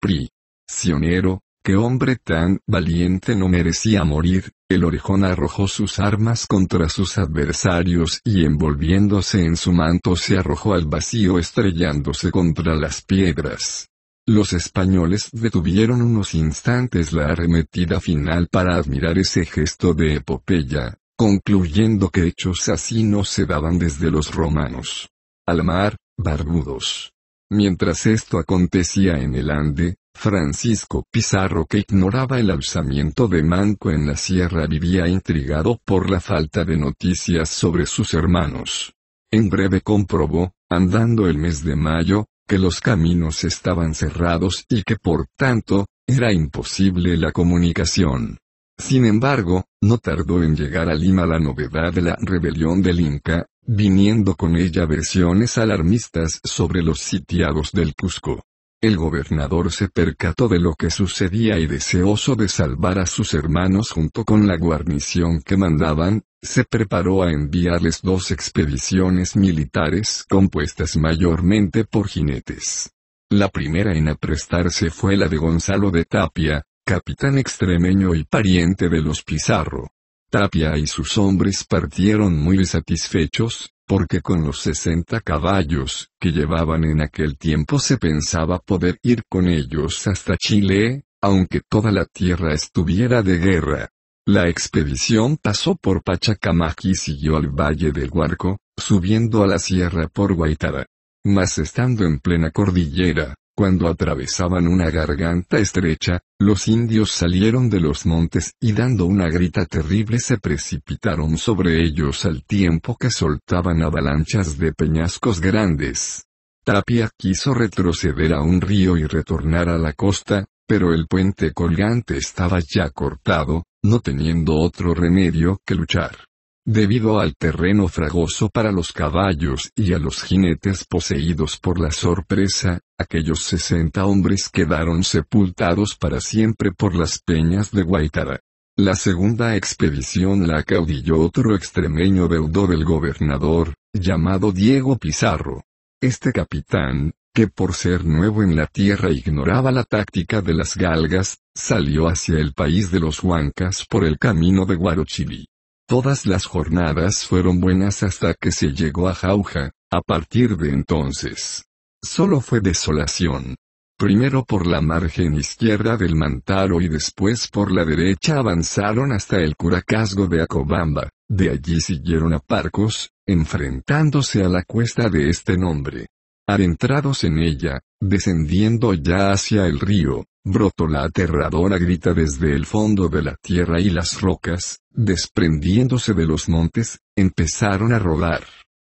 Sionero, qué hombre tan valiente no merecía morir, el orejón arrojó sus armas contra sus adversarios y envolviéndose en su manto se arrojó al vacío estrellándose contra las piedras. Los españoles detuvieron unos instantes la arremetida final para admirar ese gesto de epopeya, concluyendo que hechos así no se daban desde los romanos. Al mar, barbudos. Mientras esto acontecía en el Ande, Francisco Pizarro que ignoraba el alzamiento de Manco en la sierra vivía intrigado por la falta de noticias sobre sus hermanos. En breve comprobó, andando el mes de mayo, que los caminos estaban cerrados y que por tanto, era imposible la comunicación. Sin embargo, no tardó en llegar a Lima la novedad de la rebelión del Inca, viniendo con ella versiones alarmistas sobre los sitiados del Cusco. El gobernador se percató de lo que sucedía y deseoso de salvar a sus hermanos junto con la guarnición que mandaban, se preparó a enviarles dos expediciones militares compuestas mayormente por jinetes. La primera en aprestarse fue la de Gonzalo de Tapia, capitán extremeño y pariente de los Pizarro. Tapia y sus hombres partieron muy satisfechos, porque con los 60 caballos que llevaban en aquel tiempo se pensaba poder ir con ellos hasta Chile, aunque toda la tierra estuviera de guerra. La expedición pasó por Pachacamac y siguió al valle del Huarco, subiendo a la sierra por Guaitara. Mas estando en plena cordillera, cuando atravesaban una garganta estrecha, los indios salieron de los montes y dando una grita terrible se precipitaron sobre ellos al tiempo que soltaban avalanchas de peñascos grandes. Tapia quiso retroceder a un río y retornar a la costa, pero el puente colgante estaba ya cortado, no teniendo otro remedio que luchar. Debido al terreno fragoso para los caballos y a los jinetes poseídos por la sorpresa, aquellos 60 hombres quedaron sepultados para siempre por las peñas de Guaitara. La segunda expedición la acaudilló otro extremeño deudo del gobernador, llamado Diego Pizarro. Este capitán, que por ser nuevo en la tierra ignoraba la táctica de las galgas, salió hacia el país de los huancas por el camino de Guarochili. Todas las jornadas fueron buenas hasta que se llegó a Jauja, a partir de entonces. Solo fue desolación. Primero por la margen izquierda del Mantaro y después por la derecha avanzaron hasta el Curacasgo de Acobamba, de allí siguieron a Parcos, enfrentándose a la cuesta de este nombre. Adentrados en ella, descendiendo ya hacia el río, brotó la aterradora grita desde el fondo de la tierra y las rocas, desprendiéndose de los montes, empezaron a rodar.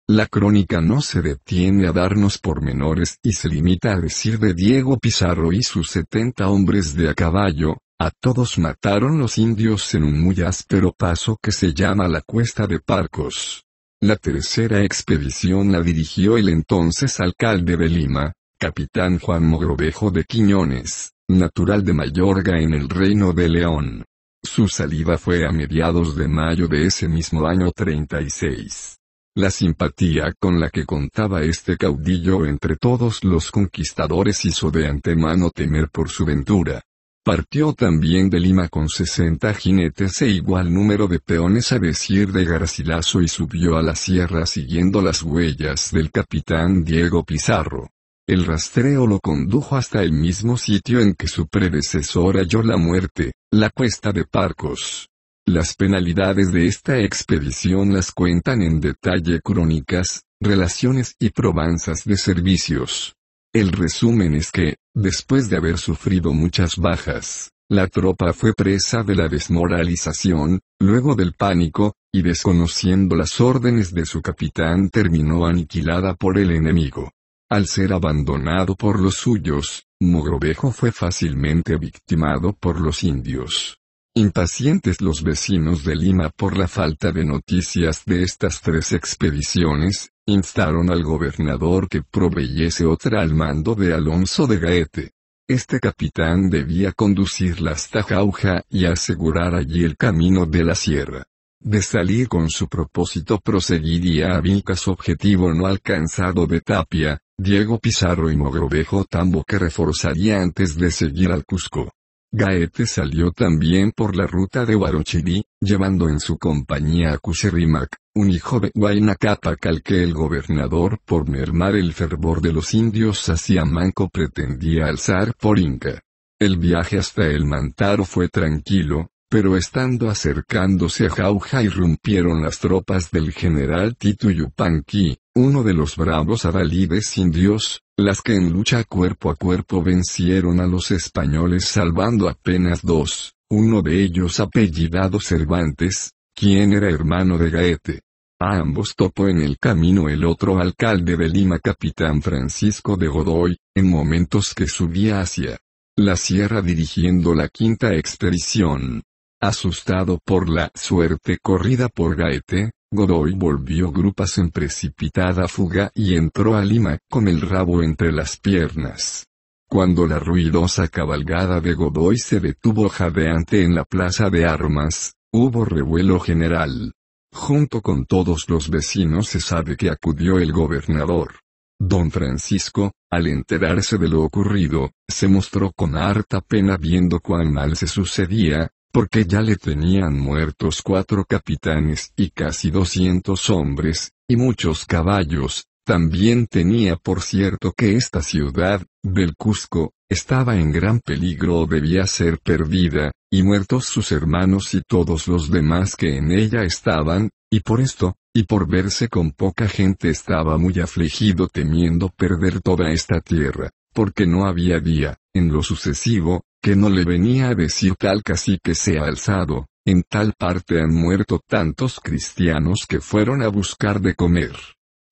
La crónica no se detiene a darnos pormenores y se limita a decir de Diego Pizarro y sus setenta hombres de a caballo, a todos mataron los indios en un muy áspero paso que se llama la Cuesta de Parcos. La tercera expedición la dirigió el entonces alcalde de Lima, capitán Juan Mogrovejo de Quiñones natural de Mayorga en el Reino de León. Su salida fue a mediados de mayo de ese mismo año 36. La simpatía con la que contaba este caudillo entre todos los conquistadores hizo de antemano temer por su ventura. Partió también de Lima con 60 jinetes e igual número de peones a decir de Garcilaso y subió a la sierra siguiendo las huellas del capitán Diego Pizarro. El rastreo lo condujo hasta el mismo sitio en que su predecesor halló la muerte, la cuesta de Parcos. Las penalidades de esta expedición las cuentan en detalle crónicas, relaciones y probanzas de servicios. El resumen es que, después de haber sufrido muchas bajas, la tropa fue presa de la desmoralización, luego del pánico, y desconociendo las órdenes de su capitán terminó aniquilada por el enemigo. Al ser abandonado por los suyos, Mogrovejo fue fácilmente victimado por los indios. Impacientes los vecinos de Lima por la falta de noticias de estas tres expediciones, instaron al gobernador que proveyese otra al mando de Alonso de Gaete. Este capitán debía conducirla hasta Jauja y asegurar allí el camino de la sierra. De salir con su propósito proseguiría a Vilcas objetivo no alcanzado de Tapia, Diego Pizarro y Mogrovejo Tambo que reforzaría antes de seguir al Cusco. Gaete salió también por la ruta de Huarochirí, llevando en su compañía a Cusirimac, un hijo de Huayna Capacal que el gobernador por mermar el fervor de los indios hacia Manco pretendía alzar por Inca. El viaje hasta el Mantaro fue tranquilo, pero estando acercándose a Jauja irrumpieron las tropas del general Tituyupanqui, Yupanqui, uno de los bravos adalides indios, las que en lucha cuerpo a cuerpo vencieron a los españoles salvando apenas dos, uno de ellos apellidado Cervantes, quien era hermano de Gaete. A ambos topó en el camino el otro alcalde de Lima capitán Francisco de Godoy, en momentos que subía hacia la sierra dirigiendo la quinta expedición. Asustado por la suerte corrida por Gaete, Godoy volvió Grupas en precipitada fuga y entró a Lima con el rabo entre las piernas. Cuando la ruidosa cabalgada de Godoy se detuvo jadeante en la plaza de armas, hubo revuelo general. Junto con todos los vecinos se sabe que acudió el gobernador. Don Francisco, al enterarse de lo ocurrido, se mostró con harta pena viendo cuán mal se sucedía, porque ya le tenían muertos cuatro capitanes y casi doscientos hombres, y muchos caballos, también tenía por cierto que esta ciudad, del Cusco, estaba en gran peligro o debía ser perdida, y muertos sus hermanos y todos los demás que en ella estaban, y por esto, y por verse con poca gente estaba muy afligido temiendo perder toda esta tierra, porque no había día, en lo sucesivo, que no le venía a decir tal que se ha alzado, en tal parte han muerto tantos cristianos que fueron a buscar de comer.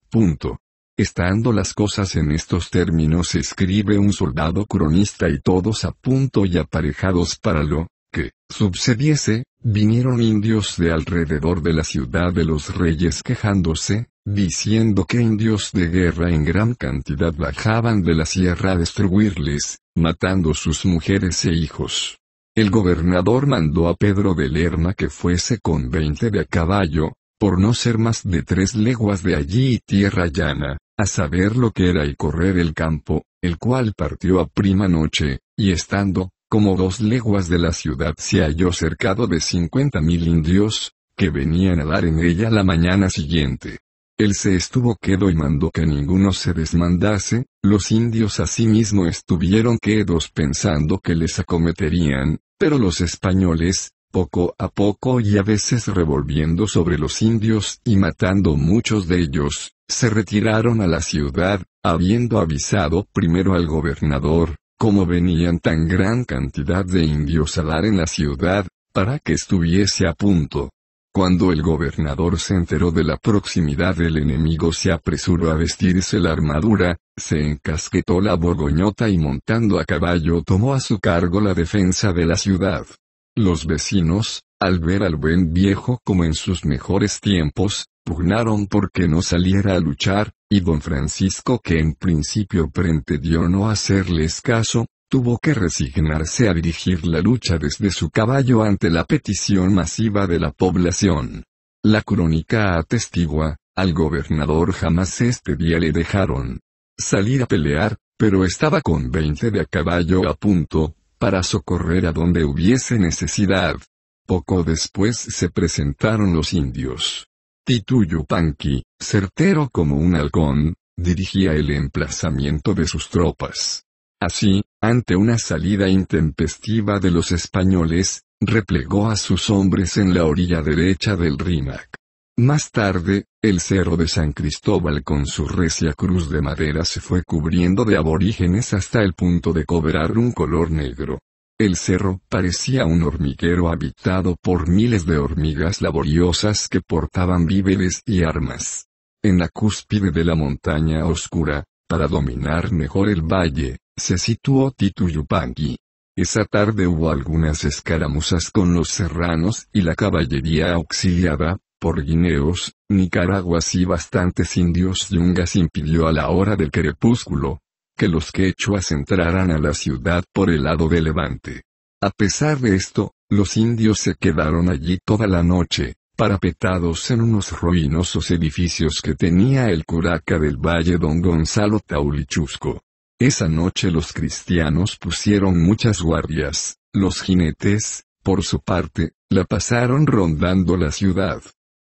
Punto. Estando las cosas en estos términos escribe un soldado cronista y todos a punto y aparejados para lo que sucediese, Vinieron indios de alrededor de la ciudad de los reyes quejándose, diciendo que indios de guerra en gran cantidad bajaban de la sierra a destruirles, matando sus mujeres e hijos. El gobernador mandó a Pedro de Lerma que fuese con veinte de a caballo, por no ser más de tres leguas de allí y tierra llana, a saber lo que era y correr el campo, el cual partió a prima noche, y estando como dos leguas de la ciudad se halló cercado de cincuenta mil indios, que venían a dar en ella la mañana siguiente. Él se estuvo quedo y mandó que ninguno se desmandase, los indios asimismo estuvieron quedos pensando que les acometerían, pero los españoles, poco a poco y a veces revolviendo sobre los indios y matando muchos de ellos, se retiraron a la ciudad, habiendo avisado primero al gobernador, como venían tan gran cantidad de indios a dar en la ciudad, para que estuviese a punto. Cuando el gobernador se enteró de la proximidad del enemigo se apresuró a vestirse la armadura, se encasquetó la borgoñota y montando a caballo tomó a su cargo la defensa de la ciudad. Los vecinos, al ver al buen viejo como en sus mejores tiempos, pugnaron porque no saliera a luchar, y don Francisco que en principio pretendió no hacerles caso, tuvo que resignarse a dirigir la lucha desde su caballo ante la petición masiva de la población. La crónica atestigua, al gobernador jamás este día le dejaron salir a pelear, pero estaba con veinte de a caballo a punto, para socorrer a donde hubiese necesidad. Poco después se presentaron los indios. Tituyupanqui, certero como un halcón, dirigía el emplazamiento de sus tropas. Así, ante una salida intempestiva de los españoles, replegó a sus hombres en la orilla derecha del Rímac. Más tarde, el cerro de San Cristóbal con su recia cruz de madera se fue cubriendo de aborígenes hasta el punto de cobrar un color negro. El cerro parecía un hormiguero habitado por miles de hormigas laboriosas que portaban víveres y armas. En la cúspide de la montaña oscura, para dominar mejor el valle, se situó Tituyupanqui. Esa tarde hubo algunas escaramuzas con los serranos y la caballería auxiliada, por guineos, nicaraguas y bastantes indios yungas impidió a la hora del crepúsculo, que los quechuas entraran a la ciudad por el lado de Levante. A pesar de esto, los indios se quedaron allí toda la noche, parapetados en unos ruinosos edificios que tenía el curaca del valle don Gonzalo Taulichusco. Esa noche los cristianos pusieron muchas guardias, los jinetes, por su parte, la pasaron rondando la ciudad,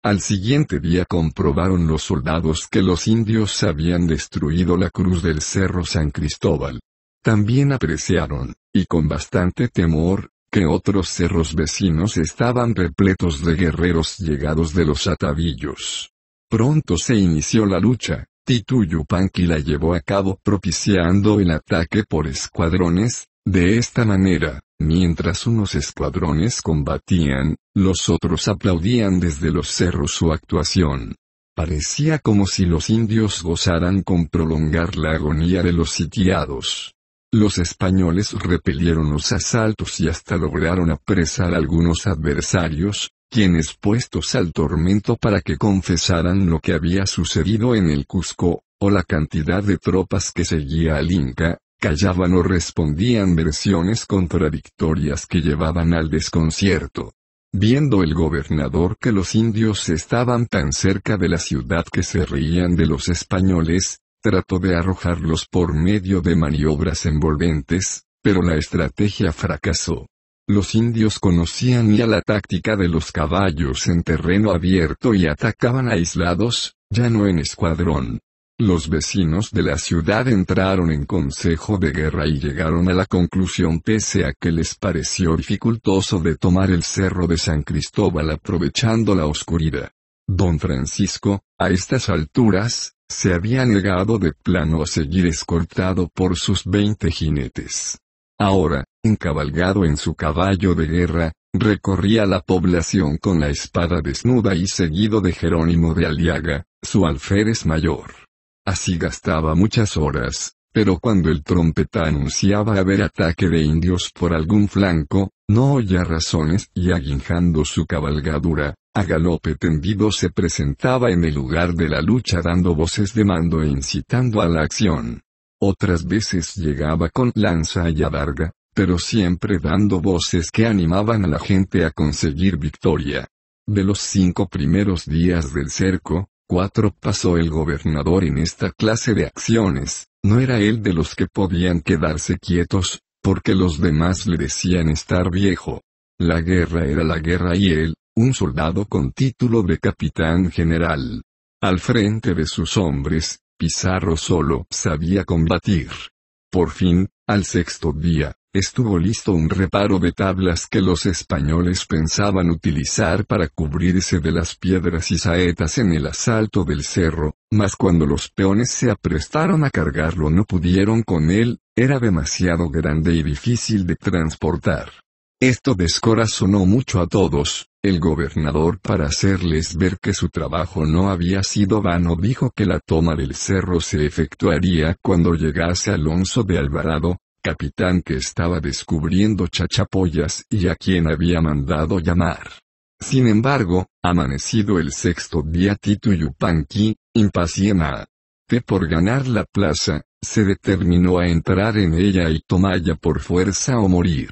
al siguiente día comprobaron los soldados que los indios habían destruido la cruz del Cerro San Cristóbal. También apreciaron, y con bastante temor, que otros cerros vecinos estaban repletos de guerreros llegados de los atavillos. Pronto se inició la lucha, Tituyupanqui la llevó a cabo propiciando el ataque por escuadrones, de esta manera, Mientras unos escuadrones combatían, los otros aplaudían desde los cerros su actuación. Parecía como si los indios gozaran con prolongar la agonía de los sitiados. Los españoles repelieron los asaltos y hasta lograron apresar a algunos adversarios, quienes puestos al tormento para que confesaran lo que había sucedido en el Cusco, o la cantidad de tropas que seguía al Inca, callaban o respondían versiones contradictorias que llevaban al desconcierto. Viendo el gobernador que los indios estaban tan cerca de la ciudad que se reían de los españoles, trató de arrojarlos por medio de maniobras envolventes, pero la estrategia fracasó. Los indios conocían ya la táctica de los caballos en terreno abierto y atacaban aislados, ya no en escuadrón. Los vecinos de la ciudad entraron en consejo de guerra y llegaron a la conclusión pese a que les pareció dificultoso de tomar el cerro de San Cristóbal aprovechando la oscuridad. Don Francisco, a estas alturas, se había negado de plano a seguir escoltado por sus veinte jinetes. Ahora, encabalgado en su caballo de guerra, recorría la población con la espada desnuda y seguido de Jerónimo de Aliaga, su alférez mayor. Así gastaba muchas horas, pero cuando el trompeta anunciaba haber ataque de indios por algún flanco, no oía razones y aguijando su cabalgadura, a galope tendido se presentaba en el lugar de la lucha dando voces de mando e incitando a la acción. Otras veces llegaba con lanza y adarga, pero siempre dando voces que animaban a la gente a conseguir victoria. De los cinco primeros días del cerco, 4. Pasó el gobernador en esta clase de acciones, no era él de los que podían quedarse quietos, porque los demás le decían estar viejo. La guerra era la guerra y él, un soldado con título de capitán general. Al frente de sus hombres, Pizarro solo sabía combatir. Por fin, al sexto día, estuvo listo un reparo de tablas que los españoles pensaban utilizar para cubrirse de las piedras y saetas en el asalto del cerro, mas cuando los peones se aprestaron a cargarlo no pudieron con él, era demasiado grande y difícil de transportar. Esto descorazonó mucho a todos, el gobernador para hacerles ver que su trabajo no había sido vano dijo que la toma del cerro se efectuaría cuando llegase Alonso de Alvarado, capitán que estaba descubriendo chachapoyas y a quien había mandado llamar. Sin embargo, amanecido el sexto día Titu Yupanqui, impaciente por ganar la plaza, se determinó a entrar en ella y tomarla por fuerza o morir.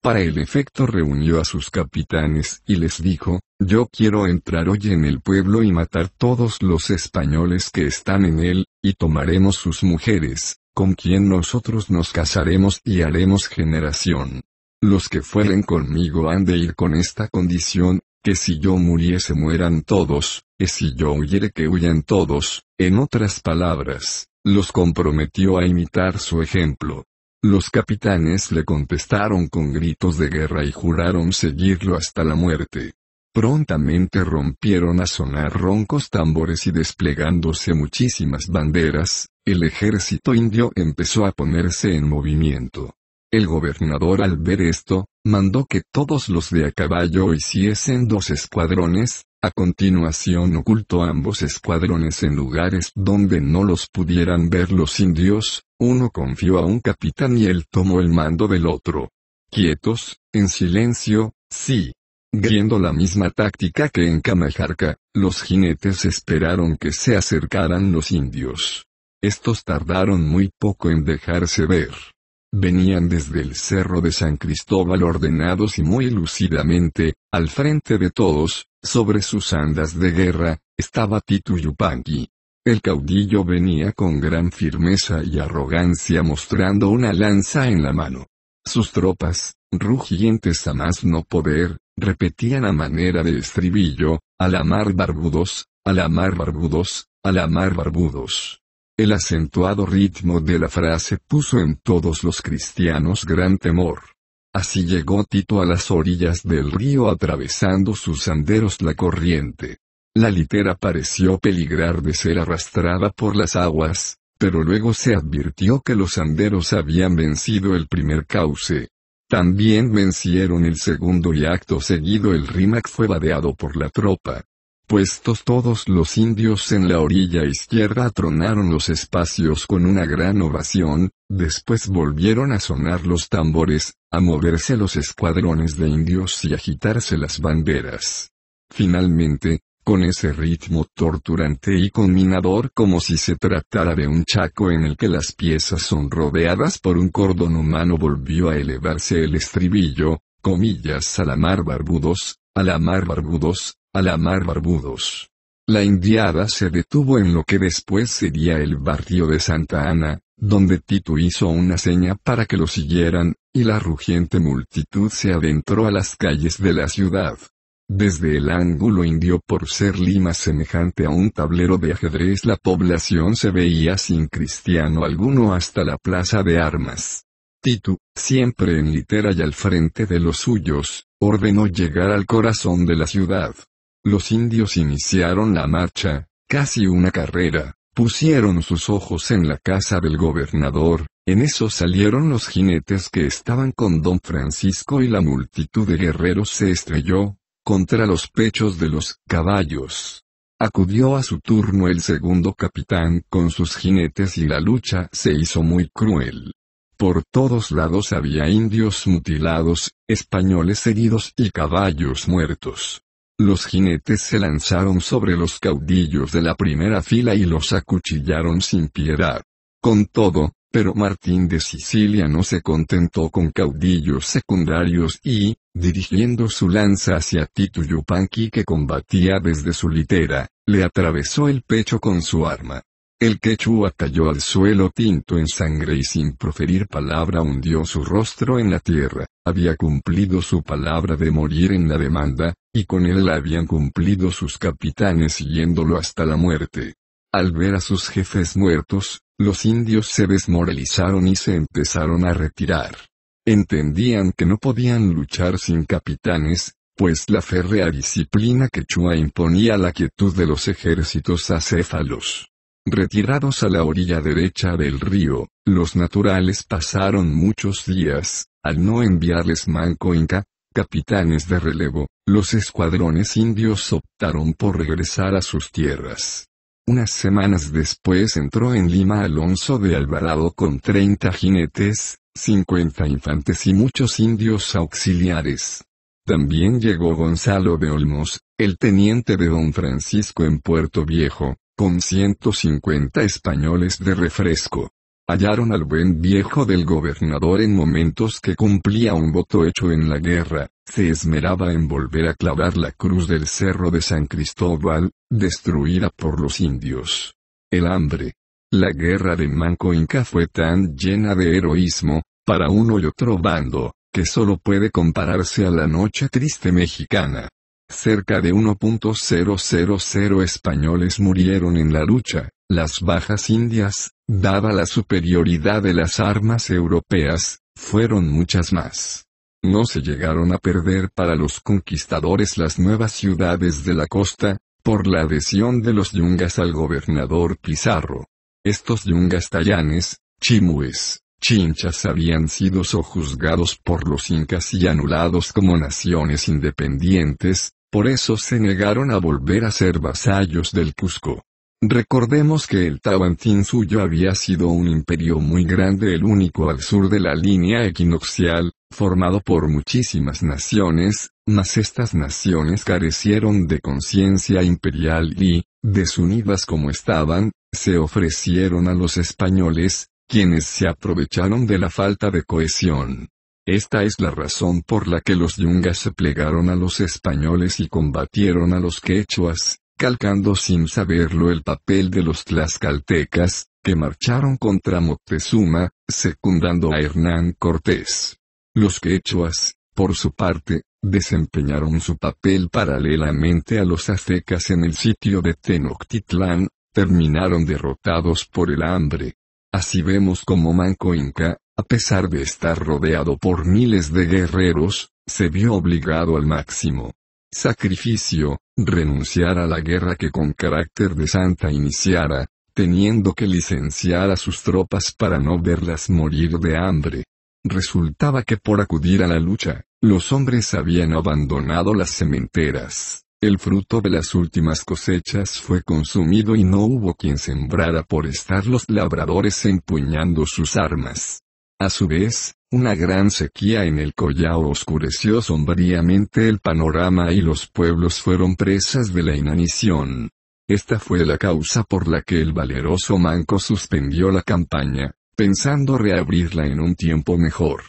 Para el efecto reunió a sus capitanes y les dijo, yo quiero entrar hoy en el pueblo y matar todos los españoles que están en él, y tomaremos sus mujeres, con quien nosotros nos casaremos y haremos generación. Los que fueren conmigo han de ir con esta condición, que si yo muriese mueran todos, y si yo huyere que huyan todos, en otras palabras, los comprometió a imitar su ejemplo. Los capitanes le contestaron con gritos de guerra y juraron seguirlo hasta la muerte. Prontamente rompieron a sonar roncos tambores y desplegándose muchísimas banderas, el ejército indio empezó a ponerse en movimiento. El gobernador al ver esto, mandó que todos los de a caballo hiciesen dos escuadrones, a continuación ocultó ambos escuadrones en lugares donde no los pudieran ver los indios, uno confió a un capitán y él tomó el mando del otro. Quietos, en silencio, sí, Guiendo la misma táctica que en Camajarca, los jinetes esperaron que se acercaran los indios. Estos tardaron muy poco en dejarse ver. Venían desde el cerro de San Cristóbal ordenados y muy lúcidamente, al frente de todos, sobre sus andas de guerra, estaba Tituyupanqui. El caudillo venía con gran firmeza y arrogancia mostrando una lanza en la mano. Sus tropas, rugientes a más no poder, repetían a manera de estribillo, a la mar barbudos, a la mar barbudos, a la mar barbudos. El acentuado ritmo de la frase puso en todos los cristianos gran temor. Así llegó Tito a las orillas del río atravesando sus senderos la corriente. La litera pareció peligrar de ser arrastrada por las aguas, pero luego se advirtió que los anderos habían vencido el primer cauce. También vencieron el segundo y acto seguido el Rimac fue badeado por la tropa. Puestos todos los indios en la orilla izquierda tronaron los espacios con una gran ovación, después volvieron a sonar los tambores, a moverse los escuadrones de indios y agitarse las banderas. Finalmente, con ese ritmo torturante y combinador como si se tratara de un chaco en el que las piezas son rodeadas por un cordón humano volvió a elevarse el estribillo, comillas a la mar barbudos, a la mar barbudos, a la mar barbudos. La indiada se detuvo en lo que después sería el barrio de Santa Ana, donde Tito hizo una seña para que lo siguieran, y la rugiente multitud se adentró a las calles de la ciudad. Desde el ángulo indio por ser Lima semejante a un tablero de ajedrez la población se veía sin cristiano alguno hasta la plaza de armas. Titu, siempre en litera y al frente de los suyos, ordenó llegar al corazón de la ciudad. Los indios iniciaron la marcha, casi una carrera, pusieron sus ojos en la casa del gobernador, en eso salieron los jinetes que estaban con don Francisco y la multitud de guerreros se estrelló, contra los pechos de los caballos. Acudió a su turno el segundo capitán con sus jinetes y la lucha se hizo muy cruel. Por todos lados había indios mutilados, españoles heridos y caballos muertos. Los jinetes se lanzaron sobre los caudillos de la primera fila y los acuchillaron sin piedad. Con todo, pero Martín de Sicilia no se contentó con caudillos secundarios y, dirigiendo su lanza hacia Tito Yupanqui que combatía desde su litera, le atravesó el pecho con su arma. El quechua cayó al suelo tinto en sangre y sin proferir palabra hundió su rostro en la tierra, había cumplido su palabra de morir en la demanda, y con él habían cumplido sus capitanes siguiéndolo hasta la muerte. Al ver a sus jefes muertos, los indios se desmoralizaron y se empezaron a retirar. Entendían que no podían luchar sin capitanes, pues la férrea disciplina quechua imponía la quietud de los ejércitos acéfalos. Retirados a la orilla derecha del río, los naturales pasaron muchos días, al no enviarles manco inca, capitanes de relevo, los escuadrones indios optaron por regresar a sus tierras. Unas semanas después entró en Lima Alonso de Alvarado con 30 jinetes, 50 infantes y muchos indios auxiliares. También llegó Gonzalo de Olmos, el teniente de don Francisco en Puerto Viejo, con 150 españoles de refresco. Hallaron al buen viejo del gobernador en momentos que cumplía un voto hecho en la guerra, se esmeraba en volver a clavar la cruz del cerro de San Cristóbal, destruida por los indios. El hambre. La guerra de Manco Inca fue tan llena de heroísmo, para uno y otro bando, que solo puede compararse a la noche triste mexicana. Cerca de 1.000 españoles murieron en la lucha, las bajas indias, dada la superioridad de las armas europeas, fueron muchas más. No se llegaron a perder para los conquistadores las nuevas ciudades de la costa, por la adhesión de los yungas al gobernador Pizarro. Estos yungas tallanes, chimues, chinchas habían sido sojuzgados por los incas y anulados como naciones independientes, por eso se negaron a volver a ser vasallos del Cusco. Recordemos que el suyo había sido un imperio muy grande, el único al sur de la línea equinoccial, formado por muchísimas naciones, mas estas naciones carecieron de conciencia imperial y, desunidas como estaban, se ofrecieron a los españoles, quienes se aprovecharon de la falta de cohesión. Esta es la razón por la que los yungas se plegaron a los españoles y combatieron a los quechuas, calcando sin saberlo el papel de los tlaxcaltecas, que marcharon contra Moctezuma, secundando a Hernán Cortés. Los quechuas, por su parte, desempeñaron su papel paralelamente a los aztecas en el sitio de Tenochtitlán, terminaron derrotados por el hambre. Así vemos como Manco Inca, a pesar de estar rodeado por miles de guerreros, se vio obligado al máximo sacrificio, renunciar a la guerra que con carácter de santa iniciara, teniendo que licenciar a sus tropas para no verlas morir de hambre. Resultaba que por acudir a la lucha, los hombres habían abandonado las cementeras. El fruto de las últimas cosechas fue consumido y no hubo quien sembrara por estar los labradores empuñando sus armas. A su vez, una gran sequía en el collao oscureció sombríamente el panorama y los pueblos fueron presas de la inanición. Esta fue la causa por la que el valeroso Manco suspendió la campaña, pensando reabrirla en un tiempo mejor.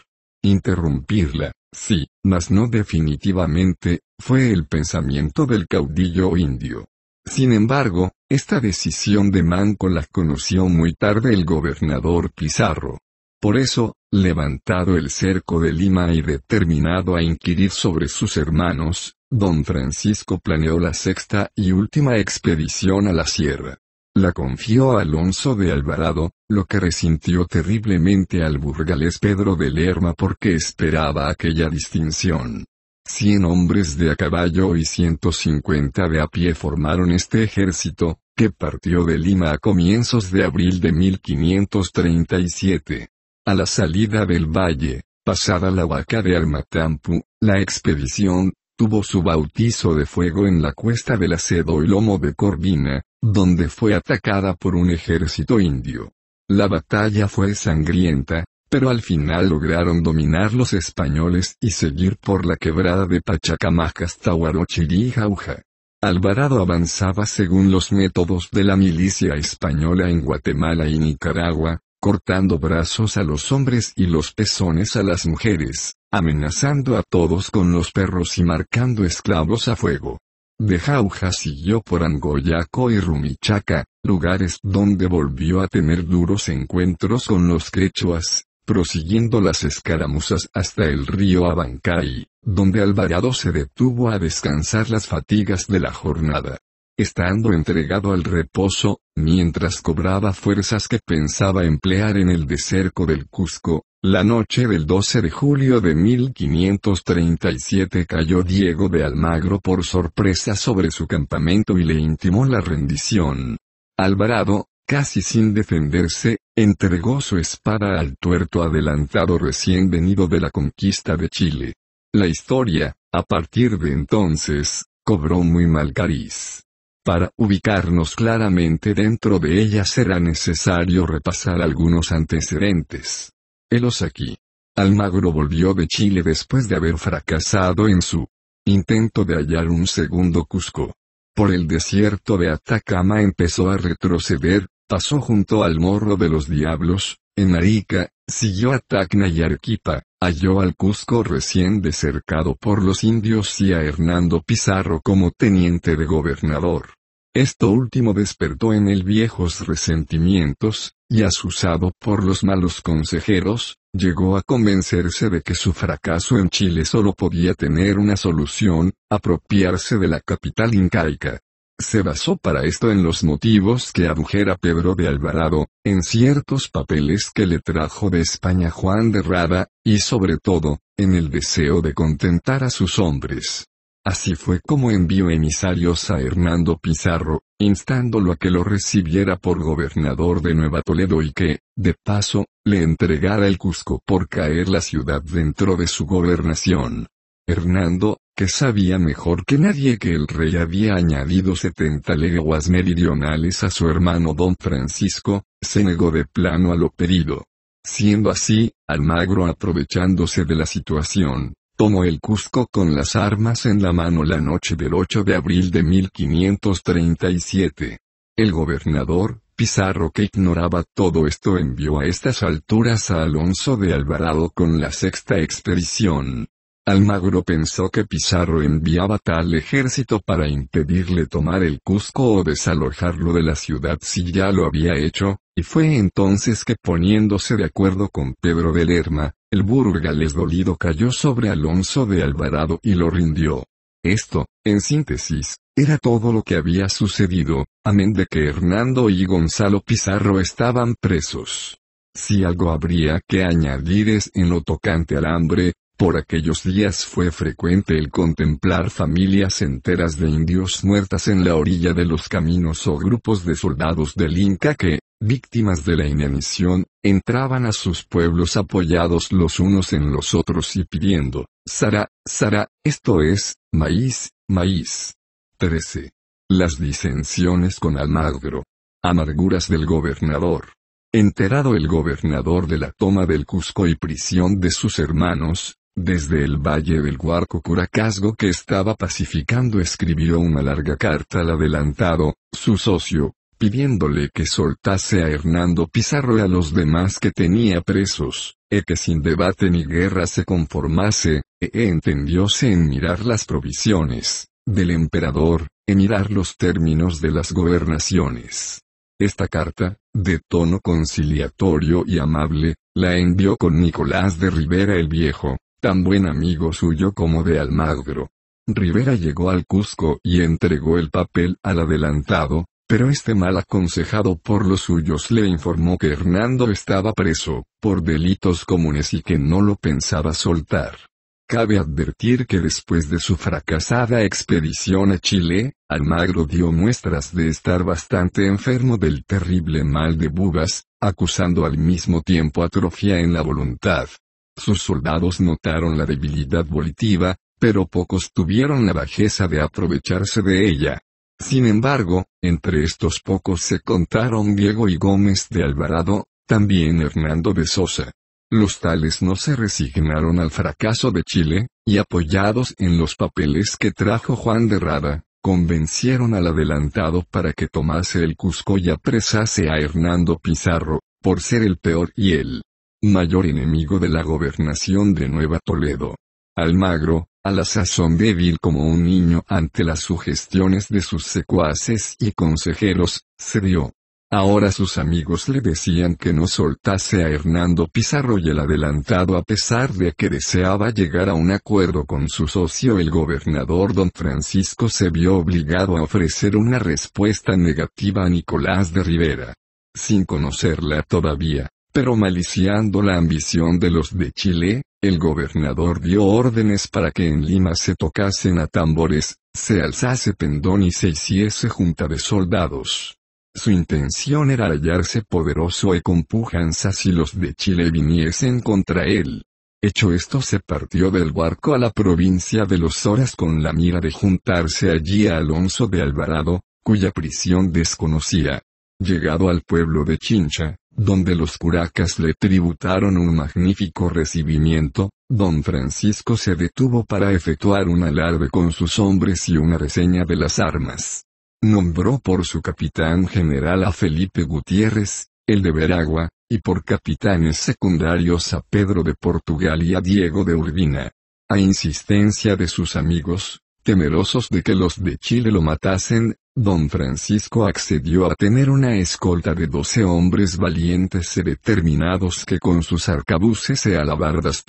Interrumpirla, sí, mas no definitivamente, fue el pensamiento del caudillo indio. Sin embargo, esta decisión de Manco la conoció muy tarde el gobernador Pizarro. Por eso, levantado el cerco de Lima y determinado a inquirir sobre sus hermanos, don Francisco planeó la sexta y última expedición a la sierra la confió a Alonso de Alvarado, lo que resintió terriblemente al burgalés Pedro de Lerma porque esperaba aquella distinción. Cien hombres de a caballo y 150 de a pie formaron este ejército, que partió de Lima a comienzos de abril de 1537. A la salida del valle, pasada la vaca de Armatampu, la expedición, Tuvo su bautizo de fuego en la cuesta del Acedo y Lomo de Corvina, donde fue atacada por un ejército indio. La batalla fue sangrienta, pero al final lograron dominar los españoles y seguir por la quebrada de Pachacamac hasta y Jauja. Alvarado avanzaba según los métodos de la milicia española en Guatemala y Nicaragua, cortando brazos a los hombres y los pezones a las mujeres, amenazando a todos con los perros y marcando esclavos a fuego. De Jauja siguió por Angoyaco y Rumichaca, lugares donde volvió a tener duros encuentros con los quechuas, prosiguiendo las escaramuzas hasta el río Abancay, donde Alvarado se detuvo a descansar las fatigas de la jornada estando entregado al reposo, mientras cobraba fuerzas que pensaba emplear en el deserco del Cusco, la noche del 12 de julio de 1537 cayó Diego de Almagro por sorpresa sobre su campamento y le intimó la rendición. Alvarado, casi sin defenderse, entregó su espada al tuerto adelantado recién venido de la conquista de Chile. La historia, a partir de entonces, cobró muy mal cariz. Para ubicarnos claramente dentro de ella será necesario repasar algunos antecedentes. Helos aquí. Almagro volvió de Chile después de haber fracasado en su intento de hallar un segundo Cusco. Por el desierto de Atacama empezó a retroceder, pasó junto al Morro de los Diablos, en Arica, siguió a Tacna y Arequipa, halló al Cusco recién desercado por los indios y a Hernando Pizarro como teniente de gobernador. Esto último despertó en él viejos resentimientos, y asusado por los malos consejeros, llegó a convencerse de que su fracaso en Chile solo podía tener una solución, apropiarse de la capital incaica. Se basó para esto en los motivos que adujera Pedro de Alvarado, en ciertos papeles que le trajo de España Juan de Rada, y sobre todo, en el deseo de contentar a sus hombres. Así fue como envió emisarios a Hernando Pizarro, instándolo a que lo recibiera por gobernador de Nueva Toledo y que, de paso, le entregara el Cusco por caer la ciudad dentro de su gobernación. Hernando, que sabía mejor que nadie que el rey había añadido setenta leguas meridionales a su hermano don Francisco, se negó de plano a lo pedido. Siendo así, Almagro aprovechándose de la situación, tomó el Cusco con las armas en la mano la noche del 8 de abril de 1537. El gobernador, Pizarro que ignoraba todo esto envió a estas alturas a Alonso de Alvarado con la sexta expedición. Almagro pensó que Pizarro enviaba tal ejército para impedirle tomar el Cusco o desalojarlo de la ciudad si ya lo había hecho, y fue entonces que poniéndose de acuerdo con Pedro de Lerma, el burgales dolido cayó sobre Alonso de Alvarado y lo rindió. Esto, en síntesis, era todo lo que había sucedido, amén de que Hernando y Gonzalo Pizarro estaban presos. Si algo habría que añadir es en lo tocante al hambre, por aquellos días fue frecuente el contemplar familias enteras de indios muertas en la orilla de los caminos o grupos de soldados del Inca que, víctimas de la inanición, entraban a sus pueblos apoyados los unos en los otros y pidiendo, Sara, Sara, esto es, maíz, maíz. 13. Las disensiones con Almagro. Amarguras del gobernador. Enterado el gobernador de la toma del Cusco y prisión de sus hermanos, desde el valle del Huarco Curacasgo que estaba pacificando escribió una larga carta al adelantado, su socio, pidiéndole que soltase a Hernando Pizarro y a los demás que tenía presos, e que sin debate ni guerra se conformase, e entendióse en mirar las provisiones del emperador, en mirar los términos de las gobernaciones. Esta carta, de tono conciliatorio y amable, la envió con Nicolás de Rivera el Viejo, tan buen amigo suyo como de Almagro. Rivera llegó al Cusco y entregó el papel al adelantado, pero este mal aconsejado por los suyos le informó que Hernando estaba preso, por delitos comunes y que no lo pensaba soltar. Cabe advertir que después de su fracasada expedición a Chile, Almagro dio muestras de estar bastante enfermo del terrible mal de Bugas, acusando al mismo tiempo atrofia en la voluntad. Sus soldados notaron la debilidad volitiva, pero pocos tuvieron la bajeza de aprovecharse de ella. Sin embargo, entre estos pocos se contaron Diego y Gómez de Alvarado, también Hernando de Sosa. Los tales no se resignaron al fracaso de Chile, y apoyados en los papeles que trajo Juan de Rada, convencieron al adelantado para que tomase el Cusco y apresase a Hernando Pizarro, por ser el peor y el mayor enemigo de la gobernación de Nueva Toledo. Almagro, a la sazón débil como un niño ante las sugestiones de sus secuaces y consejeros, cedió. Ahora sus amigos le decían que no soltase a Hernando Pizarro y el adelantado a pesar de que deseaba llegar a un acuerdo con su socio el gobernador don Francisco se vio obligado a ofrecer una respuesta negativa a Nicolás de Rivera. Sin conocerla todavía, pero maliciando la ambición de los de Chile, el gobernador dio órdenes para que en Lima se tocasen a tambores, se alzase pendón y se hiciese junta de soldados. Su intención era hallarse poderoso y con pujanza si los de Chile viniesen contra él. Hecho esto se partió del barco a la provincia de los Horas con la mira de juntarse allí a Alonso de Alvarado, cuya prisión desconocía. Llegado al pueblo de Chincha, donde los curacas le tributaron un magnífico recibimiento, don Francisco se detuvo para efectuar un alarde con sus hombres y una reseña de las armas. Nombró por su capitán general a Felipe Gutiérrez, el de Veragua, y por capitanes secundarios a Pedro de Portugal y a Diego de Urbina. A insistencia de sus amigos, temerosos de que los de Chile lo matasen, Don Francisco accedió a tener una escolta de doce hombres valientes y determinados que con sus arcabuces y alabardas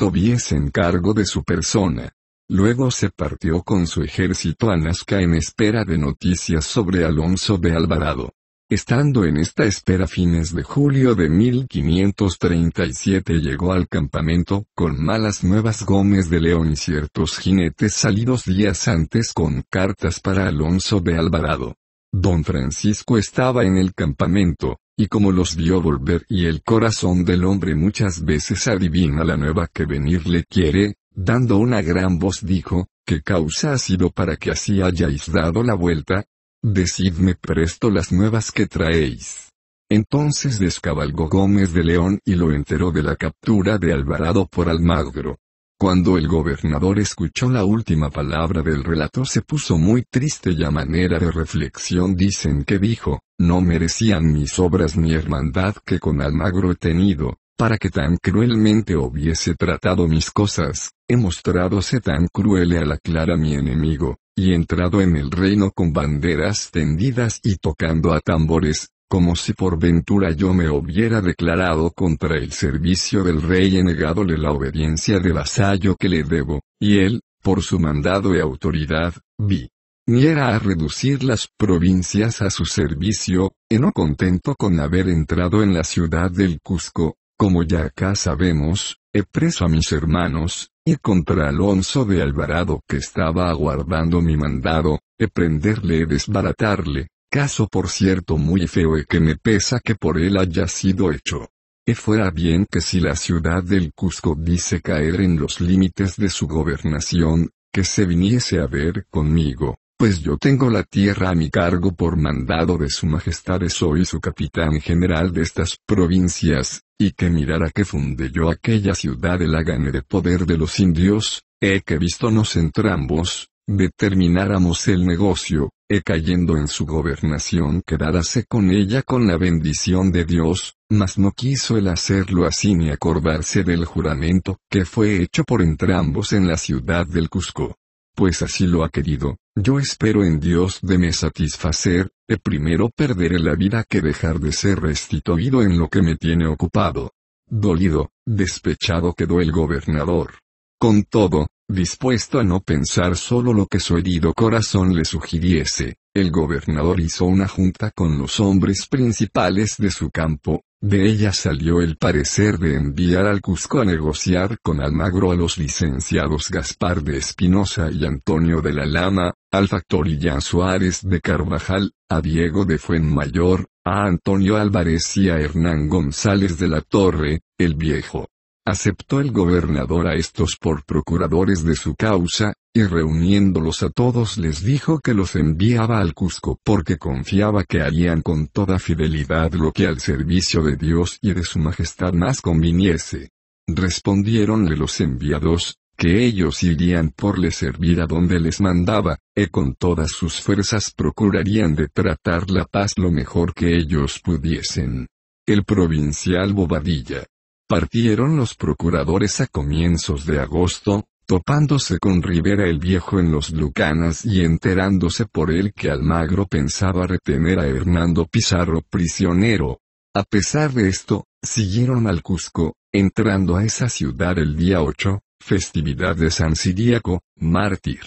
en cargo de su persona. Luego se partió con su ejército a Nazca en espera de noticias sobre Alonso de Alvarado. Estando en esta espera fines de julio de 1537 llegó al campamento, con malas nuevas Gómez de León y ciertos jinetes salidos días antes con cartas para Alonso de Alvarado. Don Francisco estaba en el campamento, y como los vio volver y el corazón del hombre muchas veces adivina la nueva que venir le quiere, dando una gran voz dijo, ¿qué causa ha sido para que así hayáis dado la vuelta? decidme presto las nuevas que traéis. Entonces descabalgó Gómez de León y lo enteró de la captura de Alvarado por Almagro. Cuando el gobernador escuchó la última palabra del relator se puso muy triste y a manera de reflexión dicen que dijo, no merecían mis obras ni hermandad que con Almagro he tenido, para que tan cruelmente hubiese tratado mis cosas, he mostradose tan cruel a la clara mi enemigo, y entrado en el reino con banderas tendidas y tocando a tambores, como si por ventura yo me hubiera declarado contra el servicio del rey y negadole la obediencia de vasallo que le debo, y él, por su mandado y autoridad, vi. Ni era a reducir las provincias a su servicio, y no contento con haber entrado en la ciudad del Cusco, como ya acá sabemos, he preso a mis hermanos, y contra Alonso de Alvarado que estaba aguardando mi mandado, he prenderle y desbaratarle, caso por cierto muy feo y que me pesa que por él haya sido hecho. Y fuera bien que si la ciudad del Cusco dice caer en los límites de su gobernación, que se viniese a ver conmigo, pues yo tengo la tierra a mi cargo por mandado de su majestad soy su capitán general de estas provincias, y que mirara que funde yo aquella ciudad el la de poder de los indios, he que vistonos entrambos, determináramos el negocio, he cayendo en su gobernación quedárase con ella con la bendición de Dios, mas no quiso el hacerlo así ni acordarse del juramento que fue hecho por entrambos en la ciudad del Cusco. Pues así lo ha querido, yo espero en Dios de me satisfacer, e primero perderé la vida que dejar de ser restituido en lo que me tiene ocupado. Dolido, despechado quedó el gobernador. Con todo, Dispuesto a no pensar solo lo que su herido corazón le sugiriese, el gobernador hizo una junta con los hombres principales de su campo, de ella salió el parecer de enviar al Cusco a negociar con Almagro a los licenciados Gaspar de Espinosa y Antonio de la Lama, al factor Illán Suárez de Carvajal, a Diego de Fuenmayor, a Antonio Álvarez y a Hernán González de la Torre, el Viejo aceptó el gobernador a estos por procuradores de su causa, y reuniéndolos a todos les dijo que los enviaba al Cusco porque confiaba que harían con toda fidelidad lo que al servicio de Dios y de su majestad más conviniese. Respondiéronle los enviados, que ellos irían por le servir a donde les mandaba, y con todas sus fuerzas procurarían de tratar la paz lo mejor que ellos pudiesen. El provincial Bobadilla, Partieron los procuradores a comienzos de agosto, topándose con Rivera el Viejo en los Lucanas y enterándose por él que Almagro pensaba retener a Hernando Pizarro prisionero. A pesar de esto, siguieron al Cusco, entrando a esa ciudad el día 8, festividad de San Sidíaco, mártir.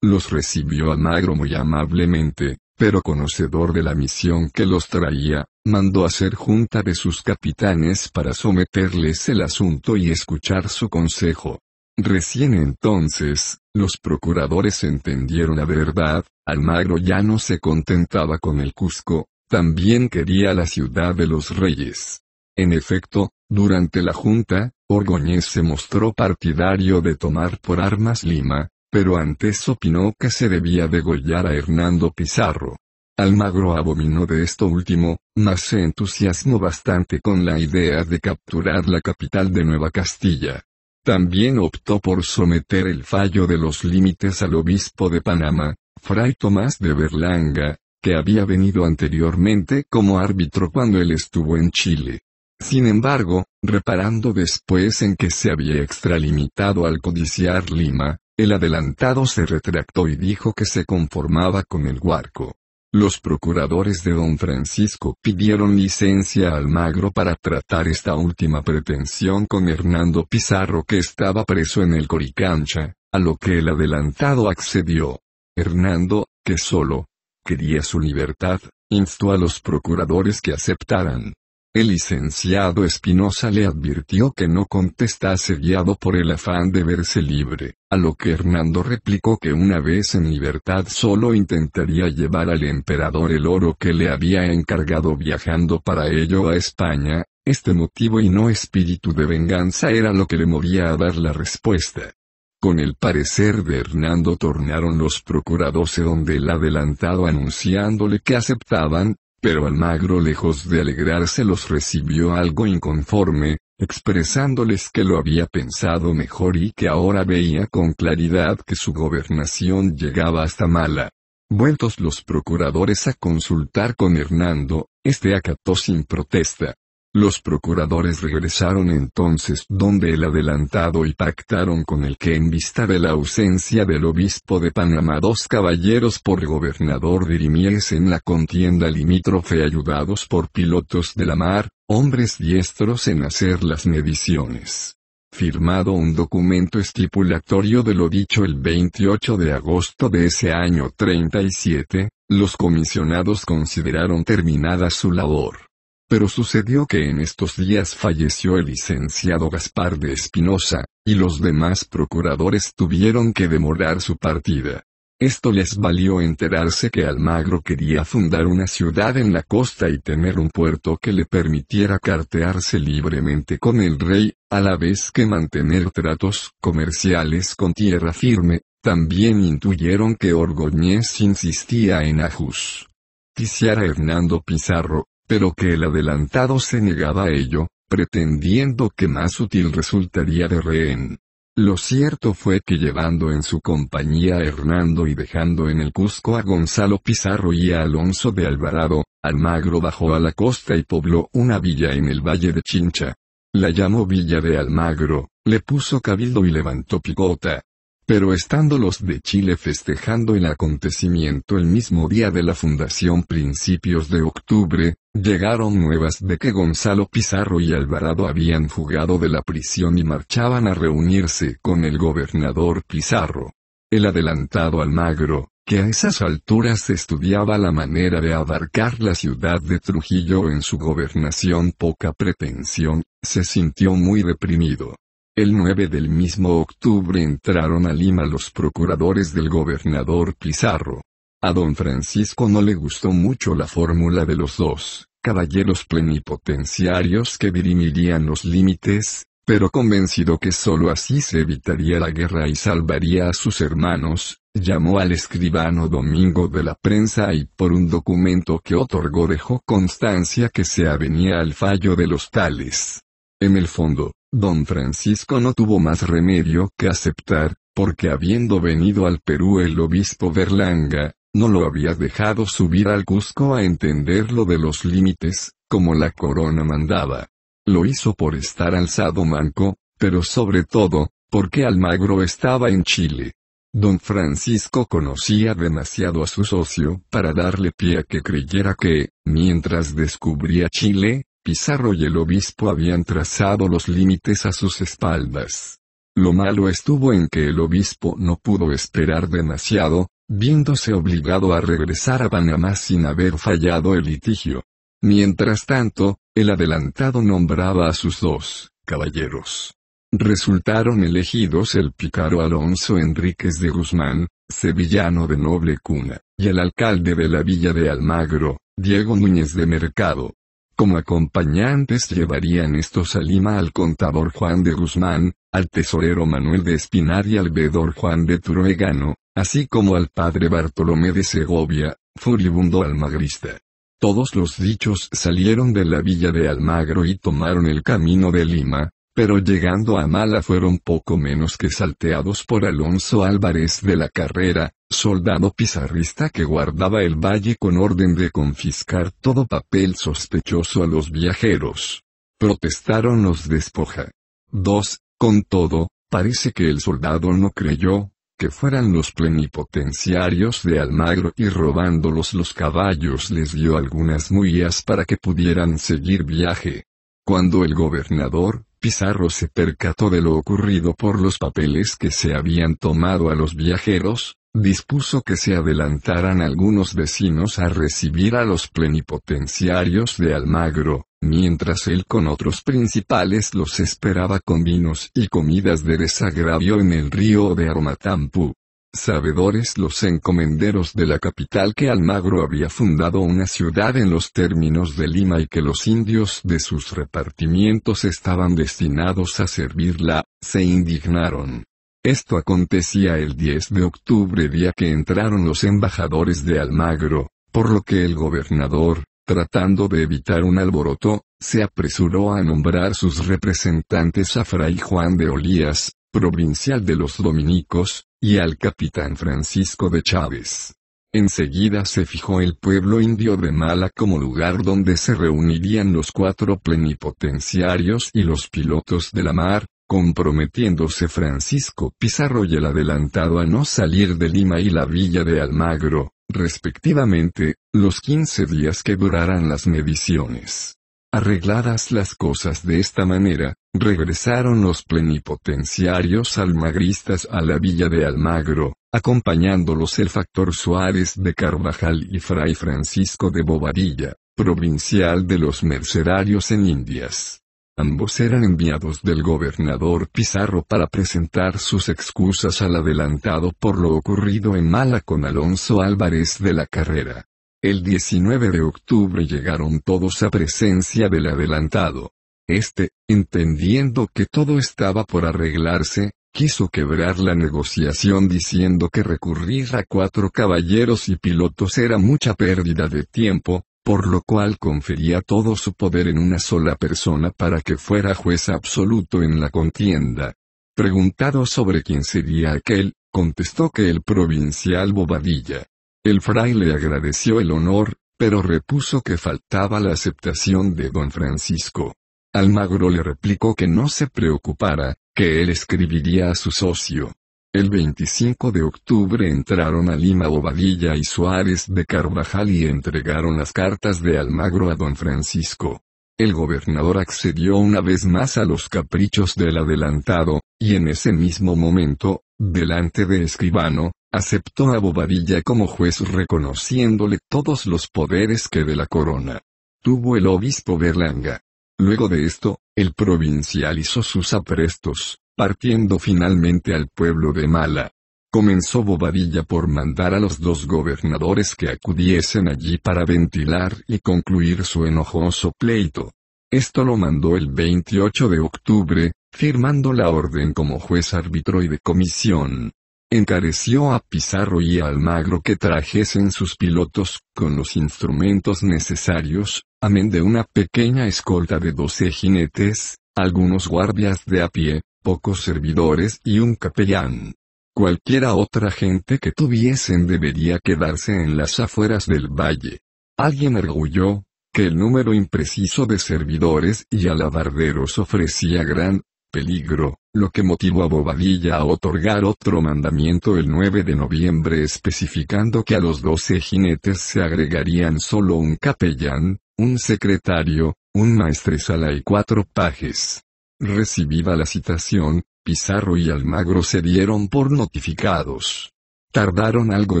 Los recibió Almagro muy amablemente, pero conocedor de la misión que los traía, mandó hacer junta de sus capitanes para someterles el asunto y escuchar su consejo. Recién entonces, los procuradores entendieron la verdad, Almagro ya no se contentaba con el Cusco, también quería la ciudad de los reyes. En efecto, durante la junta, Orgoñez se mostró partidario de tomar por armas Lima, pero antes opinó que se debía degollar a Hernando Pizarro. Almagro abominó de esto último, mas se entusiasmó bastante con la idea de capturar la capital de Nueva Castilla. También optó por someter el fallo de los límites al obispo de Panamá, Fray Tomás de Berlanga, que había venido anteriormente como árbitro cuando él estuvo en Chile. Sin embargo, reparando después en que se había extralimitado al codiciar Lima, el adelantado se retractó y dijo que se conformaba con el Huarco. Los procuradores de don Francisco pidieron licencia al magro para tratar esta última pretensión con Hernando Pizarro que estaba preso en el Coricancha, a lo que el adelantado accedió. Hernando, que solo quería su libertad, instó a los procuradores que aceptaran. El licenciado Espinosa le advirtió que no contestase guiado por el afán de verse libre, a lo que Hernando replicó que una vez en libertad solo intentaría llevar al emperador el oro que le había encargado viajando para ello a España, este motivo y no espíritu de venganza era lo que le movía a dar la respuesta. Con el parecer de Hernando tornaron los procurados donde el adelantado anunciándole que aceptaban, pero Almagro lejos de alegrarse los recibió algo inconforme, expresándoles que lo había pensado mejor y que ahora veía con claridad que su gobernación llegaba hasta mala. Vueltos los procuradores a consultar con Hernando, este acató sin protesta. Los procuradores regresaron entonces donde el adelantado y pactaron con el que en vista de la ausencia del obispo de Panamá dos caballeros por gobernador en la contienda limítrofe ayudados por pilotos de la mar, hombres diestros en hacer las mediciones. Firmado un documento estipulatorio de lo dicho el 28 de agosto de ese año 37, los comisionados consideraron terminada su labor. Pero sucedió que en estos días falleció el licenciado Gaspar de Espinosa, y los demás procuradores tuvieron que demorar su partida. Esto les valió enterarse que Almagro quería fundar una ciudad en la costa y tener un puerto que le permitiera cartearse libremente con el rey, a la vez que mantener tratos comerciales con tierra firme, también intuyeron que Orgoñez insistía en Ajus. Tiziara Hernando Pizarro, pero que el adelantado se negaba a ello, pretendiendo que más útil resultaría de rehén. Lo cierto fue que llevando en su compañía a Hernando y dejando en el Cusco a Gonzalo Pizarro y a Alonso de Alvarado, Almagro bajó a la costa y pobló una villa en el valle de Chincha. La llamó Villa de Almagro, le puso cabildo y levantó picota, pero estando los de Chile festejando el acontecimiento el mismo día de la fundación principios de octubre, llegaron nuevas de que Gonzalo Pizarro y Alvarado habían fugado de la prisión y marchaban a reunirse con el gobernador Pizarro. El adelantado Almagro, que a esas alturas estudiaba la manera de abarcar la ciudad de Trujillo en su gobernación poca pretensión, se sintió muy reprimido. El 9 del mismo octubre entraron a Lima los procuradores del gobernador Pizarro. A don Francisco no le gustó mucho la fórmula de los dos caballeros plenipotenciarios que dirimirían los límites, pero convencido que sólo así se evitaría la guerra y salvaría a sus hermanos, llamó al escribano Domingo de la Prensa y por un documento que otorgó dejó constancia que se avenía al fallo de los tales. En el fondo, don Francisco no tuvo más remedio que aceptar, porque habiendo venido al Perú el obispo Berlanga, no lo había dejado subir al Cusco a entender lo de los límites, como la corona mandaba. Lo hizo por estar alzado manco, pero sobre todo, porque Almagro estaba en Chile. Don Francisco conocía demasiado a su socio para darle pie a que creyera que, mientras descubría Chile, Pizarro y el obispo habían trazado los límites a sus espaldas. Lo malo estuvo en que el obispo no pudo esperar demasiado, viéndose obligado a regresar a Panamá sin haber fallado el litigio. Mientras tanto, el adelantado nombraba a sus dos caballeros. Resultaron elegidos el pícaro Alonso Enríquez de Guzmán, sevillano de noble cuna, y el alcalde de la villa de Almagro, Diego Núñez de Mercado, como acompañantes llevarían estos a Lima al contador Juan de Guzmán, al tesorero Manuel de Espinar y al vedor Juan de Truegano, así como al padre Bartolomé de Segovia, furibundo almagrista. Todos los dichos salieron de la villa de Almagro y tomaron el camino de Lima, pero llegando a Mala fueron poco menos que salteados por Alonso Álvarez de la Carrera, soldado pizarrista que guardaba el valle con orden de confiscar todo papel sospechoso a los viajeros. Protestaron los despoja. 2. Con todo, parece que el soldado no creyó, que fueran los plenipotenciarios de Almagro y robándolos los caballos les dio algunas muías para que pudieran seguir viaje. Cuando el gobernador, Pizarro se percató de lo ocurrido por los papeles que se habían tomado a los viajeros, dispuso que se adelantaran algunos vecinos a recibir a los plenipotenciarios de Almagro, mientras él con otros principales los esperaba con vinos y comidas de desagravio en el río de Aromatampu sabedores los encomenderos de la capital que Almagro había fundado una ciudad en los términos de Lima y que los indios de sus repartimientos estaban destinados a servirla, se indignaron. Esto acontecía el 10 de octubre día que entraron los embajadores de Almagro, por lo que el gobernador, tratando de evitar un alboroto, se apresuró a nombrar sus representantes a Fray Juan de Olías, provincial de los dominicos, y al capitán Francisco de Chávez. Enseguida se fijó el pueblo indio de Mala como lugar donde se reunirían los cuatro plenipotenciarios y los pilotos de la mar, comprometiéndose Francisco Pizarro y el adelantado a no salir de Lima y la villa de Almagro, respectivamente, los 15 días que duraran las mediciones. Arregladas las cosas de esta manera, regresaron los plenipotenciarios almagristas a la villa de Almagro, acompañándolos el factor Suárez de Carvajal y fray Francisco de Bobadilla, provincial de los mercenarios en Indias. Ambos eran enviados del gobernador Pizarro para presentar sus excusas al adelantado por lo ocurrido en Mala con Alonso Álvarez de la Carrera. El 19 de octubre llegaron todos a presencia del adelantado. Este, entendiendo que todo estaba por arreglarse, quiso quebrar la negociación diciendo que recurrir a cuatro caballeros y pilotos era mucha pérdida de tiempo, por lo cual confería todo su poder en una sola persona para que fuera juez absoluto en la contienda. Preguntado sobre quién sería aquel, contestó que el provincial Bobadilla. El fraile agradeció el honor, pero repuso que faltaba la aceptación de don Francisco. Almagro le replicó que no se preocupara, que él escribiría a su socio. El 25 de octubre entraron a Lima Obadilla y Suárez de Carvajal y entregaron las cartas de Almagro a don Francisco. El gobernador accedió una vez más a los caprichos del adelantado, y en ese mismo momento, delante de escribano, Aceptó a Bobadilla como juez reconociéndole todos los poderes que de la corona tuvo el obispo Berlanga. Luego de esto, el provincial hizo sus aprestos, partiendo finalmente al pueblo de Mala. Comenzó Bobadilla por mandar a los dos gobernadores que acudiesen allí para ventilar y concluir su enojoso pleito. Esto lo mandó el 28 de octubre, firmando la orden como juez árbitro y de comisión encareció a Pizarro y a Almagro que trajesen sus pilotos, con los instrumentos necesarios, amén de una pequeña escolta de doce jinetes, algunos guardias de a pie, pocos servidores y un capellán. Cualquiera otra gente que tuviesen debería quedarse en las afueras del valle. Alguien arguyó, que el número impreciso de servidores y alabarderos ofrecía gran peligro, lo que motivó a Bobadilla a otorgar otro mandamiento el 9 de noviembre especificando que a los 12 jinetes se agregarían solo un capellán, un secretario, un maestresala y cuatro pajes. Recibida la citación, Pizarro y Almagro se dieron por notificados. Tardaron algo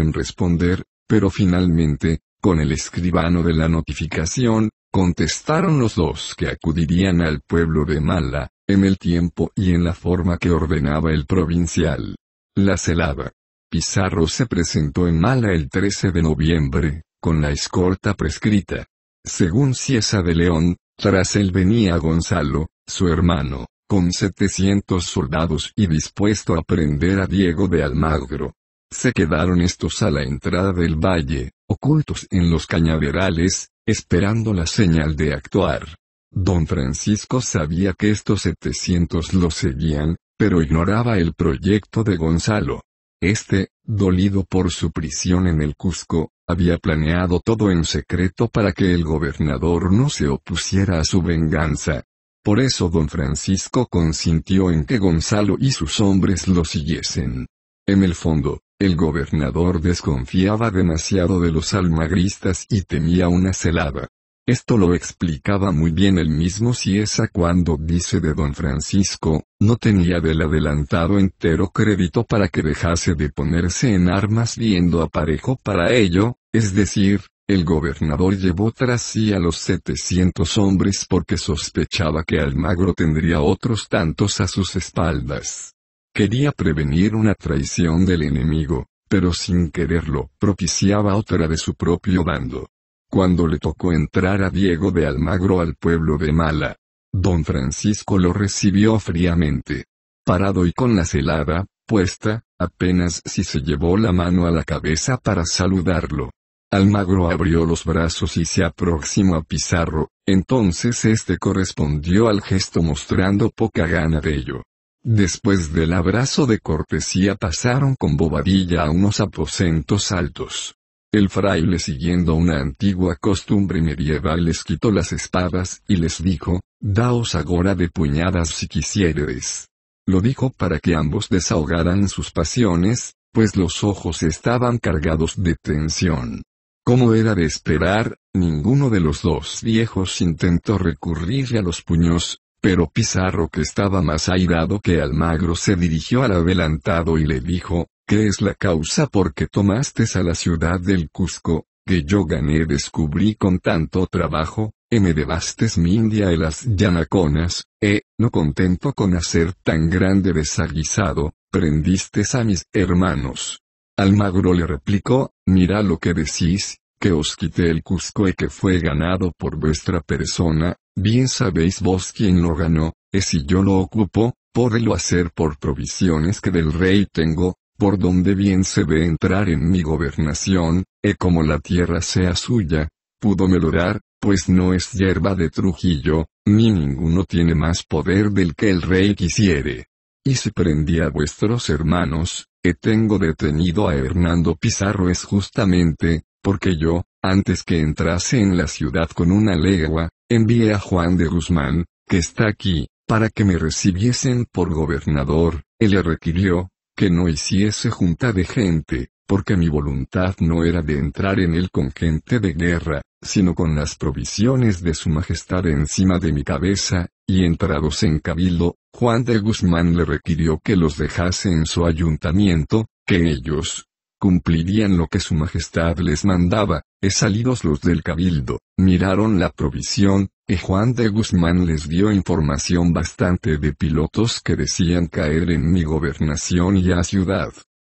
en responder, pero finalmente, con el escribano de la notificación, contestaron los dos que acudirían al pueblo de Mala, en el tiempo y en la forma que ordenaba el provincial. La celada. Pizarro se presentó en Mala el 13 de noviembre, con la escolta prescrita. Según Ciesa de León, tras él venía Gonzalo, su hermano, con 700 soldados y dispuesto a prender a Diego de Almagro. Se quedaron estos a la entrada del valle, ocultos en los cañaverales, esperando la señal de actuar. Don Francisco sabía que estos 700 lo seguían, pero ignoraba el proyecto de Gonzalo. Este, dolido por su prisión en el Cusco, había planeado todo en secreto para que el gobernador no se opusiera a su venganza. Por eso don Francisco consintió en que Gonzalo y sus hombres lo siguiesen. En el fondo, el gobernador desconfiaba demasiado de los almagristas y temía una celada. Esto lo explicaba muy bien el mismo Ciesa cuando dice de don Francisco, no tenía del adelantado entero crédito para que dejase de ponerse en armas viendo aparejo para ello, es decir, el gobernador llevó tras sí a los 700 hombres porque sospechaba que Almagro tendría otros tantos a sus espaldas. Quería prevenir una traición del enemigo, pero sin quererlo propiciaba otra de su propio bando cuando le tocó entrar a Diego de Almagro al pueblo de Mala. Don Francisco lo recibió fríamente. Parado y con la celada, puesta, apenas si se llevó la mano a la cabeza para saludarlo. Almagro abrió los brazos y se aproximó a Pizarro, entonces este correspondió al gesto mostrando poca gana de ello. Después del abrazo de cortesía pasaron con bobadilla a unos aposentos altos. El fraile siguiendo una antigua costumbre medieval les quitó las espadas y les dijo, Daos agora de puñadas si quisieres». Lo dijo para que ambos desahogaran sus pasiones, pues los ojos estaban cargados de tensión. Como era de esperar, ninguno de los dos viejos intentó recurrir a los puños, pero Pizarro que estaba más airado que Almagro se dirigió al adelantado y le dijo, ¿Qué es la causa por qué tomaste a la ciudad del Cusco, que yo gané descubrí con tanto trabajo, y me devastes mi India y las Yanaconas, e, eh, no contento con hacer tan grande desaguisado, prendiste a mis hermanos? Almagro le replicó, mira lo que decís, que os quité el Cusco y que fue ganado por vuestra persona, bien sabéis vos quién lo ganó, y si yo lo ocupo, podelo hacer por provisiones que del rey tengo, por donde bien se ve entrar en mi gobernación, e como la tierra sea suya, pudo melorar, pues no es hierba de Trujillo, ni ninguno tiene más poder del que el rey quisiere. Y se prendí a vuestros hermanos, que tengo detenido a Hernando Pizarro es justamente, porque yo, antes que entrase en la ciudad con una legua, envié a Juan de Guzmán, que está aquí, para que me recibiesen por gobernador, él le requirió, que no hiciese junta de gente, porque mi voluntad no era de entrar en él con gente de guerra, sino con las provisiones de su majestad encima de mi cabeza, y entrados en cabildo, Juan de Guzmán le requirió que los dejase en su ayuntamiento, que ellos cumplirían lo que su majestad les mandaba, y salidos los del cabildo, miraron la provisión, Juan de Guzmán les dio información bastante de pilotos que decían caer en mi gobernación y a ciudad.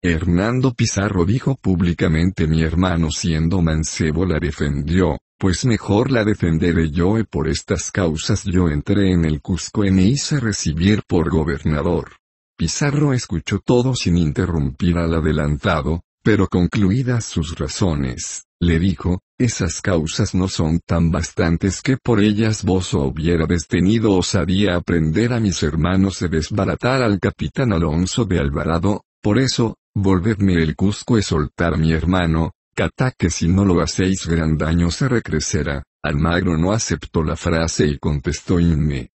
Hernando Pizarro dijo públicamente mi hermano siendo mancebo la defendió, pues mejor la defenderé yo y por estas causas yo entré en el Cusco y me hice recibir por gobernador. Pizarro escuchó todo sin interrumpir al adelantado, pero concluidas sus razones, le dijo, esas causas no son tan bastantes que por ellas vos hubiérades tenido osadía aprender a mis hermanos de desbaratar al capitán Alonso de Alvarado, por eso, volvedme el Cusco y soltar mi hermano, Cata que si no lo hacéis gran daño se recrecerá. Almagro no aceptó la frase y contestó inme.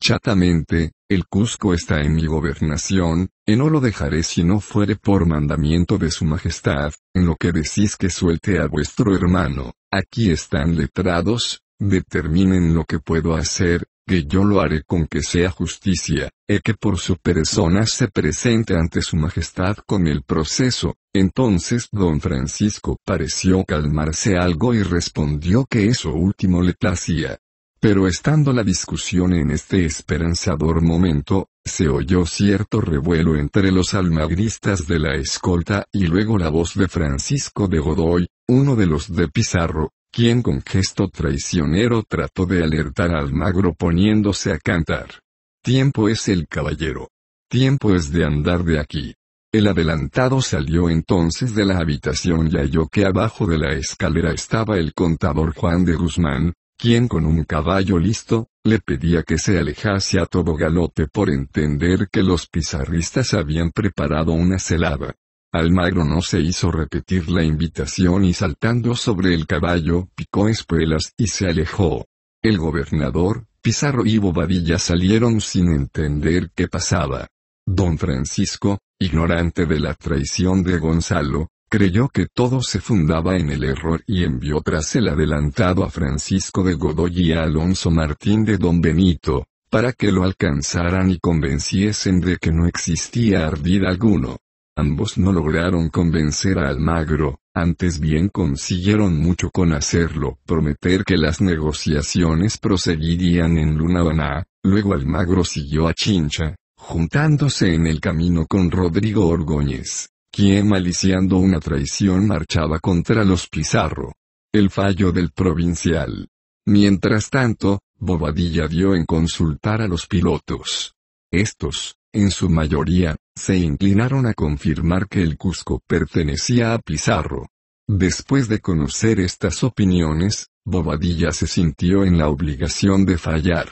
Chatamente, el Cusco está en mi gobernación, y no lo dejaré si no fuere por mandamiento de su majestad, en lo que decís que suelte a vuestro hermano, aquí están letrados, determinen lo que puedo hacer, que yo lo haré con que sea justicia, y que por su persona se presente ante su majestad con el proceso. Entonces don Francisco pareció calmarse algo y respondió que eso último le placía, pero estando la discusión en este esperanzador momento, se oyó cierto revuelo entre los almagristas de la escolta y luego la voz de Francisco de Godoy, uno de los de Pizarro, quien con gesto traicionero trató de alertar al magro poniéndose a cantar. Tiempo es el caballero. Tiempo es de andar de aquí. El adelantado salió entonces de la habitación y halló que abajo de la escalera estaba el contador Juan de Guzmán, quien con un caballo listo, le pedía que se alejase a todo galope por entender que los pizarristas habían preparado una celada. Almagro no se hizo repetir la invitación y saltando sobre el caballo, picó espuelas y se alejó. El gobernador, Pizarro y Bobadilla salieron sin entender qué pasaba. Don Francisco, ignorante de la traición de Gonzalo, Creyó que todo se fundaba en el error y envió tras el adelantado a Francisco de Godoy y a Alonso Martín de Don Benito, para que lo alcanzaran y convenciesen de que no existía ardid alguno. Ambos no lograron convencer a Almagro, antes bien consiguieron mucho con hacerlo prometer que las negociaciones proseguirían en luna Lunabaná, luego Almagro siguió a Chincha, juntándose en el camino con Rodrigo Orgóñez quien maliciando una traición marchaba contra los Pizarro. El fallo del provincial. Mientras tanto, Bobadilla dio en consultar a los pilotos. Estos, en su mayoría, se inclinaron a confirmar que el Cusco pertenecía a Pizarro. Después de conocer estas opiniones, Bobadilla se sintió en la obligación de fallar.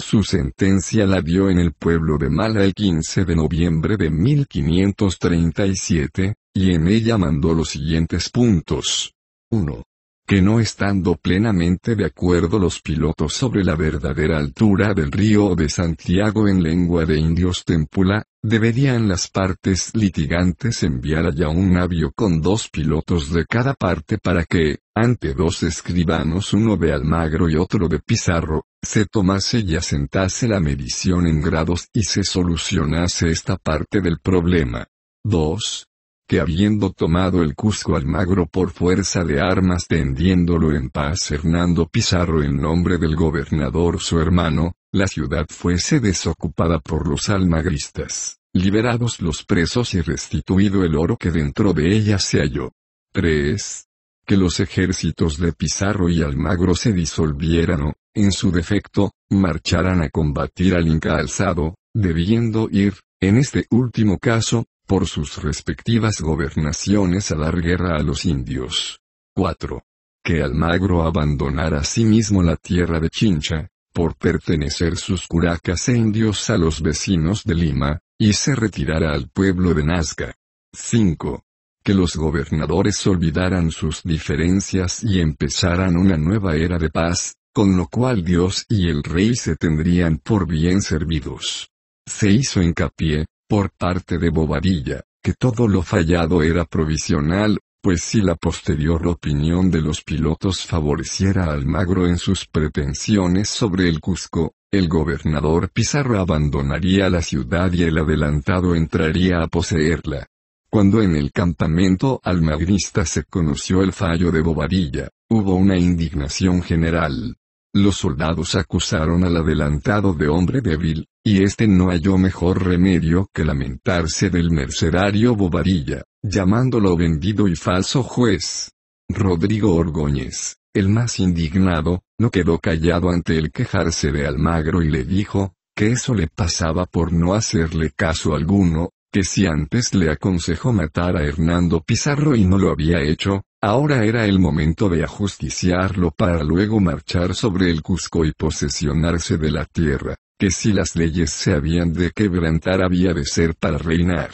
Su sentencia la dio en el pueblo de Mala el 15 de noviembre de 1537, y en ella mandó los siguientes puntos. 1 que no estando plenamente de acuerdo los pilotos sobre la verdadera altura del río de Santiago en lengua de indios Tempula, deberían las partes litigantes enviar allá un navio con dos pilotos de cada parte para que, ante dos escribanos uno de Almagro y otro de Pizarro, se tomase y asentase la medición en grados y se solucionase esta parte del problema. 2 que habiendo tomado el Cusco Almagro por fuerza de armas tendiéndolo en paz Hernando Pizarro en nombre del gobernador su hermano, la ciudad fuese desocupada por los almagristas, liberados los presos y restituido el oro que dentro de ella se halló. 3. Que los ejércitos de Pizarro y Almagro se disolvieran o, en su defecto, marcharan a combatir al Inca alzado, debiendo ir, en este último caso, por sus respectivas gobernaciones a dar guerra a los indios. 4. Que Almagro abandonara a sí mismo la tierra de Chincha, por pertenecer sus curacas e indios a los vecinos de Lima, y se retirara al pueblo de Nazca. 5. Que los gobernadores olvidaran sus diferencias y empezaran una nueva era de paz, con lo cual Dios y el rey se tendrían por bien servidos. Se hizo hincapié, por parte de bobadilla, que todo lo fallado era provisional, pues si la posterior opinión de los pilotos favoreciera a Almagro en sus pretensiones sobre el Cusco, el gobernador Pizarro abandonaría la ciudad y el adelantado entraría a poseerla. Cuando en el campamento almagrista se conoció el fallo de Bobadilla, hubo una indignación general. Los soldados acusaron al adelantado de hombre débil, y este no halló mejor remedio que lamentarse del mercenario Bobadilla, llamándolo vendido y falso juez. Rodrigo Orgóñez, el más indignado, no quedó callado ante el quejarse de Almagro y le dijo, que eso le pasaba por no hacerle caso alguno, que si antes le aconsejó matar a Hernando Pizarro y no lo había hecho, Ahora era el momento de ajusticiarlo para luego marchar sobre el Cusco y posesionarse de la tierra, que si las leyes se habían de quebrantar había de ser para reinar.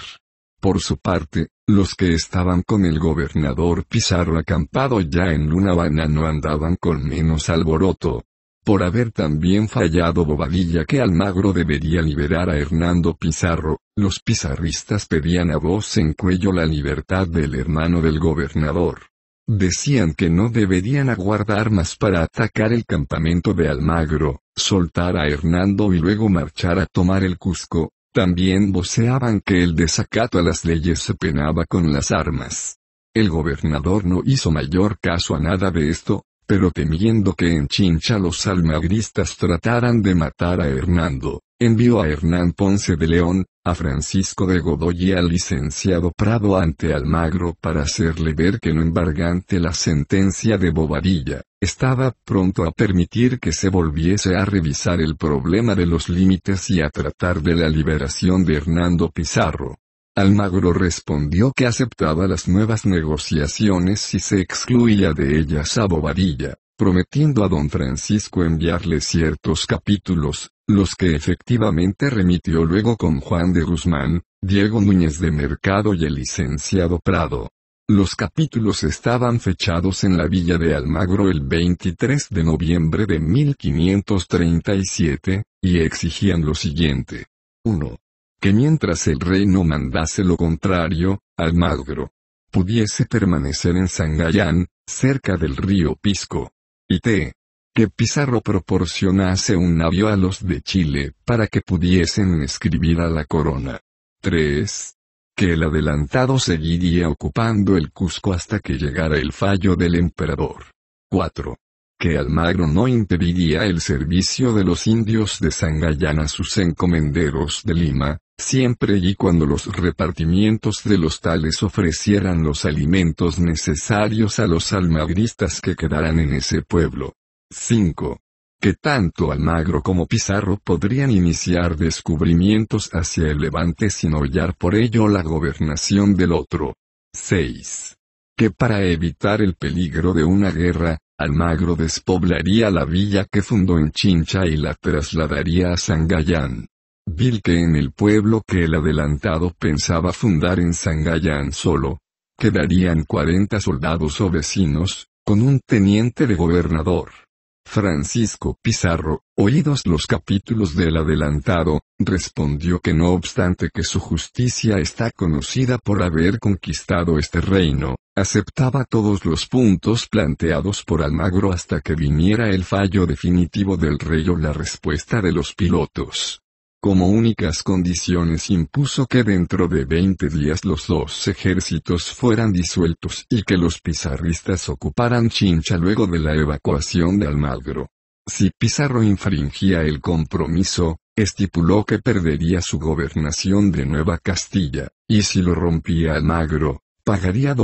Por su parte, los que estaban con el gobernador Pizarro acampado ya en Luna no andaban con menos alboroto. Por haber también fallado Bobadilla que Almagro debería liberar a Hernando Pizarro, los pizarristas pedían a voz en cuello la libertad del hermano del gobernador. Decían que no deberían aguardar más para atacar el campamento de Almagro, soltar a Hernando y luego marchar a tomar el Cusco. También voceaban que el desacato a las leyes se penaba con las armas. El gobernador no hizo mayor caso a nada de esto, pero temiendo que en Chincha los almagristas trataran de matar a Hernando, envió a Hernán Ponce de León, a Francisco de Godoy y al licenciado Prado ante Almagro para hacerle ver que no embargante la sentencia de Bobadilla, estaba pronto a permitir que se volviese a revisar el problema de los límites y a tratar de la liberación de Hernando Pizarro. Almagro respondió que aceptaba las nuevas negociaciones si se excluía de ellas a Bobadilla prometiendo a don Francisco enviarle ciertos capítulos, los que efectivamente remitió luego con Juan de Guzmán, Diego Núñez de Mercado y el licenciado Prado. Los capítulos estaban fechados en la villa de Almagro el 23 de noviembre de 1537, y exigían lo siguiente. 1. Que mientras el rey no mandase lo contrario, Almagro pudiese permanecer en Sangallán, cerca del río Pisco y T. que Pizarro proporcionase un navío a los de Chile para que pudiesen escribir a la corona. 3. Que el adelantado seguiría ocupando el Cusco hasta que llegara el fallo del emperador. 4. Que Almagro no impediría el servicio de los indios de Sangallana a sus encomenderos de Lima, siempre y cuando los repartimientos de los tales ofrecieran los alimentos necesarios a los almagristas que quedaran en ese pueblo. 5. Que tanto Almagro como Pizarro podrían iniciar descubrimientos hacia el levante sin hollar por ello la gobernación del otro. 6. Que para evitar el peligro de una guerra, Almagro despoblaría la villa que fundó en Chincha y la trasladaría a Sangayán vil que en el pueblo que el adelantado pensaba fundar en Sangallán solo, quedarían 40 soldados o vecinos, con un teniente de gobernador. Francisco Pizarro, oídos los capítulos del adelantado, respondió que no obstante que su justicia está conocida por haber conquistado este reino, aceptaba todos los puntos planteados por Almagro hasta que viniera el fallo definitivo del rey o la respuesta de los pilotos. Como únicas condiciones impuso que dentro de 20 días los dos ejércitos fueran disueltos y que los pizarristas ocuparan Chincha luego de la evacuación de Almagro. Si Pizarro infringía el compromiso, estipuló que perdería su gobernación de Nueva Castilla, y si lo rompía Almagro, pagaría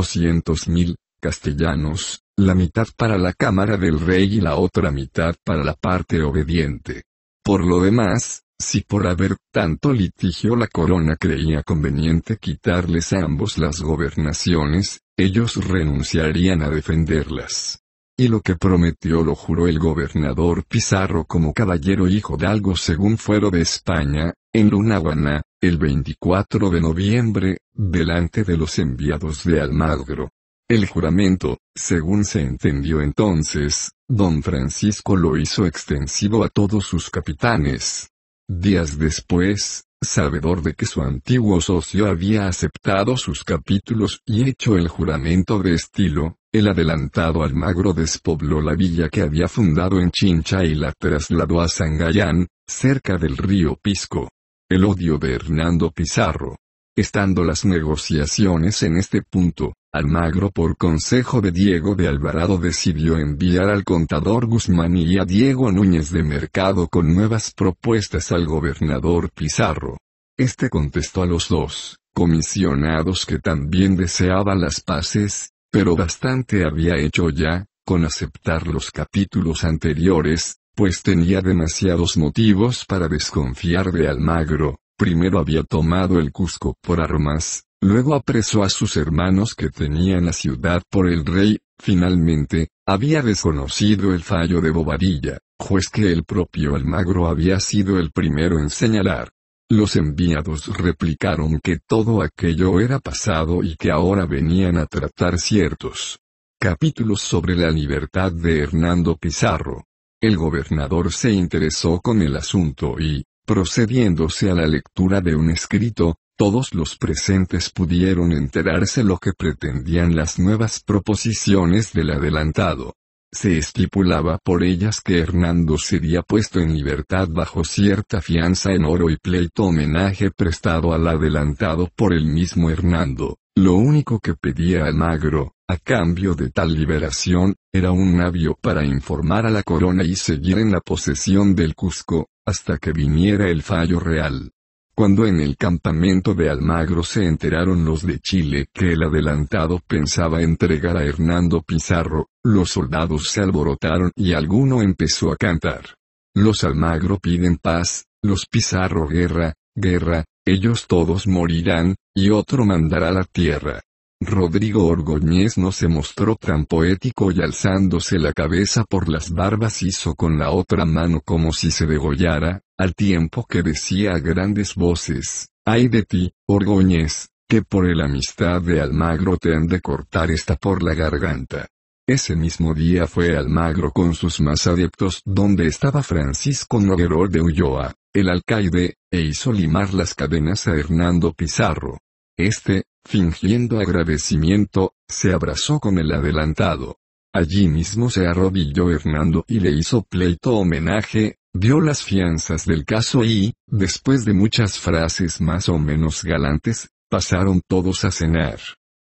mil, castellanos, la mitad para la Cámara del Rey y la otra mitad para la parte obediente. Por lo demás, si por haber tanto litigio la corona creía conveniente quitarles a ambos las gobernaciones, ellos renunciarían a defenderlas. Y lo que prometió lo juró el gobernador Pizarro como caballero hijo de algo según fuero de España, en Lunavana el 24 de noviembre, delante de los enviados de Almagro. El juramento, según se entendió entonces, don Francisco lo hizo extensivo a todos sus capitanes Días después, sabedor de que su antiguo socio había aceptado sus capítulos y hecho el juramento de estilo, el adelantado Almagro despobló la villa que había fundado en Chincha y la trasladó a Sangayán, cerca del río Pisco. El odio de Hernando Pizarro. Estando las negociaciones en este punto, Almagro por consejo de Diego de Alvarado decidió enviar al contador Guzmán y a Diego Núñez de Mercado con nuevas propuestas al gobernador Pizarro. Este contestó a los dos, comisionados que también deseaban las paces, pero bastante había hecho ya, con aceptar los capítulos anteriores, pues tenía demasiados motivos para desconfiar de Almagro, primero había tomado el Cusco por armas, Luego apresó a sus hermanos que tenían la ciudad por el rey, finalmente, había desconocido el fallo de Bobadilla, juez que el propio Almagro había sido el primero en señalar. Los enviados replicaron que todo aquello era pasado y que ahora venían a tratar ciertos capítulos sobre la libertad de Hernando Pizarro. El gobernador se interesó con el asunto y, procediéndose a la lectura de un escrito, todos los presentes pudieron enterarse lo que pretendían las nuevas proposiciones del adelantado. Se estipulaba por ellas que Hernando sería puesto en libertad bajo cierta fianza en oro y pleito homenaje prestado al adelantado por el mismo Hernando. Lo único que pedía Almagro, a cambio de tal liberación, era un navio para informar a la corona y seguir en la posesión del Cusco, hasta que viniera el fallo real cuando en el campamento de Almagro se enteraron los de Chile que el adelantado pensaba entregar a Hernando Pizarro, los soldados se alborotaron y alguno empezó a cantar. Los Almagro piden paz, los Pizarro guerra, guerra, ellos todos morirán, y otro mandará la tierra. Rodrigo Orgoñez no se mostró tan poético y alzándose la cabeza por las barbas hizo con la otra mano como si se degollara, al tiempo que decía a grandes voces, ¡Ay de ti, Orgoñez, que por el amistad de Almagro te han de cortar esta por la garganta! Ese mismo día fue Almagro con sus más adeptos donde estaba Francisco Noguerol de Ulloa, el alcaide, e hizo limar las cadenas a Hernando Pizarro, este, fingiendo agradecimiento, se abrazó con el adelantado. Allí mismo se arrodilló Hernando y le hizo pleito homenaje, dio las fianzas del caso y, después de muchas frases más o menos galantes, pasaron todos a cenar.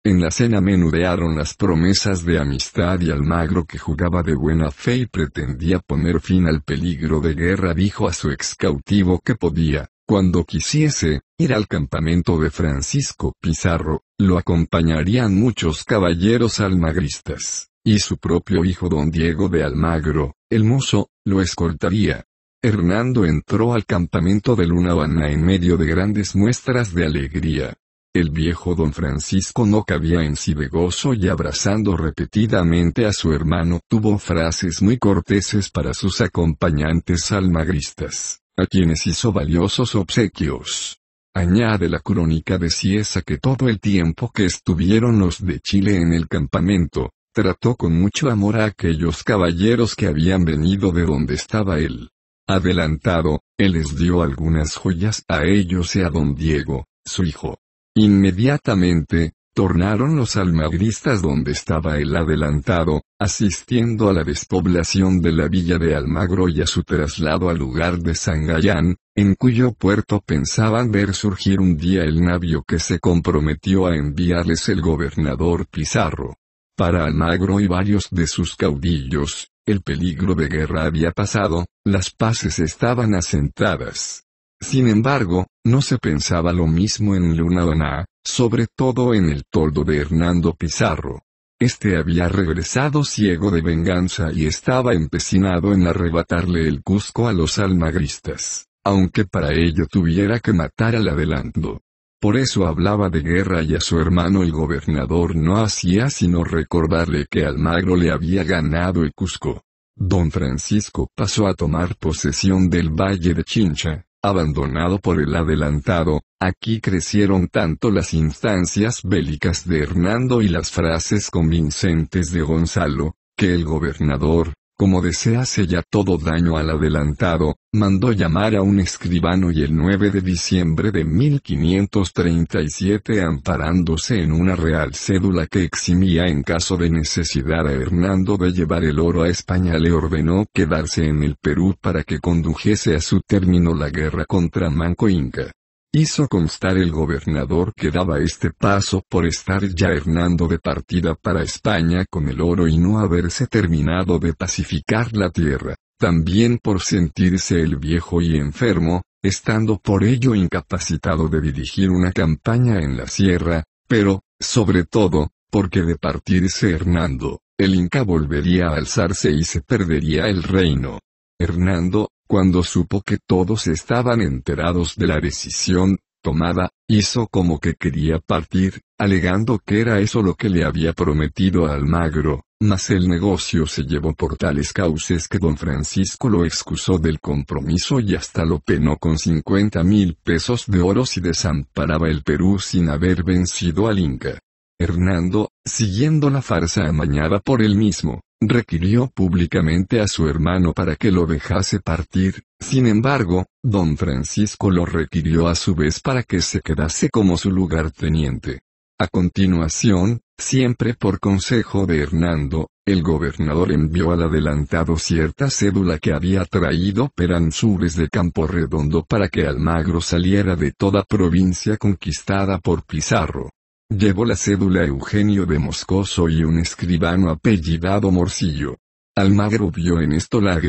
En la cena menudearon las promesas de amistad y Almagro que jugaba de buena fe y pretendía poner fin al peligro de guerra dijo a su ex cautivo que podía, cuando quisiese, ir al campamento de Francisco Pizarro, lo acompañarían muchos caballeros almagristas, y su propio hijo don Diego de Almagro, el mozo, lo escoltaría. Hernando entró al campamento de Luna Habana en medio de grandes muestras de alegría. El viejo don Francisco no cabía en sí de gozo y abrazando repetidamente a su hermano tuvo frases muy corteses para sus acompañantes almagristas a quienes hizo valiosos obsequios. Añade la crónica de Ciesa que todo el tiempo que estuvieron los de Chile en el campamento, trató con mucho amor a aquellos caballeros que habían venido de donde estaba él. Adelantado, él les dio algunas joyas a ellos y a don Diego, su hijo. Inmediatamente, Tornaron los almagristas donde estaba el adelantado, asistiendo a la despoblación de la villa de Almagro y a su traslado al lugar de San Gallán, en cuyo puerto pensaban ver surgir un día el navio que se comprometió a enviarles el gobernador Pizarro. Para Almagro y varios de sus caudillos, el peligro de guerra había pasado, las paces estaban asentadas. Sin embargo, no se pensaba lo mismo en Luna Ona sobre todo en el toldo de Hernando Pizarro. Este había regresado ciego de venganza y estaba empecinado en arrebatarle el Cusco a los almagristas, aunque para ello tuviera que matar al adelanto. Por eso hablaba de guerra y a su hermano el gobernador no hacía sino recordarle que Almagro le había ganado el Cusco. Don Francisco pasó a tomar posesión del Valle de Chincha, abandonado por el adelantado, aquí crecieron tanto las instancias bélicas de Hernando y las frases convincentes de Gonzalo, que el gobernador, como desease ya todo daño al adelantado, mandó llamar a un escribano y el 9 de diciembre de 1537 amparándose en una real cédula que eximía en caso de necesidad a Hernando de llevar el oro a España le ordenó quedarse en el Perú para que condujese a su término la guerra contra Manco Inca. Hizo constar el gobernador que daba este paso por estar ya Hernando de partida para España con el oro y no haberse terminado de pacificar la tierra, también por sentirse el viejo y enfermo, estando por ello incapacitado de dirigir una campaña en la sierra, pero, sobre todo, porque de partirse Hernando, el Inca volvería a alzarse y se perdería el reino. Hernando, cuando supo que todos estaban enterados de la decisión tomada, hizo como que quería partir, alegando que era eso lo que le había prometido a Almagro, mas el negocio se llevó por tales cauces que don Francisco lo excusó del compromiso y hasta lo penó con 50 mil pesos de oro si desamparaba el Perú sin haber vencido al Inca. Hernando, siguiendo la farsa amañada por él mismo, requirió públicamente a su hermano para que lo dejase partir, sin embargo, don Francisco lo requirió a su vez para que se quedase como su lugarteniente. A continuación, siempre por consejo de Hernando, el gobernador envió al adelantado cierta cédula que había traído Peranzures de Campo Redondo para que Almagro saliera de toda provincia conquistada por Pizarro. Llevó la cédula Eugenio de Moscoso y un escribano apellidado Morcillo. Almagro vio en esto la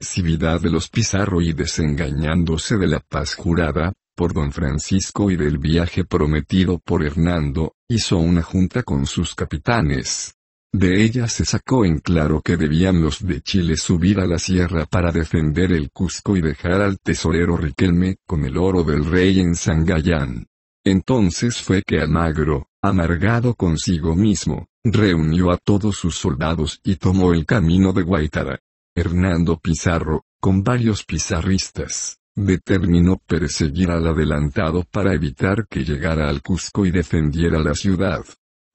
Cividad de los Pizarro y desengañándose de la paz jurada, por don Francisco y del viaje prometido por Hernando, hizo una junta con sus capitanes. De ella se sacó en claro que debían los de Chile subir a la sierra para defender el Cusco y dejar al tesorero Riquelme con el oro del rey en Sangayán. Entonces fue que Almagro, amargado consigo mismo, reunió a todos sus soldados y tomó el camino de Guaitara. Hernando Pizarro, con varios pizarristas, determinó perseguir al adelantado para evitar que llegara al Cusco y defendiera la ciudad.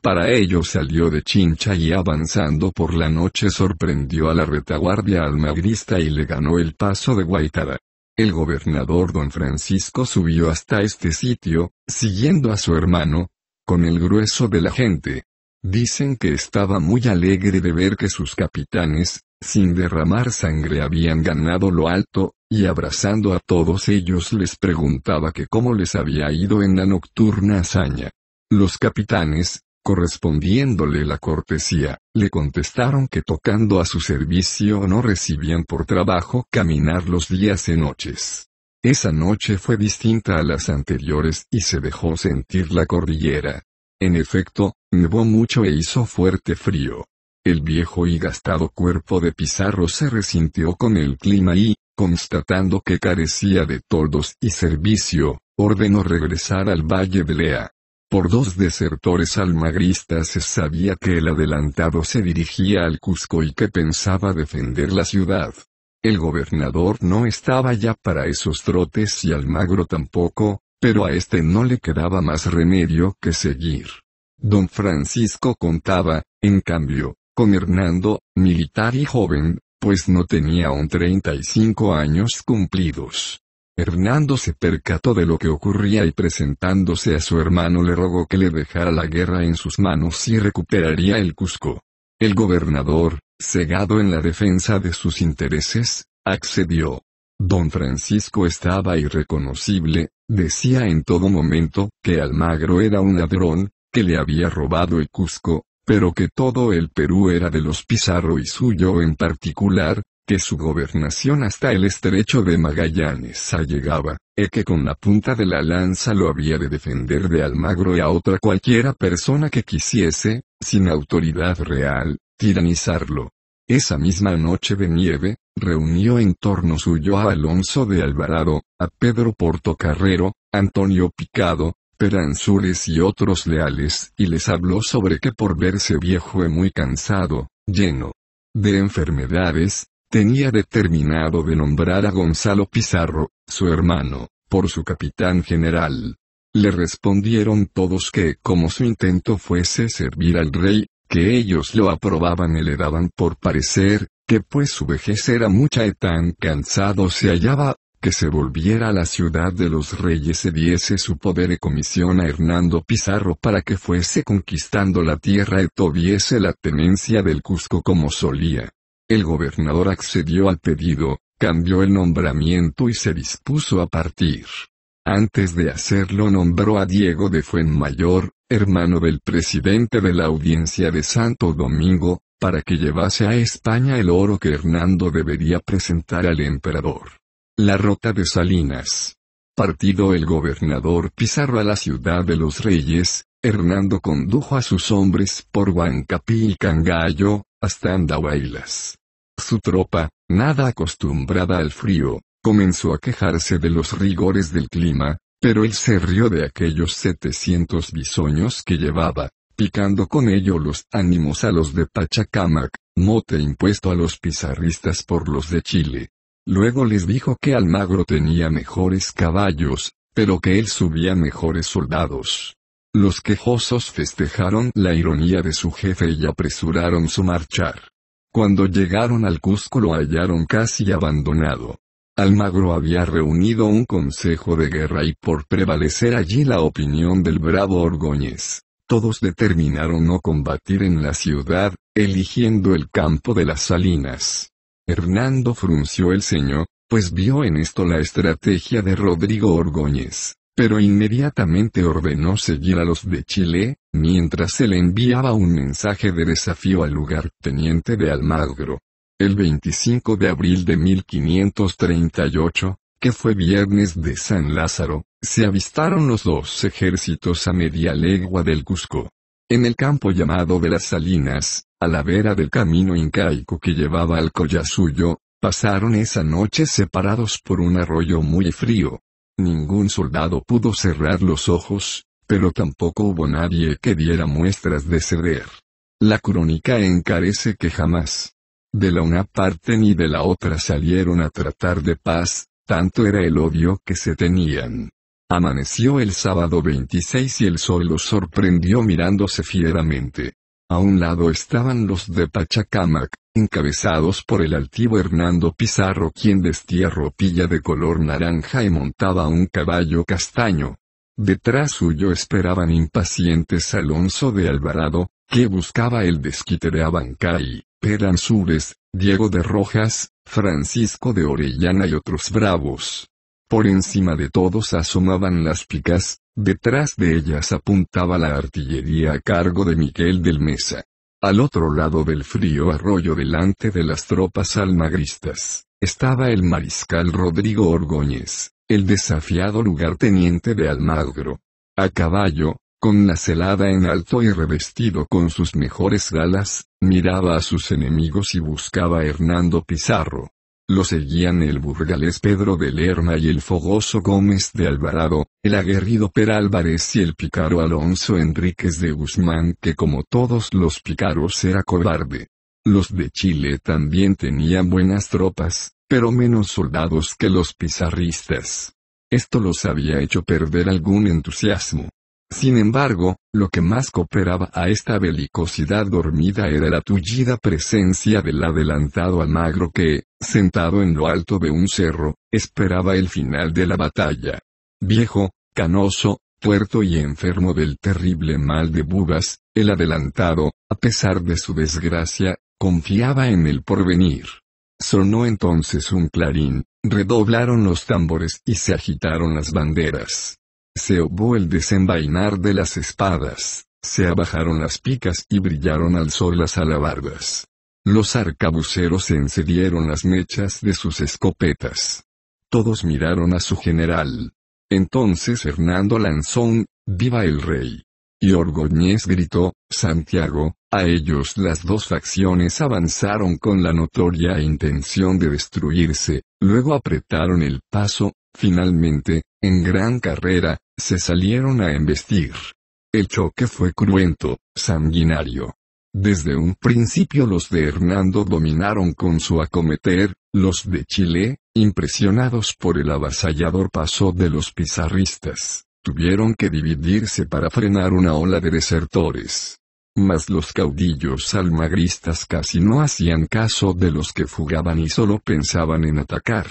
Para ello salió de Chincha y avanzando por la noche sorprendió a la retaguardia almagrista y le ganó el paso de Guaitara. El gobernador don Francisco subió hasta este sitio, siguiendo a su hermano, con el grueso de la gente. Dicen que estaba muy alegre de ver que sus capitanes, sin derramar sangre habían ganado lo alto, y abrazando a todos ellos les preguntaba que cómo les había ido en la nocturna hazaña. Los capitanes, correspondiéndole la cortesía, le contestaron que tocando a su servicio no recibían por trabajo caminar los días y noches. Esa noche fue distinta a las anteriores y se dejó sentir la cordillera. En efecto, nevó mucho e hizo fuerte frío. El viejo y gastado cuerpo de Pizarro se resintió con el clima y, constatando que carecía de toldos y servicio, ordenó regresar al Valle de Lea por dos desertores almagristas se sabía que el adelantado se dirigía al Cusco y que pensaba defender la ciudad. El gobernador no estaba ya para esos trotes y Almagro tampoco, pero a este no le quedaba más remedio que seguir. Don Francisco contaba, en cambio, con Hernando, militar y joven, pues no tenía aún 35 años cumplidos. Hernando se percató de lo que ocurría y presentándose a su hermano le rogó que le dejara la guerra en sus manos y recuperaría el Cusco. El gobernador, cegado en la defensa de sus intereses, accedió. Don Francisco estaba irreconocible, decía en todo momento, que Almagro era un ladrón, que le había robado el Cusco, pero que todo el Perú era de los Pizarro y suyo en particular, que su gobernación hasta el estrecho de Magallanes allegaba, y e que con la punta de la lanza lo había de defender de Almagro y a otra cualquiera persona que quisiese, sin autoridad real, tiranizarlo. Esa misma noche de nieve, reunió en torno suyo a Alonso de Alvarado, a Pedro Portocarrero, Antonio Picado, Peranzules y otros leales y les habló sobre que por verse viejo y muy cansado, lleno de enfermedades, Tenía determinado de nombrar a Gonzalo Pizarro, su hermano, por su capitán general. Le respondieron todos que como su intento fuese servir al rey, que ellos lo aprobaban y le daban por parecer, que pues su vejez era mucha y tan cansado se hallaba, que se volviera a la ciudad de los reyes y diese su poder y comisión a Hernando Pizarro para que fuese conquistando la tierra y tuviese la tenencia del Cusco como solía. El gobernador accedió al pedido, cambió el nombramiento y se dispuso a partir. Antes de hacerlo nombró a Diego de Fuenmayor, hermano del presidente de la Audiencia de Santo Domingo, para que llevase a España el oro que Hernando debería presentar al emperador. La Rota de Salinas. Partido el gobernador Pizarro a la ciudad de los reyes, Hernando condujo a sus hombres por Huancapí y Cangallo, hasta Andahuaylas. Su tropa, nada acostumbrada al frío, comenzó a quejarse de los rigores del clima, pero él se rió de aquellos 700 bisoños que llevaba, picando con ello los ánimos a los de Pachacamac, mote impuesto a los pizarristas por los de Chile. Luego les dijo que Almagro tenía mejores caballos, pero que él subía mejores soldados. Los quejosos festejaron la ironía de su jefe y apresuraron su marchar. Cuando llegaron al cúsculo hallaron casi abandonado. Almagro había reunido un consejo de guerra y por prevalecer allí la opinión del bravo Orgóñez, todos determinaron no combatir en la ciudad, eligiendo el campo de las Salinas. Hernando frunció el ceño, pues vio en esto la estrategia de Rodrigo Orgóñez pero inmediatamente ordenó seguir a los de Chile, mientras se le enviaba un mensaje de desafío al lugar teniente de Almagro. El 25 de abril de 1538, que fue viernes de San Lázaro, se avistaron los dos ejércitos a media legua del Cusco. En el campo llamado de las Salinas, a la vera del camino incaico que llevaba al Collasuyo, pasaron esa noche separados por un arroyo muy frío. Ningún soldado pudo cerrar los ojos, pero tampoco hubo nadie que diera muestras de ceder. La crónica encarece que jamás, de la una parte ni de la otra salieron a tratar de paz, tanto era el odio que se tenían. Amaneció el sábado 26 y el sol los sorprendió mirándose fieramente. A un lado estaban los de Pachacamac, encabezados por el altivo Hernando Pizarro quien vestía ropilla de color naranja y montaba un caballo castaño. Detrás suyo esperaban impacientes Alonso de Alvarado, que buscaba el desquite de Abancay, Peransúrez, Diego de Rojas, Francisco de Orellana y otros bravos. Por encima de todos asomaban las picas, detrás de ellas apuntaba la artillería a cargo de Miguel del Mesa. Al otro lado del frío arroyo delante de las tropas almagristas, estaba el mariscal Rodrigo orgóñez el desafiado lugarteniente de Almagro. A caballo, con la celada en alto y revestido con sus mejores galas, miraba a sus enemigos y buscaba a Hernando Pizarro, lo seguían el burgalés Pedro de Lerma y el fogoso Gómez de Alvarado, el aguerrido Per Álvarez y el pícaro Alonso Enríquez de Guzmán que como todos los pícaros era cobarde. Los de Chile también tenían buenas tropas, pero menos soldados que los pizarristas. Esto los había hecho perder algún entusiasmo. Sin embargo, lo que más cooperaba a esta belicosidad dormida era la tullida presencia del adelantado Almagro que, sentado en lo alto de un cerro, esperaba el final de la batalla. Viejo, canoso, tuerto y enfermo del terrible mal de Budas, el adelantado, a pesar de su desgracia, confiaba en el porvenir. Sonó entonces un clarín, redoblaron los tambores y se agitaron las banderas. Se obó el desenvainar de las espadas, se abajaron las picas y brillaron al sol las alabardas. Los arcabuceros encendieron las mechas de sus escopetas. Todos miraron a su general. Entonces Hernando lanzó un, ¡Viva el rey! Y Orgoñez gritó, Santiago, a ellos las dos facciones avanzaron con la notoria intención de destruirse, luego apretaron el paso, Finalmente, en gran carrera, se salieron a embestir. El choque fue cruento, sanguinario. Desde un principio los de Hernando dominaron con su acometer, los de Chile, impresionados por el avasallador paso de los pizarristas, tuvieron que dividirse para frenar una ola de desertores. Mas los caudillos almagristas casi no hacían caso de los que fugaban y solo pensaban en atacar.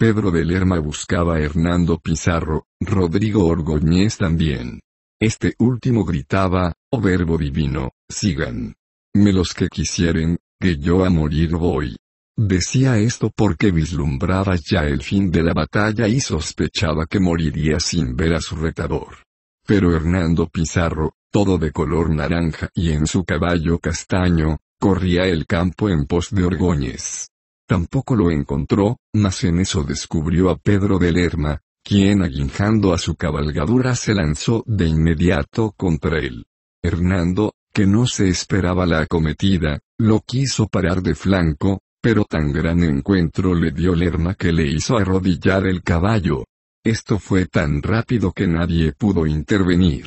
Pedro de Lerma buscaba a Hernando Pizarro, Rodrigo Orgoñez también. Este último gritaba, oh verbo divino, sigan. Me los que quisieren, que yo a morir voy. Decía esto porque vislumbraba ya el fin de la batalla y sospechaba que moriría sin ver a su retador. Pero Hernando Pizarro, todo de color naranja y en su caballo castaño, corría el campo en pos de Orgoñez. Tampoco lo encontró, mas en eso descubrió a Pedro de Lerma, quien aguijando a su cabalgadura se lanzó de inmediato contra él. Hernando, que no se esperaba la acometida, lo quiso parar de flanco, pero tan gran encuentro le dio Lerma que le hizo arrodillar el caballo. Esto fue tan rápido que nadie pudo intervenir.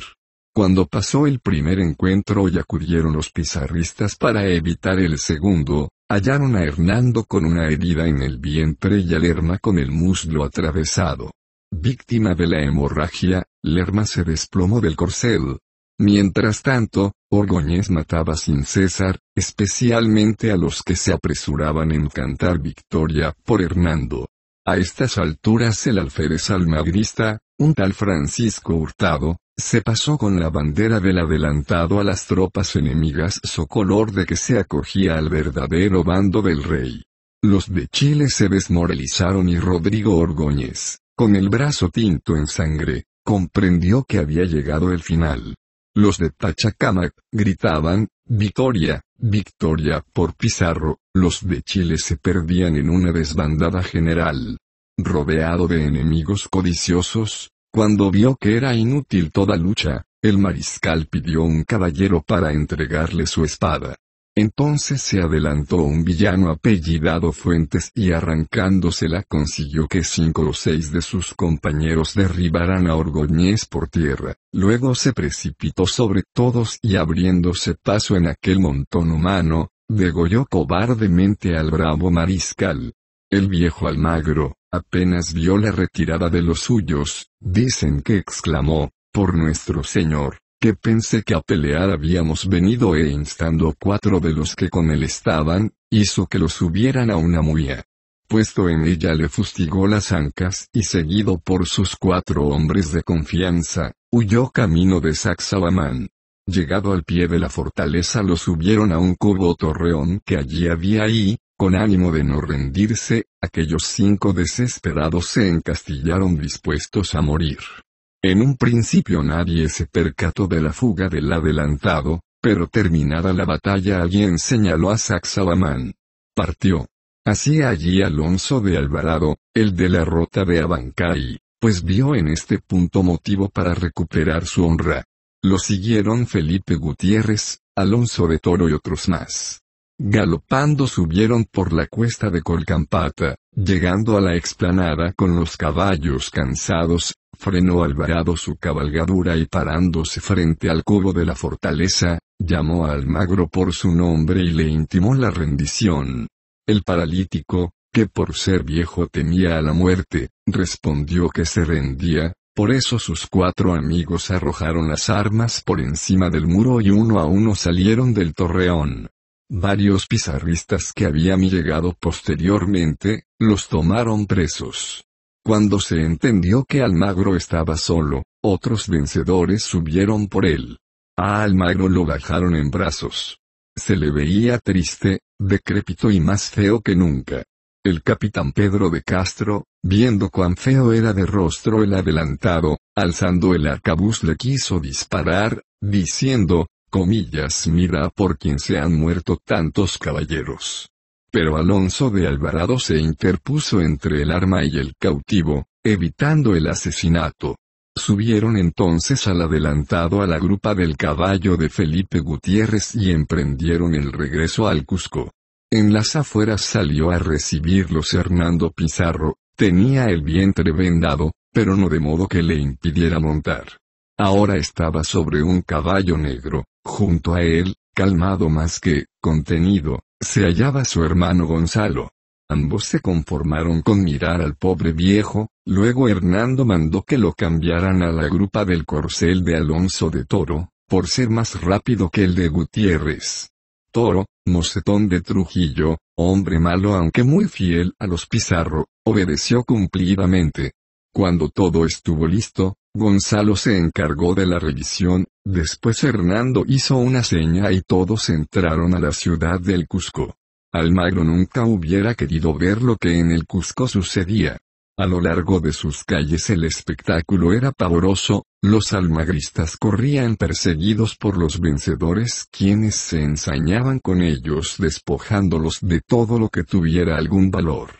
Cuando pasó el primer encuentro y acudieron los pizarristas para evitar el segundo, Hallaron a Hernando con una herida en el vientre y a Lerma con el muslo atravesado. Víctima de la hemorragia, Lerma se desplomó del corcel. Mientras tanto, Orgoñez mataba sin cesar, especialmente a los que se apresuraban en cantar victoria por Hernando. A estas alturas el alférez almagrista, un tal Francisco Hurtado, se pasó con la bandera del adelantado a las tropas enemigas so color de que se acogía al verdadero bando del rey. Los de Chile se desmoralizaron y Rodrigo Orgóñez, con el brazo tinto en sangre, comprendió que había llegado el final. Los de Tachacamac gritaban, Victoria, victoria por Pizarro, los de Chile se perdían en una desbandada general. Rodeado de enemigos codiciosos, cuando vio que era inútil toda lucha, el mariscal pidió un caballero para entregarle su espada. Entonces se adelantó un villano apellidado Fuentes y arrancándosela consiguió que cinco o seis de sus compañeros derribaran a Orgoñez por tierra, luego se precipitó sobre todos y abriéndose paso en aquel montón humano, degolló cobardemente al bravo mariscal. El viejo Almagro, Apenas vio la retirada de los suyos, dicen que exclamó, por nuestro Señor, que pensé que a pelear habíamos venido e instando cuatro de los que con él estaban, hizo que los subieran a una muía. Puesto en ella le fustigó las ancas y seguido por sus cuatro hombres de confianza, huyó camino de Saxabamán. Llegado al pie de la fortaleza lo subieron a un cubo torreón que allí había y, con ánimo de no rendirse, aquellos cinco desesperados se encastillaron dispuestos a morir. En un principio nadie se percató de la fuga del adelantado, pero terminada la batalla alguien señaló a Saxalamán. Partió. Así allí Alonso de Alvarado, el de la rota de Abancay, pues vio en este punto motivo para recuperar su honra. Lo siguieron Felipe Gutiérrez, Alonso de Toro y otros más. Galopando subieron por la cuesta de Colcampata, llegando a la explanada con los caballos cansados, frenó Alvarado su cabalgadura y parándose frente al cubo de la fortaleza, llamó a Almagro por su nombre y le intimó la rendición. El paralítico, que por ser viejo temía a la muerte, respondió que se rendía, por eso sus cuatro amigos arrojaron las armas por encima del muro y uno a uno salieron del torreón. Varios pizarristas que habían llegado posteriormente, los tomaron presos. Cuando se entendió que Almagro estaba solo, otros vencedores subieron por él. A Almagro lo bajaron en brazos. Se le veía triste, decrépito y más feo que nunca. El capitán Pedro de Castro, viendo cuán feo era de rostro el adelantado, alzando el arcabuz le quiso disparar, diciendo, comillas mira por quien se han muerto tantos caballeros. Pero Alonso de Alvarado se interpuso entre el arma y el cautivo, evitando el asesinato. Subieron entonces al adelantado a la grupa del caballo de Felipe Gutiérrez y emprendieron el regreso al Cusco. En las afueras salió a recibirlos Hernando Pizarro, tenía el vientre vendado, pero no de modo que le impidiera montar. Ahora estaba sobre un caballo negro, junto a él, calmado más que, contenido, se hallaba su hermano Gonzalo. Ambos se conformaron con mirar al pobre viejo, luego Hernando mandó que lo cambiaran a la grupa del corcel de Alonso de Toro, por ser más rápido que el de Gutiérrez. Toro, mocetón de Trujillo, hombre malo aunque muy fiel a los Pizarro, obedeció cumplidamente. Cuando todo estuvo listo, Gonzalo se encargó de la revisión, después Hernando hizo una seña y todos entraron a la ciudad del Cusco. Almagro nunca hubiera querido ver lo que en el Cusco sucedía. A lo largo de sus calles el espectáculo era pavoroso, los almagristas corrían perseguidos por los vencedores quienes se ensañaban con ellos despojándolos de todo lo que tuviera algún valor.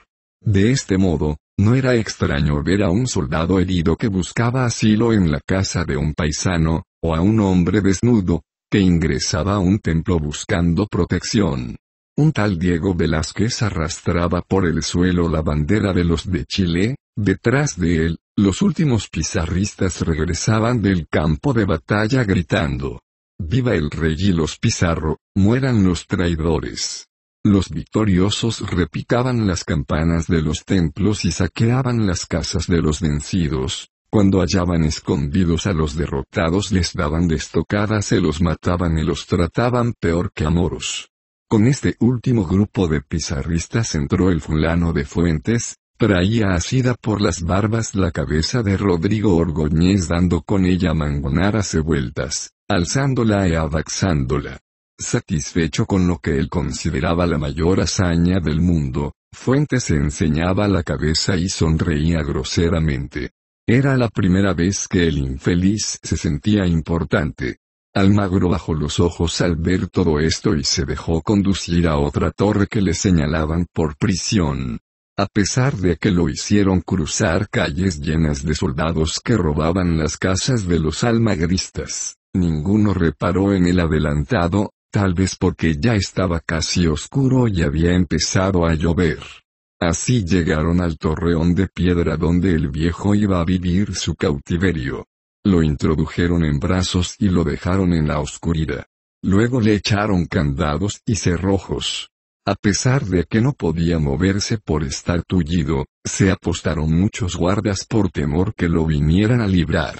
De este modo, no era extraño ver a un soldado herido que buscaba asilo en la casa de un paisano, o a un hombre desnudo, que ingresaba a un templo buscando protección. Un tal Diego Velázquez arrastraba por el suelo la bandera de los de Chile, detrás de él, los últimos pizarristas regresaban del campo de batalla gritando. Viva el rey y los pizarro, mueran los traidores. Los victoriosos repicaban las campanas de los templos y saqueaban las casas de los vencidos. Cuando hallaban escondidos a los derrotados les daban destocadas, se los mataban y los trataban peor que a moros. Con este último grupo de pizarristas entró el fulano de Fuentes, traía asida por las barbas la cabeza de Rodrigo Orgoñez dando con ella mangonar y vueltas, alzándola y abaxándola. Satisfecho con lo que él consideraba la mayor hazaña del mundo, Fuentes enseñaba la cabeza y sonreía groseramente. Era la primera vez que el infeliz se sentía importante. Almagro bajó los ojos al ver todo esto y se dejó conducir a otra torre que le señalaban por prisión. A pesar de que lo hicieron cruzar calles llenas de soldados que robaban las casas de los almagristas, ninguno reparó en el adelantado, tal vez porque ya estaba casi oscuro y había empezado a llover. Así llegaron al torreón de piedra donde el viejo iba a vivir su cautiverio. Lo introdujeron en brazos y lo dejaron en la oscuridad. Luego le echaron candados y cerrojos. A pesar de que no podía moverse por estar tullido, se apostaron muchos guardas por temor que lo vinieran a librar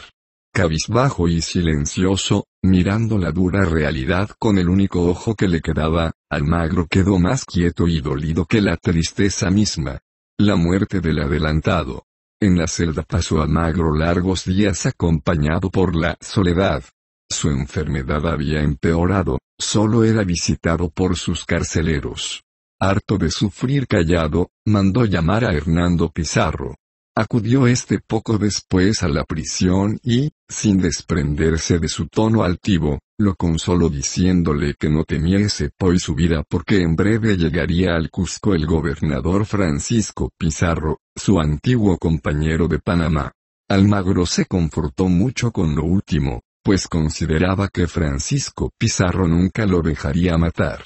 cabizbajo y silencioso, mirando la dura realidad con el único ojo que le quedaba, Almagro quedó más quieto y dolido que la tristeza misma. La muerte del adelantado. En la celda pasó Almagro largos días acompañado por la soledad. Su enfermedad había empeorado, solo era visitado por sus carceleros. Harto de sufrir callado, mandó llamar a Hernando Pizarro. Acudió este poco después a la prisión y, sin desprenderse de su tono altivo, lo consoló diciéndole que no temiese por su vida porque en breve llegaría al Cusco el gobernador Francisco Pizarro, su antiguo compañero de Panamá. Almagro se confortó mucho con lo último, pues consideraba que Francisco Pizarro nunca lo dejaría matar.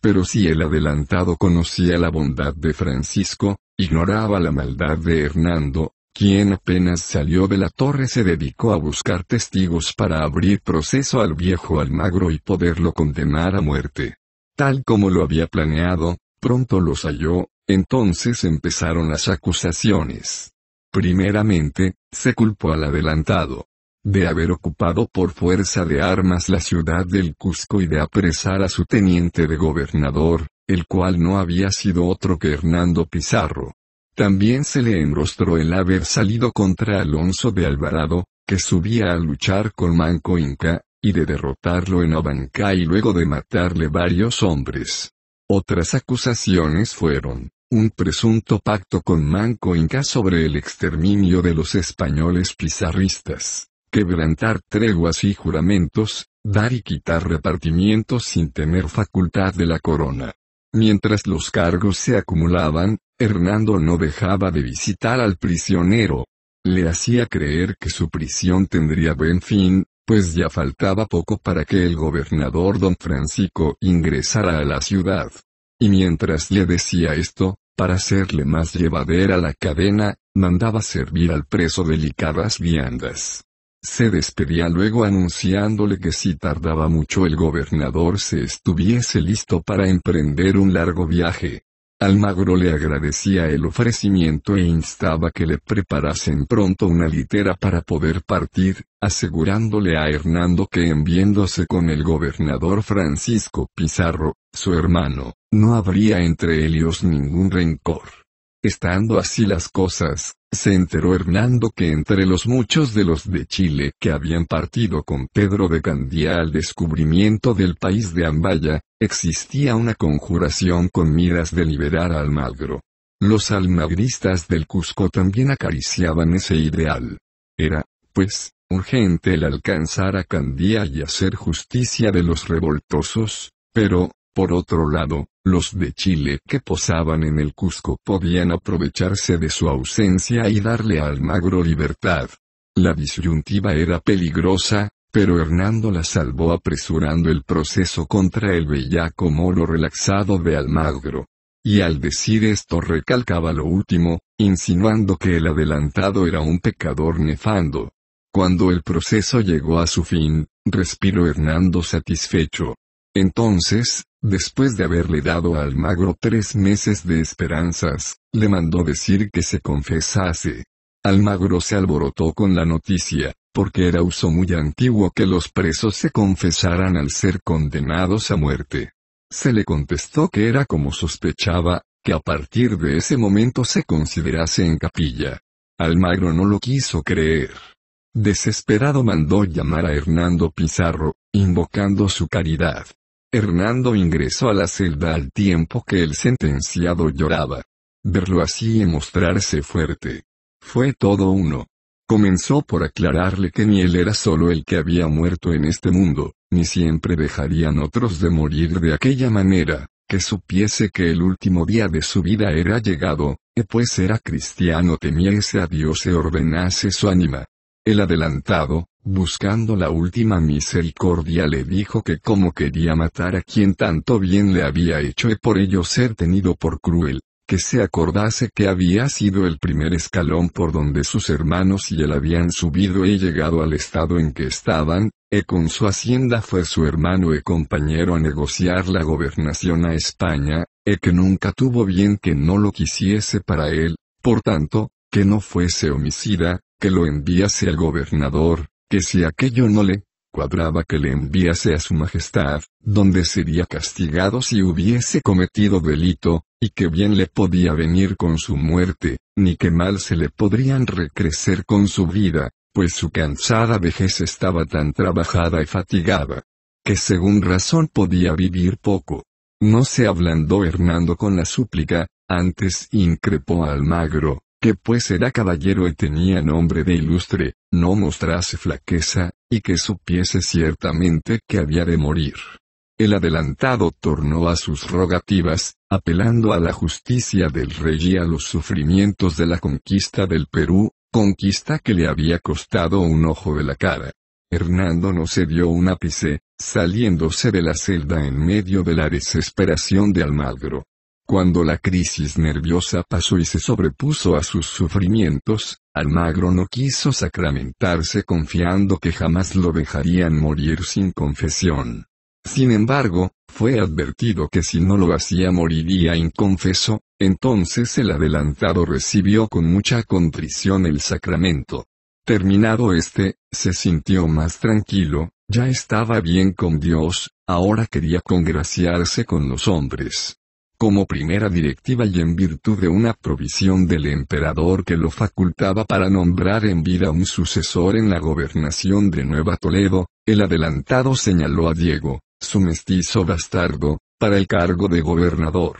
Pero si el adelantado conocía la bondad de Francisco, ignoraba la maldad de Hernando, quien apenas salió de la torre se dedicó a buscar testigos para abrir proceso al viejo Almagro y poderlo condenar a muerte. Tal como lo había planeado, pronto los halló, entonces empezaron las acusaciones. Primeramente, se culpó al adelantado de haber ocupado por fuerza de armas la ciudad del Cusco y de apresar a su teniente de gobernador, el cual no había sido otro que Hernando Pizarro. También se le enrostró el haber salido contra Alonso de Alvarado, que subía a luchar con Manco Inca, y de derrotarlo en Abancá y luego de matarle varios hombres. Otras acusaciones fueron, un presunto pacto con Manco Inca sobre el exterminio de los españoles pizarristas quebrantar treguas y juramentos, dar y quitar repartimientos sin tener facultad de la corona. Mientras los cargos se acumulaban, Hernando no dejaba de visitar al prisionero. Le hacía creer que su prisión tendría buen fin, pues ya faltaba poco para que el gobernador don Francisco ingresara a la ciudad. Y mientras le decía esto, para hacerle más llevadera la cadena, mandaba servir al preso delicadas viandas. Se despedía luego anunciándole que si tardaba mucho el gobernador se estuviese listo para emprender un largo viaje. Almagro le agradecía el ofrecimiento e instaba que le preparasen pronto una litera para poder partir, asegurándole a Hernando que en viéndose con el gobernador Francisco Pizarro, su hermano, no habría entre ellos ningún rencor. Estando así las cosas, se enteró Hernando que entre los muchos de los de Chile que habían partido con Pedro de Candía al descubrimiento del país de Ambaya, existía una conjuración con miras de liberar a Almagro. Los almagristas del Cusco también acariciaban ese ideal. Era, pues, urgente el alcanzar a Candía y hacer justicia de los revoltosos, pero, por otro lado, los de Chile que posaban en el Cusco podían aprovecharse de su ausencia y darle a Almagro libertad. La disyuntiva era peligrosa, pero Hernando la salvó apresurando el proceso contra el bellaco moro relaxado de Almagro. Y al decir esto recalcaba lo último, insinuando que el adelantado era un pecador nefando. Cuando el proceso llegó a su fin, respiró Hernando satisfecho. Entonces, después de haberle dado a Almagro tres meses de esperanzas, le mandó decir que se confesase. Almagro se alborotó con la noticia, porque era uso muy antiguo que los presos se confesaran al ser condenados a muerte. Se le contestó que era como sospechaba, que a partir de ese momento se considerase en capilla. Almagro no lo quiso creer. Desesperado mandó llamar a Hernando Pizarro, invocando su caridad. Hernando ingresó a la celda al tiempo que el sentenciado lloraba. Verlo así y mostrarse fuerte. Fue todo uno. Comenzó por aclararle que ni él era solo el que había muerto en este mundo, ni siempre dejarían otros de morir de aquella manera, que supiese que el último día de su vida era llegado, y pues era cristiano temiese a Dios y ordenase su ánima. El adelantado, buscando la última misericordia le dijo que como quería matar a quien tanto bien le había hecho y por ello ser tenido por cruel, que se acordase que había sido el primer escalón por donde sus hermanos y él habían subido y llegado al estado en que estaban, e con su hacienda fue su hermano y compañero a negociar la gobernación a España, e que nunca tuvo bien que no lo quisiese para él, por tanto, que no fuese homicida, que lo enviase al gobernador, que si aquello no le cuadraba que le enviase a su majestad, donde sería castigado si hubiese cometido delito, y que bien le podía venir con su muerte, ni que mal se le podrían recrecer con su vida, pues su cansada vejez estaba tan trabajada y fatigada, que según razón podía vivir poco. No se ablandó Hernando con la súplica, antes increpó al magro que pues era caballero y tenía nombre de ilustre, no mostrase flaqueza, y que supiese ciertamente que había de morir. El adelantado tornó a sus rogativas, apelando a la justicia del rey y a los sufrimientos de la conquista del Perú, conquista que le había costado un ojo de la cara. Hernando no cedió un ápice, saliéndose de la celda en medio de la desesperación de Almagro. Cuando la crisis nerviosa pasó y se sobrepuso a sus sufrimientos, Almagro no quiso sacramentarse confiando que jamás lo dejarían morir sin confesión. Sin embargo, fue advertido que si no lo hacía moriría inconfeso, entonces el adelantado recibió con mucha contrición el sacramento. Terminado este, se sintió más tranquilo, ya estaba bien con Dios, ahora quería congraciarse con los hombres como primera directiva y en virtud de una provisión del emperador que lo facultaba para nombrar en vida un sucesor en la gobernación de Nueva Toledo, el adelantado señaló a Diego, su mestizo bastardo, para el cargo de gobernador.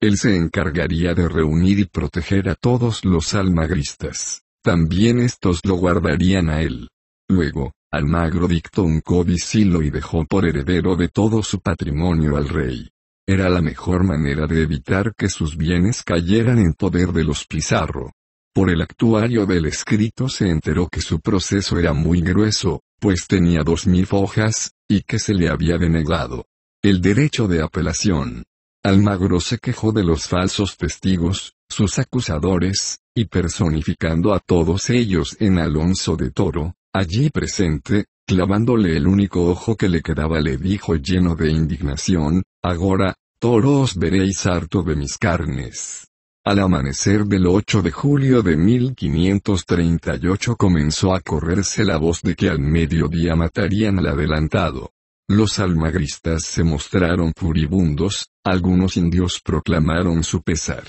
Él se encargaría de reunir y proteger a todos los almagristas. También estos lo guardarían a él. Luego, Almagro dictó un codicilo y dejó por heredero de todo su patrimonio al rey. Era la mejor manera de evitar que sus bienes cayeran en poder de los Pizarro. Por el actuario del escrito se enteró que su proceso era muy grueso, pues tenía dos mil hojas, y que se le había denegado el derecho de apelación. Almagro se quejó de los falsos testigos, sus acusadores, y personificando a todos ellos en Alonso de Toro, allí presente, clavándole el único ojo que le quedaba le dijo lleno de indignación, Agora, toros veréis harto de mis carnes. Al amanecer del 8 de julio de 1538 comenzó a correrse la voz de que al mediodía matarían al adelantado. Los almagristas se mostraron furibundos, algunos indios proclamaron su pesar.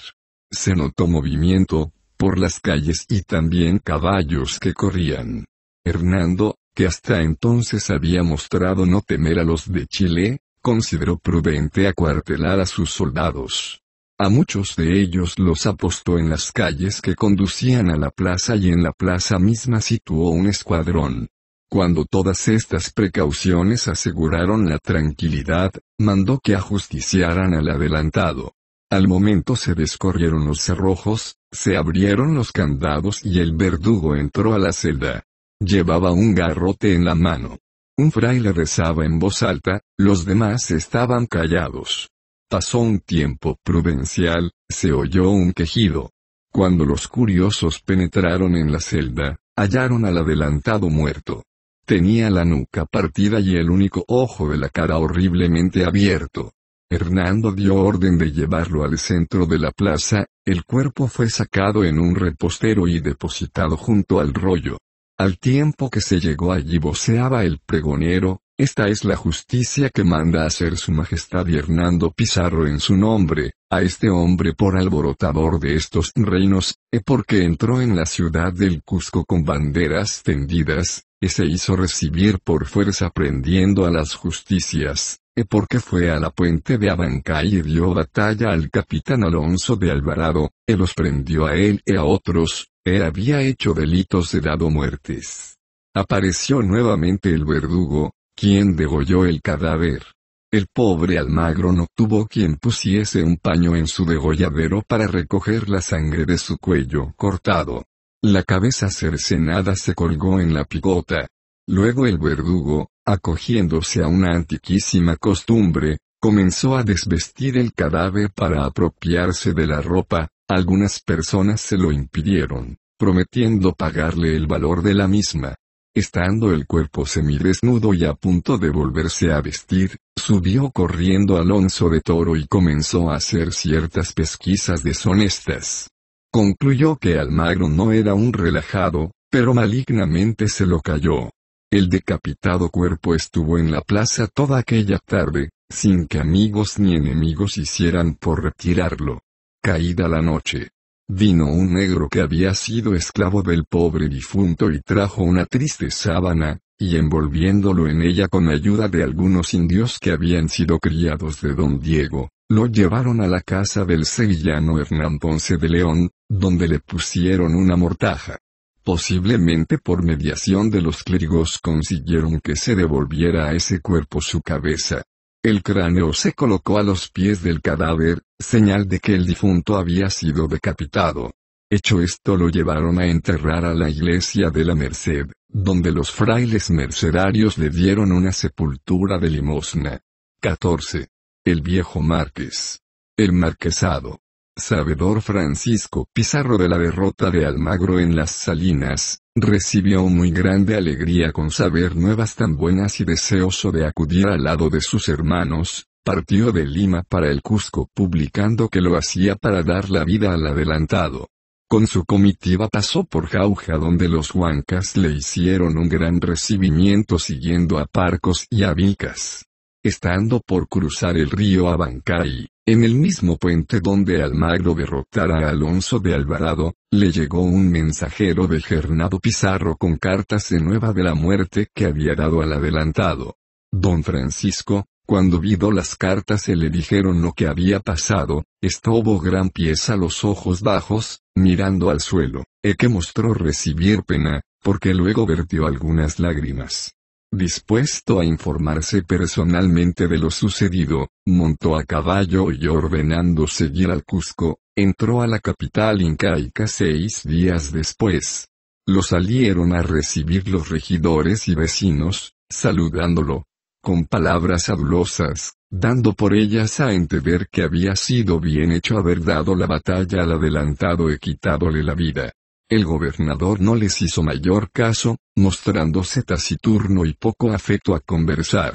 Se notó movimiento, por las calles y también caballos que corrían. Hernando, que hasta entonces había mostrado no temer a los de Chile, consideró prudente acuartelar a sus soldados. A muchos de ellos los apostó en las calles que conducían a la plaza y en la plaza misma situó un escuadrón. Cuando todas estas precauciones aseguraron la tranquilidad, mandó que ajusticiaran al adelantado. Al momento se descorrieron los cerrojos, se abrieron los candados y el verdugo entró a la celda. Llevaba un garrote en la mano. Un fraile rezaba en voz alta, los demás estaban callados. Pasó un tiempo prudencial, se oyó un quejido. Cuando los curiosos penetraron en la celda, hallaron al adelantado muerto. Tenía la nuca partida y el único ojo de la cara horriblemente abierto. Hernando dio orden de llevarlo al centro de la plaza, el cuerpo fue sacado en un repostero y depositado junto al rollo. Al tiempo que se llegó allí voceaba el pregonero, esta es la justicia que manda hacer su majestad y Hernando Pizarro en su nombre, a este hombre por alborotador de estos reinos, e porque entró en la ciudad del Cusco con banderas tendidas, e se hizo recibir por fuerza prendiendo a las justicias, e porque fue a la puente de Abancay y dio batalla al capitán Alonso de Alvarado, e los prendió a él y a otros, había hecho delitos de dado muertes. Apareció nuevamente el verdugo, quien degolló el cadáver. El pobre Almagro no tuvo quien pusiese un paño en su degolladero para recoger la sangre de su cuello cortado. La cabeza cercenada se colgó en la picota. Luego el verdugo, acogiéndose a una antiquísima costumbre, comenzó a desvestir el cadáver para apropiarse de la ropa, algunas personas se lo impidieron, prometiendo pagarle el valor de la misma. Estando el cuerpo semidesnudo y a punto de volverse a vestir, subió corriendo Alonso de Toro y comenzó a hacer ciertas pesquisas deshonestas. Concluyó que Almagro no era un relajado, pero malignamente se lo cayó. El decapitado cuerpo estuvo en la plaza toda aquella tarde, sin que amigos ni enemigos hicieran por retirarlo. Caída la noche. Vino un negro que había sido esclavo del pobre difunto y trajo una triste sábana, y envolviéndolo en ella con ayuda de algunos indios que habían sido criados de don Diego, lo llevaron a la casa del sevillano Hernán Ponce de León, donde le pusieron una mortaja. Posiblemente por mediación de los clérigos consiguieron que se devolviera a ese cuerpo su cabeza, el cráneo se colocó a los pies del cadáver, señal de que el difunto había sido decapitado. Hecho esto lo llevaron a enterrar a la iglesia de la Merced, donde los frailes mercedarios le dieron una sepultura de limosna. 14. El viejo Márquez. El marquesado. Sabedor Francisco Pizarro de la derrota de Almagro en las Salinas, Recibió muy grande alegría con saber nuevas tan buenas y deseoso de acudir al lado de sus hermanos, partió de Lima para el Cusco publicando que lo hacía para dar la vida al adelantado. Con su comitiva pasó por Jauja donde los huancas le hicieron un gran recibimiento siguiendo a Parcos y a Vicas. Estando por cruzar el río Abancay, en el mismo puente donde Almagro derrotara a Alonso de Alvarado, le llegó un mensajero de Gernado Pizarro con cartas de nueva de la muerte que había dado al adelantado. Don Francisco, cuando vio las cartas se le dijeron lo que había pasado, estuvo gran pieza los ojos bajos, mirando al suelo, e que mostró recibir pena, porque luego vertió algunas lágrimas dispuesto a informarse personalmente de lo sucedido, montó a caballo y ordenando seguir al Cusco, entró a la capital incaica seis días después. Lo salieron a recibir los regidores y vecinos, saludándolo con palabras adulosas, dando por ellas a entender que había sido bien hecho haber dado la batalla al adelantado y quitándole la vida. El gobernador no les hizo mayor caso, mostrándose taciturno y poco afecto a conversar.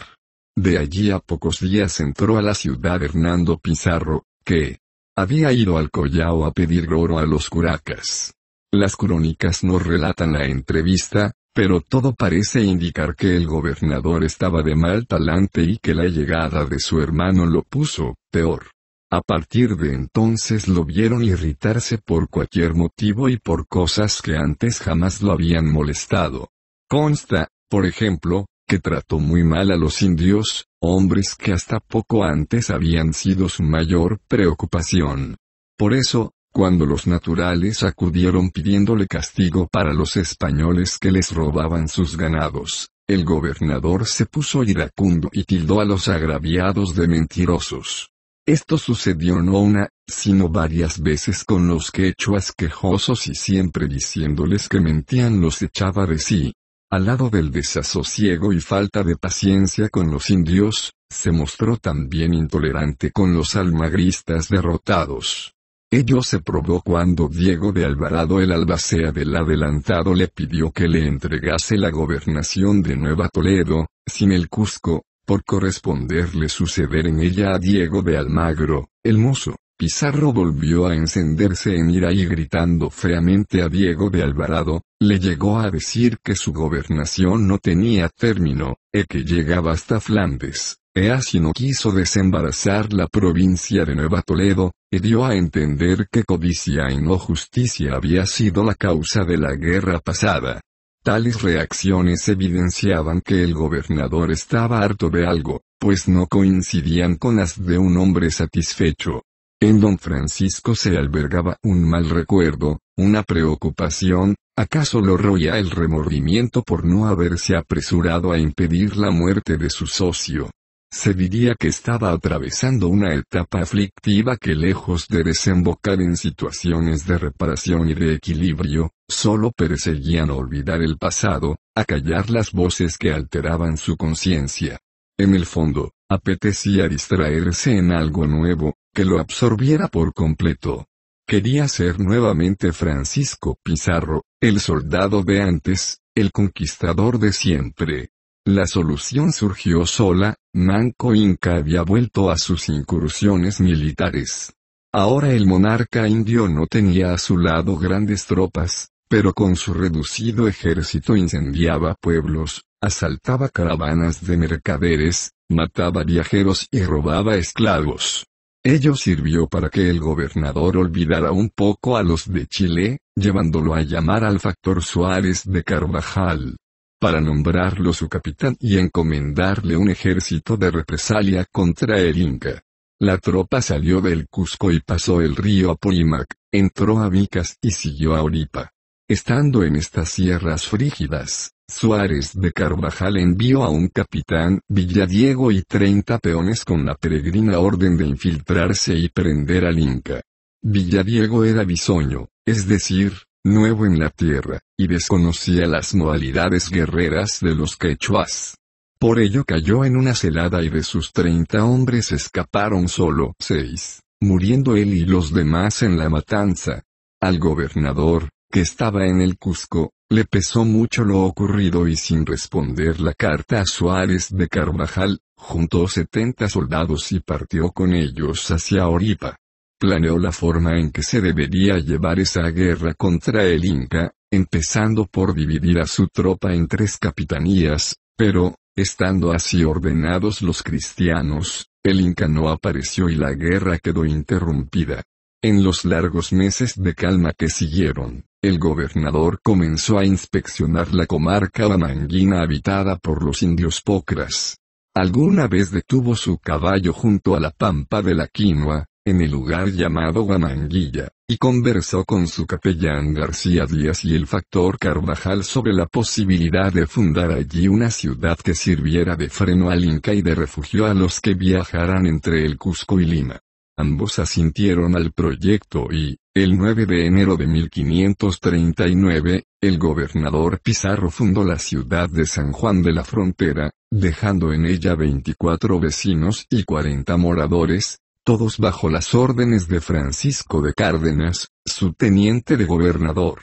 De allí a pocos días entró a la ciudad Hernando Pizarro, que había ido al Collao a pedir oro a los curacas. Las crónicas no relatan la entrevista, pero todo parece indicar que el gobernador estaba de mal talante y que la llegada de su hermano lo puso peor. A partir de entonces lo vieron irritarse por cualquier motivo y por cosas que antes jamás lo habían molestado. Consta, por ejemplo, que trató muy mal a los indios, hombres que hasta poco antes habían sido su mayor preocupación. Por eso, cuando los naturales acudieron pidiéndole castigo para los españoles que les robaban sus ganados, el gobernador se puso iracundo y tildó a los agraviados de mentirosos. Esto sucedió no una, sino varias veces con los quechuas quejosos y siempre diciéndoles que mentían los echaba de sí. Al lado del desasosiego y falta de paciencia con los indios, se mostró también intolerante con los almagristas derrotados. Ello se probó cuando Diego de Alvarado el albacea del adelantado le pidió que le entregase la gobernación de Nueva Toledo, sin el Cusco, por corresponderle suceder en ella a Diego de Almagro, el mozo. Pizarro volvió a encenderse en ira y gritando feamente a Diego de Alvarado, le llegó a decir que su gobernación no tenía término, e que llegaba hasta Flandes. E así no quiso desembarazar la provincia de Nueva Toledo, y dio a entender que codicia y no justicia había sido la causa de la guerra pasada, Tales reacciones evidenciaban que el gobernador estaba harto de algo, pues no coincidían con las de un hombre satisfecho. En don Francisco se albergaba un mal recuerdo, una preocupación, acaso lo roía el remordimiento por no haberse apresurado a impedir la muerte de su socio. Se diría que estaba atravesando una etapa aflictiva que lejos de desembocar en situaciones de reparación y de equilibrio, solo perseguían olvidar el pasado, a callar las voces que alteraban su conciencia. En el fondo, apetecía distraerse en algo nuevo, que lo absorbiera por completo. Quería ser nuevamente Francisco Pizarro, el soldado de antes, el conquistador de siempre. La solución surgió sola, Manco Inca había vuelto a sus incursiones militares. Ahora el monarca indio no tenía a su lado grandes tropas, pero con su reducido ejército incendiaba pueblos, asaltaba caravanas de mercaderes, mataba viajeros y robaba esclavos. Ello sirvió para que el gobernador olvidara un poco a los de Chile, llevándolo a llamar al factor Suárez de Carvajal. Para nombrarlo su capitán y encomendarle un ejército de represalia contra el Inca. La tropa salió del Cusco y pasó el río Apurímac, entró a Vicas y siguió a Oripa. Estando en estas sierras frígidas, Suárez de Carvajal envió a un capitán Villadiego y 30 peones con la peregrina orden de infiltrarse y prender al Inca. Villadiego era bisoño, es decir, nuevo en la tierra, y desconocía las modalidades guerreras de los quechuas. Por ello cayó en una celada y de sus 30 hombres escaparon solo seis, muriendo él y los demás en la matanza. Al gobernador, que estaba en el Cusco, le pesó mucho lo ocurrido y sin responder la carta a Suárez de Carvajal, juntó 70 soldados y partió con ellos hacia Oripa. Planeó la forma en que se debería llevar esa guerra contra el Inca, empezando por dividir a su tropa en tres capitanías, pero, estando así ordenados los cristianos, el Inca no apareció y la guerra quedó interrumpida. En los largos meses de calma que siguieron, el gobernador comenzó a inspeccionar la comarca bananguina habitada por los indios pocras. Alguna vez detuvo su caballo junto a la pampa de la quinoa, en el lugar llamado Guamanguilla, y conversó con su capellán García Díaz y el factor Carvajal sobre la posibilidad de fundar allí una ciudad que sirviera de freno al Inca y de refugio a los que viajaran entre el Cusco y Lima. Ambos asintieron al proyecto y, el 9 de enero de 1539, el gobernador Pizarro fundó la ciudad de San Juan de la Frontera, dejando en ella 24 vecinos y 40 moradores, todos bajo las órdenes de Francisco de Cárdenas, su teniente de gobernador.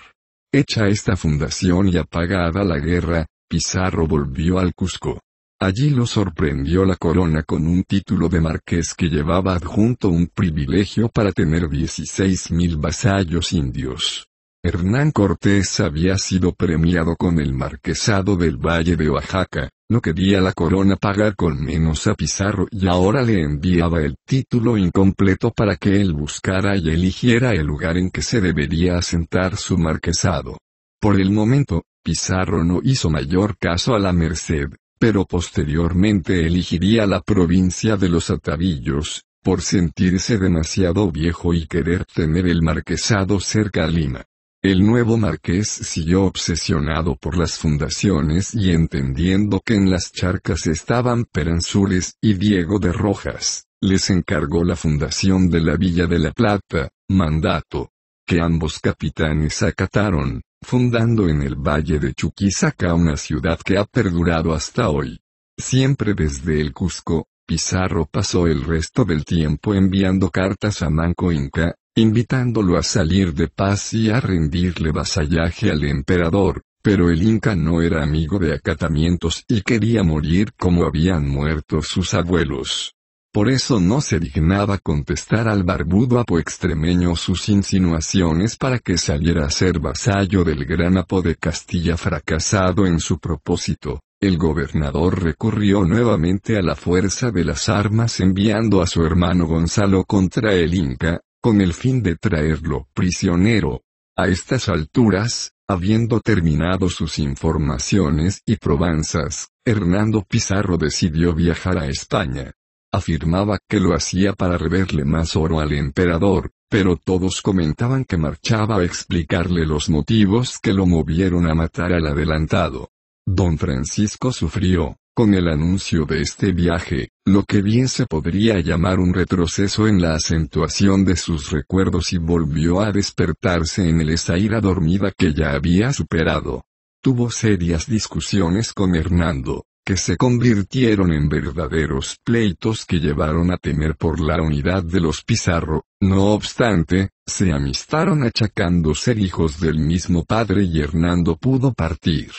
Hecha esta fundación y apagada la guerra, Pizarro volvió al Cusco. Allí lo sorprendió la corona con un título de marqués que llevaba adjunto un privilegio para tener 16.000 vasallos indios. Hernán Cortés había sido premiado con el marquesado del Valle de Oaxaca, no quería la corona pagar con menos a Pizarro y ahora le enviaba el título incompleto para que él buscara y eligiera el lugar en que se debería asentar su marquesado. Por el momento, Pizarro no hizo mayor caso a la merced, pero posteriormente elegiría la provincia de los Atavillos, por sentirse demasiado viejo y querer tener el marquesado cerca a Lima. El nuevo marqués siguió obsesionado por las fundaciones y entendiendo que en las charcas estaban Peranzures y Diego de Rojas, les encargó la fundación de la Villa de la Plata, mandato, que ambos capitanes acataron, fundando en el valle de Chuquisaca una ciudad que ha perdurado hasta hoy. Siempre desde el Cusco, Pizarro pasó el resto del tiempo enviando cartas a Manco Inca, invitándolo a salir de paz y a rendirle vasallaje al emperador, pero el Inca no era amigo de acatamientos y quería morir como habían muerto sus abuelos. Por eso no se dignaba contestar al barbudo apo extremeño sus insinuaciones para que saliera a ser vasallo del gran apo de Castilla fracasado en su propósito. El gobernador recurrió nuevamente a la fuerza de las armas enviando a su hermano Gonzalo contra el Inca, con el fin de traerlo prisionero. A estas alturas, habiendo terminado sus informaciones y probanzas, Hernando Pizarro decidió viajar a España. Afirmaba que lo hacía para reverle más oro al emperador, pero todos comentaban que marchaba a explicarle los motivos que lo movieron a matar al adelantado. Don Francisco sufrió, con el anuncio de este viaje, lo que bien se podría llamar un retroceso en la acentuación de sus recuerdos y volvió a despertarse en el esa dormida que ya había superado. Tuvo serias discusiones con Hernando, que se convirtieron en verdaderos pleitos que llevaron a temer por la unidad de los Pizarro, no obstante, se amistaron achacando ser hijos del mismo padre y Hernando pudo partir.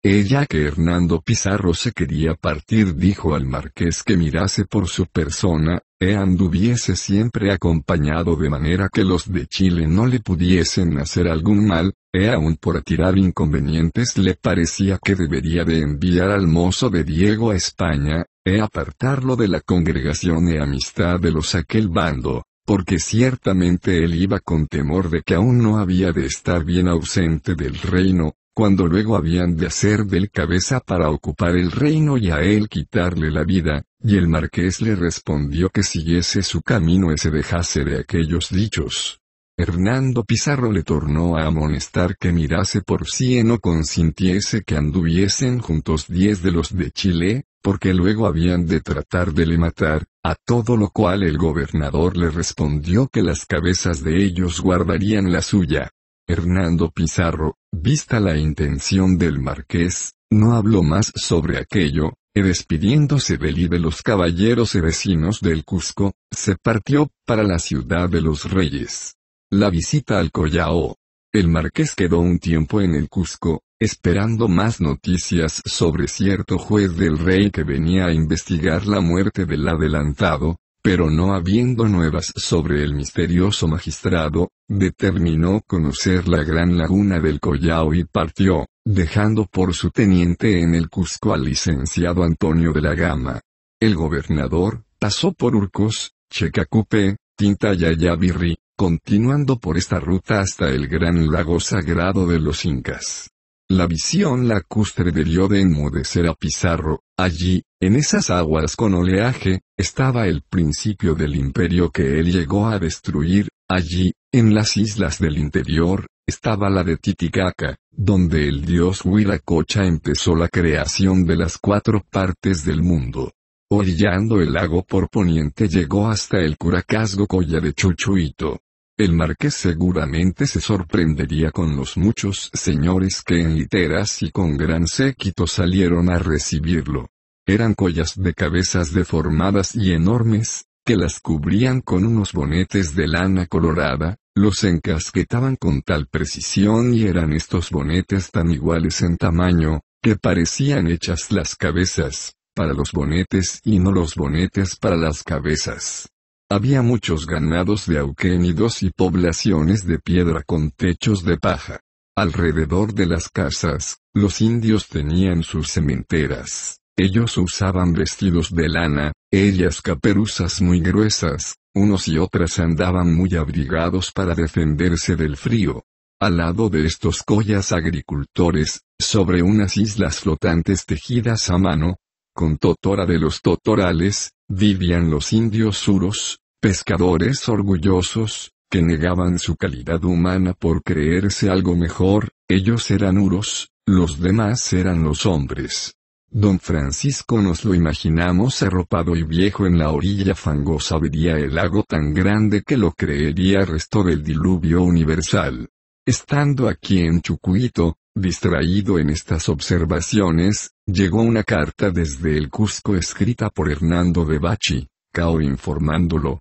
Ella que Hernando Pizarro se quería partir dijo al marqués que mirase por su persona, e anduviese siempre acompañado de manera que los de Chile no le pudiesen hacer algún mal, e aún por tirar inconvenientes le parecía que debería de enviar al mozo de Diego a España, e apartarlo de la congregación e amistad de los aquel bando, porque ciertamente él iba con temor de que aún no había de estar bien ausente del reino, cuando luego habían de hacer del cabeza para ocupar el reino y a él quitarle la vida, y el marqués le respondió que siguiese su camino y se dejase de aquellos dichos. Hernando Pizarro le tornó a amonestar que mirase por sí y no consintiese que anduviesen juntos diez de los de Chile, porque luego habían de tratar de le matar, a todo lo cual el gobernador le respondió que las cabezas de ellos guardarían la suya. Hernando Pizarro, vista la intención del marqués, no habló más sobre aquello, y despidiéndose del y de los caballeros y vecinos del Cusco, se partió para la ciudad de los reyes. La visita al Collao. El marqués quedó un tiempo en el Cusco, esperando más noticias sobre cierto juez del rey que venía a investigar la muerte del adelantado, pero no habiendo nuevas sobre el misterioso magistrado, determinó conocer la gran laguna del Collao y partió, dejando por su teniente en el Cusco al licenciado Antonio de la Gama. El gobernador, pasó por Urcos, Checacupe, Ayabirri continuando por esta ruta hasta el gran lago sagrado de los incas. La visión lacustre debió de enmudecer a Pizarro, allí, en esas aguas con oleaje, estaba el principio del imperio que él llegó a destruir, allí, en las islas del interior, estaba la de Titicaca, donde el dios Huiracocha empezó la creación de las cuatro partes del mundo. Orillando el lago por poniente llegó hasta el curacazgo Colla de Chuchuito, el marqués seguramente se sorprendería con los muchos señores que en literas y con gran séquito salieron a recibirlo. Eran collas de cabezas deformadas y enormes, que las cubrían con unos bonetes de lana colorada, los encasquetaban con tal precisión y eran estos bonetes tan iguales en tamaño, que parecían hechas las cabezas, para los bonetes y no los bonetes para las cabezas. Había muchos ganados de auquénidos y poblaciones de piedra con techos de paja. Alrededor de las casas, los indios tenían sus cementeras. Ellos usaban vestidos de lana, ellas caperuzas muy gruesas, unos y otras andaban muy abrigados para defenderse del frío. Al lado de estos collas agricultores, sobre unas islas flotantes tejidas a mano, con totora de los totorales, vivían los indios suros, pescadores orgullosos, que negaban su calidad humana por creerse algo mejor, ellos eran uros, los demás eran los hombres. Don Francisco nos lo imaginamos arropado y viejo en la orilla fangosa vería el lago tan grande que lo creería resto del diluvio universal. Estando aquí en Chucuito, distraído en estas observaciones, llegó una carta desde el Cusco escrita por Hernando de Bachi, Cao informándolo,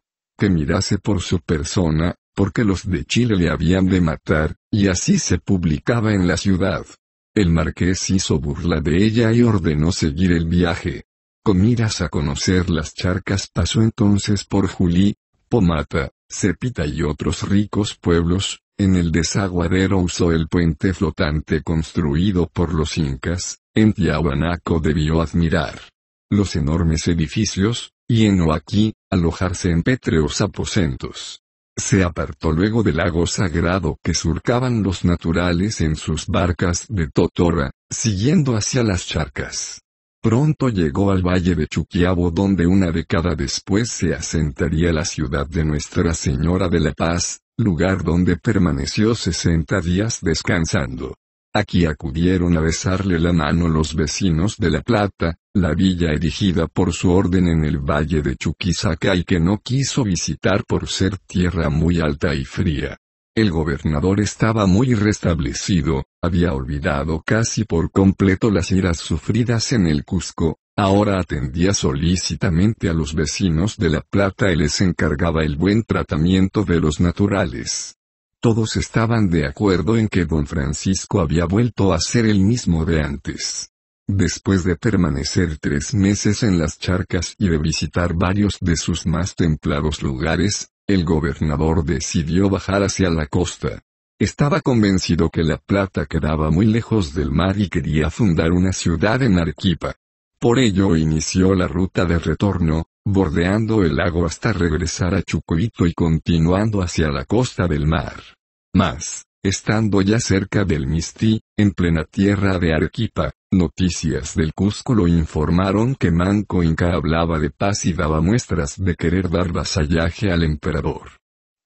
mirase por su persona, porque los de Chile le habían de matar, y así se publicaba en la ciudad. El marqués hizo burla de ella y ordenó seguir el viaje. Con miras a conocer las charcas pasó entonces por Julí, Pomata, Cepita y otros ricos pueblos, en el desaguadero usó el puente flotante construido por los incas, en Tiahuanaco debió admirar los enormes edificios, y en aquí alojarse en pétreos aposentos. Se apartó luego del lago sagrado que surcaban los naturales en sus barcas de Totora, siguiendo hacia las charcas. Pronto llegó al valle de Chuquiabo donde una década después se asentaría la ciudad de Nuestra Señora de la Paz, lugar donde permaneció 60 días descansando. Aquí acudieron a besarle la mano los vecinos de La Plata, la villa erigida por su orden en el valle de Chuquisaca y que no quiso visitar por ser tierra muy alta y fría. El gobernador estaba muy restablecido, había olvidado casi por completo las iras sufridas en el Cusco, ahora atendía solícitamente a los vecinos de La Plata y les encargaba el buen tratamiento de los naturales. Todos estaban de acuerdo en que don Francisco había vuelto a ser el mismo de antes. Después de permanecer tres meses en las charcas y de visitar varios de sus más templados lugares, el gobernador decidió bajar hacia la costa. Estaba convencido que La Plata quedaba muy lejos del mar y quería fundar una ciudad en Arequipa. Por ello inició la ruta de retorno, bordeando el lago hasta regresar a Chucuito y continuando hacia la costa del mar. Mas, estando ya cerca del Mistí, en plena tierra de Arequipa, noticias del Cusco lo informaron que Manco Inca hablaba de paz y daba muestras de querer dar vasallaje al emperador.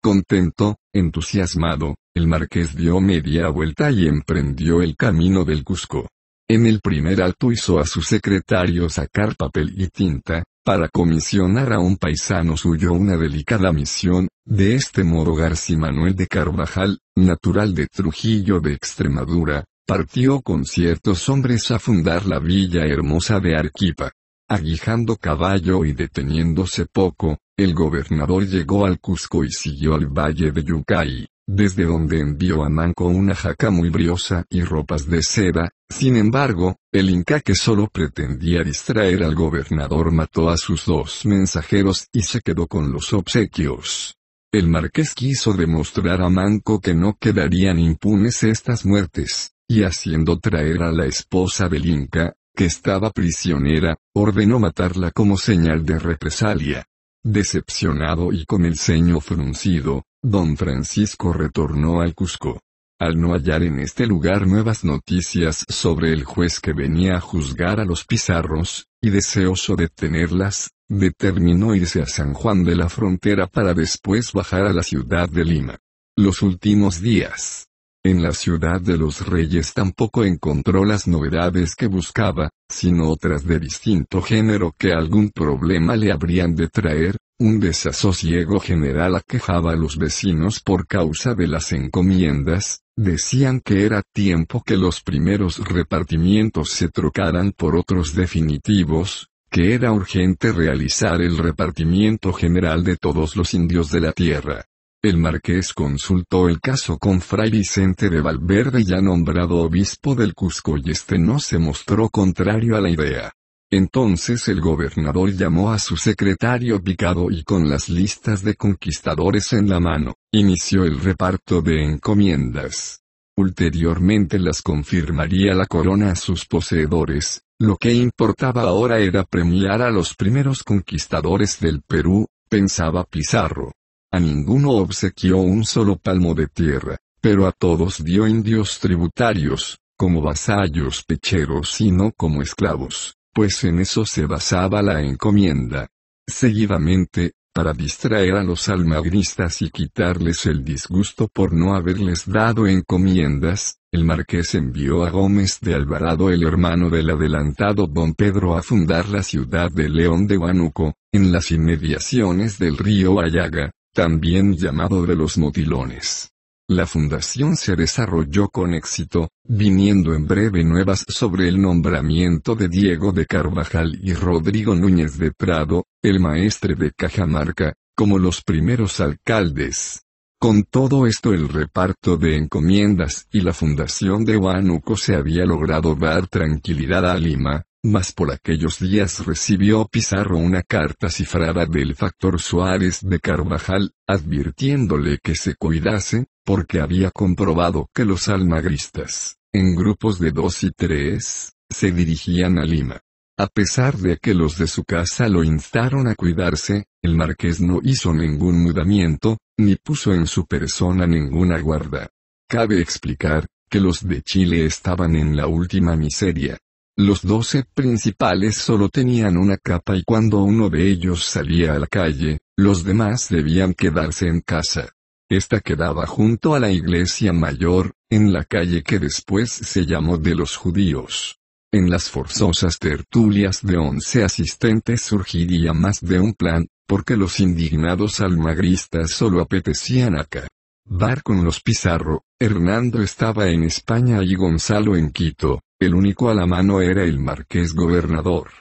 Contento, entusiasmado, el marqués dio media vuelta y emprendió el camino del Cusco. En el primer acto hizo a su secretario sacar papel y tinta, para comisionar a un paisano suyo una delicada misión, de este modo García Manuel de Carvajal, natural de Trujillo de Extremadura, partió con ciertos hombres a fundar la villa hermosa de Arquipa. Aguijando caballo y deteniéndose poco, el gobernador llegó al Cusco y siguió al valle de Yucay desde donde envió a Manco una jaca muy briosa y ropas de seda, sin embargo, el inca que solo pretendía distraer al gobernador mató a sus dos mensajeros y se quedó con los obsequios. El marqués quiso demostrar a Manco que no quedarían impunes estas muertes, y haciendo traer a la esposa del inca, que estaba prisionera, ordenó matarla como señal de represalia. Decepcionado y con el ceño fruncido, don Francisco retornó al Cusco. Al no hallar en este lugar nuevas noticias sobre el juez que venía a juzgar a los pizarros, y deseoso de tenerlas, determinó irse a San Juan de la Frontera para después bajar a la ciudad de Lima. Los últimos días. En la ciudad de los reyes tampoco encontró las novedades que buscaba, sino otras de distinto género que algún problema le habrían de traer, un desasosiego general aquejaba a los vecinos por causa de las encomiendas, decían que era tiempo que los primeros repartimientos se trocaran por otros definitivos, que era urgente realizar el repartimiento general de todos los indios de la tierra. El marqués consultó el caso con fray Vicente de Valverde ya nombrado obispo del Cusco y este no se mostró contrario a la idea. Entonces el gobernador llamó a su secretario picado y con las listas de conquistadores en la mano, inició el reparto de encomiendas. Ulteriormente las confirmaría la corona a sus poseedores, lo que importaba ahora era premiar a los primeros conquistadores del Perú, pensaba Pizarro. A ninguno obsequió un solo palmo de tierra, pero a todos dio indios tributarios, como vasallos pecheros y no como esclavos pues en eso se basaba la encomienda. Seguidamente, para distraer a los almagristas y quitarles el disgusto por no haberles dado encomiendas, el marqués envió a Gómez de Alvarado el hermano del adelantado don Pedro a fundar la ciudad de León de Huánuco, en las inmediaciones del río Ayaga, también llamado de los motilones. La fundación se desarrolló con éxito, viniendo en breve nuevas sobre el nombramiento de Diego de Carvajal y Rodrigo Núñez de Prado, el maestre de Cajamarca, como los primeros alcaldes. Con todo esto el reparto de encomiendas y la fundación de Huánuco se había logrado dar tranquilidad a Lima, mas por aquellos días recibió Pizarro una carta cifrada del factor Suárez de Carvajal, advirtiéndole que se cuidase, porque había comprobado que los almagristas, en grupos de dos y tres, se dirigían a Lima. A pesar de que los de su casa lo instaron a cuidarse, el marqués no hizo ningún mudamiento, ni puso en su persona ninguna guarda. Cabe explicar, que los de Chile estaban en la última miseria. Los doce principales solo tenían una capa y cuando uno de ellos salía a la calle, los demás debían quedarse en casa. Esta quedaba junto a la iglesia mayor, en la calle que después se llamó de los judíos. En las forzosas tertulias de once asistentes surgiría más de un plan, porque los indignados almagristas solo apetecían acá. Bar con los Pizarro, Hernando estaba en España y Gonzalo en Quito, el único a la mano era el marqués gobernador.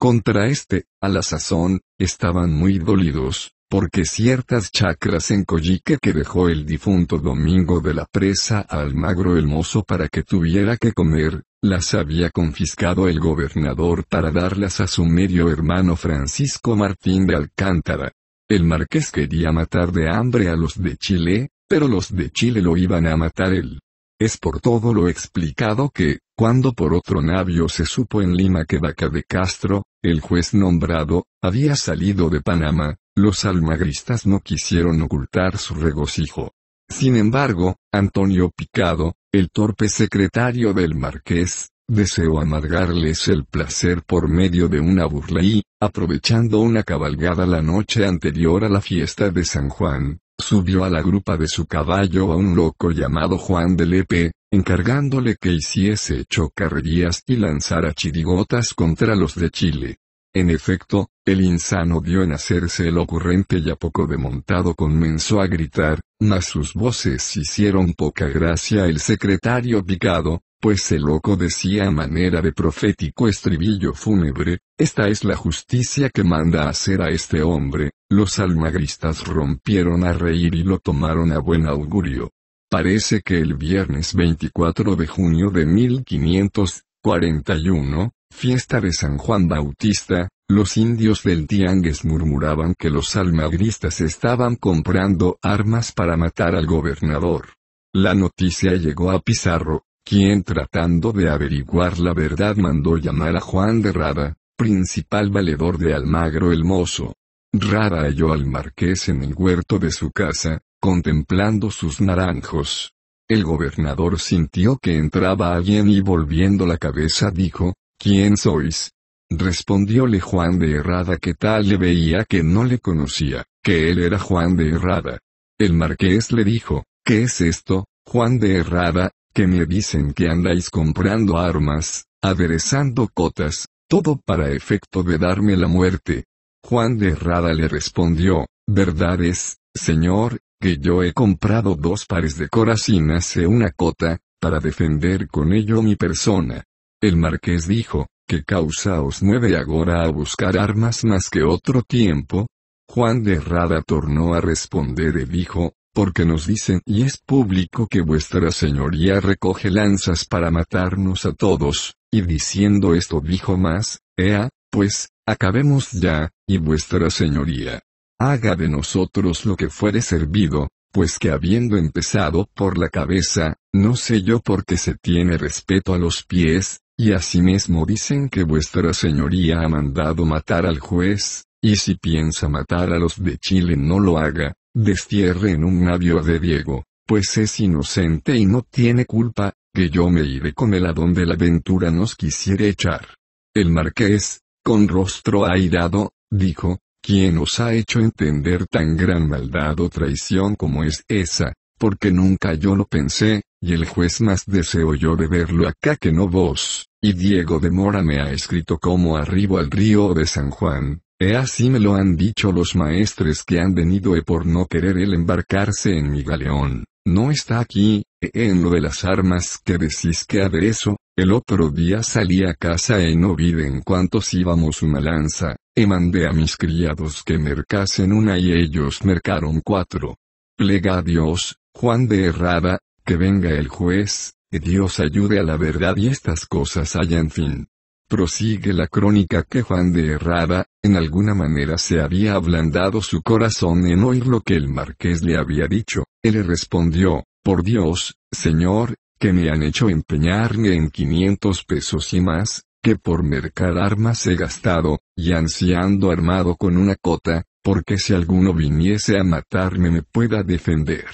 Contra este, a la sazón, estaban muy dolidos, porque ciertas chacras en Coyique que dejó el difunto Domingo de la Presa a Almagro el mozo para que tuviera que comer, las había confiscado el gobernador para darlas a su medio hermano Francisco Martín de Alcántara. El marqués quería matar de hambre a los de Chile, pero los de Chile lo iban a matar él. Es por todo lo explicado que, cuando por otro navio se supo en Lima que Vaca de Castro, el juez nombrado, había salido de Panamá, los almagristas no quisieron ocultar su regocijo. Sin embargo, Antonio Picado, el torpe secretario del marqués, deseó amargarles el placer por medio de una burla y, aprovechando una cabalgada la noche anterior a la fiesta de San Juan, subió a la grupa de su caballo a un loco llamado Juan de Lepe, encargándole que hiciese chocarrerías y lanzara chirigotas contra los de Chile. En efecto, el insano dio en hacerse el ocurrente y a poco de montado comenzó a gritar, mas sus voces hicieron poca gracia el secretario picado, pues el loco decía a manera de profético estribillo fúnebre, esta es la justicia que manda hacer a este hombre, los almagristas rompieron a reír y lo tomaron a buen augurio. Parece que el viernes 24 de junio de 1541, Fiesta de San Juan Bautista, los indios del Tianguis murmuraban que los almagristas estaban comprando armas para matar al gobernador. La noticia llegó a Pizarro, quien tratando de averiguar la verdad mandó llamar a Juan de Rada, principal valedor de Almagro el Mozo. Rada halló al marqués en el huerto de su casa, contemplando sus naranjos. El gobernador sintió que entraba alguien y volviendo la cabeza dijo, ¿Quién sois? Respondióle Juan de Herrada que tal le veía que no le conocía, que él era Juan de Herrada. El marqués le dijo, ¿qué es esto, Juan de Herrada, que me dicen que andáis comprando armas, aderezando cotas, todo para efecto de darme la muerte? Juan de Herrada le respondió, verdad es, señor, que yo he comprado dos pares de coracinas y e una cota, para defender con ello mi persona. El marqués dijo, ¿qué causa os mueve agora a buscar armas más que otro tiempo? Juan de Herrada tornó a responder y dijo, porque nos dicen y es público que vuestra señoría recoge lanzas para matarnos a todos, y diciendo esto dijo más, ea, pues, acabemos ya, y vuestra señoría, haga de nosotros lo que fuere servido, pues que habiendo empezado por la cabeza, no sé yo por qué se tiene respeto a los pies, y asimismo dicen que vuestra señoría ha mandado matar al juez, y si piensa matar a los de Chile no lo haga, destierre en un navío de Diego, pues es inocente y no tiene culpa, que yo me iré con él a donde la aventura nos quisiere echar. El marqués, con rostro airado, dijo, ¿quién os ha hecho entender tan gran maldad o traición como es esa? Porque nunca yo lo pensé, y el juez más deseo yo de verlo acá que no vos. Y Diego de Mora me ha escrito como arribo al río de San Juan. He así me lo han dicho los maestres que han venido e por no querer él embarcarse en mi galeón. No está aquí, e en lo de las armas que decís que eso, el otro día salí a casa e no vi de en cuantos íbamos una lanza, e mandé a mis criados que mercasen una y ellos mercaron cuatro. Plega a Dios, Juan de Herrada, que venga el juez, que Dios ayude a la verdad y estas cosas hayan fin. Prosigue la crónica que Juan de Herrada, en alguna manera se había ablandado su corazón en oír lo que el marqués le había dicho, él le respondió, por Dios, señor, que me han hecho empeñarme en 500 pesos y más, que por mercar armas he gastado, y ansiando armado con una cota, porque si alguno viniese a matarme me pueda defender.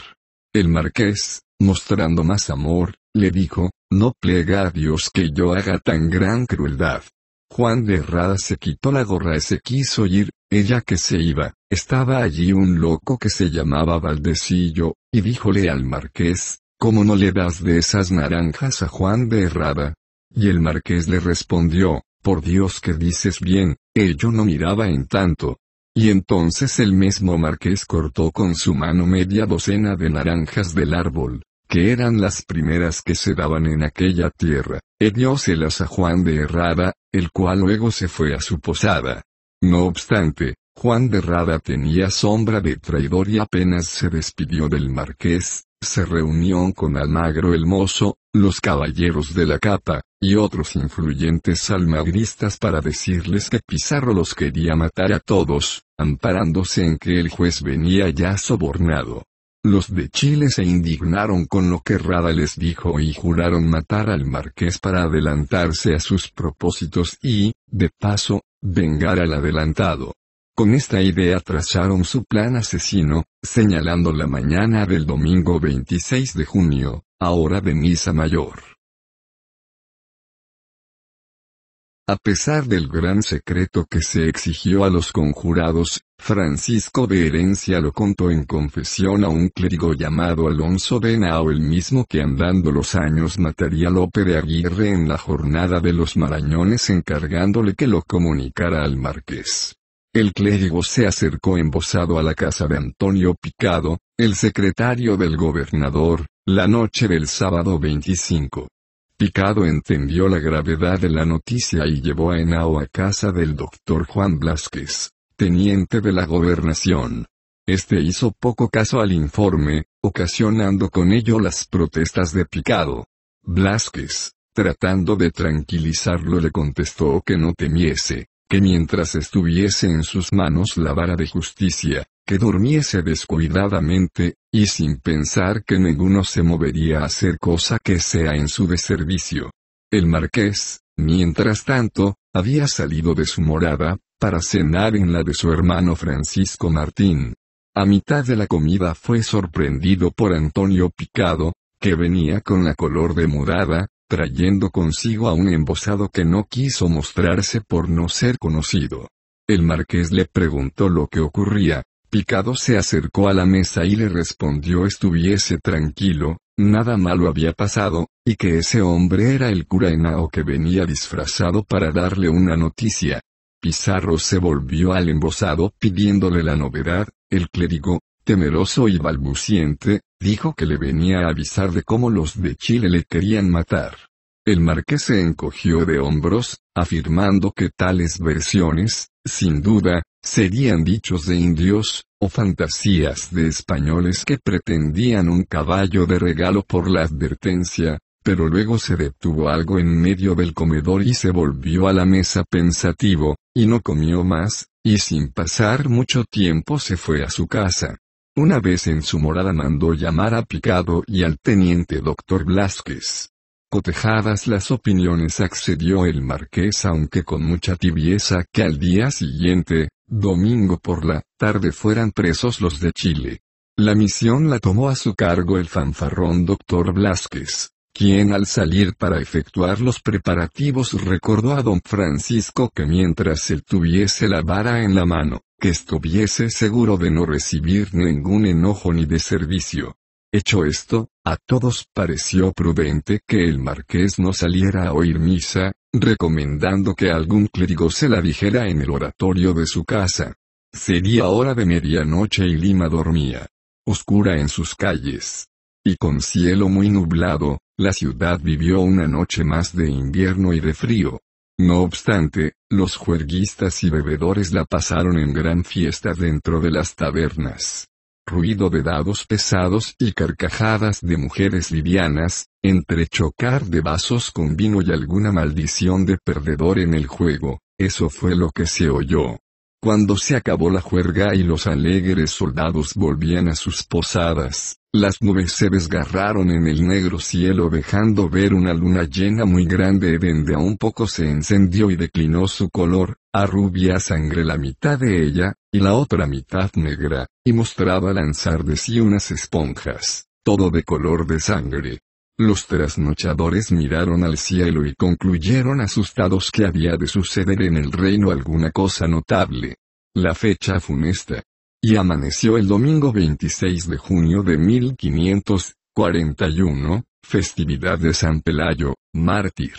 El marqués, mostrando más amor, le dijo, no plega a Dios que yo haga tan gran crueldad. Juan de Herrada se quitó la gorra y se quiso ir, ella que se iba, estaba allí un loco que se llamaba Valdecillo, y díjole al marqués, ¿cómo no le das de esas naranjas a Juan de Herrada? Y el marqués le respondió, por Dios que dices bien, ello eh, no miraba en tanto, y entonces el mismo marqués cortó con su mano media docena de naranjas del árbol, que eran las primeras que se daban en aquella tierra, y dióselas a Juan de Herrada, el cual luego se fue a su posada. No obstante, Juan de Herrada tenía sombra de traidor y apenas se despidió del marqués, se reunió con Almagro el Mozo, los caballeros de la capa, y otros influyentes almagristas para decirles que Pizarro los quería matar a todos, amparándose en que el juez venía ya sobornado. Los de Chile se indignaron con lo que Rada les dijo y juraron matar al marqués para adelantarse a sus propósitos y, de paso, vengar al adelantado. Con esta idea trazaron su plan asesino, señalando la mañana del domingo 26 de junio, a hora de misa mayor. A pesar del gran secreto que se exigió a los conjurados, Francisco de Herencia lo contó en confesión a un clérigo llamado Alonso de Nao, el mismo que andando los años mataría a de Aguirre en la jornada de los Marañones encargándole que lo comunicara al marqués. El clérigo se acercó embosado a la casa de Antonio Picado, el secretario del gobernador, la noche del sábado 25. Picado entendió la gravedad de la noticia y llevó a Henao a casa del doctor Juan Blasquez, teniente de la gobernación. Este hizo poco caso al informe, ocasionando con ello las protestas de Picado. Blasquez, tratando de tranquilizarlo, le contestó que no temiese, mientras estuviese en sus manos la vara de justicia, que durmiese descuidadamente, y sin pensar que ninguno se movería a hacer cosa que sea en su deservicio. El marqués, mientras tanto, había salido de su morada, para cenar en la de su hermano Francisco Martín. A mitad de la comida fue sorprendido por Antonio Picado, que venía con la color de mudada, trayendo consigo a un embosado que no quiso mostrarse por no ser conocido. El marqués le preguntó lo que ocurría, Picado se acercó a la mesa y le respondió estuviese tranquilo, nada malo había pasado, y que ese hombre era el cura enao que venía disfrazado para darle una noticia. Pizarro se volvió al embosado pidiéndole la novedad, el clérigo, temeroso y balbuciente, dijo que le venía a avisar de cómo los de Chile le querían matar. El marqués se encogió de hombros, afirmando que tales versiones, sin duda, serían dichos de indios, o fantasías de españoles que pretendían un caballo de regalo por la advertencia, pero luego se detuvo algo en medio del comedor y se volvió a la mesa pensativo, y no comió más, y sin pasar mucho tiempo se fue a su casa. Una vez en su morada mandó llamar a Picado y al teniente doctor Blasquez. Cotejadas las opiniones accedió el marqués aunque con mucha tibieza que al día siguiente, domingo por la tarde fueran presos los de Chile. La misión la tomó a su cargo el fanfarrón doctor Blasquez, quien al salir para efectuar los preparativos recordó a don Francisco que mientras él tuviese la vara en la mano, que estuviese seguro de no recibir ningún enojo ni de servicio. Hecho esto, a todos pareció prudente que el marqués no saliera a oír misa, recomendando que algún clérigo se la dijera en el oratorio de su casa. Sería hora de medianoche y Lima dormía. Oscura en sus calles. Y con cielo muy nublado, la ciudad vivió una noche más de invierno y de frío. No obstante, los juerguistas y bebedores la pasaron en gran fiesta dentro de las tabernas. Ruido de dados pesados y carcajadas de mujeres livianas, entre chocar de vasos con vino y alguna maldición de perdedor en el juego, eso fue lo que se oyó. Cuando se acabó la juerga y los alegres soldados volvían a sus posadas, las nubes se desgarraron en el negro cielo dejando ver una luna llena muy grande donde a un poco se encendió y declinó su color, a rubia sangre la mitad de ella, y la otra mitad negra, y mostraba lanzar de sí unas esponjas, todo de color de sangre. Los trasnochadores miraron al cielo y concluyeron asustados que había de suceder en el reino alguna cosa notable. La fecha funesta. Y amaneció el domingo 26 de junio de 1541, festividad de San Pelayo, mártir.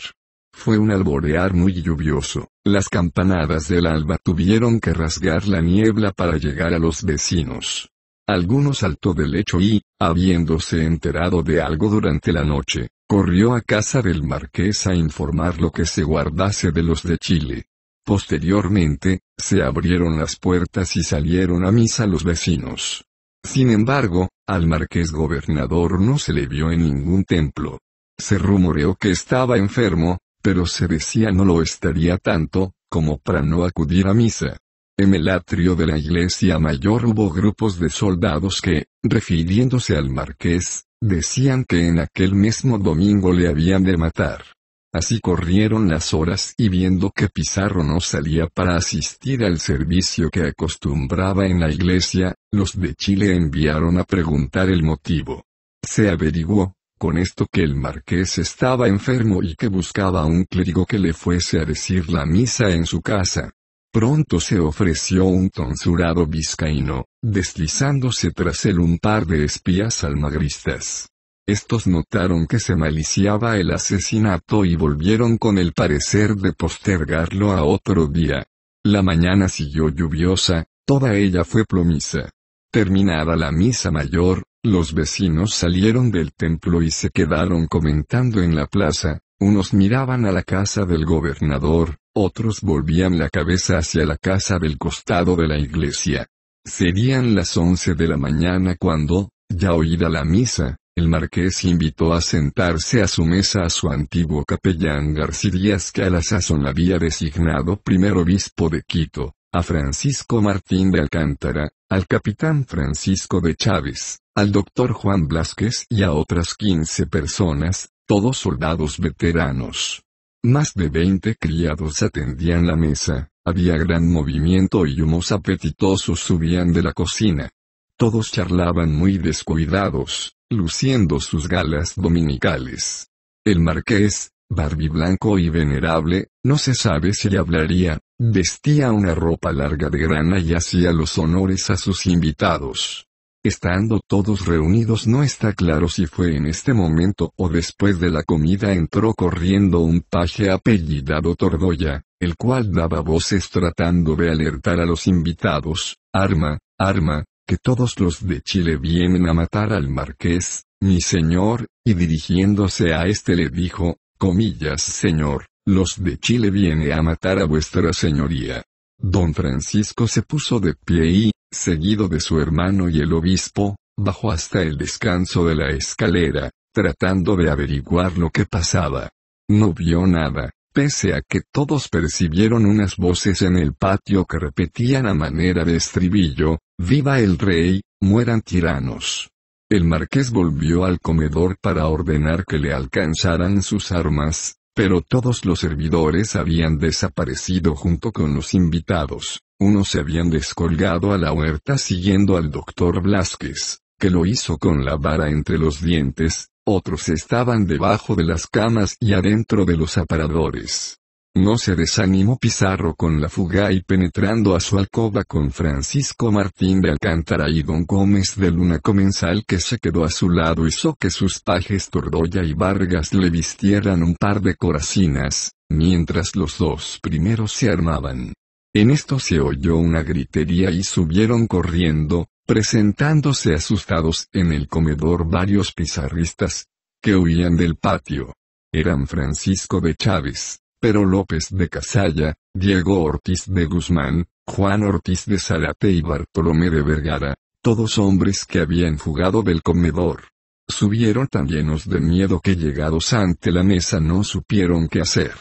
Fue un alborear muy lluvioso, las campanadas del alba tuvieron que rasgar la niebla para llegar a los vecinos. Alguno saltó del lecho y, habiéndose enterado de algo durante la noche, corrió a casa del marqués a informar lo que se guardase de los de Chile. Posteriormente, se abrieron las puertas y salieron a misa los vecinos. Sin embargo, al marqués gobernador no se le vio en ningún templo. Se rumoreó que estaba enfermo, pero se decía no lo estaría tanto, como para no acudir a misa. En el atrio de la iglesia mayor hubo grupos de soldados que, refiriéndose al marqués, decían que en aquel mismo domingo le habían de matar. Así corrieron las horas y viendo que Pizarro no salía para asistir al servicio que acostumbraba en la iglesia, los de Chile enviaron a preguntar el motivo. Se averiguó, con esto que el marqués estaba enfermo y que buscaba a un clérigo que le fuese a decir la misa en su casa. Pronto se ofreció un tonsurado vizcaíno, deslizándose tras él un par de espías almagristas. Estos notaron que se maliciaba el asesinato y volvieron con el parecer de postergarlo a otro día. La mañana siguió lluviosa, toda ella fue plomiza. Terminada la misa mayor, los vecinos salieron del templo y se quedaron comentando en la plaza, unos miraban a la casa del gobernador, otros volvían la cabeza hacia la casa del costado de la iglesia. Serían las once de la mañana cuando, ya oída la misa, el marqués invitó a sentarse a su mesa a su antiguo capellán Díaz que a la sazón había designado primer obispo de Quito, a Francisco Martín de Alcántara, al capitán Francisco de Chávez, al doctor Juan Blasquez y a otras quince personas, todos soldados veteranos. Más de veinte criados atendían la mesa, había gran movimiento y humos apetitosos subían de la cocina. Todos charlaban muy descuidados, luciendo sus galas dominicales. El marqués, barbiblanco y venerable, no se sabe si le hablaría, vestía una ropa larga de grana y hacía los honores a sus invitados. Estando todos reunidos no está claro si fue en este momento o después de la comida entró corriendo un paje apellidado Tordoya, el cual daba voces tratando de alertar a los invitados, arma, arma, que todos los de Chile vienen a matar al marqués, mi señor, y dirigiéndose a este le dijo, comillas señor, los de Chile viene a matar a vuestra señoría. Don Francisco se puso de pie y, seguido de su hermano y el obispo, bajó hasta el descanso de la escalera, tratando de averiguar lo que pasaba. No vio nada, pese a que todos percibieron unas voces en el patio que repetían a manera de estribillo, Viva el rey, mueran tiranos. El marqués volvió al comedor para ordenar que le alcanzaran sus armas, pero todos los servidores habían desaparecido junto con los invitados unos se habían descolgado a la huerta siguiendo al doctor Blasquez, que lo hizo con la vara entre los dientes, otros estaban debajo de las camas y adentro de los aparadores. No se desanimó Pizarro con la fuga y penetrando a su alcoba con Francisco Martín de Alcántara y don Gómez de Luna Comensal que se quedó a su lado hizo que sus pajes Tordoya y Vargas le vistieran un par de coracinas, mientras los dos primeros se armaban. En esto se oyó una gritería y subieron corriendo, presentándose asustados en el comedor varios pizarristas, que huían del patio. Eran Francisco de Chávez, pero López de Casalla, Diego Ortiz de Guzmán, Juan Ortiz de Zarate y Bartolomé de Vergara, todos hombres que habían fugado del comedor. Subieron tan llenos de miedo que llegados ante la mesa no supieron qué hacer.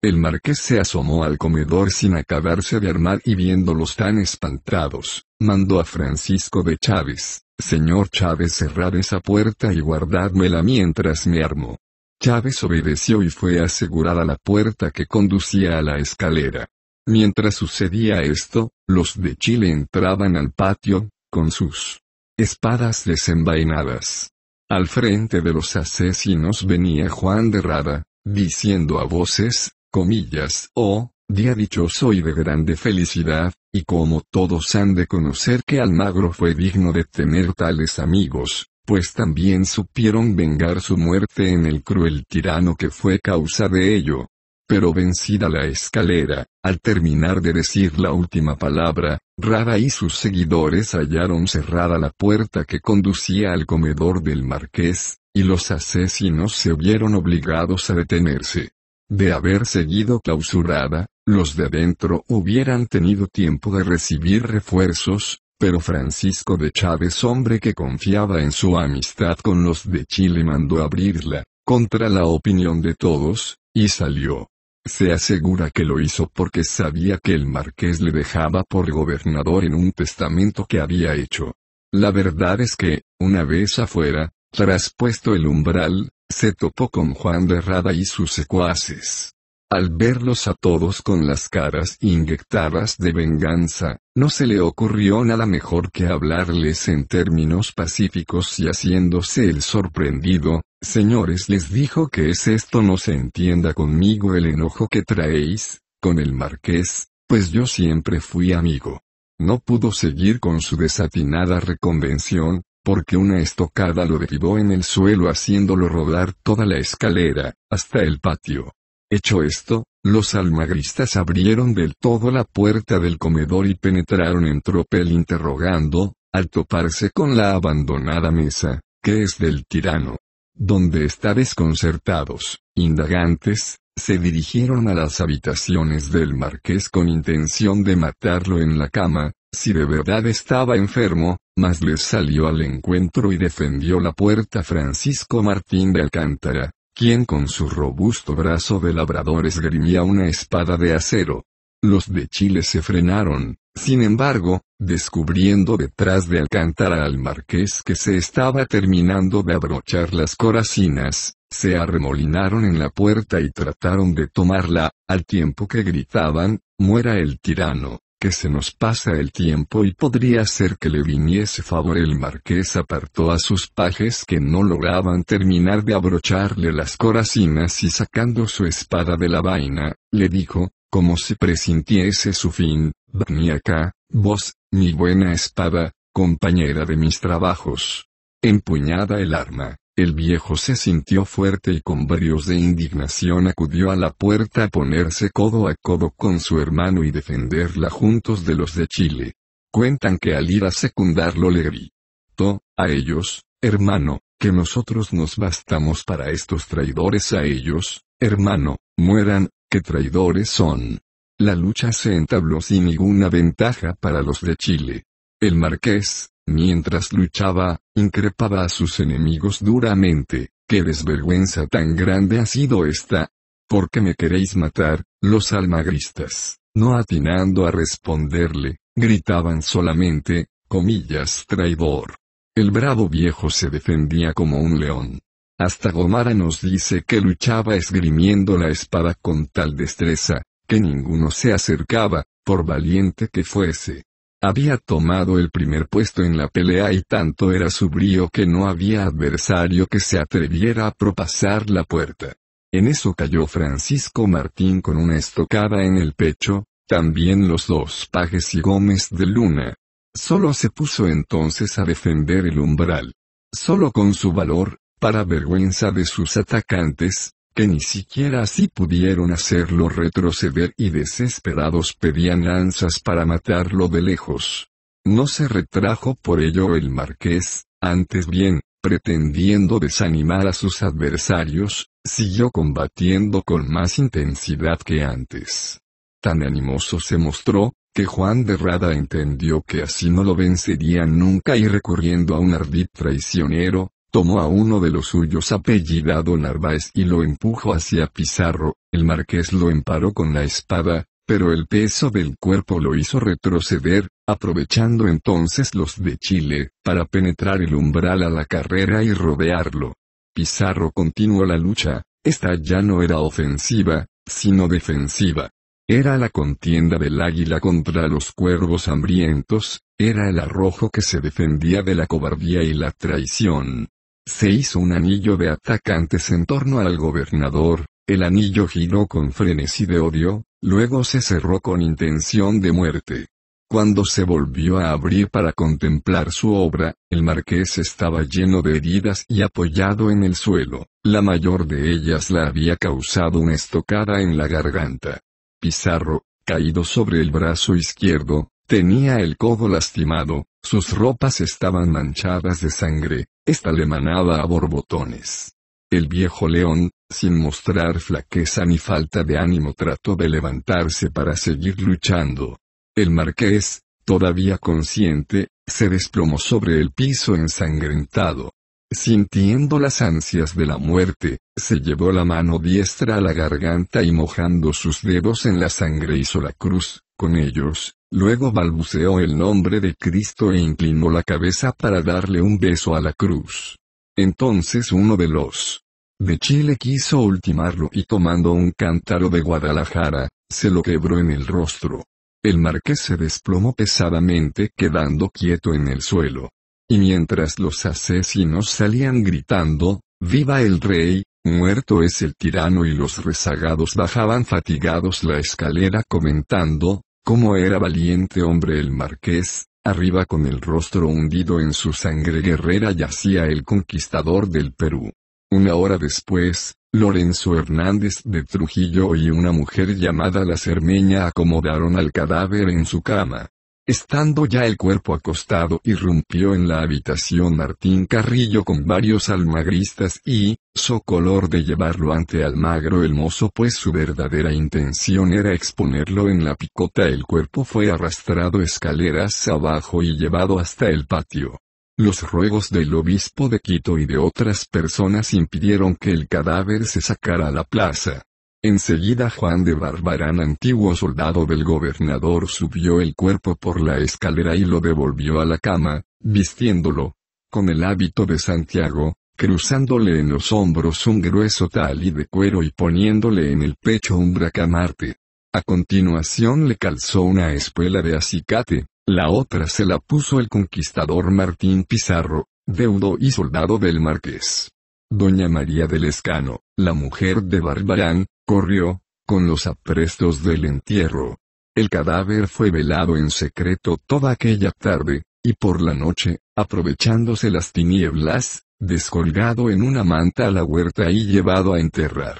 El marqués se asomó al comedor sin acabarse de armar y viéndolos tan espantados, mandó a Francisco de Chávez, Señor Chávez cerrar esa puerta y guardádmela mientras me armo. Chávez obedeció y fue asegurada la puerta que conducía a la escalera. Mientras sucedía esto, los de Chile entraban al patio, con sus espadas desenvainadas. Al frente de los asesinos venía Juan de Rada, diciendo a voces, comillas, oh, día dichoso y de grande felicidad, y como todos han de conocer que Almagro fue digno de tener tales amigos, pues también supieron vengar su muerte en el cruel tirano que fue causa de ello. Pero vencida la escalera, al terminar de decir la última palabra, Rada y sus seguidores hallaron cerrada la puerta que conducía al comedor del marqués, y los asesinos se vieron obligados a detenerse de haber seguido clausurada, los de adentro hubieran tenido tiempo de recibir refuerzos, pero Francisco de Chávez, hombre que confiaba en su amistad con los de Chile, mandó abrirla, contra la opinión de todos, y salió. Se asegura que lo hizo porque sabía que el marqués le dejaba por gobernador en un testamento que había hecho. La verdad es que, una vez afuera, traspuesto el umbral, se topó con Juan de Rada y sus secuaces. Al verlos a todos con las caras inyectadas de venganza, no se le ocurrió nada mejor que hablarles en términos pacíficos y haciéndose el sorprendido, señores les dijo que es esto no se entienda conmigo el enojo que traéis, con el marqués, pues yo siempre fui amigo. No pudo seguir con su desatinada reconvención, porque una estocada lo derribó en el suelo haciéndolo rodar toda la escalera, hasta el patio. Hecho esto, los almagristas abrieron del todo la puerta del comedor y penetraron en tropel interrogando, al toparse con la abandonada mesa, que es del tirano. Donde está desconcertados, indagantes, se dirigieron a las habitaciones del marqués con intención de matarlo en la cama, si de verdad estaba enfermo, mas les salió al encuentro y defendió la puerta Francisco Martín de Alcántara, quien con su robusto brazo de labrador esgrimía una espada de acero. Los de Chile se frenaron, sin embargo, descubriendo detrás de Alcántara al marqués que se estaba terminando de abrochar las coracinas, se arremolinaron en la puerta y trataron de tomarla, al tiempo que gritaban, muera el tirano que se nos pasa el tiempo y podría ser que le viniese favor el marqués apartó a sus pajes que no lograban terminar de abrocharle las coracinas y sacando su espada de la vaina, le dijo, como si presintiese su fin, Vení acá, vos, mi buena espada, compañera de mis trabajos. Empuñada el arma, el viejo se sintió fuerte y con varios de indignación acudió a la puerta a ponerse codo a codo con su hermano y defenderla juntos de los de Chile. Cuentan que al ir a secundarlo le gritó, a ellos, hermano, que nosotros nos bastamos para estos traidores a ellos, hermano, mueran, que traidores son. La lucha se entabló sin ninguna ventaja para los de Chile. El marqués, Mientras luchaba, increpaba a sus enemigos duramente, ¿qué desvergüenza tan grande ha sido esta? ¿Por qué me queréis matar, los almagristas? No atinando a responderle, gritaban solamente, comillas, traidor. El bravo viejo se defendía como un león. Hasta Gomara nos dice que luchaba esgrimiendo la espada con tal destreza, que ninguno se acercaba, por valiente que fuese. Había tomado el primer puesto en la pelea y tanto era su brío que no había adversario que se atreviera a propasar la puerta. En eso cayó Francisco Martín con una estocada en el pecho, también los dos Pajes y Gómez de Luna. Solo se puso entonces a defender el umbral. Solo con su valor, para vergüenza de sus atacantes, que ni siquiera así pudieron hacerlo retroceder y desesperados pedían lanzas para matarlo de lejos. No se retrajo por ello el marqués, antes bien, pretendiendo desanimar a sus adversarios, siguió combatiendo con más intensidad que antes. Tan animoso se mostró, que Juan de Rada entendió que así no lo vencerían nunca y recurriendo a un ardid traicionero, Tomó a uno de los suyos apellidado Narváez y lo empujó hacia Pizarro, el marqués lo emparó con la espada, pero el peso del cuerpo lo hizo retroceder, aprovechando entonces los de Chile, para penetrar el umbral a la carrera y rodearlo. Pizarro continuó la lucha, esta ya no era ofensiva, sino defensiva. Era la contienda del águila contra los cuervos hambrientos, era el arrojo que se defendía de la cobardía y la traición. Se hizo un anillo de atacantes en torno al gobernador, el anillo giró con frenesí de odio, luego se cerró con intención de muerte. Cuando se volvió a abrir para contemplar su obra, el marqués estaba lleno de heridas y apoyado en el suelo, la mayor de ellas la había causado una estocada en la garganta. Pizarro, caído sobre el brazo izquierdo, tenía el codo lastimado, sus ropas estaban manchadas de sangre, esta le manaba a borbotones. El viejo león, sin mostrar flaqueza ni falta de ánimo, trató de levantarse para seguir luchando. El marqués, todavía consciente, se desplomó sobre el piso ensangrentado. Sintiendo las ansias de la muerte, se llevó la mano diestra a la garganta y mojando sus dedos en la sangre hizo la cruz, con ellos, Luego balbuceó el nombre de Cristo e inclinó la cabeza para darle un beso a la cruz. Entonces uno de los de Chile quiso ultimarlo y tomando un cántaro de Guadalajara, se lo quebró en el rostro. El marqués se desplomó pesadamente quedando quieto en el suelo. Y mientras los asesinos salían gritando, ¡Viva el rey! Muerto es el tirano y los rezagados bajaban fatigados la escalera comentando, como era valiente hombre el marqués, arriba con el rostro hundido en su sangre guerrera yacía el conquistador del Perú. Una hora después, Lorenzo Hernández de Trujillo y una mujer llamada la Cermeña acomodaron al cadáver en su cama. Estando ya el cuerpo acostado, irrumpió en la habitación Martín Carrillo con varios almagristas y, so color de llevarlo ante Almagro el mozo pues su verdadera intención era exponerlo en la picota el cuerpo fue arrastrado escaleras abajo y llevado hasta el patio. Los ruegos del obispo de Quito y de otras personas impidieron que el cadáver se sacara a la plaza. Enseguida Juan de Barbarán, antiguo soldado del gobernador, subió el cuerpo por la escalera y lo devolvió a la cama, vistiéndolo, con el hábito de Santiago, cruzándole en los hombros un grueso talí de cuero y poniéndole en el pecho un bracamarte. A continuación le calzó una espuela de acicate, la otra se la puso el conquistador Martín Pizarro, deudo y soldado del marqués. Doña María del Escano, la mujer de Barbarán, Corrió, con los aprestos del entierro. El cadáver fue velado en secreto toda aquella tarde, y por la noche, aprovechándose las tinieblas, descolgado en una manta a la huerta y llevado a enterrar.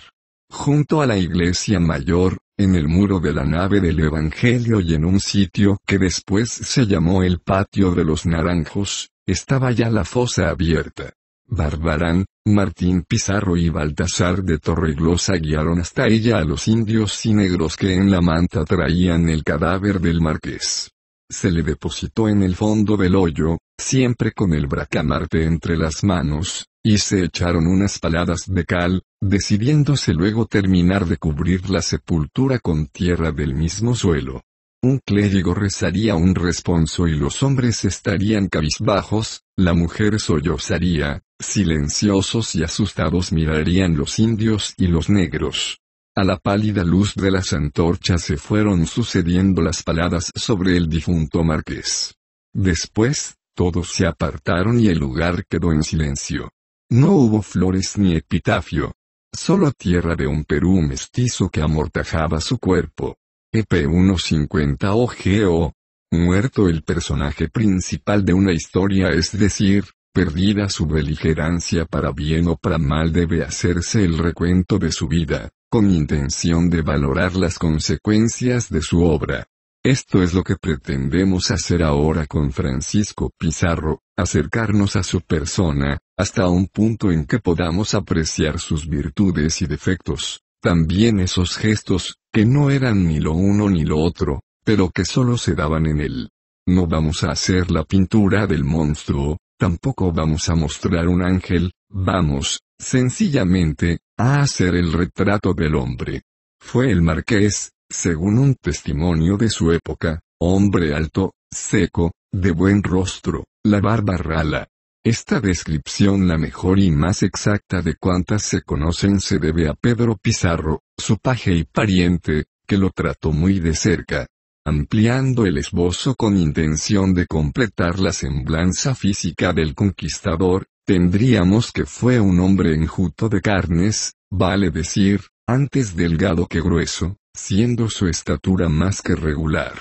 Junto a la iglesia mayor, en el muro de la nave del Evangelio y en un sitio que después se llamó el patio de los naranjos, estaba ya la fosa abierta. Barbarán, Martín Pizarro y Baltasar de Torreglosa guiaron hasta ella a los indios y negros que en la manta traían el cadáver del marqués. Se le depositó en el fondo del hoyo, siempre con el bracamarte entre las manos, y se echaron unas paladas de cal, decidiéndose luego terminar de cubrir la sepultura con tierra del mismo suelo. Un clérigo rezaría un responso y los hombres estarían cabizbajos, la mujer sollozaría, Silenciosos y asustados mirarían los indios y los negros. A la pálida luz de las antorchas se fueron sucediendo las paladas sobre el difunto marqués. Después, todos se apartaron y el lugar quedó en silencio. No hubo flores ni epitafio. Solo tierra de un Perú mestizo que amortajaba su cuerpo. EP 150 OGO. Muerto el personaje principal de una historia, es decir, perdida su beligerancia para bien o para mal debe hacerse el recuento de su vida, con intención de valorar las consecuencias de su obra. Esto es lo que pretendemos hacer ahora con Francisco Pizarro, acercarnos a su persona, hasta un punto en que podamos apreciar sus virtudes y defectos, también esos gestos, que no eran ni lo uno ni lo otro, pero que solo se daban en él. No vamos a hacer la pintura del monstruo, Tampoco vamos a mostrar un ángel, vamos, sencillamente, a hacer el retrato del hombre. Fue el marqués, según un testimonio de su época, hombre alto, seco, de buen rostro, la barba rala. Esta descripción la mejor y más exacta de cuantas se conocen se debe a Pedro Pizarro, su paje y pariente, que lo trató muy de cerca ampliando el esbozo con intención de completar la semblanza física del conquistador, tendríamos que fue un hombre enjuto de carnes, vale decir, antes delgado que grueso, siendo su estatura más que regular.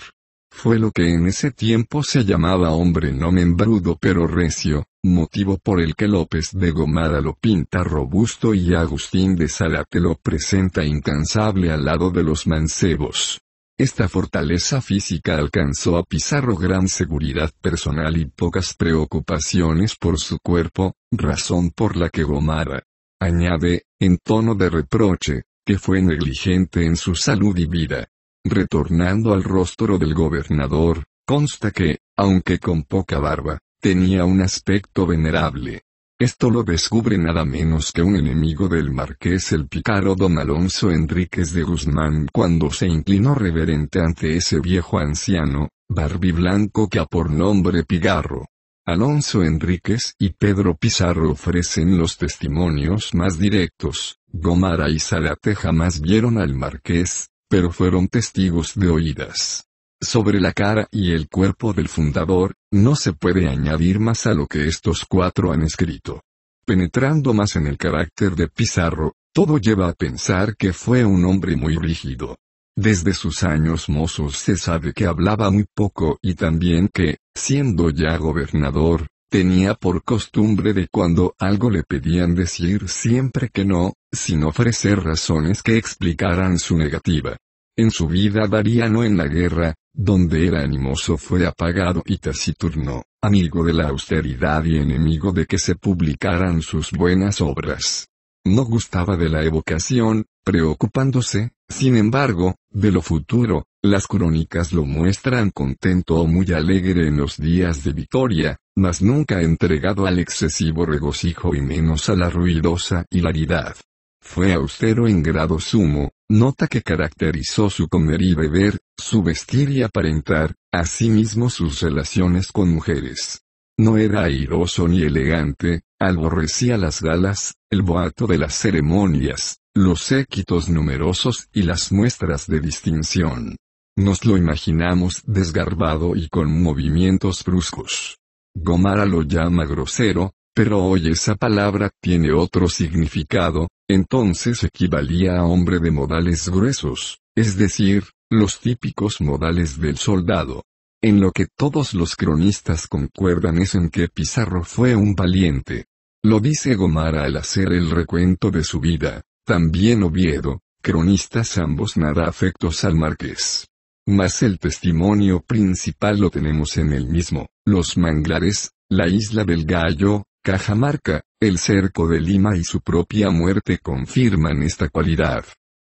Fue lo que en ese tiempo se llamaba hombre no membrudo pero recio, motivo por el que López de Gomada lo pinta robusto y Agustín de Salate lo presenta incansable al lado de los mancebos. Esta fortaleza física alcanzó a Pizarro gran seguridad personal y pocas preocupaciones por su cuerpo, razón por la que Gomara, añade, en tono de reproche, que fue negligente en su salud y vida. Retornando al rostro del gobernador, consta que, aunque con poca barba, tenía un aspecto venerable. Esto lo descubre nada menos que un enemigo del marqués el picaro don Alonso Enríquez de Guzmán cuando se inclinó reverente ante ese viejo anciano, Blanco, que a por nombre Pigarro. Alonso Enríquez y Pedro Pizarro ofrecen los testimonios más directos. Gomara y Zarate jamás vieron al marqués, pero fueron testigos de oídas sobre la cara y el cuerpo del fundador, no se puede añadir más a lo que estos cuatro han escrito. Penetrando más en el carácter de Pizarro, todo lleva a pensar que fue un hombre muy rígido. Desde sus años mozos se sabe que hablaba muy poco y también que, siendo ya gobernador, tenía por costumbre de cuando algo le pedían decir siempre que no, sin ofrecer razones que explicaran su negativa. En su vida daría no en la guerra, donde era animoso fue apagado y taciturno, amigo de la austeridad y enemigo de que se publicaran sus buenas obras. No gustaba de la evocación, preocupándose, sin embargo, de lo futuro, las crónicas lo muestran contento o muy alegre en los días de victoria, mas nunca entregado al excesivo regocijo y menos a la ruidosa hilaridad. Fue austero en grado sumo, nota que caracterizó su comer y beber, su vestir y aparentar, asimismo sus relaciones con mujeres. No era airoso ni elegante, aborrecía las galas, el boato de las ceremonias, los équitos numerosos y las muestras de distinción. Nos lo imaginamos desgarbado y con movimientos bruscos. Gomara lo llama grosero, pero hoy esa palabra tiene otro significado, entonces equivalía a hombre de modales gruesos, es decir, los típicos modales del soldado. En lo que todos los cronistas concuerdan es en que Pizarro fue un valiente. Lo dice Gomara al hacer el recuento de su vida, también Oviedo, cronistas ambos nada afectos al marqués. Mas el testimonio principal lo tenemos en el mismo, los manglares, la isla del gallo, Cajamarca, el cerco de Lima y su propia muerte confirman esta cualidad.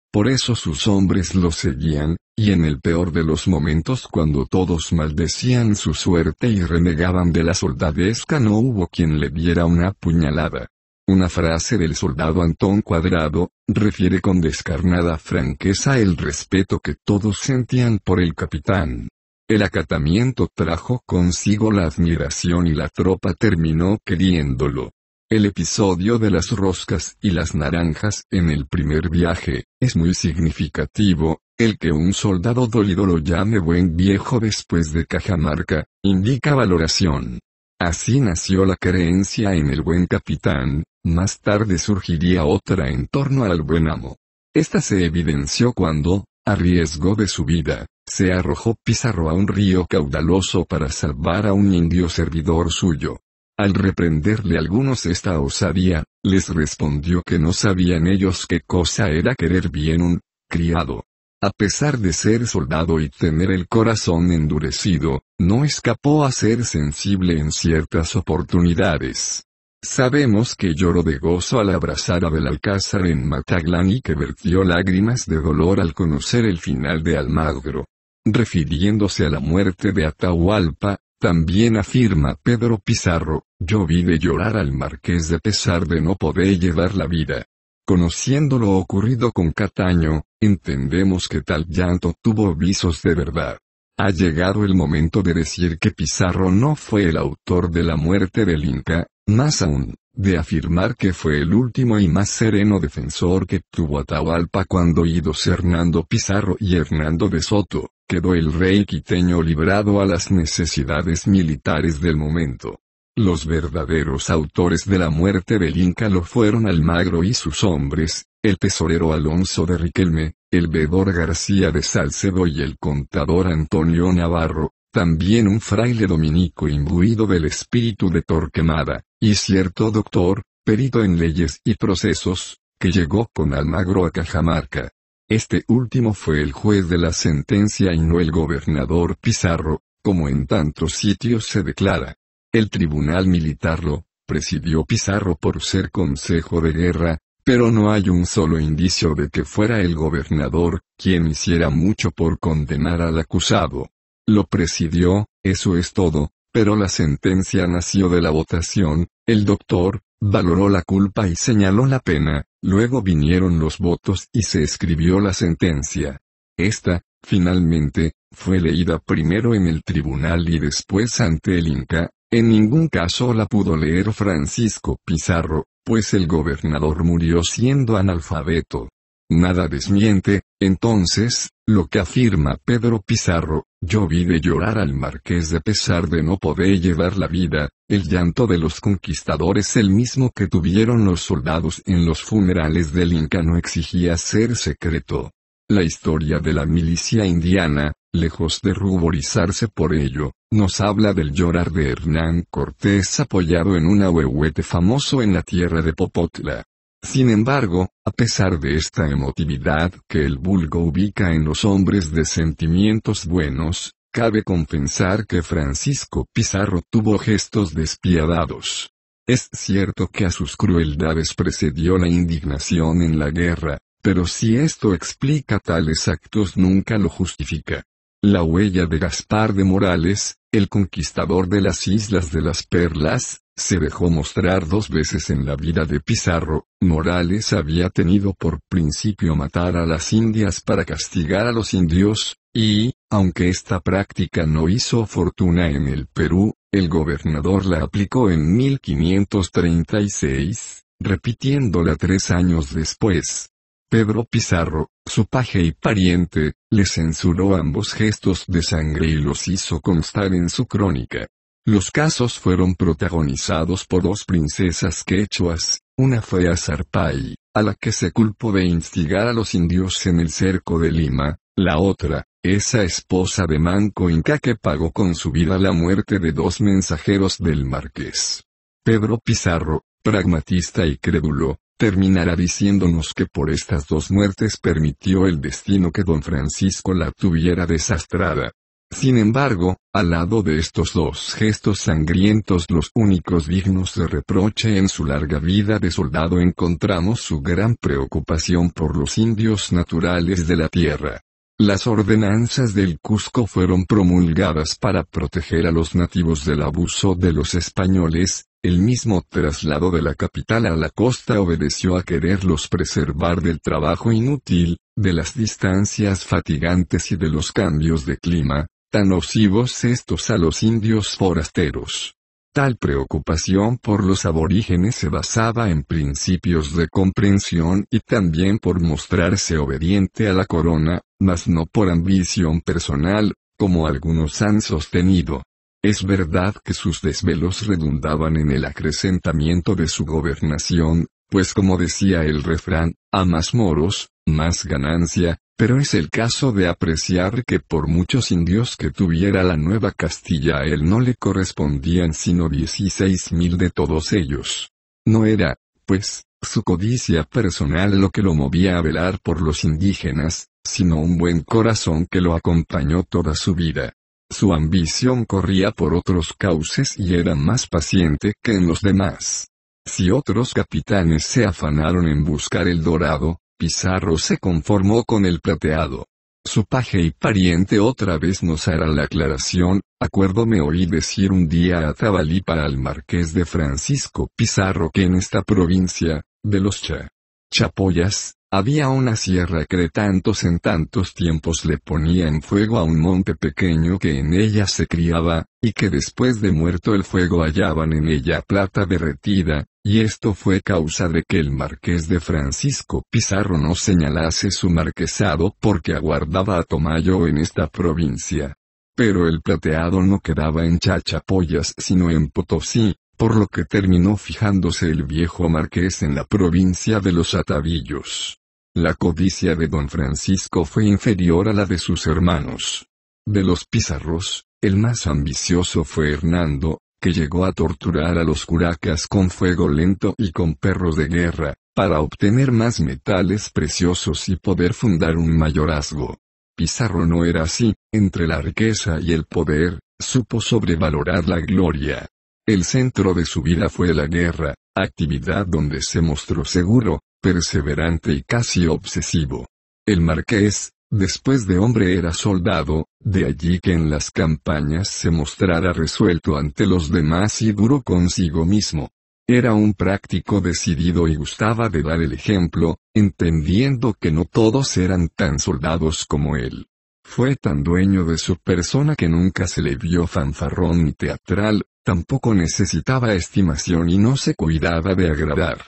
Por eso sus hombres lo seguían, y en el peor de los momentos cuando todos maldecían su suerte y renegaban de la soldadesca no hubo quien le diera una puñalada. Una frase del soldado Antón Cuadrado, refiere con descarnada franqueza el respeto que todos sentían por el capitán. El acatamiento trajo consigo la admiración y la tropa terminó queriéndolo. El episodio de las roscas y las naranjas en el primer viaje, es muy significativo, el que un soldado dolido lo llame buen viejo después de Cajamarca, indica valoración. Así nació la creencia en el buen capitán, más tarde surgiría otra en torno al buen amo. Esta se evidenció cuando, a riesgo de su vida, se arrojó Pizarro a un río caudaloso para salvar a un indio servidor suyo. Al reprenderle algunos esta osadía, les respondió que no sabían ellos qué cosa era querer bien un criado. A pesar de ser soldado y tener el corazón endurecido, no escapó a ser sensible en ciertas oportunidades. Sabemos que lloró de gozo al abrazar a Belalcázar en Mataglán y que vertió lágrimas de dolor al conocer el final de Almagro. Refiriéndose a la muerte de Atahualpa, también afirma Pedro Pizarro, yo vi de llorar al marqués de pesar de no poder llevar la vida. Conociendo lo ocurrido con Cataño, entendemos que tal llanto tuvo visos de verdad. Ha llegado el momento de decir que Pizarro no fue el autor de la muerte del Inca, más aún, de afirmar que fue el último y más sereno defensor que tuvo Atahualpa cuando idos Hernando Pizarro y Hernando de Soto quedó el rey quiteño librado a las necesidades militares del momento. Los verdaderos autores de la muerte del Inca lo fueron Almagro y sus hombres, el tesorero Alonso de Riquelme, el vedor García de Salcedo y el contador Antonio Navarro, también un fraile dominico imbuido del espíritu de Torquemada, y cierto doctor, perito en leyes y procesos, que llegó con Almagro a Cajamarca. Este último fue el juez de la sentencia y no el gobernador Pizarro, como en tantos sitios se declara. El tribunal militar lo presidió Pizarro por ser consejo de guerra, pero no hay un solo indicio de que fuera el gobernador quien hiciera mucho por condenar al acusado. Lo presidió, eso es todo, pero la sentencia nació de la votación, el doctor, valoró la culpa y señaló la pena, luego vinieron los votos y se escribió la sentencia. Esta, finalmente, fue leída primero en el tribunal y después ante el Inca, en ningún caso la pudo leer Francisco Pizarro, pues el gobernador murió siendo analfabeto nada desmiente, entonces, lo que afirma Pedro Pizarro, yo vi de llorar al marqués de pesar de no poder llevar la vida, el llanto de los conquistadores el mismo que tuvieron los soldados en los funerales del Inca no exigía ser secreto. La historia de la milicia indiana, lejos de ruborizarse por ello, nos habla del llorar de Hernán Cortés apoyado en un ahuehuete famoso en la tierra de Popotla. Sin embargo, a pesar de esta emotividad que el vulgo ubica en los hombres de sentimientos buenos, cabe compensar que Francisco Pizarro tuvo gestos despiadados. Es cierto que a sus crueldades precedió la indignación en la guerra, pero si esto explica tales actos nunca lo justifica. La huella de Gaspar de Morales, el conquistador de las Islas de las Perlas, se dejó mostrar dos veces en la vida de Pizarro, Morales había tenido por principio matar a las indias para castigar a los indios, y, aunque esta práctica no hizo fortuna en el Perú, el gobernador la aplicó en 1536, repitiéndola tres años después. Pedro Pizarro, su paje y pariente, le censuró ambos gestos de sangre y los hizo constar en su crónica. Los casos fueron protagonizados por dos princesas quechuas, una fue Azarpay, a la que se culpó de instigar a los indios en el cerco de Lima, la otra, esa esposa de Manco Inca que pagó con su vida la muerte de dos mensajeros del marqués. Pedro Pizarro, pragmatista y crédulo, terminará diciéndonos que por estas dos muertes permitió el destino que don Francisco la tuviera desastrada. Sin embargo, al lado de estos dos gestos sangrientos los únicos dignos de reproche en su larga vida de soldado encontramos su gran preocupación por los indios naturales de la tierra. Las ordenanzas del Cusco fueron promulgadas para proteger a los nativos del abuso de los españoles, el mismo traslado de la capital a la costa obedeció a quererlos preservar del trabajo inútil, de las distancias fatigantes y de los cambios de clima, tan nocivos estos a los indios forasteros. Tal preocupación por los aborígenes se basaba en principios de comprensión y también por mostrarse obediente a la corona, mas no por ambición personal, como algunos han sostenido. Es verdad que sus desvelos redundaban en el acrecentamiento de su gobernación, pues como decía el refrán, a más moros, más ganancia, pero es el caso de apreciar que por muchos indios que tuviera la Nueva Castilla a él no le correspondían sino dieciséis mil de todos ellos. No era, pues, su codicia personal lo que lo movía a velar por los indígenas, sino un buen corazón que lo acompañó toda su vida. Su ambición corría por otros cauces y era más paciente que en los demás. Si otros capitanes se afanaron en buscar el dorado, Pizarro se conformó con el plateado. Su paje y pariente otra vez nos hará la aclaración, acuerdo me oí decir un día a Tabalipa al marqués de Francisco Pizarro que en esta provincia, de los Cha, Chapoyas, había una sierra que de tantos en tantos tiempos le ponía en fuego a un monte pequeño que en ella se criaba, y que después de muerto el fuego hallaban en ella plata derretida, y esto fue causa de que el marqués de Francisco Pizarro no señalase su marquesado porque aguardaba a Tomayo en esta provincia. Pero el plateado no quedaba en Chachapoyas sino en Potosí, por lo que terminó fijándose el viejo marqués en la provincia de los Atavillos. La codicia de don Francisco fue inferior a la de sus hermanos. De los Pizarros, el más ambicioso fue Hernando, que llegó a torturar a los curacas con fuego lento y con perros de guerra, para obtener más metales preciosos y poder fundar un mayorazgo. Pizarro no era así, entre la riqueza y el poder, supo sobrevalorar la gloria, el centro de su vida fue la guerra, actividad donde se mostró seguro, perseverante y casi obsesivo. El marqués, después de hombre era soldado, de allí que en las campañas se mostrara resuelto ante los demás y duro consigo mismo. Era un práctico decidido y gustaba de dar el ejemplo, entendiendo que no todos eran tan soldados como él. Fue tan dueño de su persona que nunca se le vio fanfarrón ni teatral, tampoco necesitaba estimación y no se cuidaba de agradar.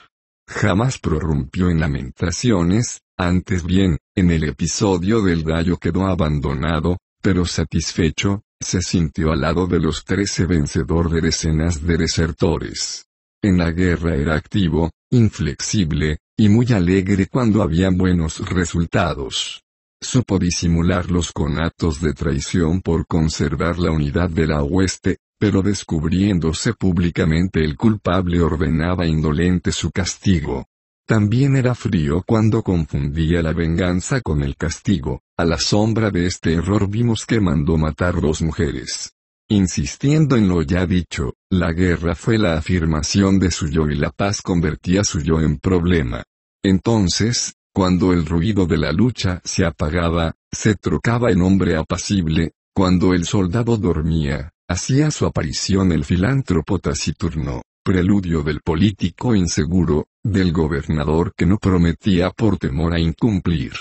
Jamás prorrumpió en lamentaciones, antes bien, en el episodio del gallo quedó abandonado, pero satisfecho, se sintió al lado de los trece vencedor de decenas de desertores. En la guerra era activo, inflexible, y muy alegre cuando había buenos resultados supo disimularlos con actos de traición por conservar la unidad de la hueste, pero descubriéndose públicamente el culpable ordenaba indolente su castigo. También era frío cuando confundía la venganza con el castigo. A la sombra de este error vimos que mandó matar dos mujeres. Insistiendo en lo ya dicho, la guerra fue la afirmación de su yo y la paz convertía su yo en problema. Entonces, cuando el ruido de la lucha se apagaba, se trocaba en hombre apacible, cuando el soldado dormía, hacía su aparición el filántropo taciturno, preludio del político inseguro, del gobernador que no prometía por temor a incumplir.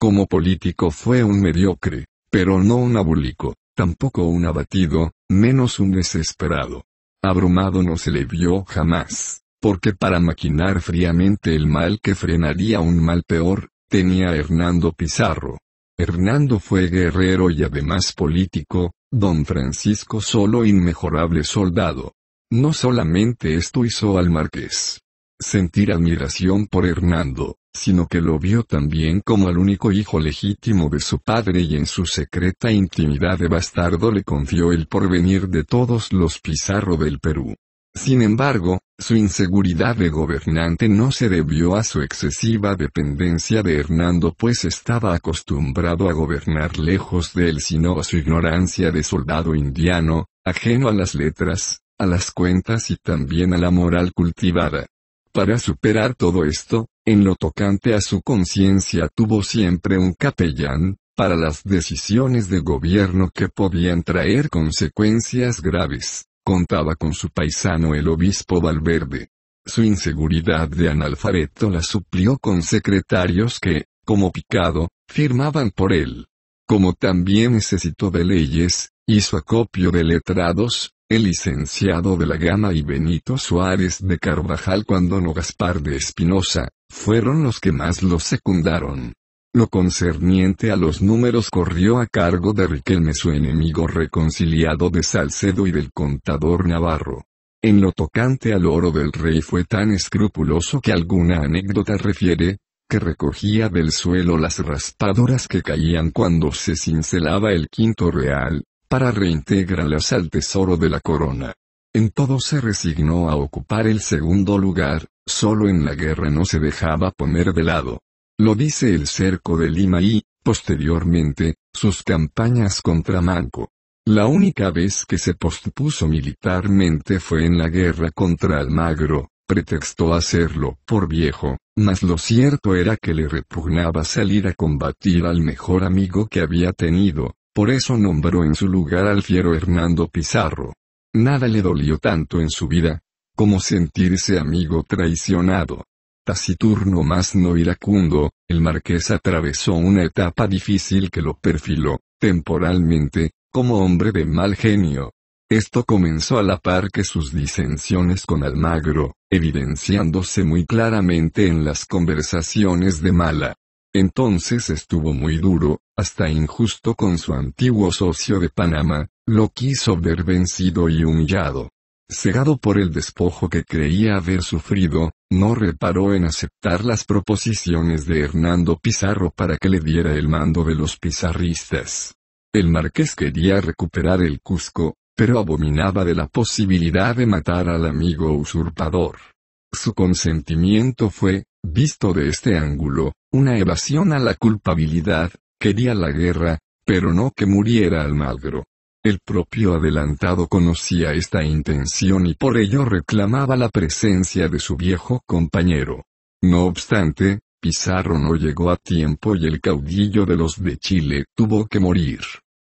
Como político fue un mediocre, pero no un abulico, tampoco un abatido, menos un desesperado. Abrumado no se le vio jamás porque para maquinar fríamente el mal que frenaría un mal peor, tenía Hernando Pizarro. Hernando fue guerrero y además político, don Francisco solo inmejorable soldado. No solamente esto hizo al marqués sentir admiración por Hernando, sino que lo vio también como al único hijo legítimo de su padre y en su secreta intimidad de bastardo le confió el porvenir de todos los Pizarro del Perú. Sin embargo, su inseguridad de gobernante no se debió a su excesiva dependencia de Hernando pues estaba acostumbrado a gobernar lejos de él sino a su ignorancia de soldado indiano, ajeno a las letras, a las cuentas y también a la moral cultivada. Para superar todo esto, en lo tocante a su conciencia tuvo siempre un capellán, para las decisiones de gobierno que podían traer consecuencias graves contaba con su paisano el obispo Valverde. Su inseguridad de analfabeto la suplió con secretarios que, como Picado, firmaban por él. Como también necesitó de leyes, hizo acopio de letrados, el licenciado de la Gama y Benito Suárez de Carvajal cuando no Gaspar de Espinosa, fueron los que más lo secundaron. Lo concerniente a los números corrió a cargo de Riquelme su enemigo reconciliado de Salcedo y del contador Navarro. En lo tocante al oro del rey fue tan escrupuloso que alguna anécdota refiere, que recogía del suelo las raspadoras que caían cuando se cincelaba el quinto real, para reintegrarlas al tesoro de la corona. En todo se resignó a ocupar el segundo lugar, solo en la guerra no se dejaba poner de lado. Lo dice el cerco de Lima y, posteriormente, sus campañas contra Manco. La única vez que se pospuso militarmente fue en la guerra contra Almagro, pretextó hacerlo por viejo, mas lo cierto era que le repugnaba salir a combatir al mejor amigo que había tenido, por eso nombró en su lugar al fiero Hernando Pizarro. Nada le dolió tanto en su vida, como sentirse amigo traicionado taciturno más no iracundo, el marqués atravesó una etapa difícil que lo perfiló, temporalmente, como hombre de mal genio. Esto comenzó a la par que sus disensiones con Almagro, evidenciándose muy claramente en las conversaciones de Mala. Entonces estuvo muy duro, hasta injusto con su antiguo socio de Panamá, lo quiso ver vencido y humillado. Cegado por el despojo que creía haber sufrido, no reparó en aceptar las proposiciones de Hernando Pizarro para que le diera el mando de los pizarristas. El marqués quería recuperar el Cusco, pero abominaba de la posibilidad de matar al amigo usurpador. Su consentimiento fue, visto de este ángulo, una evasión a la culpabilidad, quería la guerra, pero no que muriera Almagro. El propio adelantado conocía esta intención y por ello reclamaba la presencia de su viejo compañero. No obstante, Pizarro no llegó a tiempo y el caudillo de los de Chile tuvo que morir.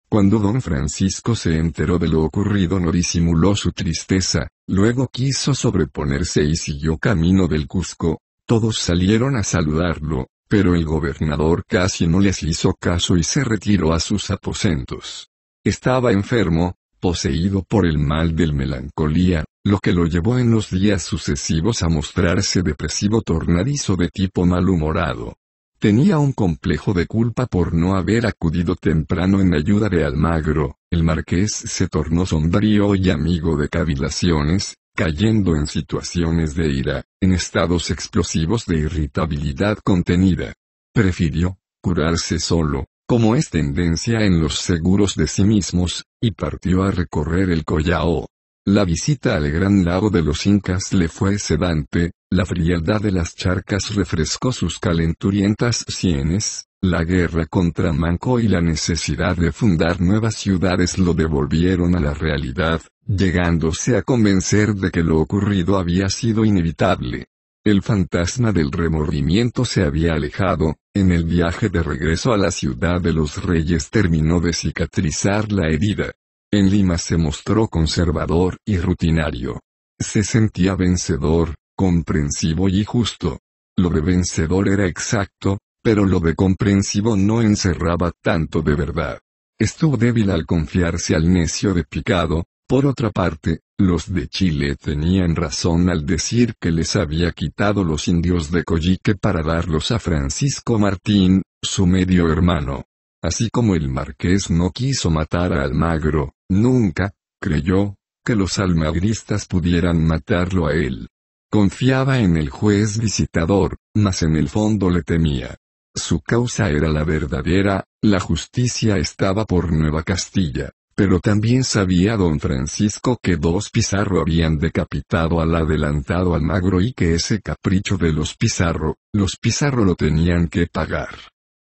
Cuando don Francisco se enteró de lo ocurrido no disimuló su tristeza, luego quiso sobreponerse y siguió camino del Cusco. Todos salieron a saludarlo, pero el gobernador casi no les hizo caso y se retiró a sus aposentos. Estaba enfermo, poseído por el mal del melancolía, lo que lo llevó en los días sucesivos a mostrarse depresivo tornadizo de tipo malhumorado. Tenía un complejo de culpa por no haber acudido temprano en ayuda de Almagro, el marqués se tornó sombrío y amigo de cavilaciones, cayendo en situaciones de ira, en estados explosivos de irritabilidad contenida. Prefirió curarse solo, como es tendencia en los seguros de sí mismos, y partió a recorrer el Collao. La visita al gran lago de los incas le fue sedante, la frialdad de las charcas refrescó sus calenturientas sienes, la guerra contra Manco y la necesidad de fundar nuevas ciudades lo devolvieron a la realidad, llegándose a convencer de que lo ocurrido había sido inevitable. El fantasma del remordimiento se había alejado, en el viaje de regreso a la ciudad de los reyes terminó de cicatrizar la herida. En Lima se mostró conservador y rutinario. Se sentía vencedor, comprensivo y justo. Lo de vencedor era exacto, pero lo de comprensivo no encerraba tanto de verdad. Estuvo débil al confiarse al necio de picado, por otra parte, los de Chile tenían razón al decir que les había quitado los indios de Coyique para darlos a Francisco Martín, su medio hermano. Así como el marqués no quiso matar a Almagro, nunca, creyó, que los almagristas pudieran matarlo a él. Confiaba en el juez visitador, mas en el fondo le temía. Su causa era la verdadera, la justicia estaba por Nueva Castilla. Pero también sabía don Francisco que dos Pizarro habían decapitado al adelantado Almagro y que ese capricho de los Pizarro, los Pizarro lo tenían que pagar.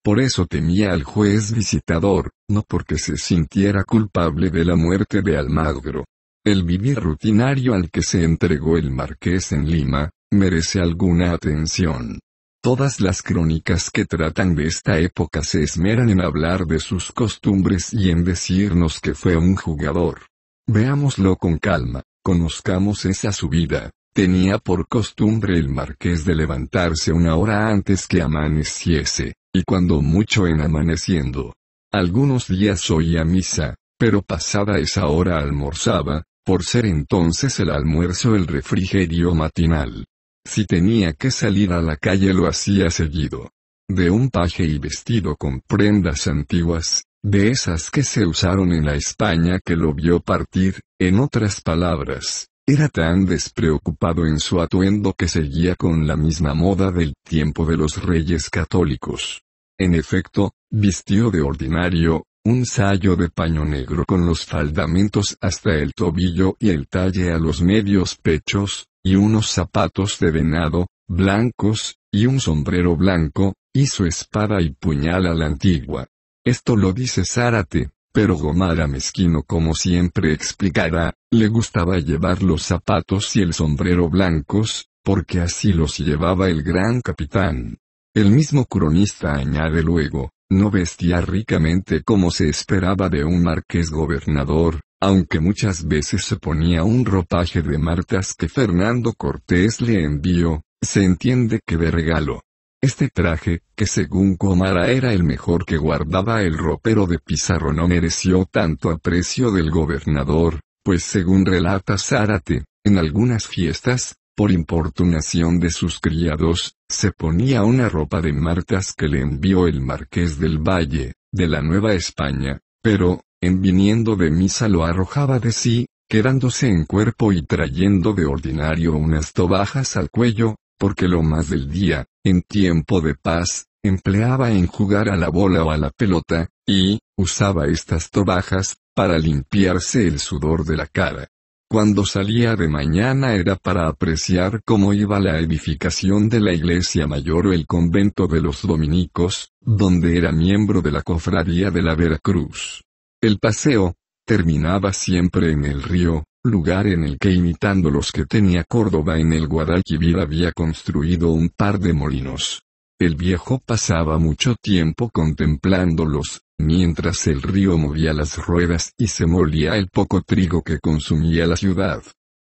Por eso temía al juez visitador, no porque se sintiera culpable de la muerte de Almagro. El vivir rutinario al que se entregó el marqués en Lima, merece alguna atención. Todas las crónicas que tratan de esta época se esmeran en hablar de sus costumbres y en decirnos que fue un jugador. Veámoslo con calma, conozcamos esa subida. Tenía por costumbre el marqués de levantarse una hora antes que amaneciese, y cuando mucho en amaneciendo. Algunos días oía misa, pero pasada esa hora almorzaba, por ser entonces el almuerzo el refrigerio matinal. Si tenía que salir a la calle lo hacía seguido. De un paje y vestido con prendas antiguas, de esas que se usaron en la España que lo vio partir, en otras palabras, era tan despreocupado en su atuendo que seguía con la misma moda del tiempo de los reyes católicos. En efecto, vistió de ordinario, un sayo de paño negro con los faldamentos hasta el tobillo y el talle a los medios pechos, y unos zapatos de venado, blancos, y un sombrero blanco, y su espada y puñal a la antigua. Esto lo dice Zárate, pero Gomara mezquino como siempre explicará, le gustaba llevar los zapatos y el sombrero blancos, porque así los llevaba el gran capitán. El mismo cronista añade luego, no vestía ricamente como se esperaba de un marqués gobernador, aunque muchas veces se ponía un ropaje de martas que Fernando Cortés le envió, se entiende que de regalo. Este traje, que según Comara era el mejor que guardaba el ropero de Pizarro no mereció tanto aprecio del gobernador, pues según relata Zárate, en algunas fiestas, por importunación de sus criados, se ponía una ropa de martas que le envió el marqués del Valle, de la Nueva España, pero, en viniendo de misa lo arrojaba de sí, quedándose en cuerpo y trayendo de ordinario unas tobajas al cuello, porque lo más del día, en tiempo de paz, empleaba en jugar a la bola o a la pelota, y, usaba estas tobajas, para limpiarse el sudor de la cara. Cuando salía de mañana era para apreciar cómo iba la edificación de la iglesia mayor o el convento de los dominicos, donde era miembro de la cofradía de la Veracruz. El paseo, terminaba siempre en el río, lugar en el que imitando los que tenía Córdoba en el Guadalquivir había construido un par de molinos. El viejo pasaba mucho tiempo contemplándolos, mientras el río movía las ruedas y se molía el poco trigo que consumía la ciudad.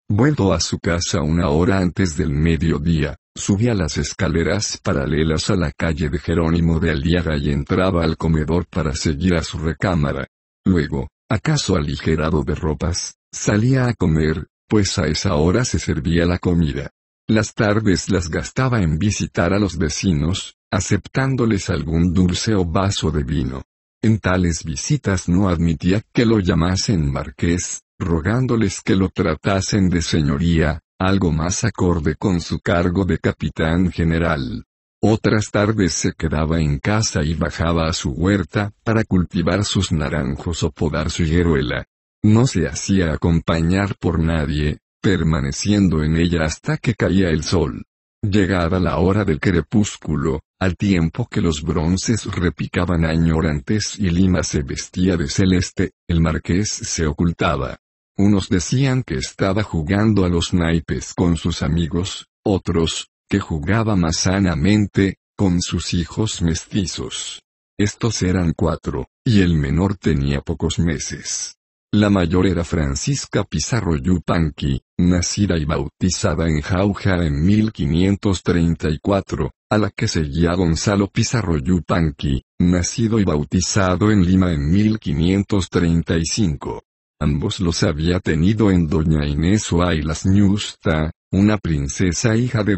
Vuelto a su casa una hora antes del mediodía, subía las escaleras paralelas a la calle de Jerónimo de Aliaga y entraba al comedor para seguir a su recámara, Luego, acaso aligerado de ropas, salía a comer, pues a esa hora se servía la comida. Las tardes las gastaba en visitar a los vecinos, aceptándoles algún dulce o vaso de vino. En tales visitas no admitía que lo llamasen marqués, rogándoles que lo tratasen de señoría, algo más acorde con su cargo de capitán general. Otras tardes se quedaba en casa y bajaba a su huerta, para cultivar sus naranjos o podar su hieruela. No se hacía acompañar por nadie, permaneciendo en ella hasta que caía el sol. Llegada la hora del crepúsculo, al tiempo que los bronces repicaban añorantes y Lima se vestía de celeste, el marqués se ocultaba. Unos decían que estaba jugando a los naipes con sus amigos, otros, que jugaba más sanamente, con sus hijos mestizos. Estos eran cuatro, y el menor tenía pocos meses. La mayor era Francisca Pizarro Yupanqui, nacida y bautizada en Jauja en 1534, a la que seguía Gonzalo Pizarro Yupanqui, nacido y bautizado en Lima en 1535. Ambos los había tenido en Doña Inés Oailas Ñusta, una princesa hija de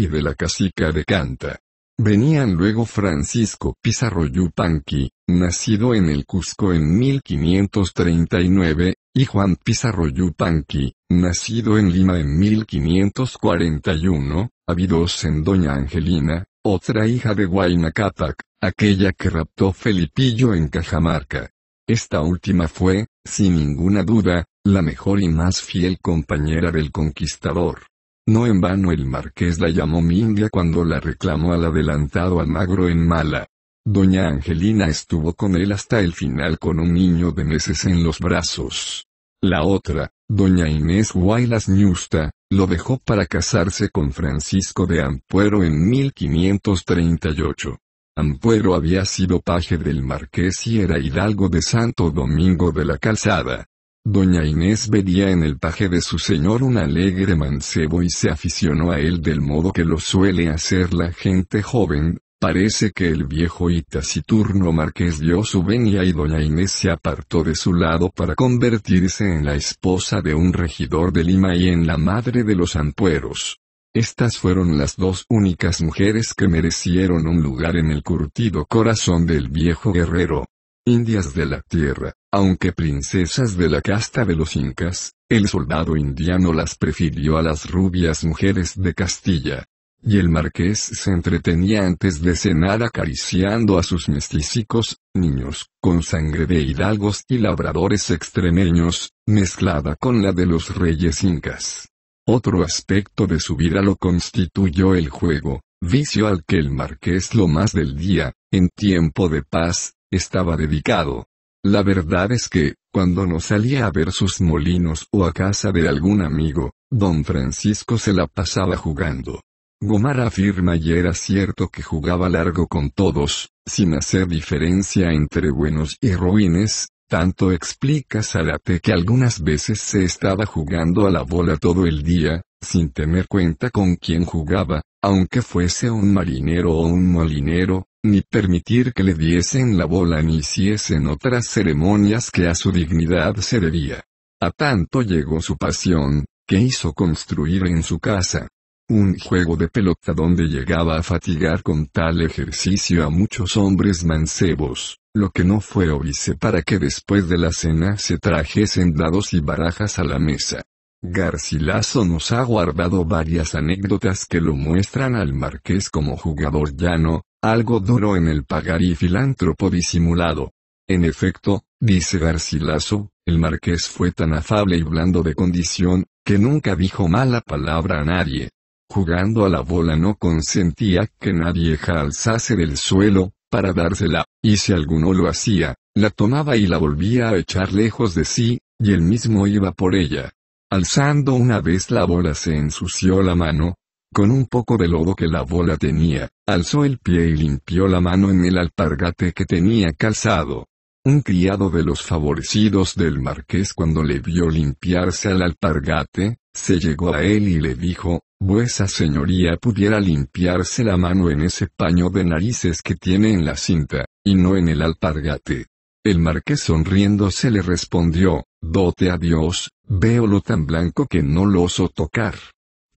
y de la casica de Canta. Venían luego Francisco Pizarro Yupanqui, nacido en el Cusco en 1539, y Juan Pizarro Yupanqui, nacido en Lima en 1541, habidos en Doña Angelina, otra hija de Catac, aquella que raptó Felipillo en Cajamarca. Esta última fue, sin ninguna duda, la mejor y más fiel compañera del conquistador. No en vano el marqués la llamó Mindia cuando la reclamó al adelantado Almagro en Mala. Doña Angelina estuvo con él hasta el final con un niño de meses en los brazos. La otra, doña Inés Guaylas Ñusta, lo dejó para casarse con Francisco de Ampuero en 1538. Ampuero había sido paje del marqués y era hidalgo de Santo Domingo de la Calzada. Doña Inés veía en el paje de su señor un alegre mancebo y se aficionó a él del modo que lo suele hacer la gente joven, Parece que el viejo y taciturno marqués dio su venia y doña Inés se apartó de su lado para convertirse en la esposa de un regidor de Lima y en la madre de los ampueros. Estas fueron las dos únicas mujeres que merecieron un lugar en el curtido corazón del viejo guerrero. Indias de la tierra. Aunque princesas de la casta de los incas, el soldado indiano las prefirió a las rubias mujeres de Castilla. Y el marqués se entretenía antes de cenar acariciando a sus mestizicos, niños, con sangre de hidalgos y labradores extremeños, mezclada con la de los reyes incas. Otro aspecto de su vida lo constituyó el juego, vicio al que el marqués lo más del día, en tiempo de paz, estaba dedicado. La verdad es que, cuando no salía a ver sus molinos o a casa de algún amigo, don Francisco se la pasaba jugando. Gomar afirma y era cierto que jugaba largo con todos, sin hacer diferencia entre buenos y ruines, tanto explica Zarate que algunas veces se estaba jugando a la bola todo el día, sin tener cuenta con quién jugaba, aunque fuese un marinero o un molinero, ni permitir que le diesen la bola ni hiciesen otras ceremonias que a su dignidad se debía. A tanto llegó su pasión, que hizo construir en su casa un juego de pelota donde llegaba a fatigar con tal ejercicio a muchos hombres mancebos, lo que no fue obvio para que después de la cena se trajesen dados y barajas a la mesa. Garcilaso nos ha guardado varias anécdotas que lo muestran al marqués como jugador llano, algo duro en el pagar y filántropo disimulado. En efecto, dice Garcilaso, el marqués fue tan afable y blando de condición, que nunca dijo mala palabra a nadie. Jugando a la bola no consentía que nadie alzase del suelo, para dársela, y si alguno lo hacía, la tomaba y la volvía a echar lejos de sí, y él mismo iba por ella. Alzando una vez la bola se ensució la mano, con un poco de lodo que la bola tenía, alzó el pie y limpió la mano en el alpargate que tenía calzado. Un criado de los favorecidos del marqués cuando le vio limpiarse al alpargate, se llegó a él y le dijo, vuesa señoría pudiera limpiarse la mano en ese paño de narices que tiene en la cinta, y no en el alpargate. El marqués sonriendo se le respondió, dote a Dios, veo lo tan blanco que no lo oso tocar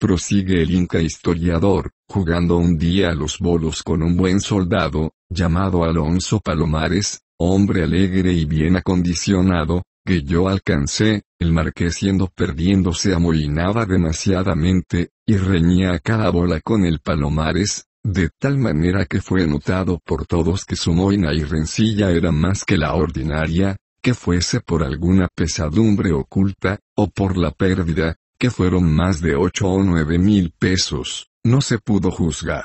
prosigue el inca historiador, jugando un día a los bolos con un buen soldado, llamado Alonso Palomares, hombre alegre y bien acondicionado, que yo alcancé, el marqués siendo perdiéndose amolinaba demasiadamente, y reñía a cada bola con el Palomares, de tal manera que fue notado por todos que su moina y rencilla era más que la ordinaria, que fuese por alguna pesadumbre oculta, o por la pérdida, fueron más de ocho o nueve mil pesos, no se pudo juzgar.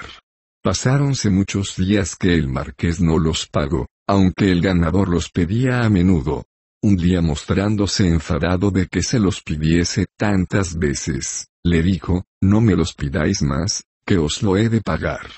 Pasáronse muchos días que el marqués no los pagó, aunque el ganador los pedía a menudo. Un día mostrándose enfadado de que se los pidiese tantas veces, le dijo, no me los pidáis más, que os lo he de pagar.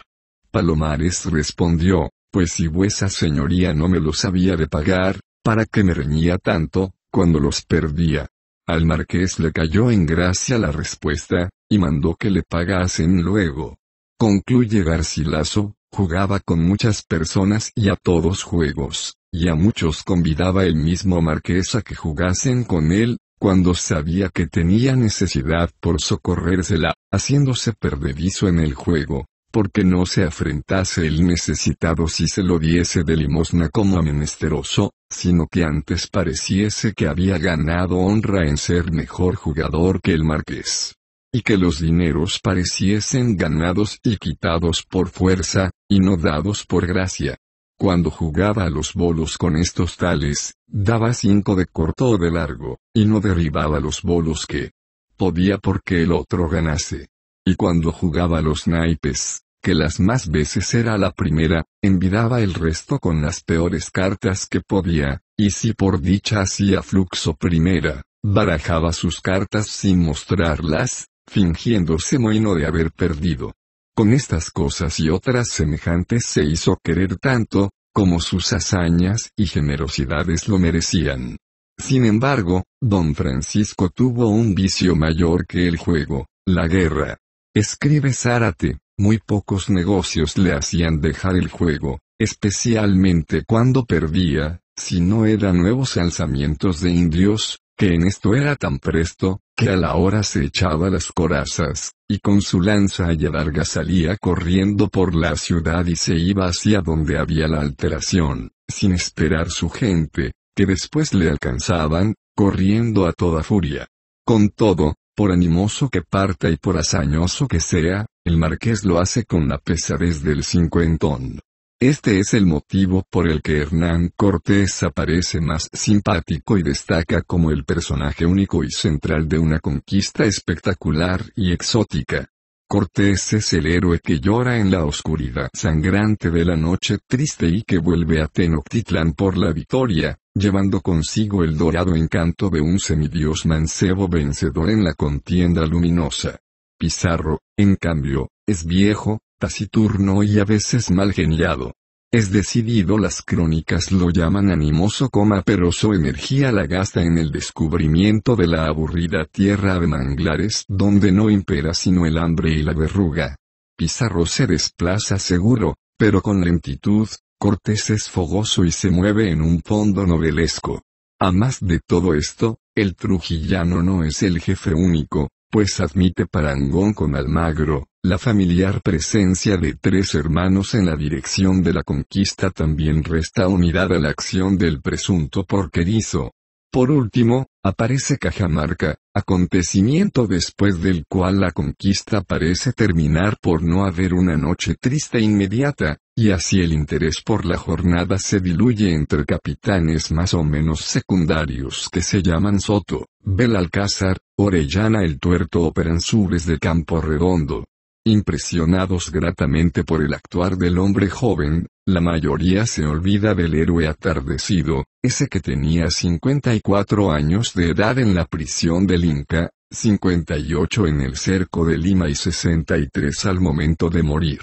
Palomares respondió, pues si vuesa señoría no me los había de pagar, ¿para qué me reñía tanto, cuando los perdía? Al marqués le cayó en gracia la respuesta, y mandó que le pagasen luego. Concluye Garcilaso, jugaba con muchas personas y a todos juegos, y a muchos convidaba el mismo marqués a que jugasen con él, cuando sabía que tenía necesidad por socorrérsela, haciéndose perdedizo en el juego, porque no se afrentase el necesitado si se lo diese de limosna como a menesteroso, sino que antes pareciese que había ganado honra en ser mejor jugador que el marqués. Y que los dineros pareciesen ganados y quitados por fuerza, y no dados por gracia. Cuando jugaba a los bolos con estos tales, daba cinco de corto o de largo, y no derribaba los bolos que podía porque el otro ganase. Y cuando jugaba los naipes, que las más veces era la primera, envidaba el resto con las peores cartas que podía, y si por dicha hacía fluxo primera, barajaba sus cartas sin mostrarlas, fingiéndose bueno de haber perdido. Con estas cosas y otras semejantes se hizo querer tanto, como sus hazañas y generosidades lo merecían. Sin embargo, don Francisco tuvo un vicio mayor que el juego, la guerra. Escribe Zárate, muy pocos negocios le hacían dejar el juego, especialmente cuando perdía, si no era nuevos alzamientos de indios, que en esto era tan presto, que a la hora se echaba las corazas, y con su lanza allá larga salía corriendo por la ciudad y se iba hacia donde había la alteración, sin esperar su gente, que después le alcanzaban, corriendo a toda furia. Con todo, por animoso que parta y por hazañoso que sea, el marqués lo hace con la pesadez del cincuentón. Este es el motivo por el que Hernán Cortés aparece más simpático y destaca como el personaje único y central de una conquista espectacular y exótica. Cortés es el héroe que llora en la oscuridad sangrante de la noche triste y que vuelve a Tenochtitlán por la victoria, llevando consigo el dorado encanto de un semidios mancebo vencedor en la contienda luminosa. Pizarro, en cambio, es viejo, taciturno y a veces mal geniado. Es decidido las crónicas lo llaman animoso coma pero su energía la gasta en el descubrimiento de la aburrida tierra de manglares donde no impera sino el hambre y la verruga. Pizarro se desplaza seguro, pero con lentitud, Cortés es fogoso y se mueve en un fondo novelesco. A más de todo esto, el trujillano no es el jefe único, pues admite parangón con Almagro, la familiar presencia de tres hermanos en la dirección de la conquista también resta unidad a la acción del presunto porquerizo. Por último, aparece Cajamarca, acontecimiento después del cual la conquista parece terminar por no haber una noche triste inmediata, y así el interés por la jornada se diluye entre capitanes más o menos secundarios que se llaman Soto, Belalcázar, Orellana el Tuerto o Peranzures de Campo Redondo. Impresionados gratamente por el actuar del hombre joven, la mayoría se olvida del héroe atardecido, ese que tenía 54 años de edad en la prisión del Inca, 58 en el cerco de Lima y 63 al momento de morir.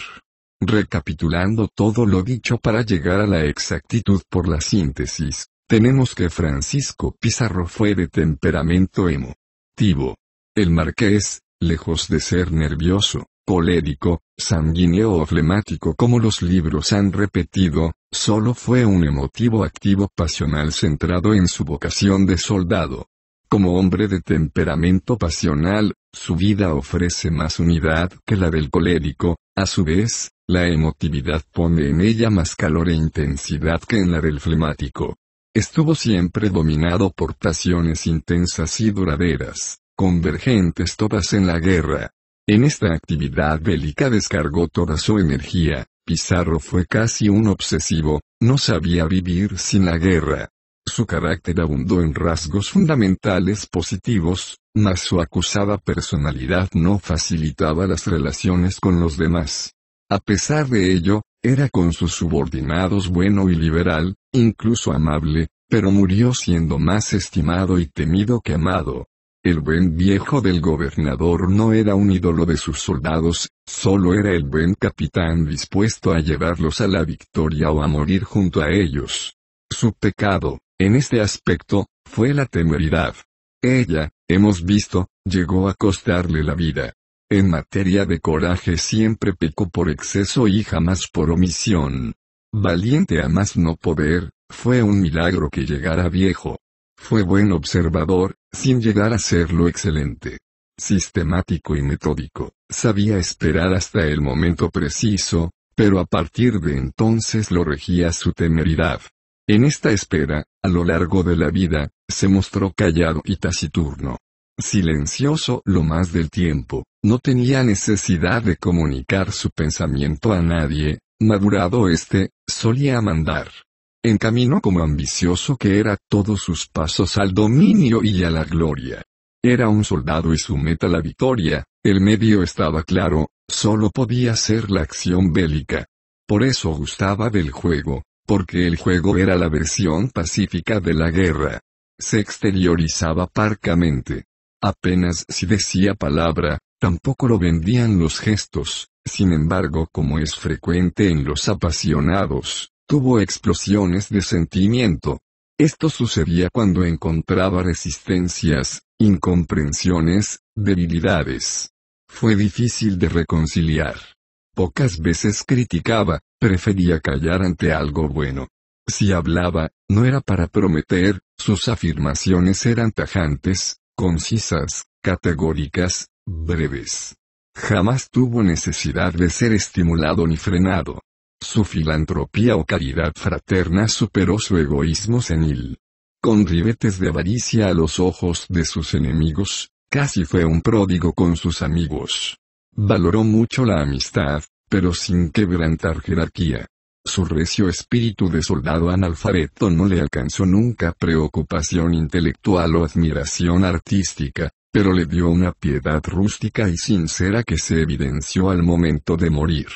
Recapitulando todo lo dicho para llegar a la exactitud por la síntesis, tenemos que Francisco Pizarro fue de temperamento emotivo. El marqués, lejos de ser nervioso, colérico, sanguíneo o flemático como los libros han repetido, solo fue un emotivo activo pasional centrado en su vocación de soldado. Como hombre de temperamento pasional, su vida ofrece más unidad que la del colérico, a su vez, la emotividad pone en ella más calor e intensidad que en la del flemático. Estuvo siempre dominado por pasiones intensas y duraderas, convergentes todas en la guerra. En esta actividad bélica descargó toda su energía, Pizarro fue casi un obsesivo, no sabía vivir sin la guerra. Su carácter abundó en rasgos fundamentales positivos, mas su acusada personalidad no facilitaba las relaciones con los demás. A pesar de ello, era con sus subordinados bueno y liberal, incluso amable, pero murió siendo más estimado y temido que amado. El buen viejo del gobernador no era un ídolo de sus soldados, solo era el buen capitán dispuesto a llevarlos a la victoria o a morir junto a ellos. Su pecado, en este aspecto, fue la temeridad. Ella, hemos visto, llegó a costarle la vida. En materia de coraje siempre pecó por exceso y jamás por omisión. Valiente a más no poder, fue un milagro que llegara viejo. Fue buen observador, sin llegar a serlo excelente. Sistemático y metódico, sabía esperar hasta el momento preciso, pero a partir de entonces lo regía su temeridad. En esta espera, a lo largo de la vida, se mostró callado y taciturno silencioso lo más del tiempo, no tenía necesidad de comunicar su pensamiento a nadie, madurado este, solía mandar. En camino como ambicioso que era todos sus pasos al dominio y a la gloria. Era un soldado y su meta la victoria, el medio estaba claro, solo podía ser la acción bélica. Por eso gustaba del juego, porque el juego era la versión pacífica de la guerra. Se exteriorizaba parcamente. Apenas si decía palabra, tampoco lo vendían los gestos, sin embargo como es frecuente en los apasionados, tuvo explosiones de sentimiento. Esto sucedía cuando encontraba resistencias, incomprensiones, debilidades. Fue difícil de reconciliar. Pocas veces criticaba, prefería callar ante algo bueno. Si hablaba, no era para prometer, sus afirmaciones eran tajantes, concisas, categóricas, breves. Jamás tuvo necesidad de ser estimulado ni frenado. Su filantropía o caridad fraterna superó su egoísmo senil. Con ribetes de avaricia a los ojos de sus enemigos, casi fue un pródigo con sus amigos. Valoró mucho la amistad, pero sin quebrantar jerarquía. Su recio espíritu de soldado analfabeto no le alcanzó nunca preocupación intelectual o admiración artística, pero le dio una piedad rústica y sincera que se evidenció al momento de morir.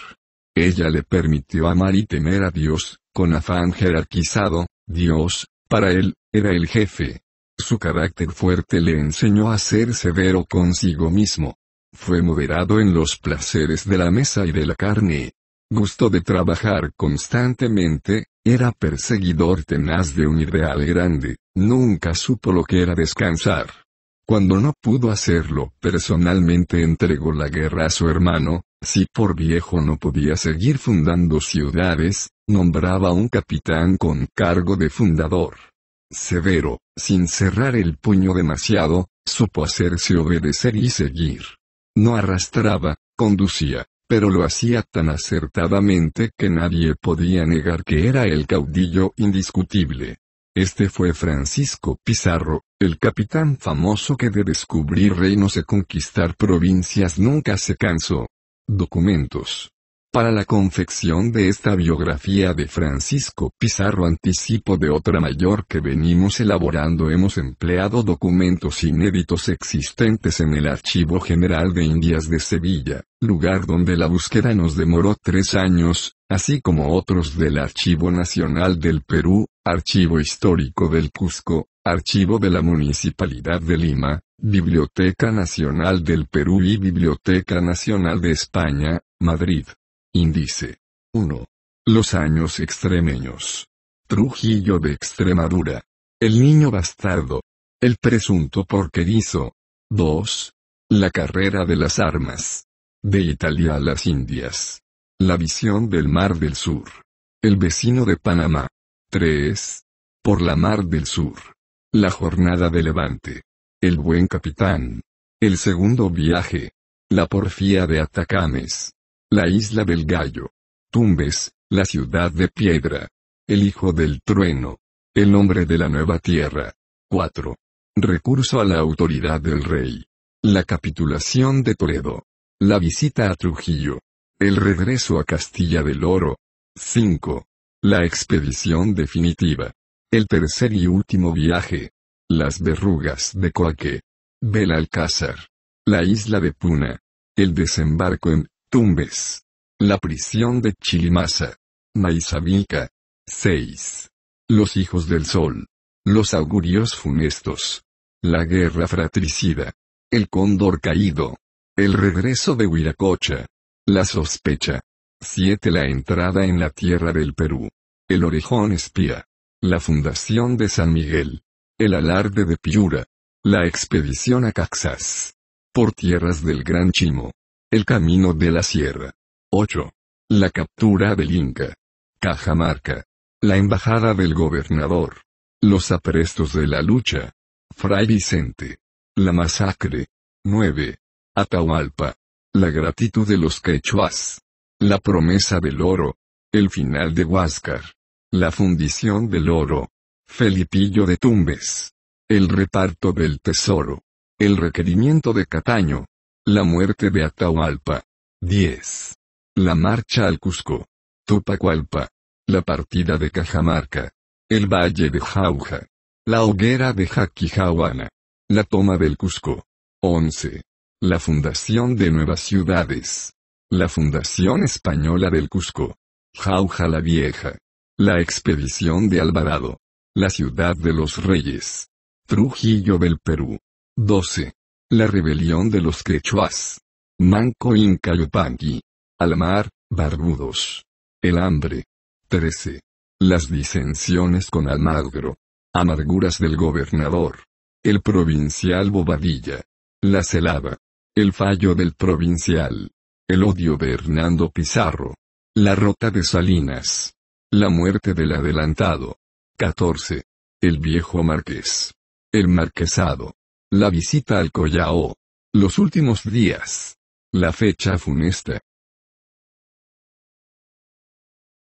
Ella le permitió amar y temer a Dios, con afán jerarquizado, Dios, para él, era el jefe. Su carácter fuerte le enseñó a ser severo consigo mismo. Fue moderado en los placeres de la mesa y de la carne, Gusto de trabajar constantemente, era perseguidor tenaz de un ideal grande, nunca supo lo que era descansar. Cuando no pudo hacerlo, personalmente entregó la guerra a su hermano, si por viejo no podía seguir fundando ciudades, nombraba un capitán con cargo de fundador. Severo, sin cerrar el puño demasiado, supo hacerse obedecer y seguir. No arrastraba, conducía, pero lo hacía tan acertadamente que nadie podía negar que era el caudillo indiscutible. Este fue Francisco Pizarro, el capitán famoso que de descubrir reinos y conquistar provincias nunca se cansó. Documentos. Para la confección de esta biografía de Francisco Pizarro anticipo de otra mayor que venimos elaborando hemos empleado documentos inéditos existentes en el Archivo General de Indias de Sevilla, lugar donde la búsqueda nos demoró tres años, así como otros del Archivo Nacional del Perú, Archivo Histórico del Cusco, Archivo de la Municipalidad de Lima, Biblioteca Nacional del Perú y Biblioteca Nacional de España, Madrid. Índice. 1. Los años extremeños. Trujillo de Extremadura. El niño bastardo. El presunto porquerizo. 2. La carrera de las armas. De Italia a las Indias. La visión del Mar del Sur. El vecino de Panamá. 3. Por la Mar del Sur. La jornada de Levante. El buen capitán. El segundo viaje. La porfía de Atacames la isla del gallo. Tumbes, la ciudad de piedra. El hijo del trueno. El nombre de la nueva tierra. 4. Recurso a la autoridad del rey. La capitulación de Toledo. La visita a Trujillo. El regreso a Castilla del Oro. 5. La expedición definitiva. El tercer y último viaje. Las verrugas de Coaque. Belalcázar. La isla de Puna. El desembarco en Tumbes. La prisión de Chilimasa. Naizabica. 6. Los hijos del sol. Los augurios funestos. La guerra fratricida. El cóndor caído. El regreso de Huiracocha. La sospecha. 7. La entrada en la tierra del Perú. El orejón espía. La fundación de San Miguel. El alarde de Piura. La expedición a Caxas. Por tierras del Gran Chimo. El camino de la sierra. 8. La captura del Inca. Cajamarca. La embajada del gobernador. Los aprestos de la lucha. Fray Vicente. La masacre. 9. Atahualpa. La gratitud de los quechuas. La promesa del oro. El final de Huáscar. La fundición del oro. Felipillo de Tumbes. El reparto del tesoro. El requerimiento de Cataño. La muerte de Atahualpa. 10. La marcha al Cusco. Tupacualpa. La partida de Cajamarca. El valle de Jauja. La hoguera de Jaquijahuana. La toma del Cusco. 11. La fundación de nuevas ciudades. La fundación española del Cusco. Jauja la Vieja. La expedición de Alvarado. La ciudad de los reyes. Trujillo del Perú. 12. La rebelión de los quechuas. Manco Inca Yupanqui. Almar, Barbudos. El hambre. 13. Las disensiones con Almagro. Amarguras del gobernador. El provincial Bobadilla. La celada. El fallo del provincial. El odio de Hernando Pizarro. La rota de Salinas. La muerte del adelantado. 14. El viejo marqués. El marquesado. La visita al Collao. Los últimos días. La fecha funesta.